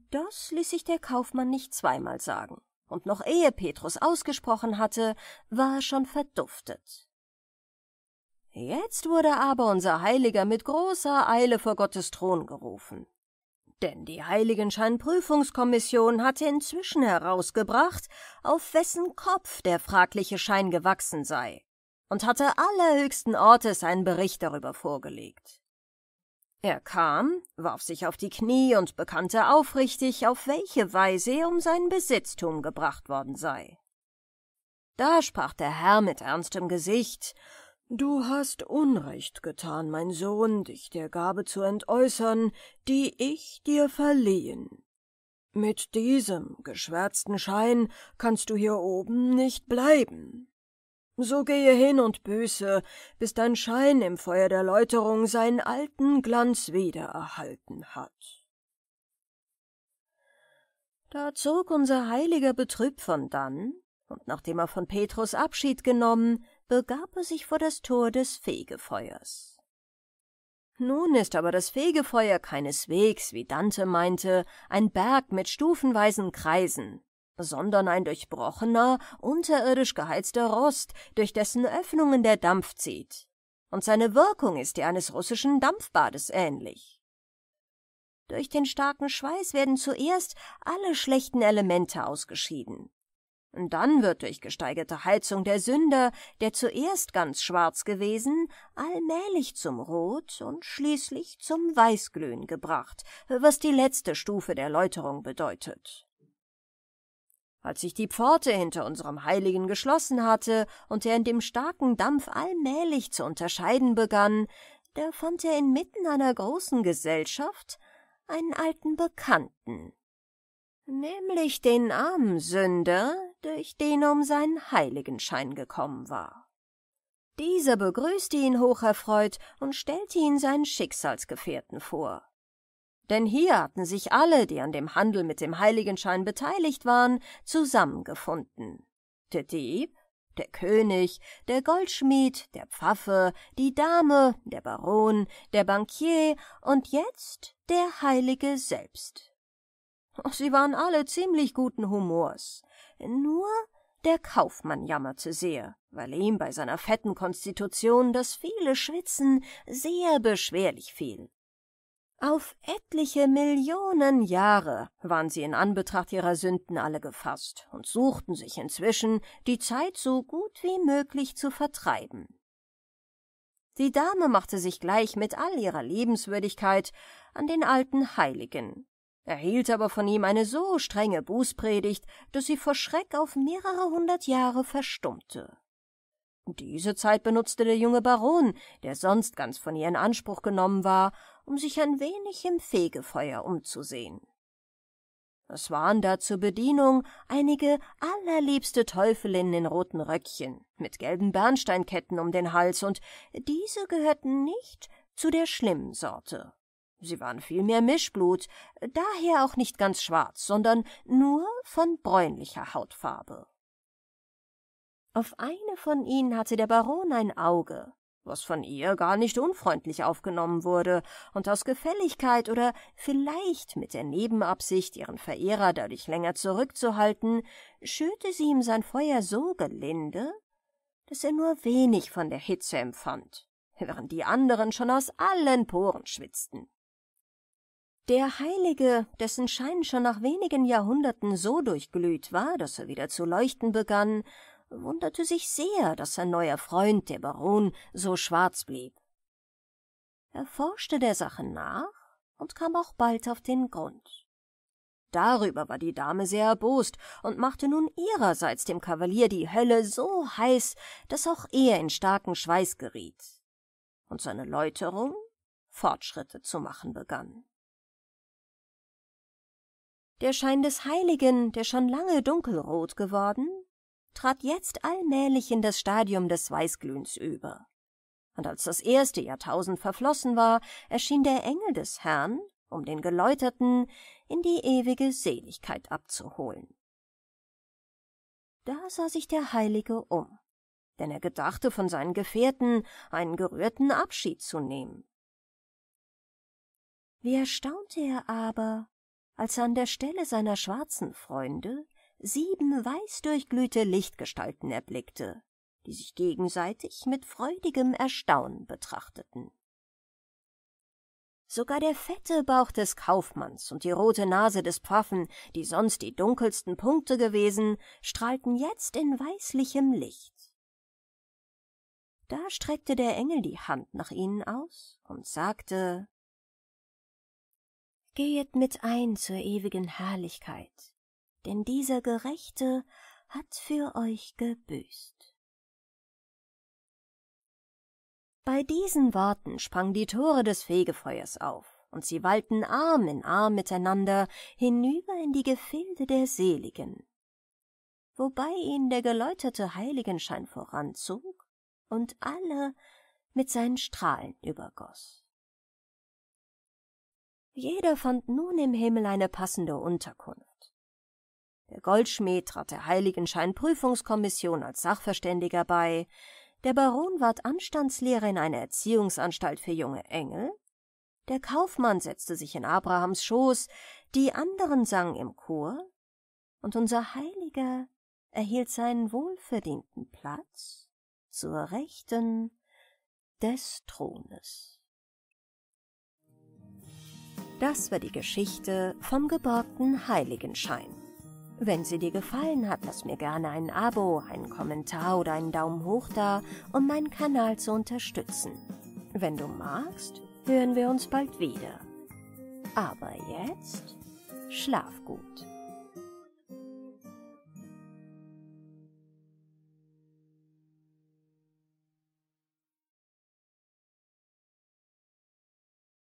Das ließ sich der Kaufmann nicht zweimal sagen, und noch ehe Petrus ausgesprochen hatte, war er schon verduftet. Jetzt wurde aber unser Heiliger mit großer Eile vor Gottes Thron gerufen. Denn die Heiligenscheinprüfungskommission hatte inzwischen herausgebracht, auf wessen Kopf der fragliche Schein gewachsen sei, und hatte allerhöchsten Ortes einen Bericht darüber vorgelegt. Er kam, warf sich auf die Knie und bekannte aufrichtig, auf welche Weise er um seinen Besitztum gebracht worden sei. Da sprach der Herr mit ernstem Gesicht Du hast Unrecht getan, mein Sohn, dich der Gabe zu entäußern, die ich dir verliehen. Mit diesem geschwärzten Schein kannst du hier oben nicht bleiben. So gehe hin und büße, bis dein Schein im Feuer der Läuterung seinen alten Glanz wiedererhalten hat. Da zog unser Heiliger betrübt von dann, und nachdem er von Petrus Abschied genommen, begab er sich vor das Tor des Fegefeuers. Nun ist aber das Fegefeuer keineswegs, wie Dante meinte, ein Berg mit stufenweisen Kreisen, sondern ein durchbrochener, unterirdisch geheizter Rost, durch dessen Öffnungen der Dampf zieht. Und seine Wirkung ist die eines russischen Dampfbades ähnlich. Durch den starken Schweiß werden zuerst alle schlechten Elemente ausgeschieden. Dann wird durch gesteigerte Heizung der Sünder, der zuerst ganz schwarz gewesen, allmählich zum Rot und schließlich zum Weißglühen gebracht, was die letzte Stufe der Läuterung bedeutet. Als ich die Pforte hinter unserem Heiligen geschlossen hatte und er in dem starken Dampf allmählich zu unterscheiden begann, da fand er inmitten einer großen Gesellschaft einen alten Bekannten, nämlich den armen Sünder, durch den um seinen Heiligenschein gekommen war. Dieser begrüßte ihn hocherfreut und stellte ihn seinen Schicksalsgefährten vor. Denn hier hatten sich alle, die an dem Handel mit dem Heiligenschein beteiligt waren, zusammengefunden. Der Dieb, der König, der Goldschmied, der Pfaffe, die Dame, der Baron, der Bankier und jetzt der Heilige selbst. Sie waren alle ziemlich guten Humors, nur der Kaufmann jammerte sehr, weil ihm bei seiner fetten Konstitution das viele Schwitzen sehr beschwerlich fiel. Auf etliche Millionen Jahre waren sie in Anbetracht ihrer Sünden alle gefasst und suchten sich inzwischen, die Zeit so gut wie möglich zu vertreiben. Die Dame machte sich gleich mit all ihrer Liebenswürdigkeit an den alten Heiligen, erhielt aber von ihm eine so strenge Bußpredigt, dass sie vor Schreck auf mehrere hundert Jahre verstummte. Diese Zeit benutzte der junge Baron, der sonst ganz von ihr in Anspruch genommen war, um sich ein wenig im Fegefeuer umzusehen. Es waren da zur Bedienung einige allerliebste Teufelinnen in roten Röckchen, mit gelben Bernsteinketten um den Hals, und diese gehörten nicht zu der schlimmen Sorte. Sie waren vielmehr Mischblut, daher auch nicht ganz schwarz, sondern nur von bräunlicher Hautfarbe. Auf eine von ihnen hatte der Baron ein Auge, was von ihr gar nicht unfreundlich aufgenommen wurde und aus Gefälligkeit oder vielleicht mit der Nebenabsicht, ihren Verehrer dadurch länger zurückzuhalten, schürte sie ihm sein Feuer so gelinde, dass er nur wenig von der Hitze empfand, während die anderen schon aus allen Poren schwitzten. Der Heilige, dessen Schein schon nach wenigen Jahrhunderten so durchglüht war, dass er wieder zu leuchten begann, wunderte sich sehr, dass sein neuer Freund, der Baron, so schwarz blieb. Er forschte der Sache nach und kam auch bald auf den Grund. Darüber war die Dame sehr erbost und machte nun ihrerseits dem Kavalier die Hölle so heiß, dass auch er in starken Schweiß geriet und seine Läuterung Fortschritte zu machen begann. Der Schein des Heiligen, der schon lange dunkelrot geworden, trat jetzt allmählich in das Stadium des Weißglühens über. Und als das erste Jahrtausend verflossen war, erschien der Engel des Herrn, um den Geläuterten in die ewige Seligkeit abzuholen. Da sah sich der Heilige um, denn er gedachte von seinen Gefährten einen gerührten Abschied zu nehmen. Wie erstaunte er aber, als er an der Stelle seiner schwarzen Freunde sieben weißdurchglühte Lichtgestalten erblickte, die sich gegenseitig mit freudigem Erstaunen betrachteten. Sogar der fette Bauch des Kaufmanns und die rote Nase des Pfaffen, die sonst die dunkelsten Punkte gewesen, strahlten jetzt in weißlichem Licht. Da streckte der Engel die Hand nach ihnen aus und sagte Gehet mit ein zur ewigen Herrlichkeit, denn dieser Gerechte hat für euch gebüßt. Bei diesen Worten sprang die Tore des Fegefeuers auf, und sie wallten Arm in Arm miteinander hinüber in die Gefilde der Seligen. Wobei ihn der geläuterte Heiligenschein voranzog und alle mit seinen Strahlen übergoß. Jeder fand nun im Himmel eine passende Unterkunft. Der Goldschmied trat der Heiligenscheinprüfungskommission als Sachverständiger bei, der Baron ward Anstandslehrer in einer Erziehungsanstalt für junge Engel, der Kaufmann setzte sich in Abrahams Schoß, die anderen sangen im Chor, und unser Heiliger erhielt seinen wohlverdienten Platz zur Rechten des Thrones. Das war die Geschichte vom geborgten Heiligenschein. Wenn sie dir gefallen hat, lass mir gerne ein Abo, einen Kommentar oder einen Daumen hoch da, um meinen Kanal zu unterstützen. Wenn du magst, hören wir uns bald wieder. Aber jetzt schlaf gut.